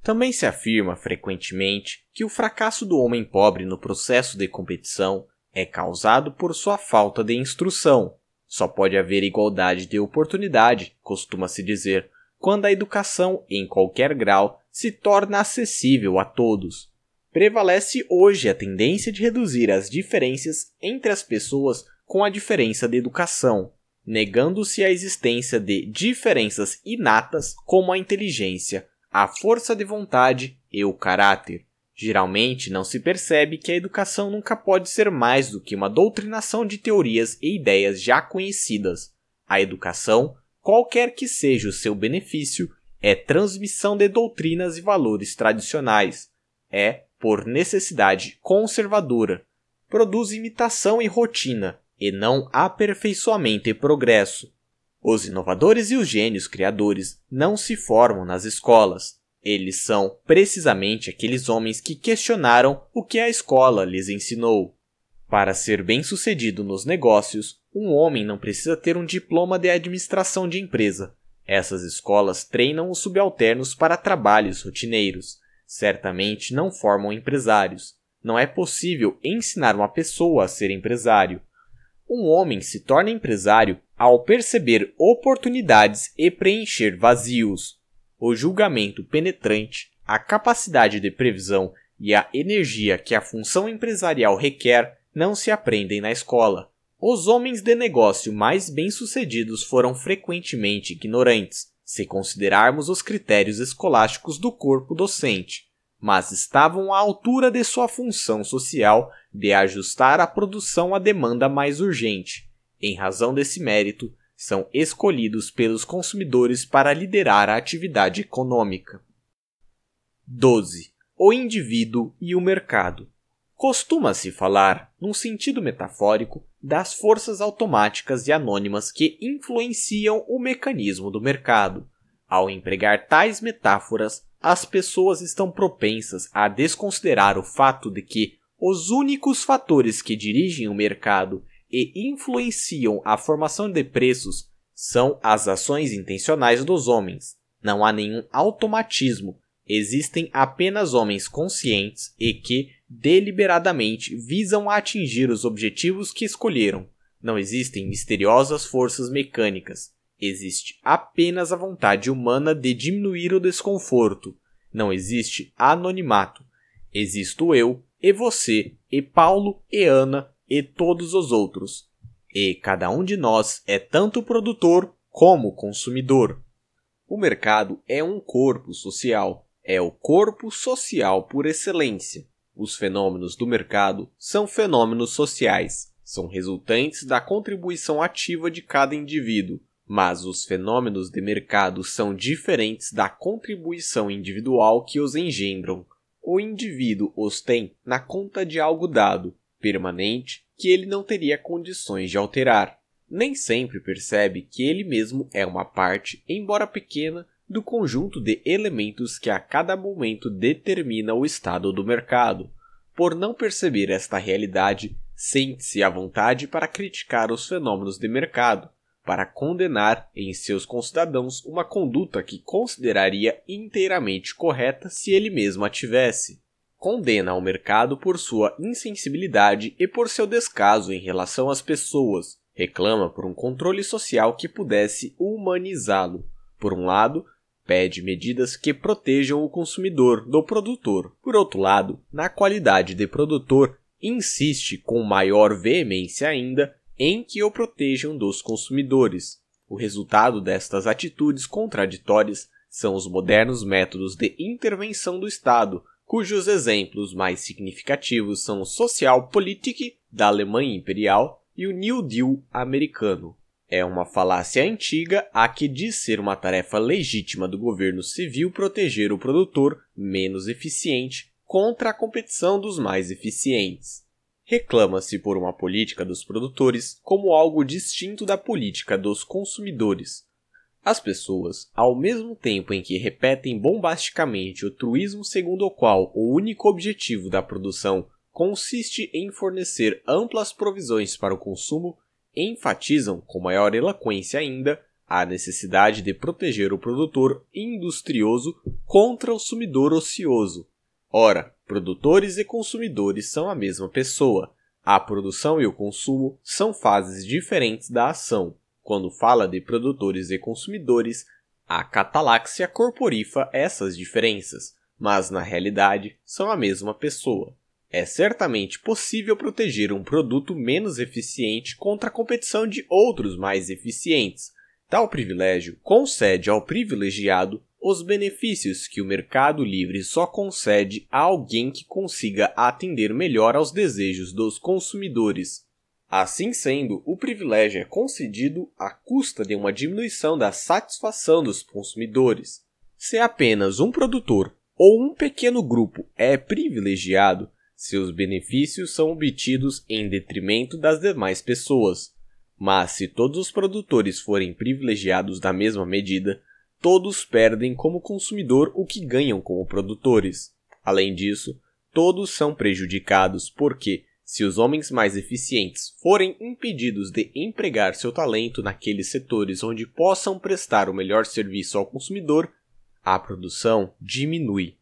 Speaker 1: Também se afirma frequentemente que o fracasso do homem pobre no processo de competição é causado por sua falta de instrução, só pode haver igualdade de oportunidade, costuma-se dizer, quando a educação, em qualquer grau, se torna acessível a todos. Prevalece hoje a tendência de reduzir as diferenças entre as pessoas com a diferença de educação, negando-se a existência de diferenças inatas como a inteligência, a força de vontade e o caráter. Geralmente não se percebe que a educação nunca pode ser mais do que uma doutrinação de teorias e ideias já conhecidas. A educação, qualquer que seja o seu benefício, é transmissão de doutrinas e valores tradicionais. É, por necessidade conservadora, produz imitação e rotina, e não aperfeiçoamento e progresso. Os inovadores e os gênios criadores não se formam nas escolas, eles são precisamente aqueles homens que questionaram o que a escola lhes ensinou. Para ser bem-sucedido nos negócios, um homem não precisa ter um diploma de administração de empresa. Essas escolas treinam os subalternos para trabalhos rotineiros. Certamente não formam empresários. Não é possível ensinar uma pessoa a ser empresário. Um homem se torna empresário ao perceber oportunidades e preencher vazios o julgamento penetrante, a capacidade de previsão e a energia que a função empresarial requer não se aprendem na escola. Os homens de negócio mais bem-sucedidos foram frequentemente ignorantes, se considerarmos os critérios escolásticos do corpo docente, mas estavam à altura de sua função social de ajustar a produção à demanda mais urgente. Em razão desse mérito, são escolhidos pelos consumidores para liderar a atividade econômica. 12. O indivíduo e o mercado. Costuma-se falar, num sentido metafórico, das forças automáticas e anônimas que influenciam o mecanismo do mercado. Ao empregar tais metáforas, as pessoas estão propensas a desconsiderar o fato de que os únicos fatores que dirigem o mercado e influenciam a formação de preços são as ações intencionais dos homens. Não há nenhum automatismo. Existem apenas homens conscientes e que, deliberadamente, visam atingir os objetivos que escolheram. Não existem misteriosas forças mecânicas. Existe apenas a vontade humana de diminuir o desconforto. Não existe anonimato. Existo eu, e você, e Paulo, e Ana, e todos os outros. E cada um de nós é tanto produtor como consumidor. O mercado é um corpo social, é o corpo social por excelência. Os fenômenos do mercado são fenômenos sociais, são resultantes da contribuição ativa de cada indivíduo, mas os fenômenos de mercado são diferentes da contribuição individual que os engendram. O indivíduo os tem na conta de algo dado, permanente que ele não teria condições de alterar. Nem sempre percebe que ele mesmo é uma parte, embora pequena, do conjunto de elementos que a cada momento determina o estado do mercado. Por não perceber esta realidade, sente-se à vontade para criticar os fenômenos de mercado, para condenar em seus concidadãos uma conduta que consideraria inteiramente correta se ele mesmo a tivesse condena o mercado por sua insensibilidade e por seu descaso em relação às pessoas, reclama por um controle social que pudesse humanizá-lo. Por um lado, pede medidas que protejam o consumidor do produtor. Por outro lado, na qualidade de produtor, insiste com maior veemência ainda em que o protejam dos consumidores. O resultado destas atitudes contraditórias são os modernos métodos de intervenção do Estado, cujos exemplos mais significativos são o Socialpolitik da Alemanha Imperial e o New Deal americano. É uma falácia antiga a que diz ser uma tarefa legítima do governo civil proteger o produtor menos eficiente contra a competição dos mais eficientes. Reclama-se por uma política dos produtores como algo distinto da política dos consumidores, as pessoas, ao mesmo tempo em que repetem bombasticamente o truísmo segundo o qual o único objetivo da produção consiste em fornecer amplas provisões para o consumo, enfatizam com maior eloquência ainda a necessidade de proteger o produtor industrioso contra o sumidor ocioso. Ora, produtores e consumidores são a mesma pessoa. A produção e o consumo são fases diferentes da ação quando fala de produtores e consumidores, a cataláxia corporifa essas diferenças, mas na realidade são a mesma pessoa. É certamente possível proteger um produto menos eficiente contra a competição de outros mais eficientes. Tal privilégio concede ao privilegiado os benefícios que o mercado livre só concede a alguém que consiga atender melhor aos desejos dos consumidores. Assim sendo, o privilégio é concedido à custa de uma diminuição da satisfação dos consumidores. Se é apenas um produtor ou um pequeno grupo é privilegiado, seus benefícios são obtidos em detrimento das demais pessoas. Mas se todos os produtores forem privilegiados da mesma medida, todos perdem como consumidor o que ganham como produtores. Além disso, todos são prejudicados porque se os homens mais eficientes forem impedidos de empregar seu talento naqueles setores onde possam prestar o melhor serviço ao consumidor, a produção diminui.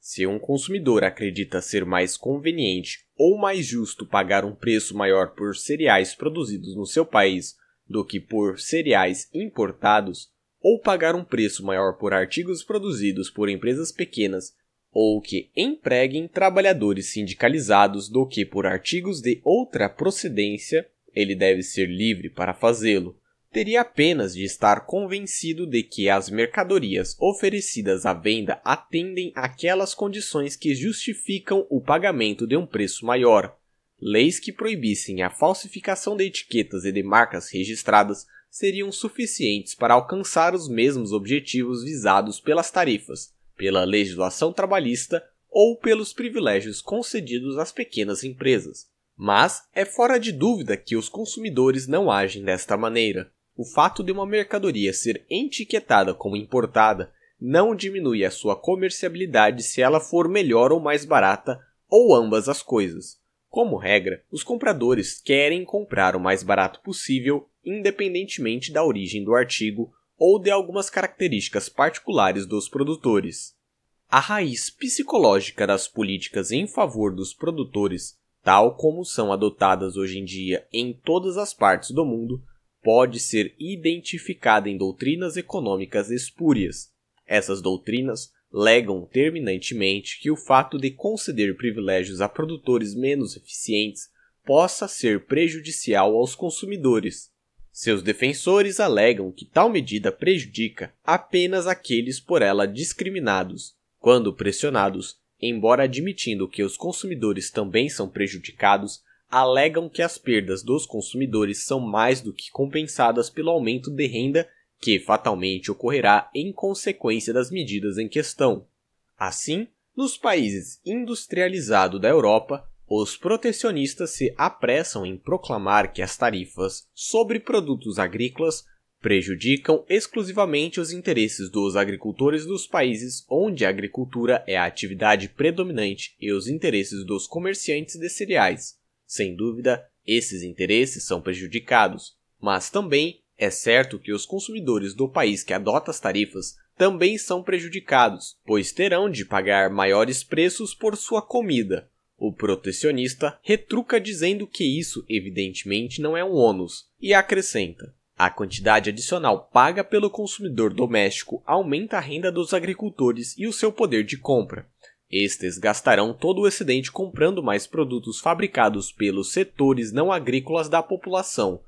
Speaker 1: Se um consumidor acredita ser mais conveniente ou mais justo pagar um preço maior por cereais produzidos no seu país do que por cereais importados, ou pagar um preço maior por artigos produzidos por empresas pequenas ou que empreguem trabalhadores sindicalizados do que por artigos de outra procedência, ele deve ser livre para fazê-lo, teria apenas de estar convencido de que as mercadorias oferecidas à venda atendem àquelas condições que justificam o pagamento de um preço maior. Leis que proibissem a falsificação de etiquetas e de marcas registradas seriam suficientes para alcançar os mesmos objetivos visados pelas tarifas, pela legislação trabalhista ou pelos privilégios concedidos às pequenas empresas. Mas é fora de dúvida que os consumidores não agem desta maneira. O fato de uma mercadoria ser etiquetada como importada não diminui a sua comerciabilidade se ela for melhor ou mais barata, ou ambas as coisas. Como regra, os compradores querem comprar o mais barato possível, independentemente da origem do artigo ou de algumas características particulares dos produtores. A raiz psicológica das políticas em favor dos produtores, tal como são adotadas hoje em dia em todas as partes do mundo, pode ser identificada em doutrinas econômicas espúrias. Essas doutrinas legam terminantemente que o fato de conceder privilégios a produtores menos eficientes possa ser prejudicial aos consumidores. Seus defensores alegam que tal medida prejudica apenas aqueles por ela discriminados. Quando pressionados, embora admitindo que os consumidores também são prejudicados, alegam que as perdas dos consumidores são mais do que compensadas pelo aumento de renda que fatalmente ocorrerá em consequência das medidas em questão. Assim, nos países industrializados da Europa, os protecionistas se apressam em proclamar que as tarifas sobre produtos agrícolas prejudicam exclusivamente os interesses dos agricultores dos países onde a agricultura é a atividade predominante e os interesses dos comerciantes de cereais. Sem dúvida, esses interesses são prejudicados, mas também é certo que os consumidores do país que adota as tarifas também são prejudicados, pois terão de pagar maiores preços por sua comida, o protecionista retruca dizendo que isso, evidentemente, não é um ônus, e acrescenta: a quantidade adicional paga pelo consumidor doméstico aumenta a renda dos agricultores e o seu poder de compra. Estes gastarão todo o excedente comprando mais produtos fabricados pelos setores não agrícolas da população.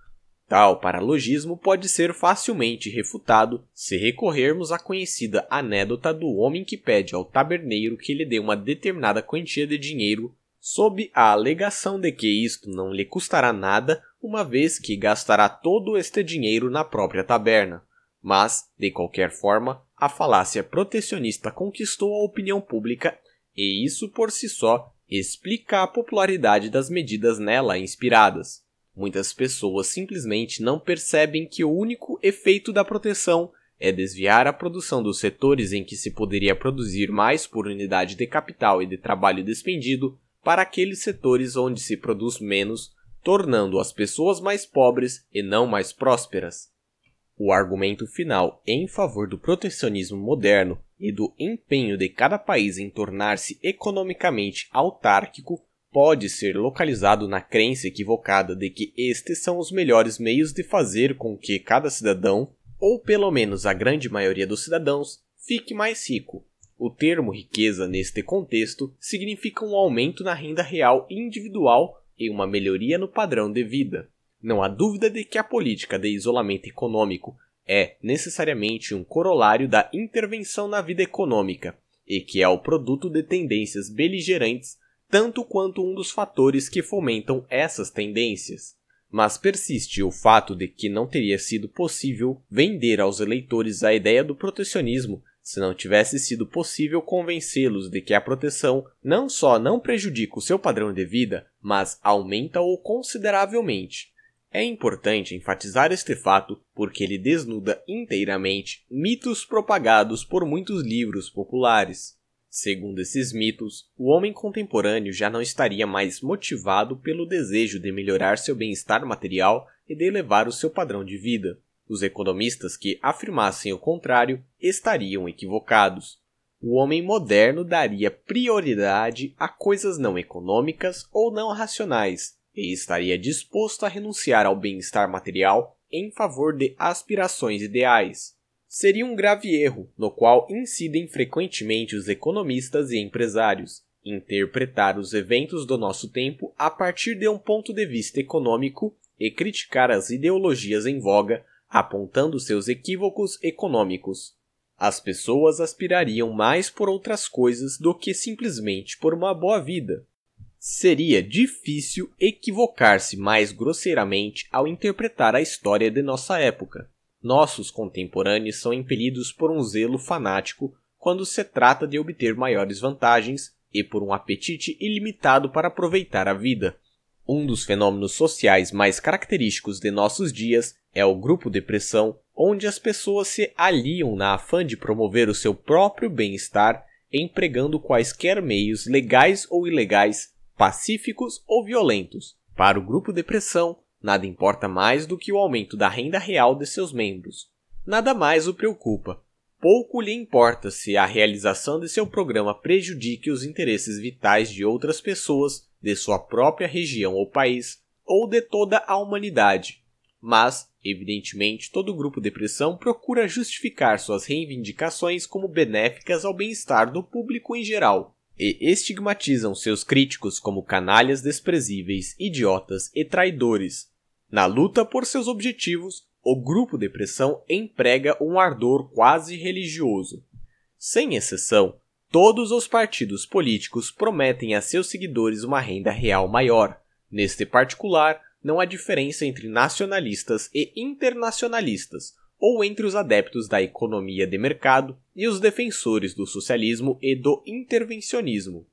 Speaker 1: Tal paralogismo pode ser facilmente refutado se recorrermos à conhecida anedota do homem que pede ao taberneiro que lhe dê uma determinada quantia de dinheiro sob a alegação de que isto não lhe custará nada, uma vez que gastará todo este dinheiro na própria taberna. Mas, de qualquer forma, a falácia protecionista conquistou a opinião pública e isso por si só explica a popularidade das medidas nela inspiradas. Muitas pessoas simplesmente não percebem que o único efeito da proteção é desviar a produção dos setores em que se poderia produzir mais por unidade de capital e de trabalho despendido para aqueles setores onde se produz menos, tornando as pessoas mais pobres e não mais prósperas. O argumento final em favor do protecionismo moderno e do empenho de cada país em tornar-se economicamente autárquico pode ser localizado na crença equivocada de que estes são os melhores meios de fazer com que cada cidadão, ou pelo menos a grande maioria dos cidadãos, fique mais rico, o termo riqueza, neste contexto, significa um aumento na renda real individual e uma melhoria no padrão de vida. Não há dúvida de que a política de isolamento econômico é necessariamente um corolário da intervenção na vida econômica e que é o produto de tendências beligerantes tanto quanto um dos fatores que fomentam essas tendências. Mas persiste o fato de que não teria sido possível vender aos eleitores a ideia do protecionismo se não tivesse sido possível convencê-los de que a proteção não só não prejudica o seu padrão de vida, mas aumenta-o consideravelmente. É importante enfatizar este fato porque ele desnuda inteiramente mitos propagados por muitos livros populares. Segundo esses mitos, o homem contemporâneo já não estaria mais motivado pelo desejo de melhorar seu bem-estar material e de elevar o seu padrão de vida. Os economistas que afirmassem o contrário estariam equivocados. O homem moderno daria prioridade a coisas não econômicas ou não racionais e estaria disposto a renunciar ao bem-estar material em favor de aspirações ideais. Seria um grave erro, no qual incidem frequentemente os economistas e empresários, interpretar os eventos do nosso tempo a partir de um ponto de vista econômico e criticar as ideologias em voga apontando seus equívocos econômicos. As pessoas aspirariam mais por outras coisas do que simplesmente por uma boa vida. Seria difícil equivocar-se mais grosseiramente ao interpretar a história de nossa época. Nossos contemporâneos são impelidos por um zelo fanático quando se trata de obter maiores vantagens e por um apetite ilimitado para aproveitar a vida. Um dos fenômenos sociais mais característicos de nossos dias é o grupo depressão, onde as pessoas se aliam na afã de promover o seu próprio bem-estar, empregando quaisquer meios legais ou ilegais, pacíficos ou violentos. Para o grupo depressão, nada importa mais do que o aumento da renda real de seus membros. Nada mais o preocupa. Pouco lhe importa se a realização de seu programa prejudique os interesses vitais de outras pessoas de sua própria região ou país, ou de toda a humanidade. Mas, evidentemente, todo grupo de pressão procura justificar suas reivindicações como benéficas ao bem-estar do público em geral, e estigmatizam seus críticos como canalhas desprezíveis, idiotas e traidores. Na luta por seus objetivos, o grupo de pressão emprega um ardor quase religioso. Sem exceção, Todos os partidos políticos prometem a seus seguidores uma renda real maior. Neste particular, não há diferença entre nacionalistas e internacionalistas, ou entre os adeptos da economia de mercado e os defensores do socialismo e do intervencionismo.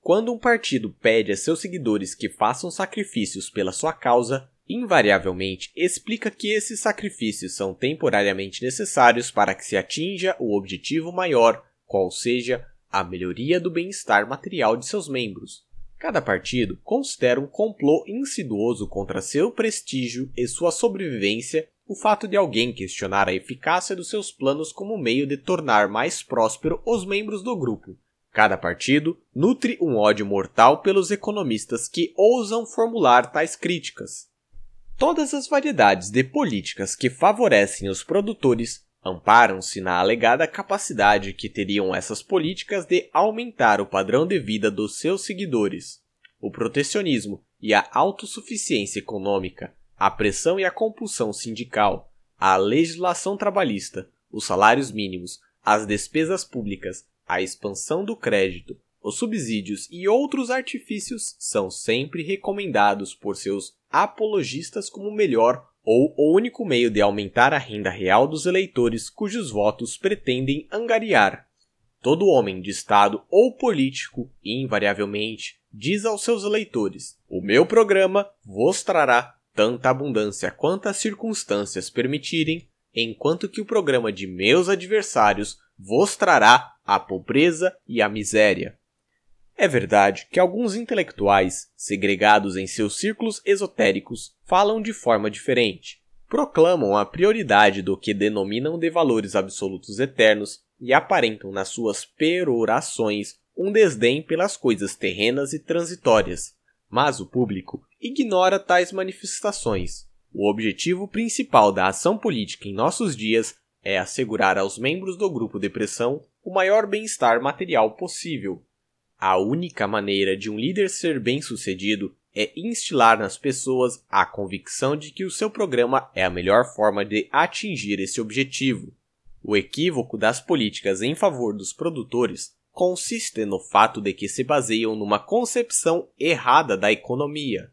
Speaker 1: Quando um partido pede a seus seguidores que façam sacrifícios pela sua causa, invariavelmente explica que esses sacrifícios são temporariamente necessários para que se atinja o objetivo maior, qual seja a melhoria do bem-estar material de seus membros. Cada partido considera um complô insidioso contra seu prestígio e sua sobrevivência o fato de alguém questionar a eficácia dos seus planos como meio de tornar mais próspero os membros do grupo. Cada partido nutre um ódio mortal pelos economistas que ousam formular tais críticas. Todas as variedades de políticas que favorecem os produtores amparam-se na alegada capacidade que teriam essas políticas de aumentar o padrão de vida dos seus seguidores. O protecionismo e a autossuficiência econômica, a pressão e a compulsão sindical, a legislação trabalhista, os salários mínimos, as despesas públicas, a expansão do crédito, os subsídios e outros artifícios são sempre recomendados por seus apologistas como o melhor ou o único meio de aumentar a renda real dos eleitores cujos votos pretendem angariar. Todo homem de Estado ou político, invariavelmente, diz aos seus eleitores: O meu programa vos trará tanta abundância quanto as circunstâncias permitirem, enquanto que o programa de meus adversários vos trará a pobreza e a miséria. É verdade que alguns intelectuais, segregados em seus círculos esotéricos, falam de forma diferente. Proclamam a prioridade do que denominam de valores absolutos eternos e aparentam nas suas perorações um desdém pelas coisas terrenas e transitórias. Mas o público ignora tais manifestações. O objetivo principal da ação política em nossos dias é assegurar aos membros do grupo depressão o maior bem-estar material possível, a única maneira de um líder ser bem-sucedido é instilar nas pessoas a convicção de que o seu programa é a melhor forma de atingir esse objetivo. O equívoco das políticas em favor dos produtores consiste no fato de que se baseiam numa concepção errada da economia.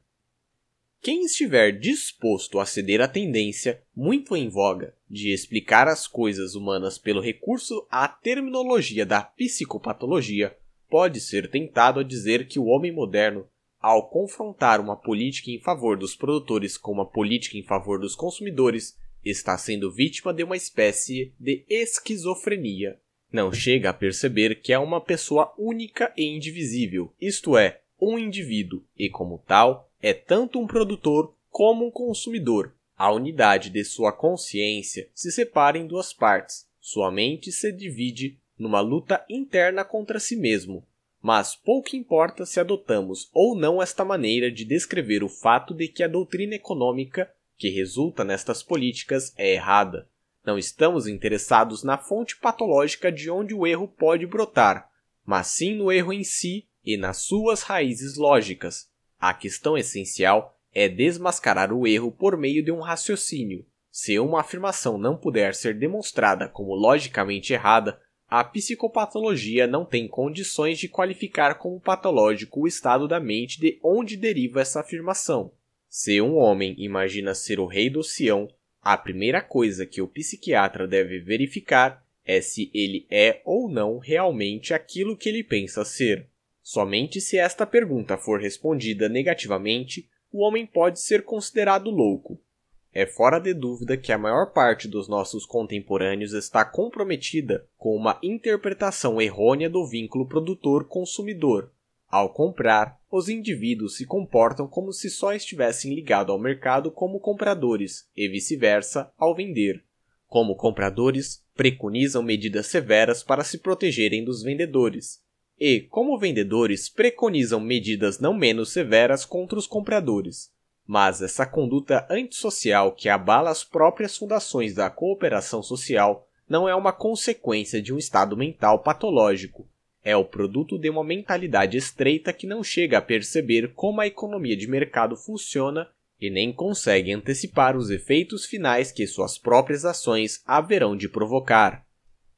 Speaker 1: Quem estiver disposto a ceder à tendência, muito em voga, de explicar as coisas humanas pelo recurso à terminologia da psicopatologia, pode ser tentado a dizer que o homem moderno, ao confrontar uma política em favor dos produtores com uma política em favor dos consumidores, está sendo vítima de uma espécie de esquizofrenia. Não chega a perceber que é uma pessoa única e indivisível, isto é, um indivíduo, e como tal, é tanto um produtor como um consumidor. A unidade de sua consciência se separa em duas partes. Sua mente se divide numa luta interna contra si mesmo, mas pouco importa se adotamos ou não esta maneira de descrever o fato de que a doutrina econômica que resulta nestas políticas é errada. Não estamos interessados na fonte patológica de onde o erro pode brotar, mas sim no erro em si e nas suas raízes lógicas. A questão essencial é desmascarar o erro por meio de um raciocínio. Se uma afirmação não puder ser demonstrada como logicamente errada, a psicopatologia não tem condições de qualificar como patológico o estado da mente de onde deriva essa afirmação. Se um homem imagina ser o rei do Sião, a primeira coisa que o psiquiatra deve verificar é se ele é ou não realmente aquilo que ele pensa ser. Somente se esta pergunta for respondida negativamente, o homem pode ser considerado louco, é fora de dúvida que a maior parte dos nossos contemporâneos está comprometida com uma interpretação errônea do vínculo produtor-consumidor. Ao comprar, os indivíduos se comportam como se só estivessem ligados ao mercado como compradores e vice-versa ao vender. Como compradores, preconizam medidas severas para se protegerem dos vendedores. E, como vendedores, preconizam medidas não menos severas contra os compradores. Mas essa conduta antissocial que abala as próprias fundações da cooperação social não é uma consequência de um estado mental patológico, é o produto de uma mentalidade estreita que não chega a perceber como a economia de mercado funciona e nem consegue antecipar os efeitos finais que suas próprias ações haverão de provocar.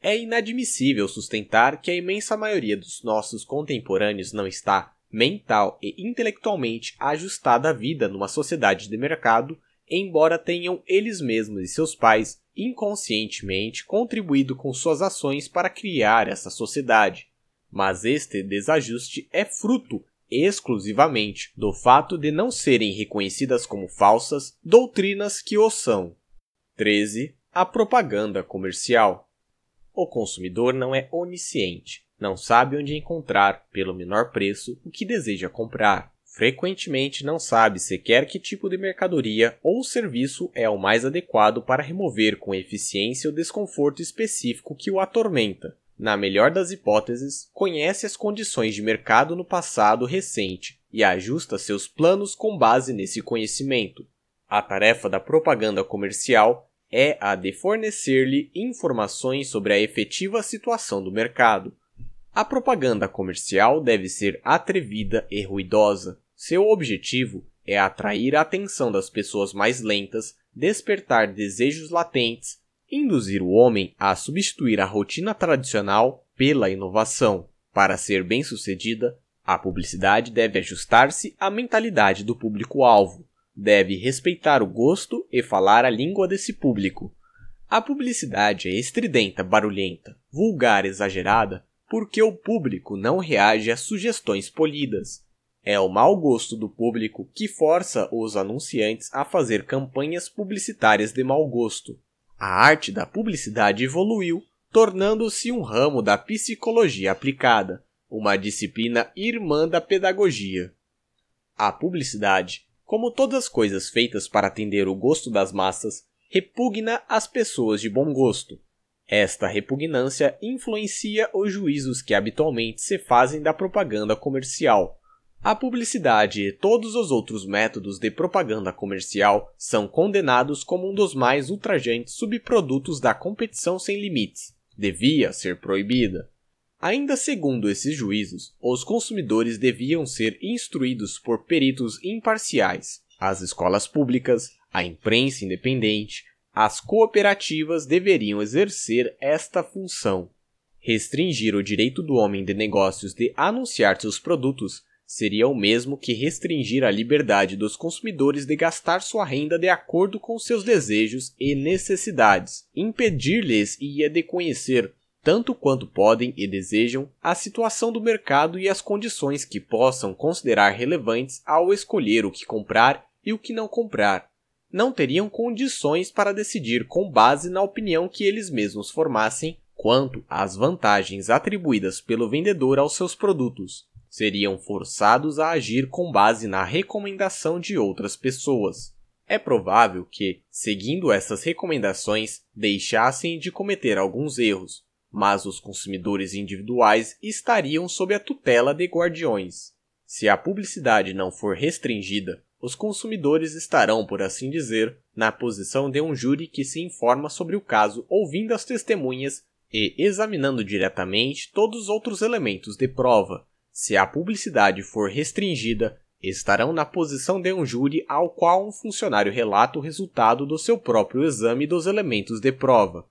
Speaker 1: É inadmissível sustentar que a imensa maioria dos nossos contemporâneos não está, mental e intelectualmente ajustada à vida numa sociedade de mercado, embora tenham eles mesmos e seus pais inconscientemente contribuído com suas ações para criar essa sociedade. Mas este desajuste é fruto exclusivamente do fato de não serem reconhecidas como falsas doutrinas que o são. 13. A propaganda comercial. O consumidor não é onisciente, não sabe onde encontrar, pelo menor preço, o que deseja comprar. Frequentemente não sabe sequer que tipo de mercadoria ou serviço é o mais adequado para remover com eficiência o desconforto específico que o atormenta. Na melhor das hipóteses, conhece as condições de mercado no passado recente e ajusta seus planos com base nesse conhecimento. A tarefa da propaganda comercial é a de fornecer-lhe informações sobre a efetiva situação do mercado. A propaganda comercial deve ser atrevida e ruidosa. Seu objetivo é atrair a atenção das pessoas mais lentas, despertar desejos latentes, induzir o homem a substituir a rotina tradicional pela inovação. Para ser bem-sucedida, a publicidade deve ajustar-se à mentalidade do público-alvo, deve respeitar o gosto e falar a língua desse público. A publicidade é estridenta, barulhenta, vulgar, exagerada, porque o público não reage a sugestões polidas. É o mau gosto do público que força os anunciantes a fazer campanhas publicitárias de mau gosto. A arte da publicidade evoluiu, tornando-se um ramo da psicologia aplicada, uma disciplina irmã da pedagogia. A publicidade, como todas as coisas feitas para atender o gosto das massas, repugna às pessoas de bom gosto. Esta repugnância influencia os juízos que habitualmente se fazem da propaganda comercial. A publicidade e todos os outros métodos de propaganda comercial são condenados como um dos mais ultrajantes subprodutos da competição sem limites. Devia ser proibida. Ainda segundo esses juízos, os consumidores deviam ser instruídos por peritos imparciais. As escolas públicas, a imprensa independente, as cooperativas deveriam exercer esta função. Restringir o direito do homem de negócios de anunciar seus produtos seria o mesmo que restringir a liberdade dos consumidores de gastar sua renda de acordo com seus desejos e necessidades, impedir-lhes e de conhecer tanto quanto podem e desejam a situação do mercado e as condições que possam considerar relevantes ao escolher o que comprar e o que não comprar não teriam condições para decidir com base na opinião que eles mesmos formassem quanto às vantagens atribuídas pelo vendedor aos seus produtos. Seriam forçados a agir com base na recomendação de outras pessoas. É provável que, seguindo essas recomendações, deixassem de cometer alguns erros, mas os consumidores individuais estariam sob a tutela de guardiões. Se a publicidade não for restringida os consumidores estarão, por assim dizer, na posição de um júri que se informa sobre o caso ouvindo as testemunhas e examinando diretamente todos os outros elementos de prova. Se a publicidade for restringida, estarão na posição de um júri ao qual um funcionário relata o resultado do seu próprio exame dos elementos de prova.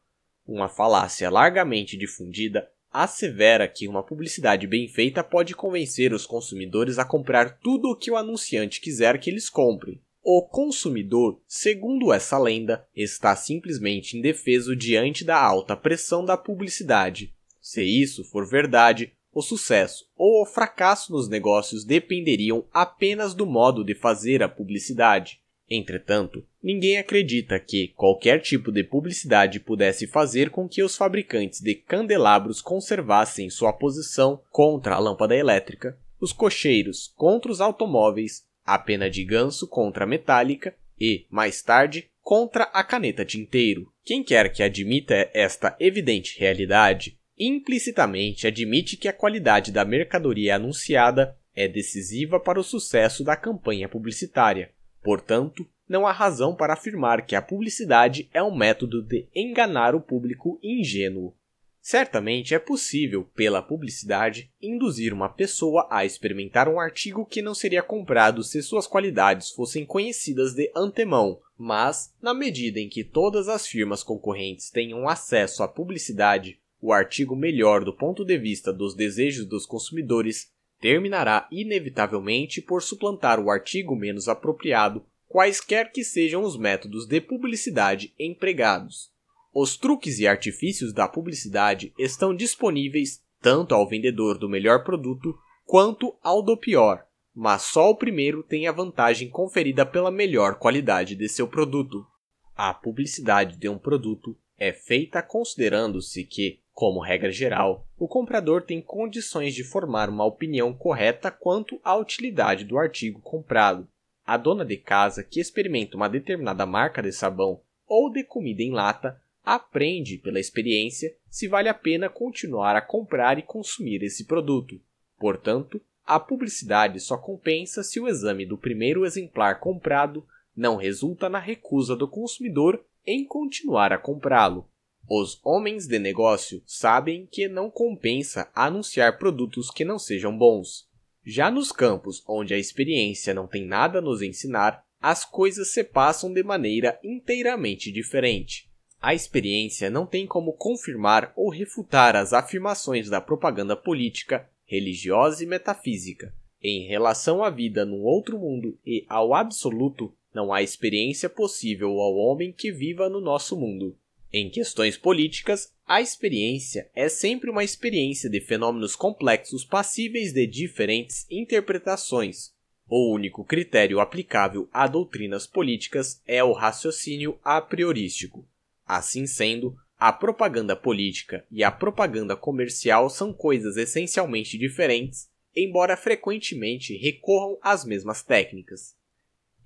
Speaker 1: Uma falácia largamente difundida assevera que uma publicidade bem feita pode convencer os consumidores a comprar tudo o que o anunciante quiser que eles comprem. O consumidor, segundo essa lenda, está simplesmente indefeso diante da alta pressão da publicidade. Se isso for verdade, o sucesso ou o fracasso nos negócios dependeriam apenas do modo de fazer a publicidade. Entretanto, ninguém acredita que qualquer tipo de publicidade pudesse fazer com que os fabricantes de candelabros conservassem sua posição contra a lâmpada elétrica, os cocheiros contra os automóveis, a pena de ganso contra a metálica e, mais tarde, contra a caneta tinteiro. Quem quer que admita esta evidente realidade, implicitamente admite que a qualidade da mercadoria anunciada é decisiva para o sucesso da campanha publicitária. Portanto, não há razão para afirmar que a publicidade é um método de enganar o público ingênuo. Certamente é possível, pela publicidade, induzir uma pessoa a experimentar um artigo que não seria comprado se suas qualidades fossem conhecidas de antemão, mas, na medida em que todas as firmas concorrentes tenham acesso à publicidade, o artigo melhor do ponto de vista dos desejos dos consumidores terminará inevitavelmente por suplantar o artigo menos apropriado, quaisquer que sejam os métodos de publicidade empregados. Os truques e artifícios da publicidade estão disponíveis tanto ao vendedor do melhor produto quanto ao do pior, mas só o primeiro tem a vantagem conferida pela melhor qualidade de seu produto. A publicidade de um produto é feita considerando-se que como regra geral, o comprador tem condições de formar uma opinião correta quanto à utilidade do artigo comprado. A dona de casa que experimenta uma determinada marca de sabão ou de comida em lata aprende pela experiência se vale a pena continuar a comprar e consumir esse produto. Portanto, a publicidade só compensa se o exame do primeiro exemplar comprado não resulta na recusa do consumidor em continuar a comprá-lo. Os homens de negócio sabem que não compensa anunciar produtos que não sejam bons. Já nos campos onde a experiência não tem nada a nos ensinar, as coisas se passam de maneira inteiramente diferente. A experiência não tem como confirmar ou refutar as afirmações da propaganda política, religiosa e metafísica. Em relação à vida num outro mundo e ao absoluto, não há experiência possível ao homem que viva no nosso mundo. Em questões políticas, a experiência é sempre uma experiência de fenômenos complexos passíveis de diferentes interpretações. O único critério aplicável a doutrinas políticas é o raciocínio a priorístico. Assim sendo, a propaganda política e a propaganda comercial são coisas essencialmente diferentes, embora frequentemente recorram às mesmas técnicas.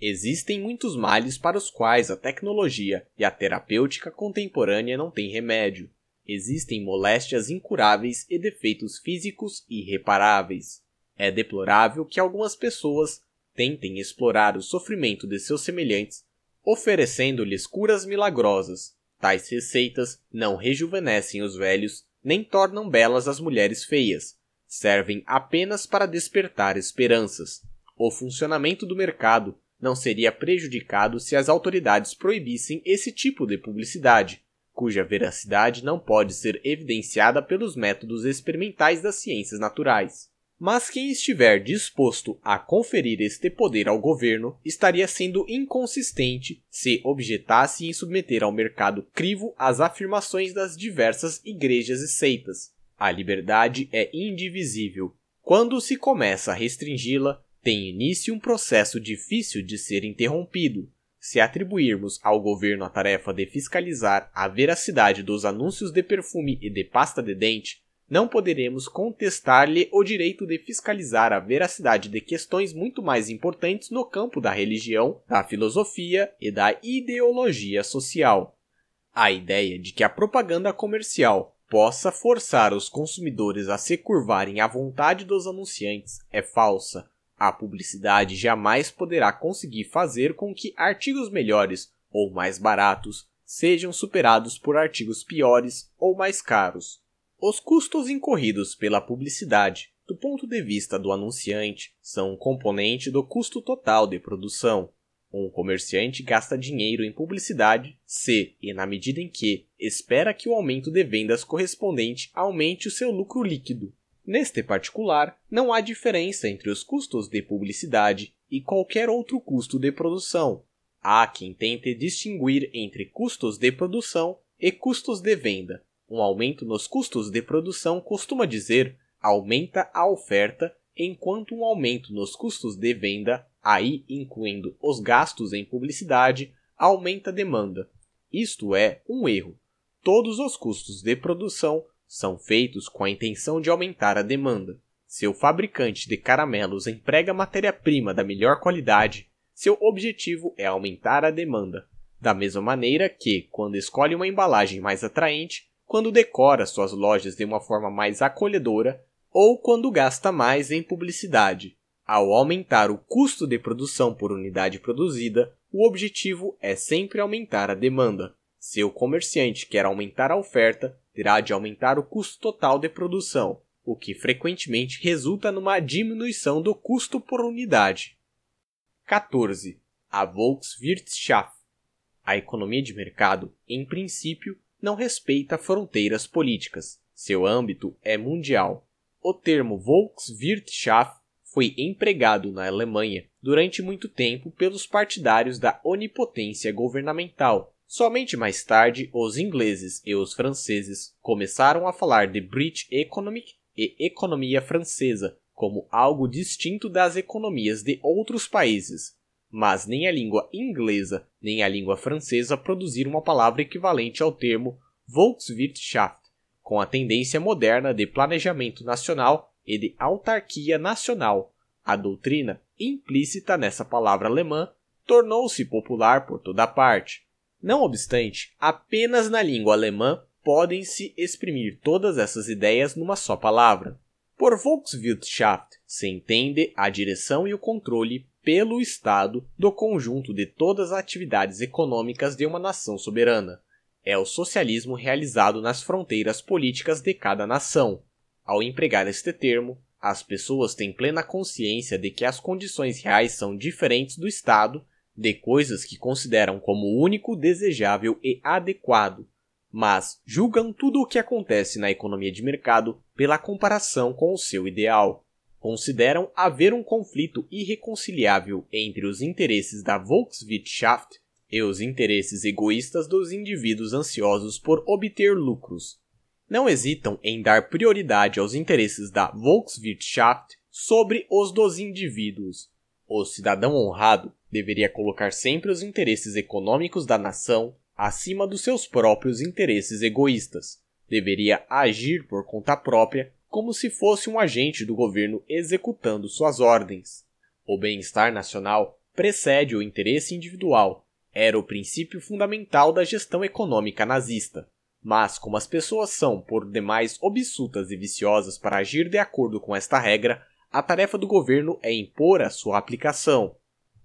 Speaker 1: Existem muitos males para os quais a tecnologia e a terapêutica contemporânea não têm remédio. Existem moléstias incuráveis e defeitos físicos irreparáveis. É deplorável que algumas pessoas tentem explorar o sofrimento de seus semelhantes, oferecendo-lhes curas milagrosas. Tais receitas não rejuvenescem os velhos nem tornam belas as mulheres feias, servem apenas para despertar esperanças. O funcionamento do mercado não seria prejudicado se as autoridades proibissem esse tipo de publicidade, cuja veracidade não pode ser evidenciada pelos métodos experimentais das ciências naturais. Mas quem estiver disposto a conferir este poder ao governo estaria sendo inconsistente se objetasse em submeter ao mercado crivo as afirmações das diversas igrejas e seitas. A liberdade é indivisível. Quando se começa a restringi-la, tem início um processo difícil de ser interrompido, se atribuirmos ao governo a tarefa de fiscalizar a veracidade dos anúncios de perfume e de pasta de dente, não poderemos contestar-lhe o direito de fiscalizar a veracidade de questões muito mais importantes no campo da religião, da filosofia e da ideologia social. A ideia de que a propaganda comercial possa forçar os consumidores a se curvarem à vontade dos anunciantes é falsa a publicidade jamais poderá conseguir fazer com que artigos melhores ou mais baratos sejam superados por artigos piores ou mais caros. Os custos incorridos pela publicidade, do ponto de vista do anunciante, são um componente do custo total de produção. Um comerciante gasta dinheiro em publicidade se e na medida em que espera que o aumento de vendas correspondente aumente o seu lucro líquido. Neste particular, não há diferença entre os custos de publicidade e qualquer outro custo de produção. Há quem tente distinguir entre custos de produção e custos de venda. Um aumento nos custos de produção costuma dizer aumenta a oferta, enquanto um aumento nos custos de venda, aí incluindo os gastos em publicidade, aumenta a demanda. Isto é um erro. Todos os custos de produção são feitos com a intenção de aumentar a demanda. Seu fabricante de caramelos emprega matéria-prima da melhor qualidade, seu objetivo é aumentar a demanda. Da mesma maneira que, quando escolhe uma embalagem mais atraente, quando decora suas lojas de uma forma mais acolhedora ou quando gasta mais em publicidade. Ao aumentar o custo de produção por unidade produzida, o objetivo é sempre aumentar a demanda. Se o comerciante quer aumentar a oferta, terá de aumentar o custo total de produção, o que frequentemente resulta numa diminuição do custo por unidade. 14. A Volkswirtschaft. A economia de mercado, em princípio, não respeita fronteiras políticas. Seu âmbito é mundial. O termo Volkswirtschaft foi empregado na Alemanha durante muito tempo pelos partidários da onipotência governamental, Somente mais tarde, os ingleses e os franceses começaram a falar de British Economic e economia francesa como algo distinto das economias de outros países, mas nem a língua inglesa nem a língua francesa produziram uma palavra equivalente ao termo Volkswirtschaft, com a tendência moderna de planejamento nacional e de autarquia nacional. A doutrina implícita nessa palavra alemã tornou-se popular por toda parte não obstante, apenas na língua alemã podem-se exprimir todas essas ideias numa só palavra. Por Volkswirtschaft se entende a direção e o controle pelo Estado do conjunto de todas as atividades econômicas de uma nação soberana. É o socialismo realizado nas fronteiras políticas de cada nação. Ao empregar este termo, as pessoas têm plena consciência de que as condições reais são diferentes do Estado de coisas que consideram como único, desejável e adequado, mas julgam tudo o que acontece na economia de mercado pela comparação com o seu ideal. Consideram haver um conflito irreconciliável entre os interesses da Volkswirtschaft e os interesses egoístas dos indivíduos ansiosos por obter lucros. Não hesitam em dar prioridade aos interesses da Volkswirtschaft sobre os dos indivíduos, o cidadão honrado deveria colocar sempre os interesses econômicos da nação acima dos seus próprios interesses egoístas. Deveria agir por conta própria, como se fosse um agente do governo executando suas ordens. O bem-estar nacional precede o interesse individual. Era o princípio fundamental da gestão econômica nazista. Mas, como as pessoas são por demais obsutas e viciosas para agir de acordo com esta regra, a tarefa do governo é impor a sua aplicação.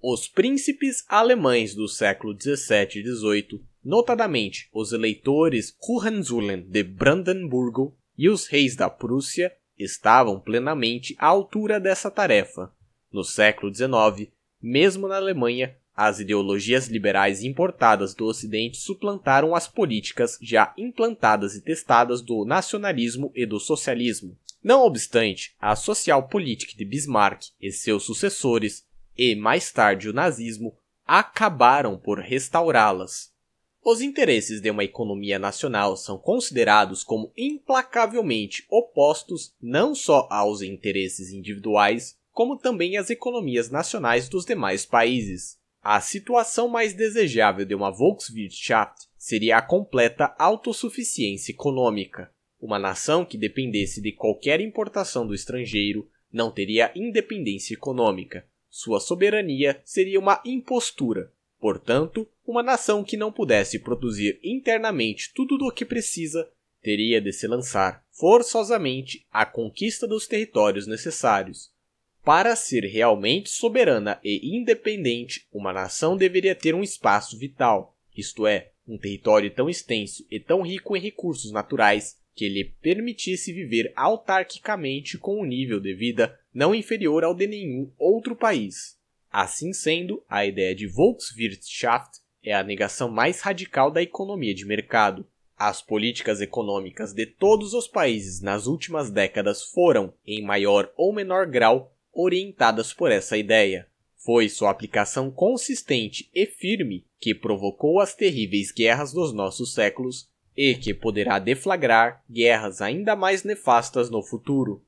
Speaker 1: Os príncipes alemães do século XVII e XVIII, notadamente os eleitores Hohenzollern de Brandenburgo e os reis da Prússia, estavam plenamente à altura dessa tarefa. No século XIX, mesmo na Alemanha, as ideologias liberais importadas do Ocidente suplantaram as políticas já implantadas e testadas do nacionalismo e do socialismo. Não obstante, a social-política de Bismarck e seus sucessores, e mais tarde o nazismo, acabaram por restaurá-las. Os interesses de uma economia nacional são considerados como implacavelmente opostos não só aos interesses individuais, como também às economias nacionais dos demais países. A situação mais desejável de uma Volkswirtschaft seria a completa autossuficiência econômica. Uma nação que dependesse de qualquer importação do estrangeiro não teria independência econômica. Sua soberania seria uma impostura. Portanto, uma nação que não pudesse produzir internamente tudo do que precisa teria de se lançar forçosamente à conquista dos territórios necessários. Para ser realmente soberana e independente, uma nação deveria ter um espaço vital, isto é, um território tão extenso e tão rico em recursos naturais que lhe permitisse viver autarquicamente com um nível de vida não inferior ao de nenhum outro país. Assim sendo, a ideia de Volkswirtschaft é a negação mais radical da economia de mercado. As políticas econômicas de todos os países nas últimas décadas foram, em maior ou menor grau, orientadas por essa ideia. Foi sua aplicação consistente e firme que provocou as terríveis guerras dos nossos séculos e que poderá deflagrar guerras ainda mais nefastas no futuro.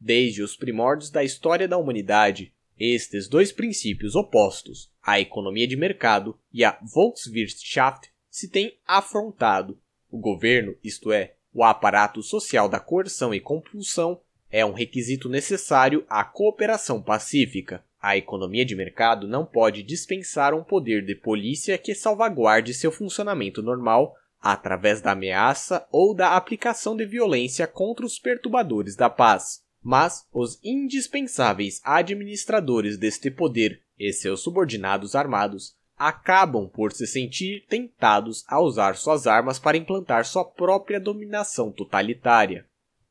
Speaker 1: Desde os primórdios da história da humanidade, estes dois princípios opostos, a economia de mercado e a Volkswirtschaft, se têm afrontado. O governo, isto é, o aparato social da coerção e compulsão, é um requisito necessário à cooperação pacífica. A economia de mercado não pode dispensar um poder de polícia que salvaguarde seu funcionamento normal através da ameaça ou da aplicação de violência contra os perturbadores da paz. Mas os indispensáveis administradores deste poder e seus subordinados armados acabam por se sentir tentados a usar suas armas para implantar sua própria dominação totalitária.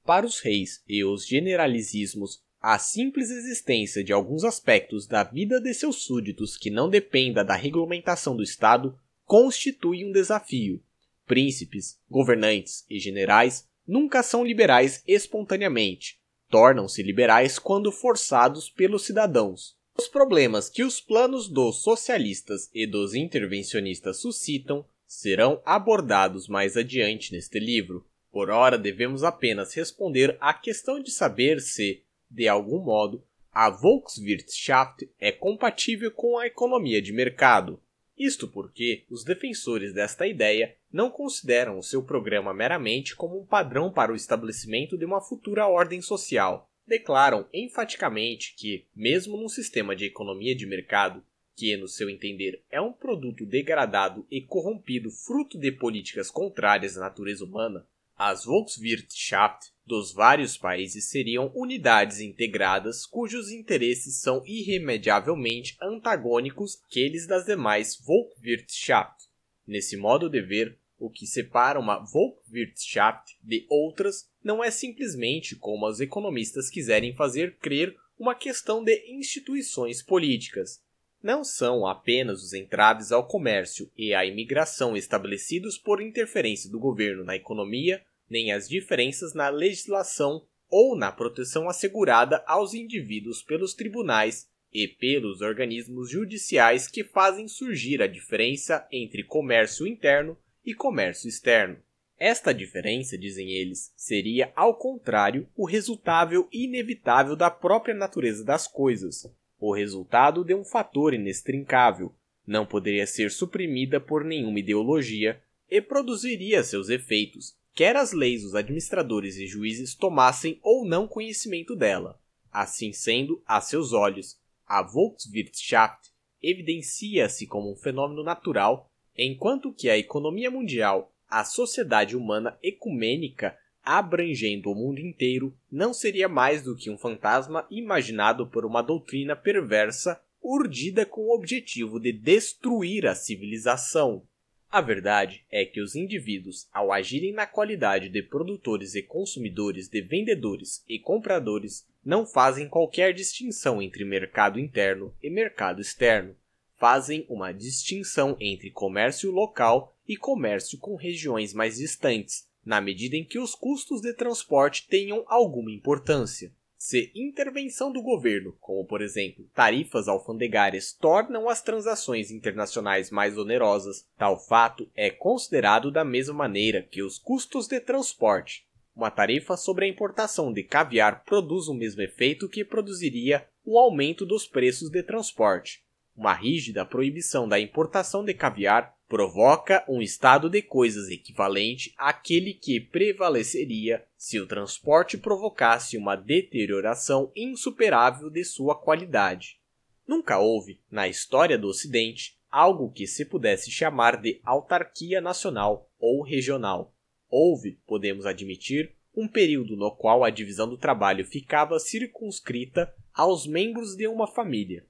Speaker 1: Para os reis e os generalizismos, a simples existência de alguns aspectos da vida de seus súditos que não dependa da regulamentação do Estado constitui um desafio, Príncipes, governantes e generais nunca são liberais espontaneamente. Tornam-se liberais quando forçados pelos cidadãos. Os problemas que os planos dos socialistas e dos intervencionistas suscitam serão abordados mais adiante neste livro. Por ora, devemos apenas responder à questão de saber se, de algum modo, a Volkswirtschaft é compatível com a economia de mercado. Isto porque os defensores desta ideia não consideram o seu programa meramente como um padrão para o estabelecimento de uma futura ordem social. Declaram enfaticamente que, mesmo num sistema de economia de mercado, que, no seu entender, é um produto degradado e corrompido fruto de políticas contrárias à natureza humana, as Volkswirtschaft dos vários países seriam unidades integradas cujos interesses são irremediavelmente antagônicos àqueles das demais Volkswirtschaft. Nesse modo de ver, o que separa uma Volkswirtschaft de outras não é simplesmente, como os economistas quiserem fazer crer, uma questão de instituições políticas, não são apenas os entraves ao comércio e à imigração estabelecidos por interferência do governo na economia, nem as diferenças na legislação ou na proteção assegurada aos indivíduos pelos tribunais e pelos organismos judiciais que fazem surgir a diferença entre comércio interno e comércio externo. Esta diferença, dizem eles, seria, ao contrário, o resultável inevitável da própria natureza das coisas, o resultado de um fator inextrincável, não poderia ser suprimida por nenhuma ideologia e produziria seus efeitos, quer as leis os administradores e juízes tomassem ou não conhecimento dela. Assim sendo, a seus olhos, a Volkswirtschaft evidencia-se como um fenômeno natural, enquanto que a economia mundial, a sociedade humana ecumênica abrangendo o mundo inteiro, não seria mais do que um fantasma imaginado por uma doutrina perversa urdida com o objetivo de destruir a civilização. A verdade é que os indivíduos, ao agirem na qualidade de produtores e consumidores, de vendedores e compradores, não fazem qualquer distinção entre mercado interno e mercado externo. Fazem uma distinção entre comércio local e comércio com regiões mais distantes, na medida em que os custos de transporte tenham alguma importância. Se intervenção do governo, como por exemplo tarifas alfandegárias, tornam as transações internacionais mais onerosas, tal fato é considerado da mesma maneira que os custos de transporte. Uma tarifa sobre a importação de caviar produz o mesmo efeito que produziria o aumento dos preços de transporte. Uma rígida proibição da importação de caviar provoca um estado de coisas equivalente àquele que prevaleceria se o transporte provocasse uma deterioração insuperável de sua qualidade. Nunca houve, na história do Ocidente, algo que se pudesse chamar de autarquia nacional ou regional. Houve, podemos admitir, um período no qual a divisão do trabalho ficava circunscrita aos membros de uma família.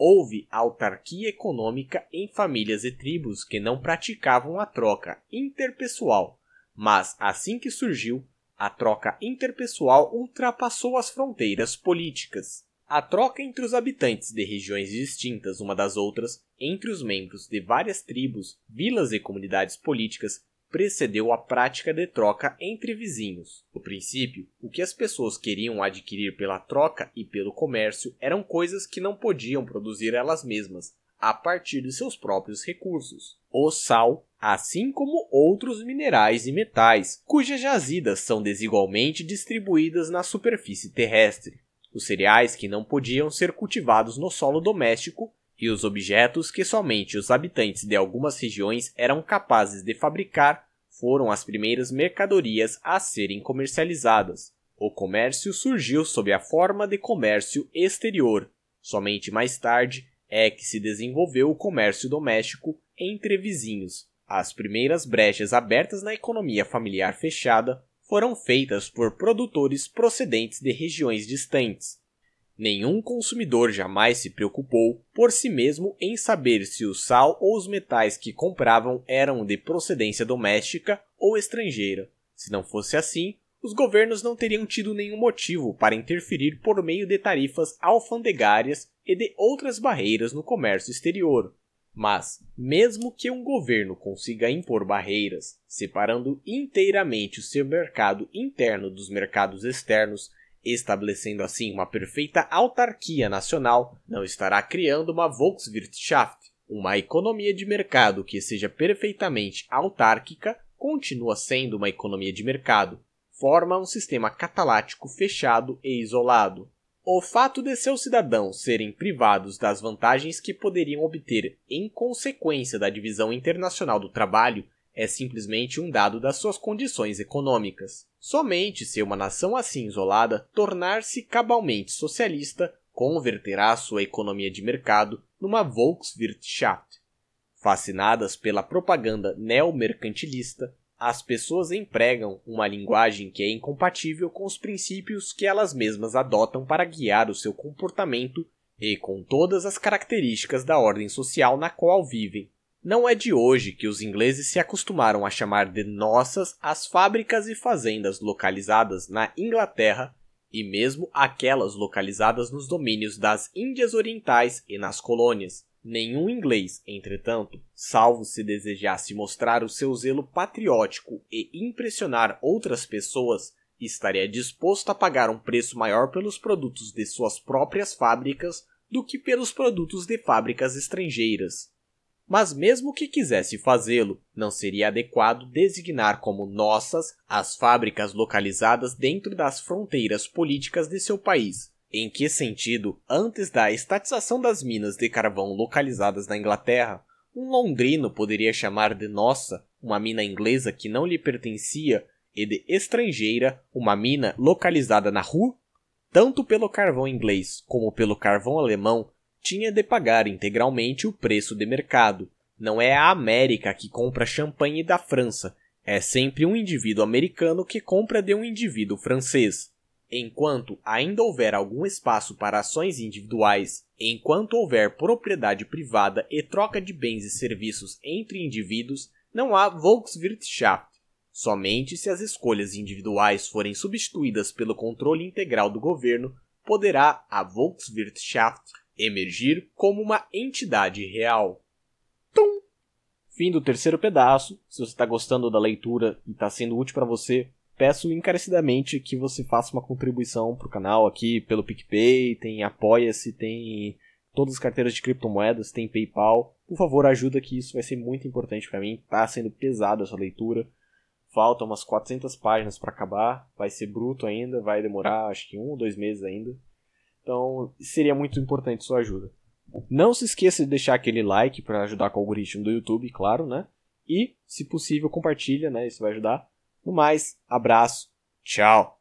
Speaker 1: Houve autarquia econômica em famílias e tribos que não praticavam a troca interpessoal, mas assim que surgiu, a troca interpessoal ultrapassou as fronteiras políticas. A troca entre os habitantes de regiões distintas uma das outras, entre os membros de várias tribos, vilas e comunidades políticas, precedeu a prática de troca entre vizinhos. No princípio, o que as pessoas queriam adquirir pela troca e pelo comércio eram coisas que não podiam produzir elas mesmas, a partir de seus próprios recursos. O sal, assim como outros minerais e metais, cujas jazidas são desigualmente distribuídas na superfície terrestre. Os cereais que não podiam ser cultivados no solo doméstico e os objetos que somente os habitantes de algumas regiões eram capazes de fabricar foram as primeiras mercadorias a serem comercializadas. O comércio surgiu sob a forma de comércio exterior. Somente mais tarde é que se desenvolveu o comércio doméstico entre vizinhos. As primeiras brechas abertas na economia familiar fechada foram feitas por produtores procedentes de regiões distantes. Nenhum consumidor jamais se preocupou por si mesmo em saber se o sal ou os metais que compravam eram de procedência doméstica ou estrangeira. Se não fosse assim, os governos não teriam tido nenhum motivo para interferir por meio de tarifas alfandegárias e de outras barreiras no comércio exterior. Mas, mesmo que um governo consiga impor barreiras, separando inteiramente o seu mercado interno dos mercados externos, estabelecendo assim uma perfeita autarquia nacional, não estará criando uma Volkswirtschaft, uma economia de mercado que seja perfeitamente autárquica, continua sendo uma economia de mercado, forma um sistema catalático fechado e isolado. O fato de seus cidadãos serem privados das vantagens que poderiam obter em consequência da divisão internacional do trabalho é simplesmente um dado das suas condições econômicas. Somente se uma nação assim isolada tornar-se cabalmente socialista, converterá sua economia de mercado numa Volkswirtschaft. Fascinadas pela propaganda neomercantilista, as pessoas empregam uma linguagem que é incompatível com os princípios que elas mesmas adotam para guiar o seu comportamento e com todas as características da ordem social na qual vivem. Não é de hoje que os ingleses se acostumaram a chamar de nossas as fábricas e fazendas localizadas na Inglaterra e mesmo aquelas localizadas nos domínios das Índias Orientais e nas colônias. Nenhum inglês, entretanto, salvo se desejasse mostrar o seu zelo patriótico e impressionar outras pessoas, estaria disposto a pagar um preço maior pelos produtos de suas próprias fábricas do que pelos produtos de fábricas estrangeiras. Mas mesmo que quisesse fazê-lo, não seria adequado designar como nossas as fábricas localizadas dentro das fronteiras políticas de seu país. Em que sentido, antes da estatização das minas de carvão localizadas na Inglaterra, um londrino poderia chamar de nossa uma mina inglesa que não lhe pertencia e de estrangeira uma mina localizada na rua? Tanto pelo carvão inglês como pelo carvão alemão tinha de pagar integralmente o preço de mercado. Não é a América que compra champanhe da França, é sempre um indivíduo americano que compra de um indivíduo francês. Enquanto ainda houver algum espaço para ações individuais, enquanto houver propriedade privada e troca de bens e serviços entre indivíduos, não há Volkswirtschaft. Somente se as escolhas individuais forem substituídas pelo controle integral do governo, poderá a Volkswirtschaft emergir como uma entidade real. Tum! Fim do terceiro pedaço. Se você está gostando da leitura e está sendo útil para você, peço encarecidamente que você faça uma contribuição para o canal aqui pelo PicPay, tem Apoia-se, tem todas as carteiras de criptomoedas, tem PayPal. Por favor, ajuda que isso vai ser muito importante para mim. Está sendo pesado essa leitura. Faltam umas 400 páginas para acabar, vai ser bruto ainda, vai demorar acho que um ou dois meses ainda. Então seria muito importante sua ajuda. Não se esqueça de deixar aquele like para ajudar com o algoritmo do YouTube, claro, né? E, se possível, compartilha, né? Isso vai ajudar. No mais, abraço, tchau!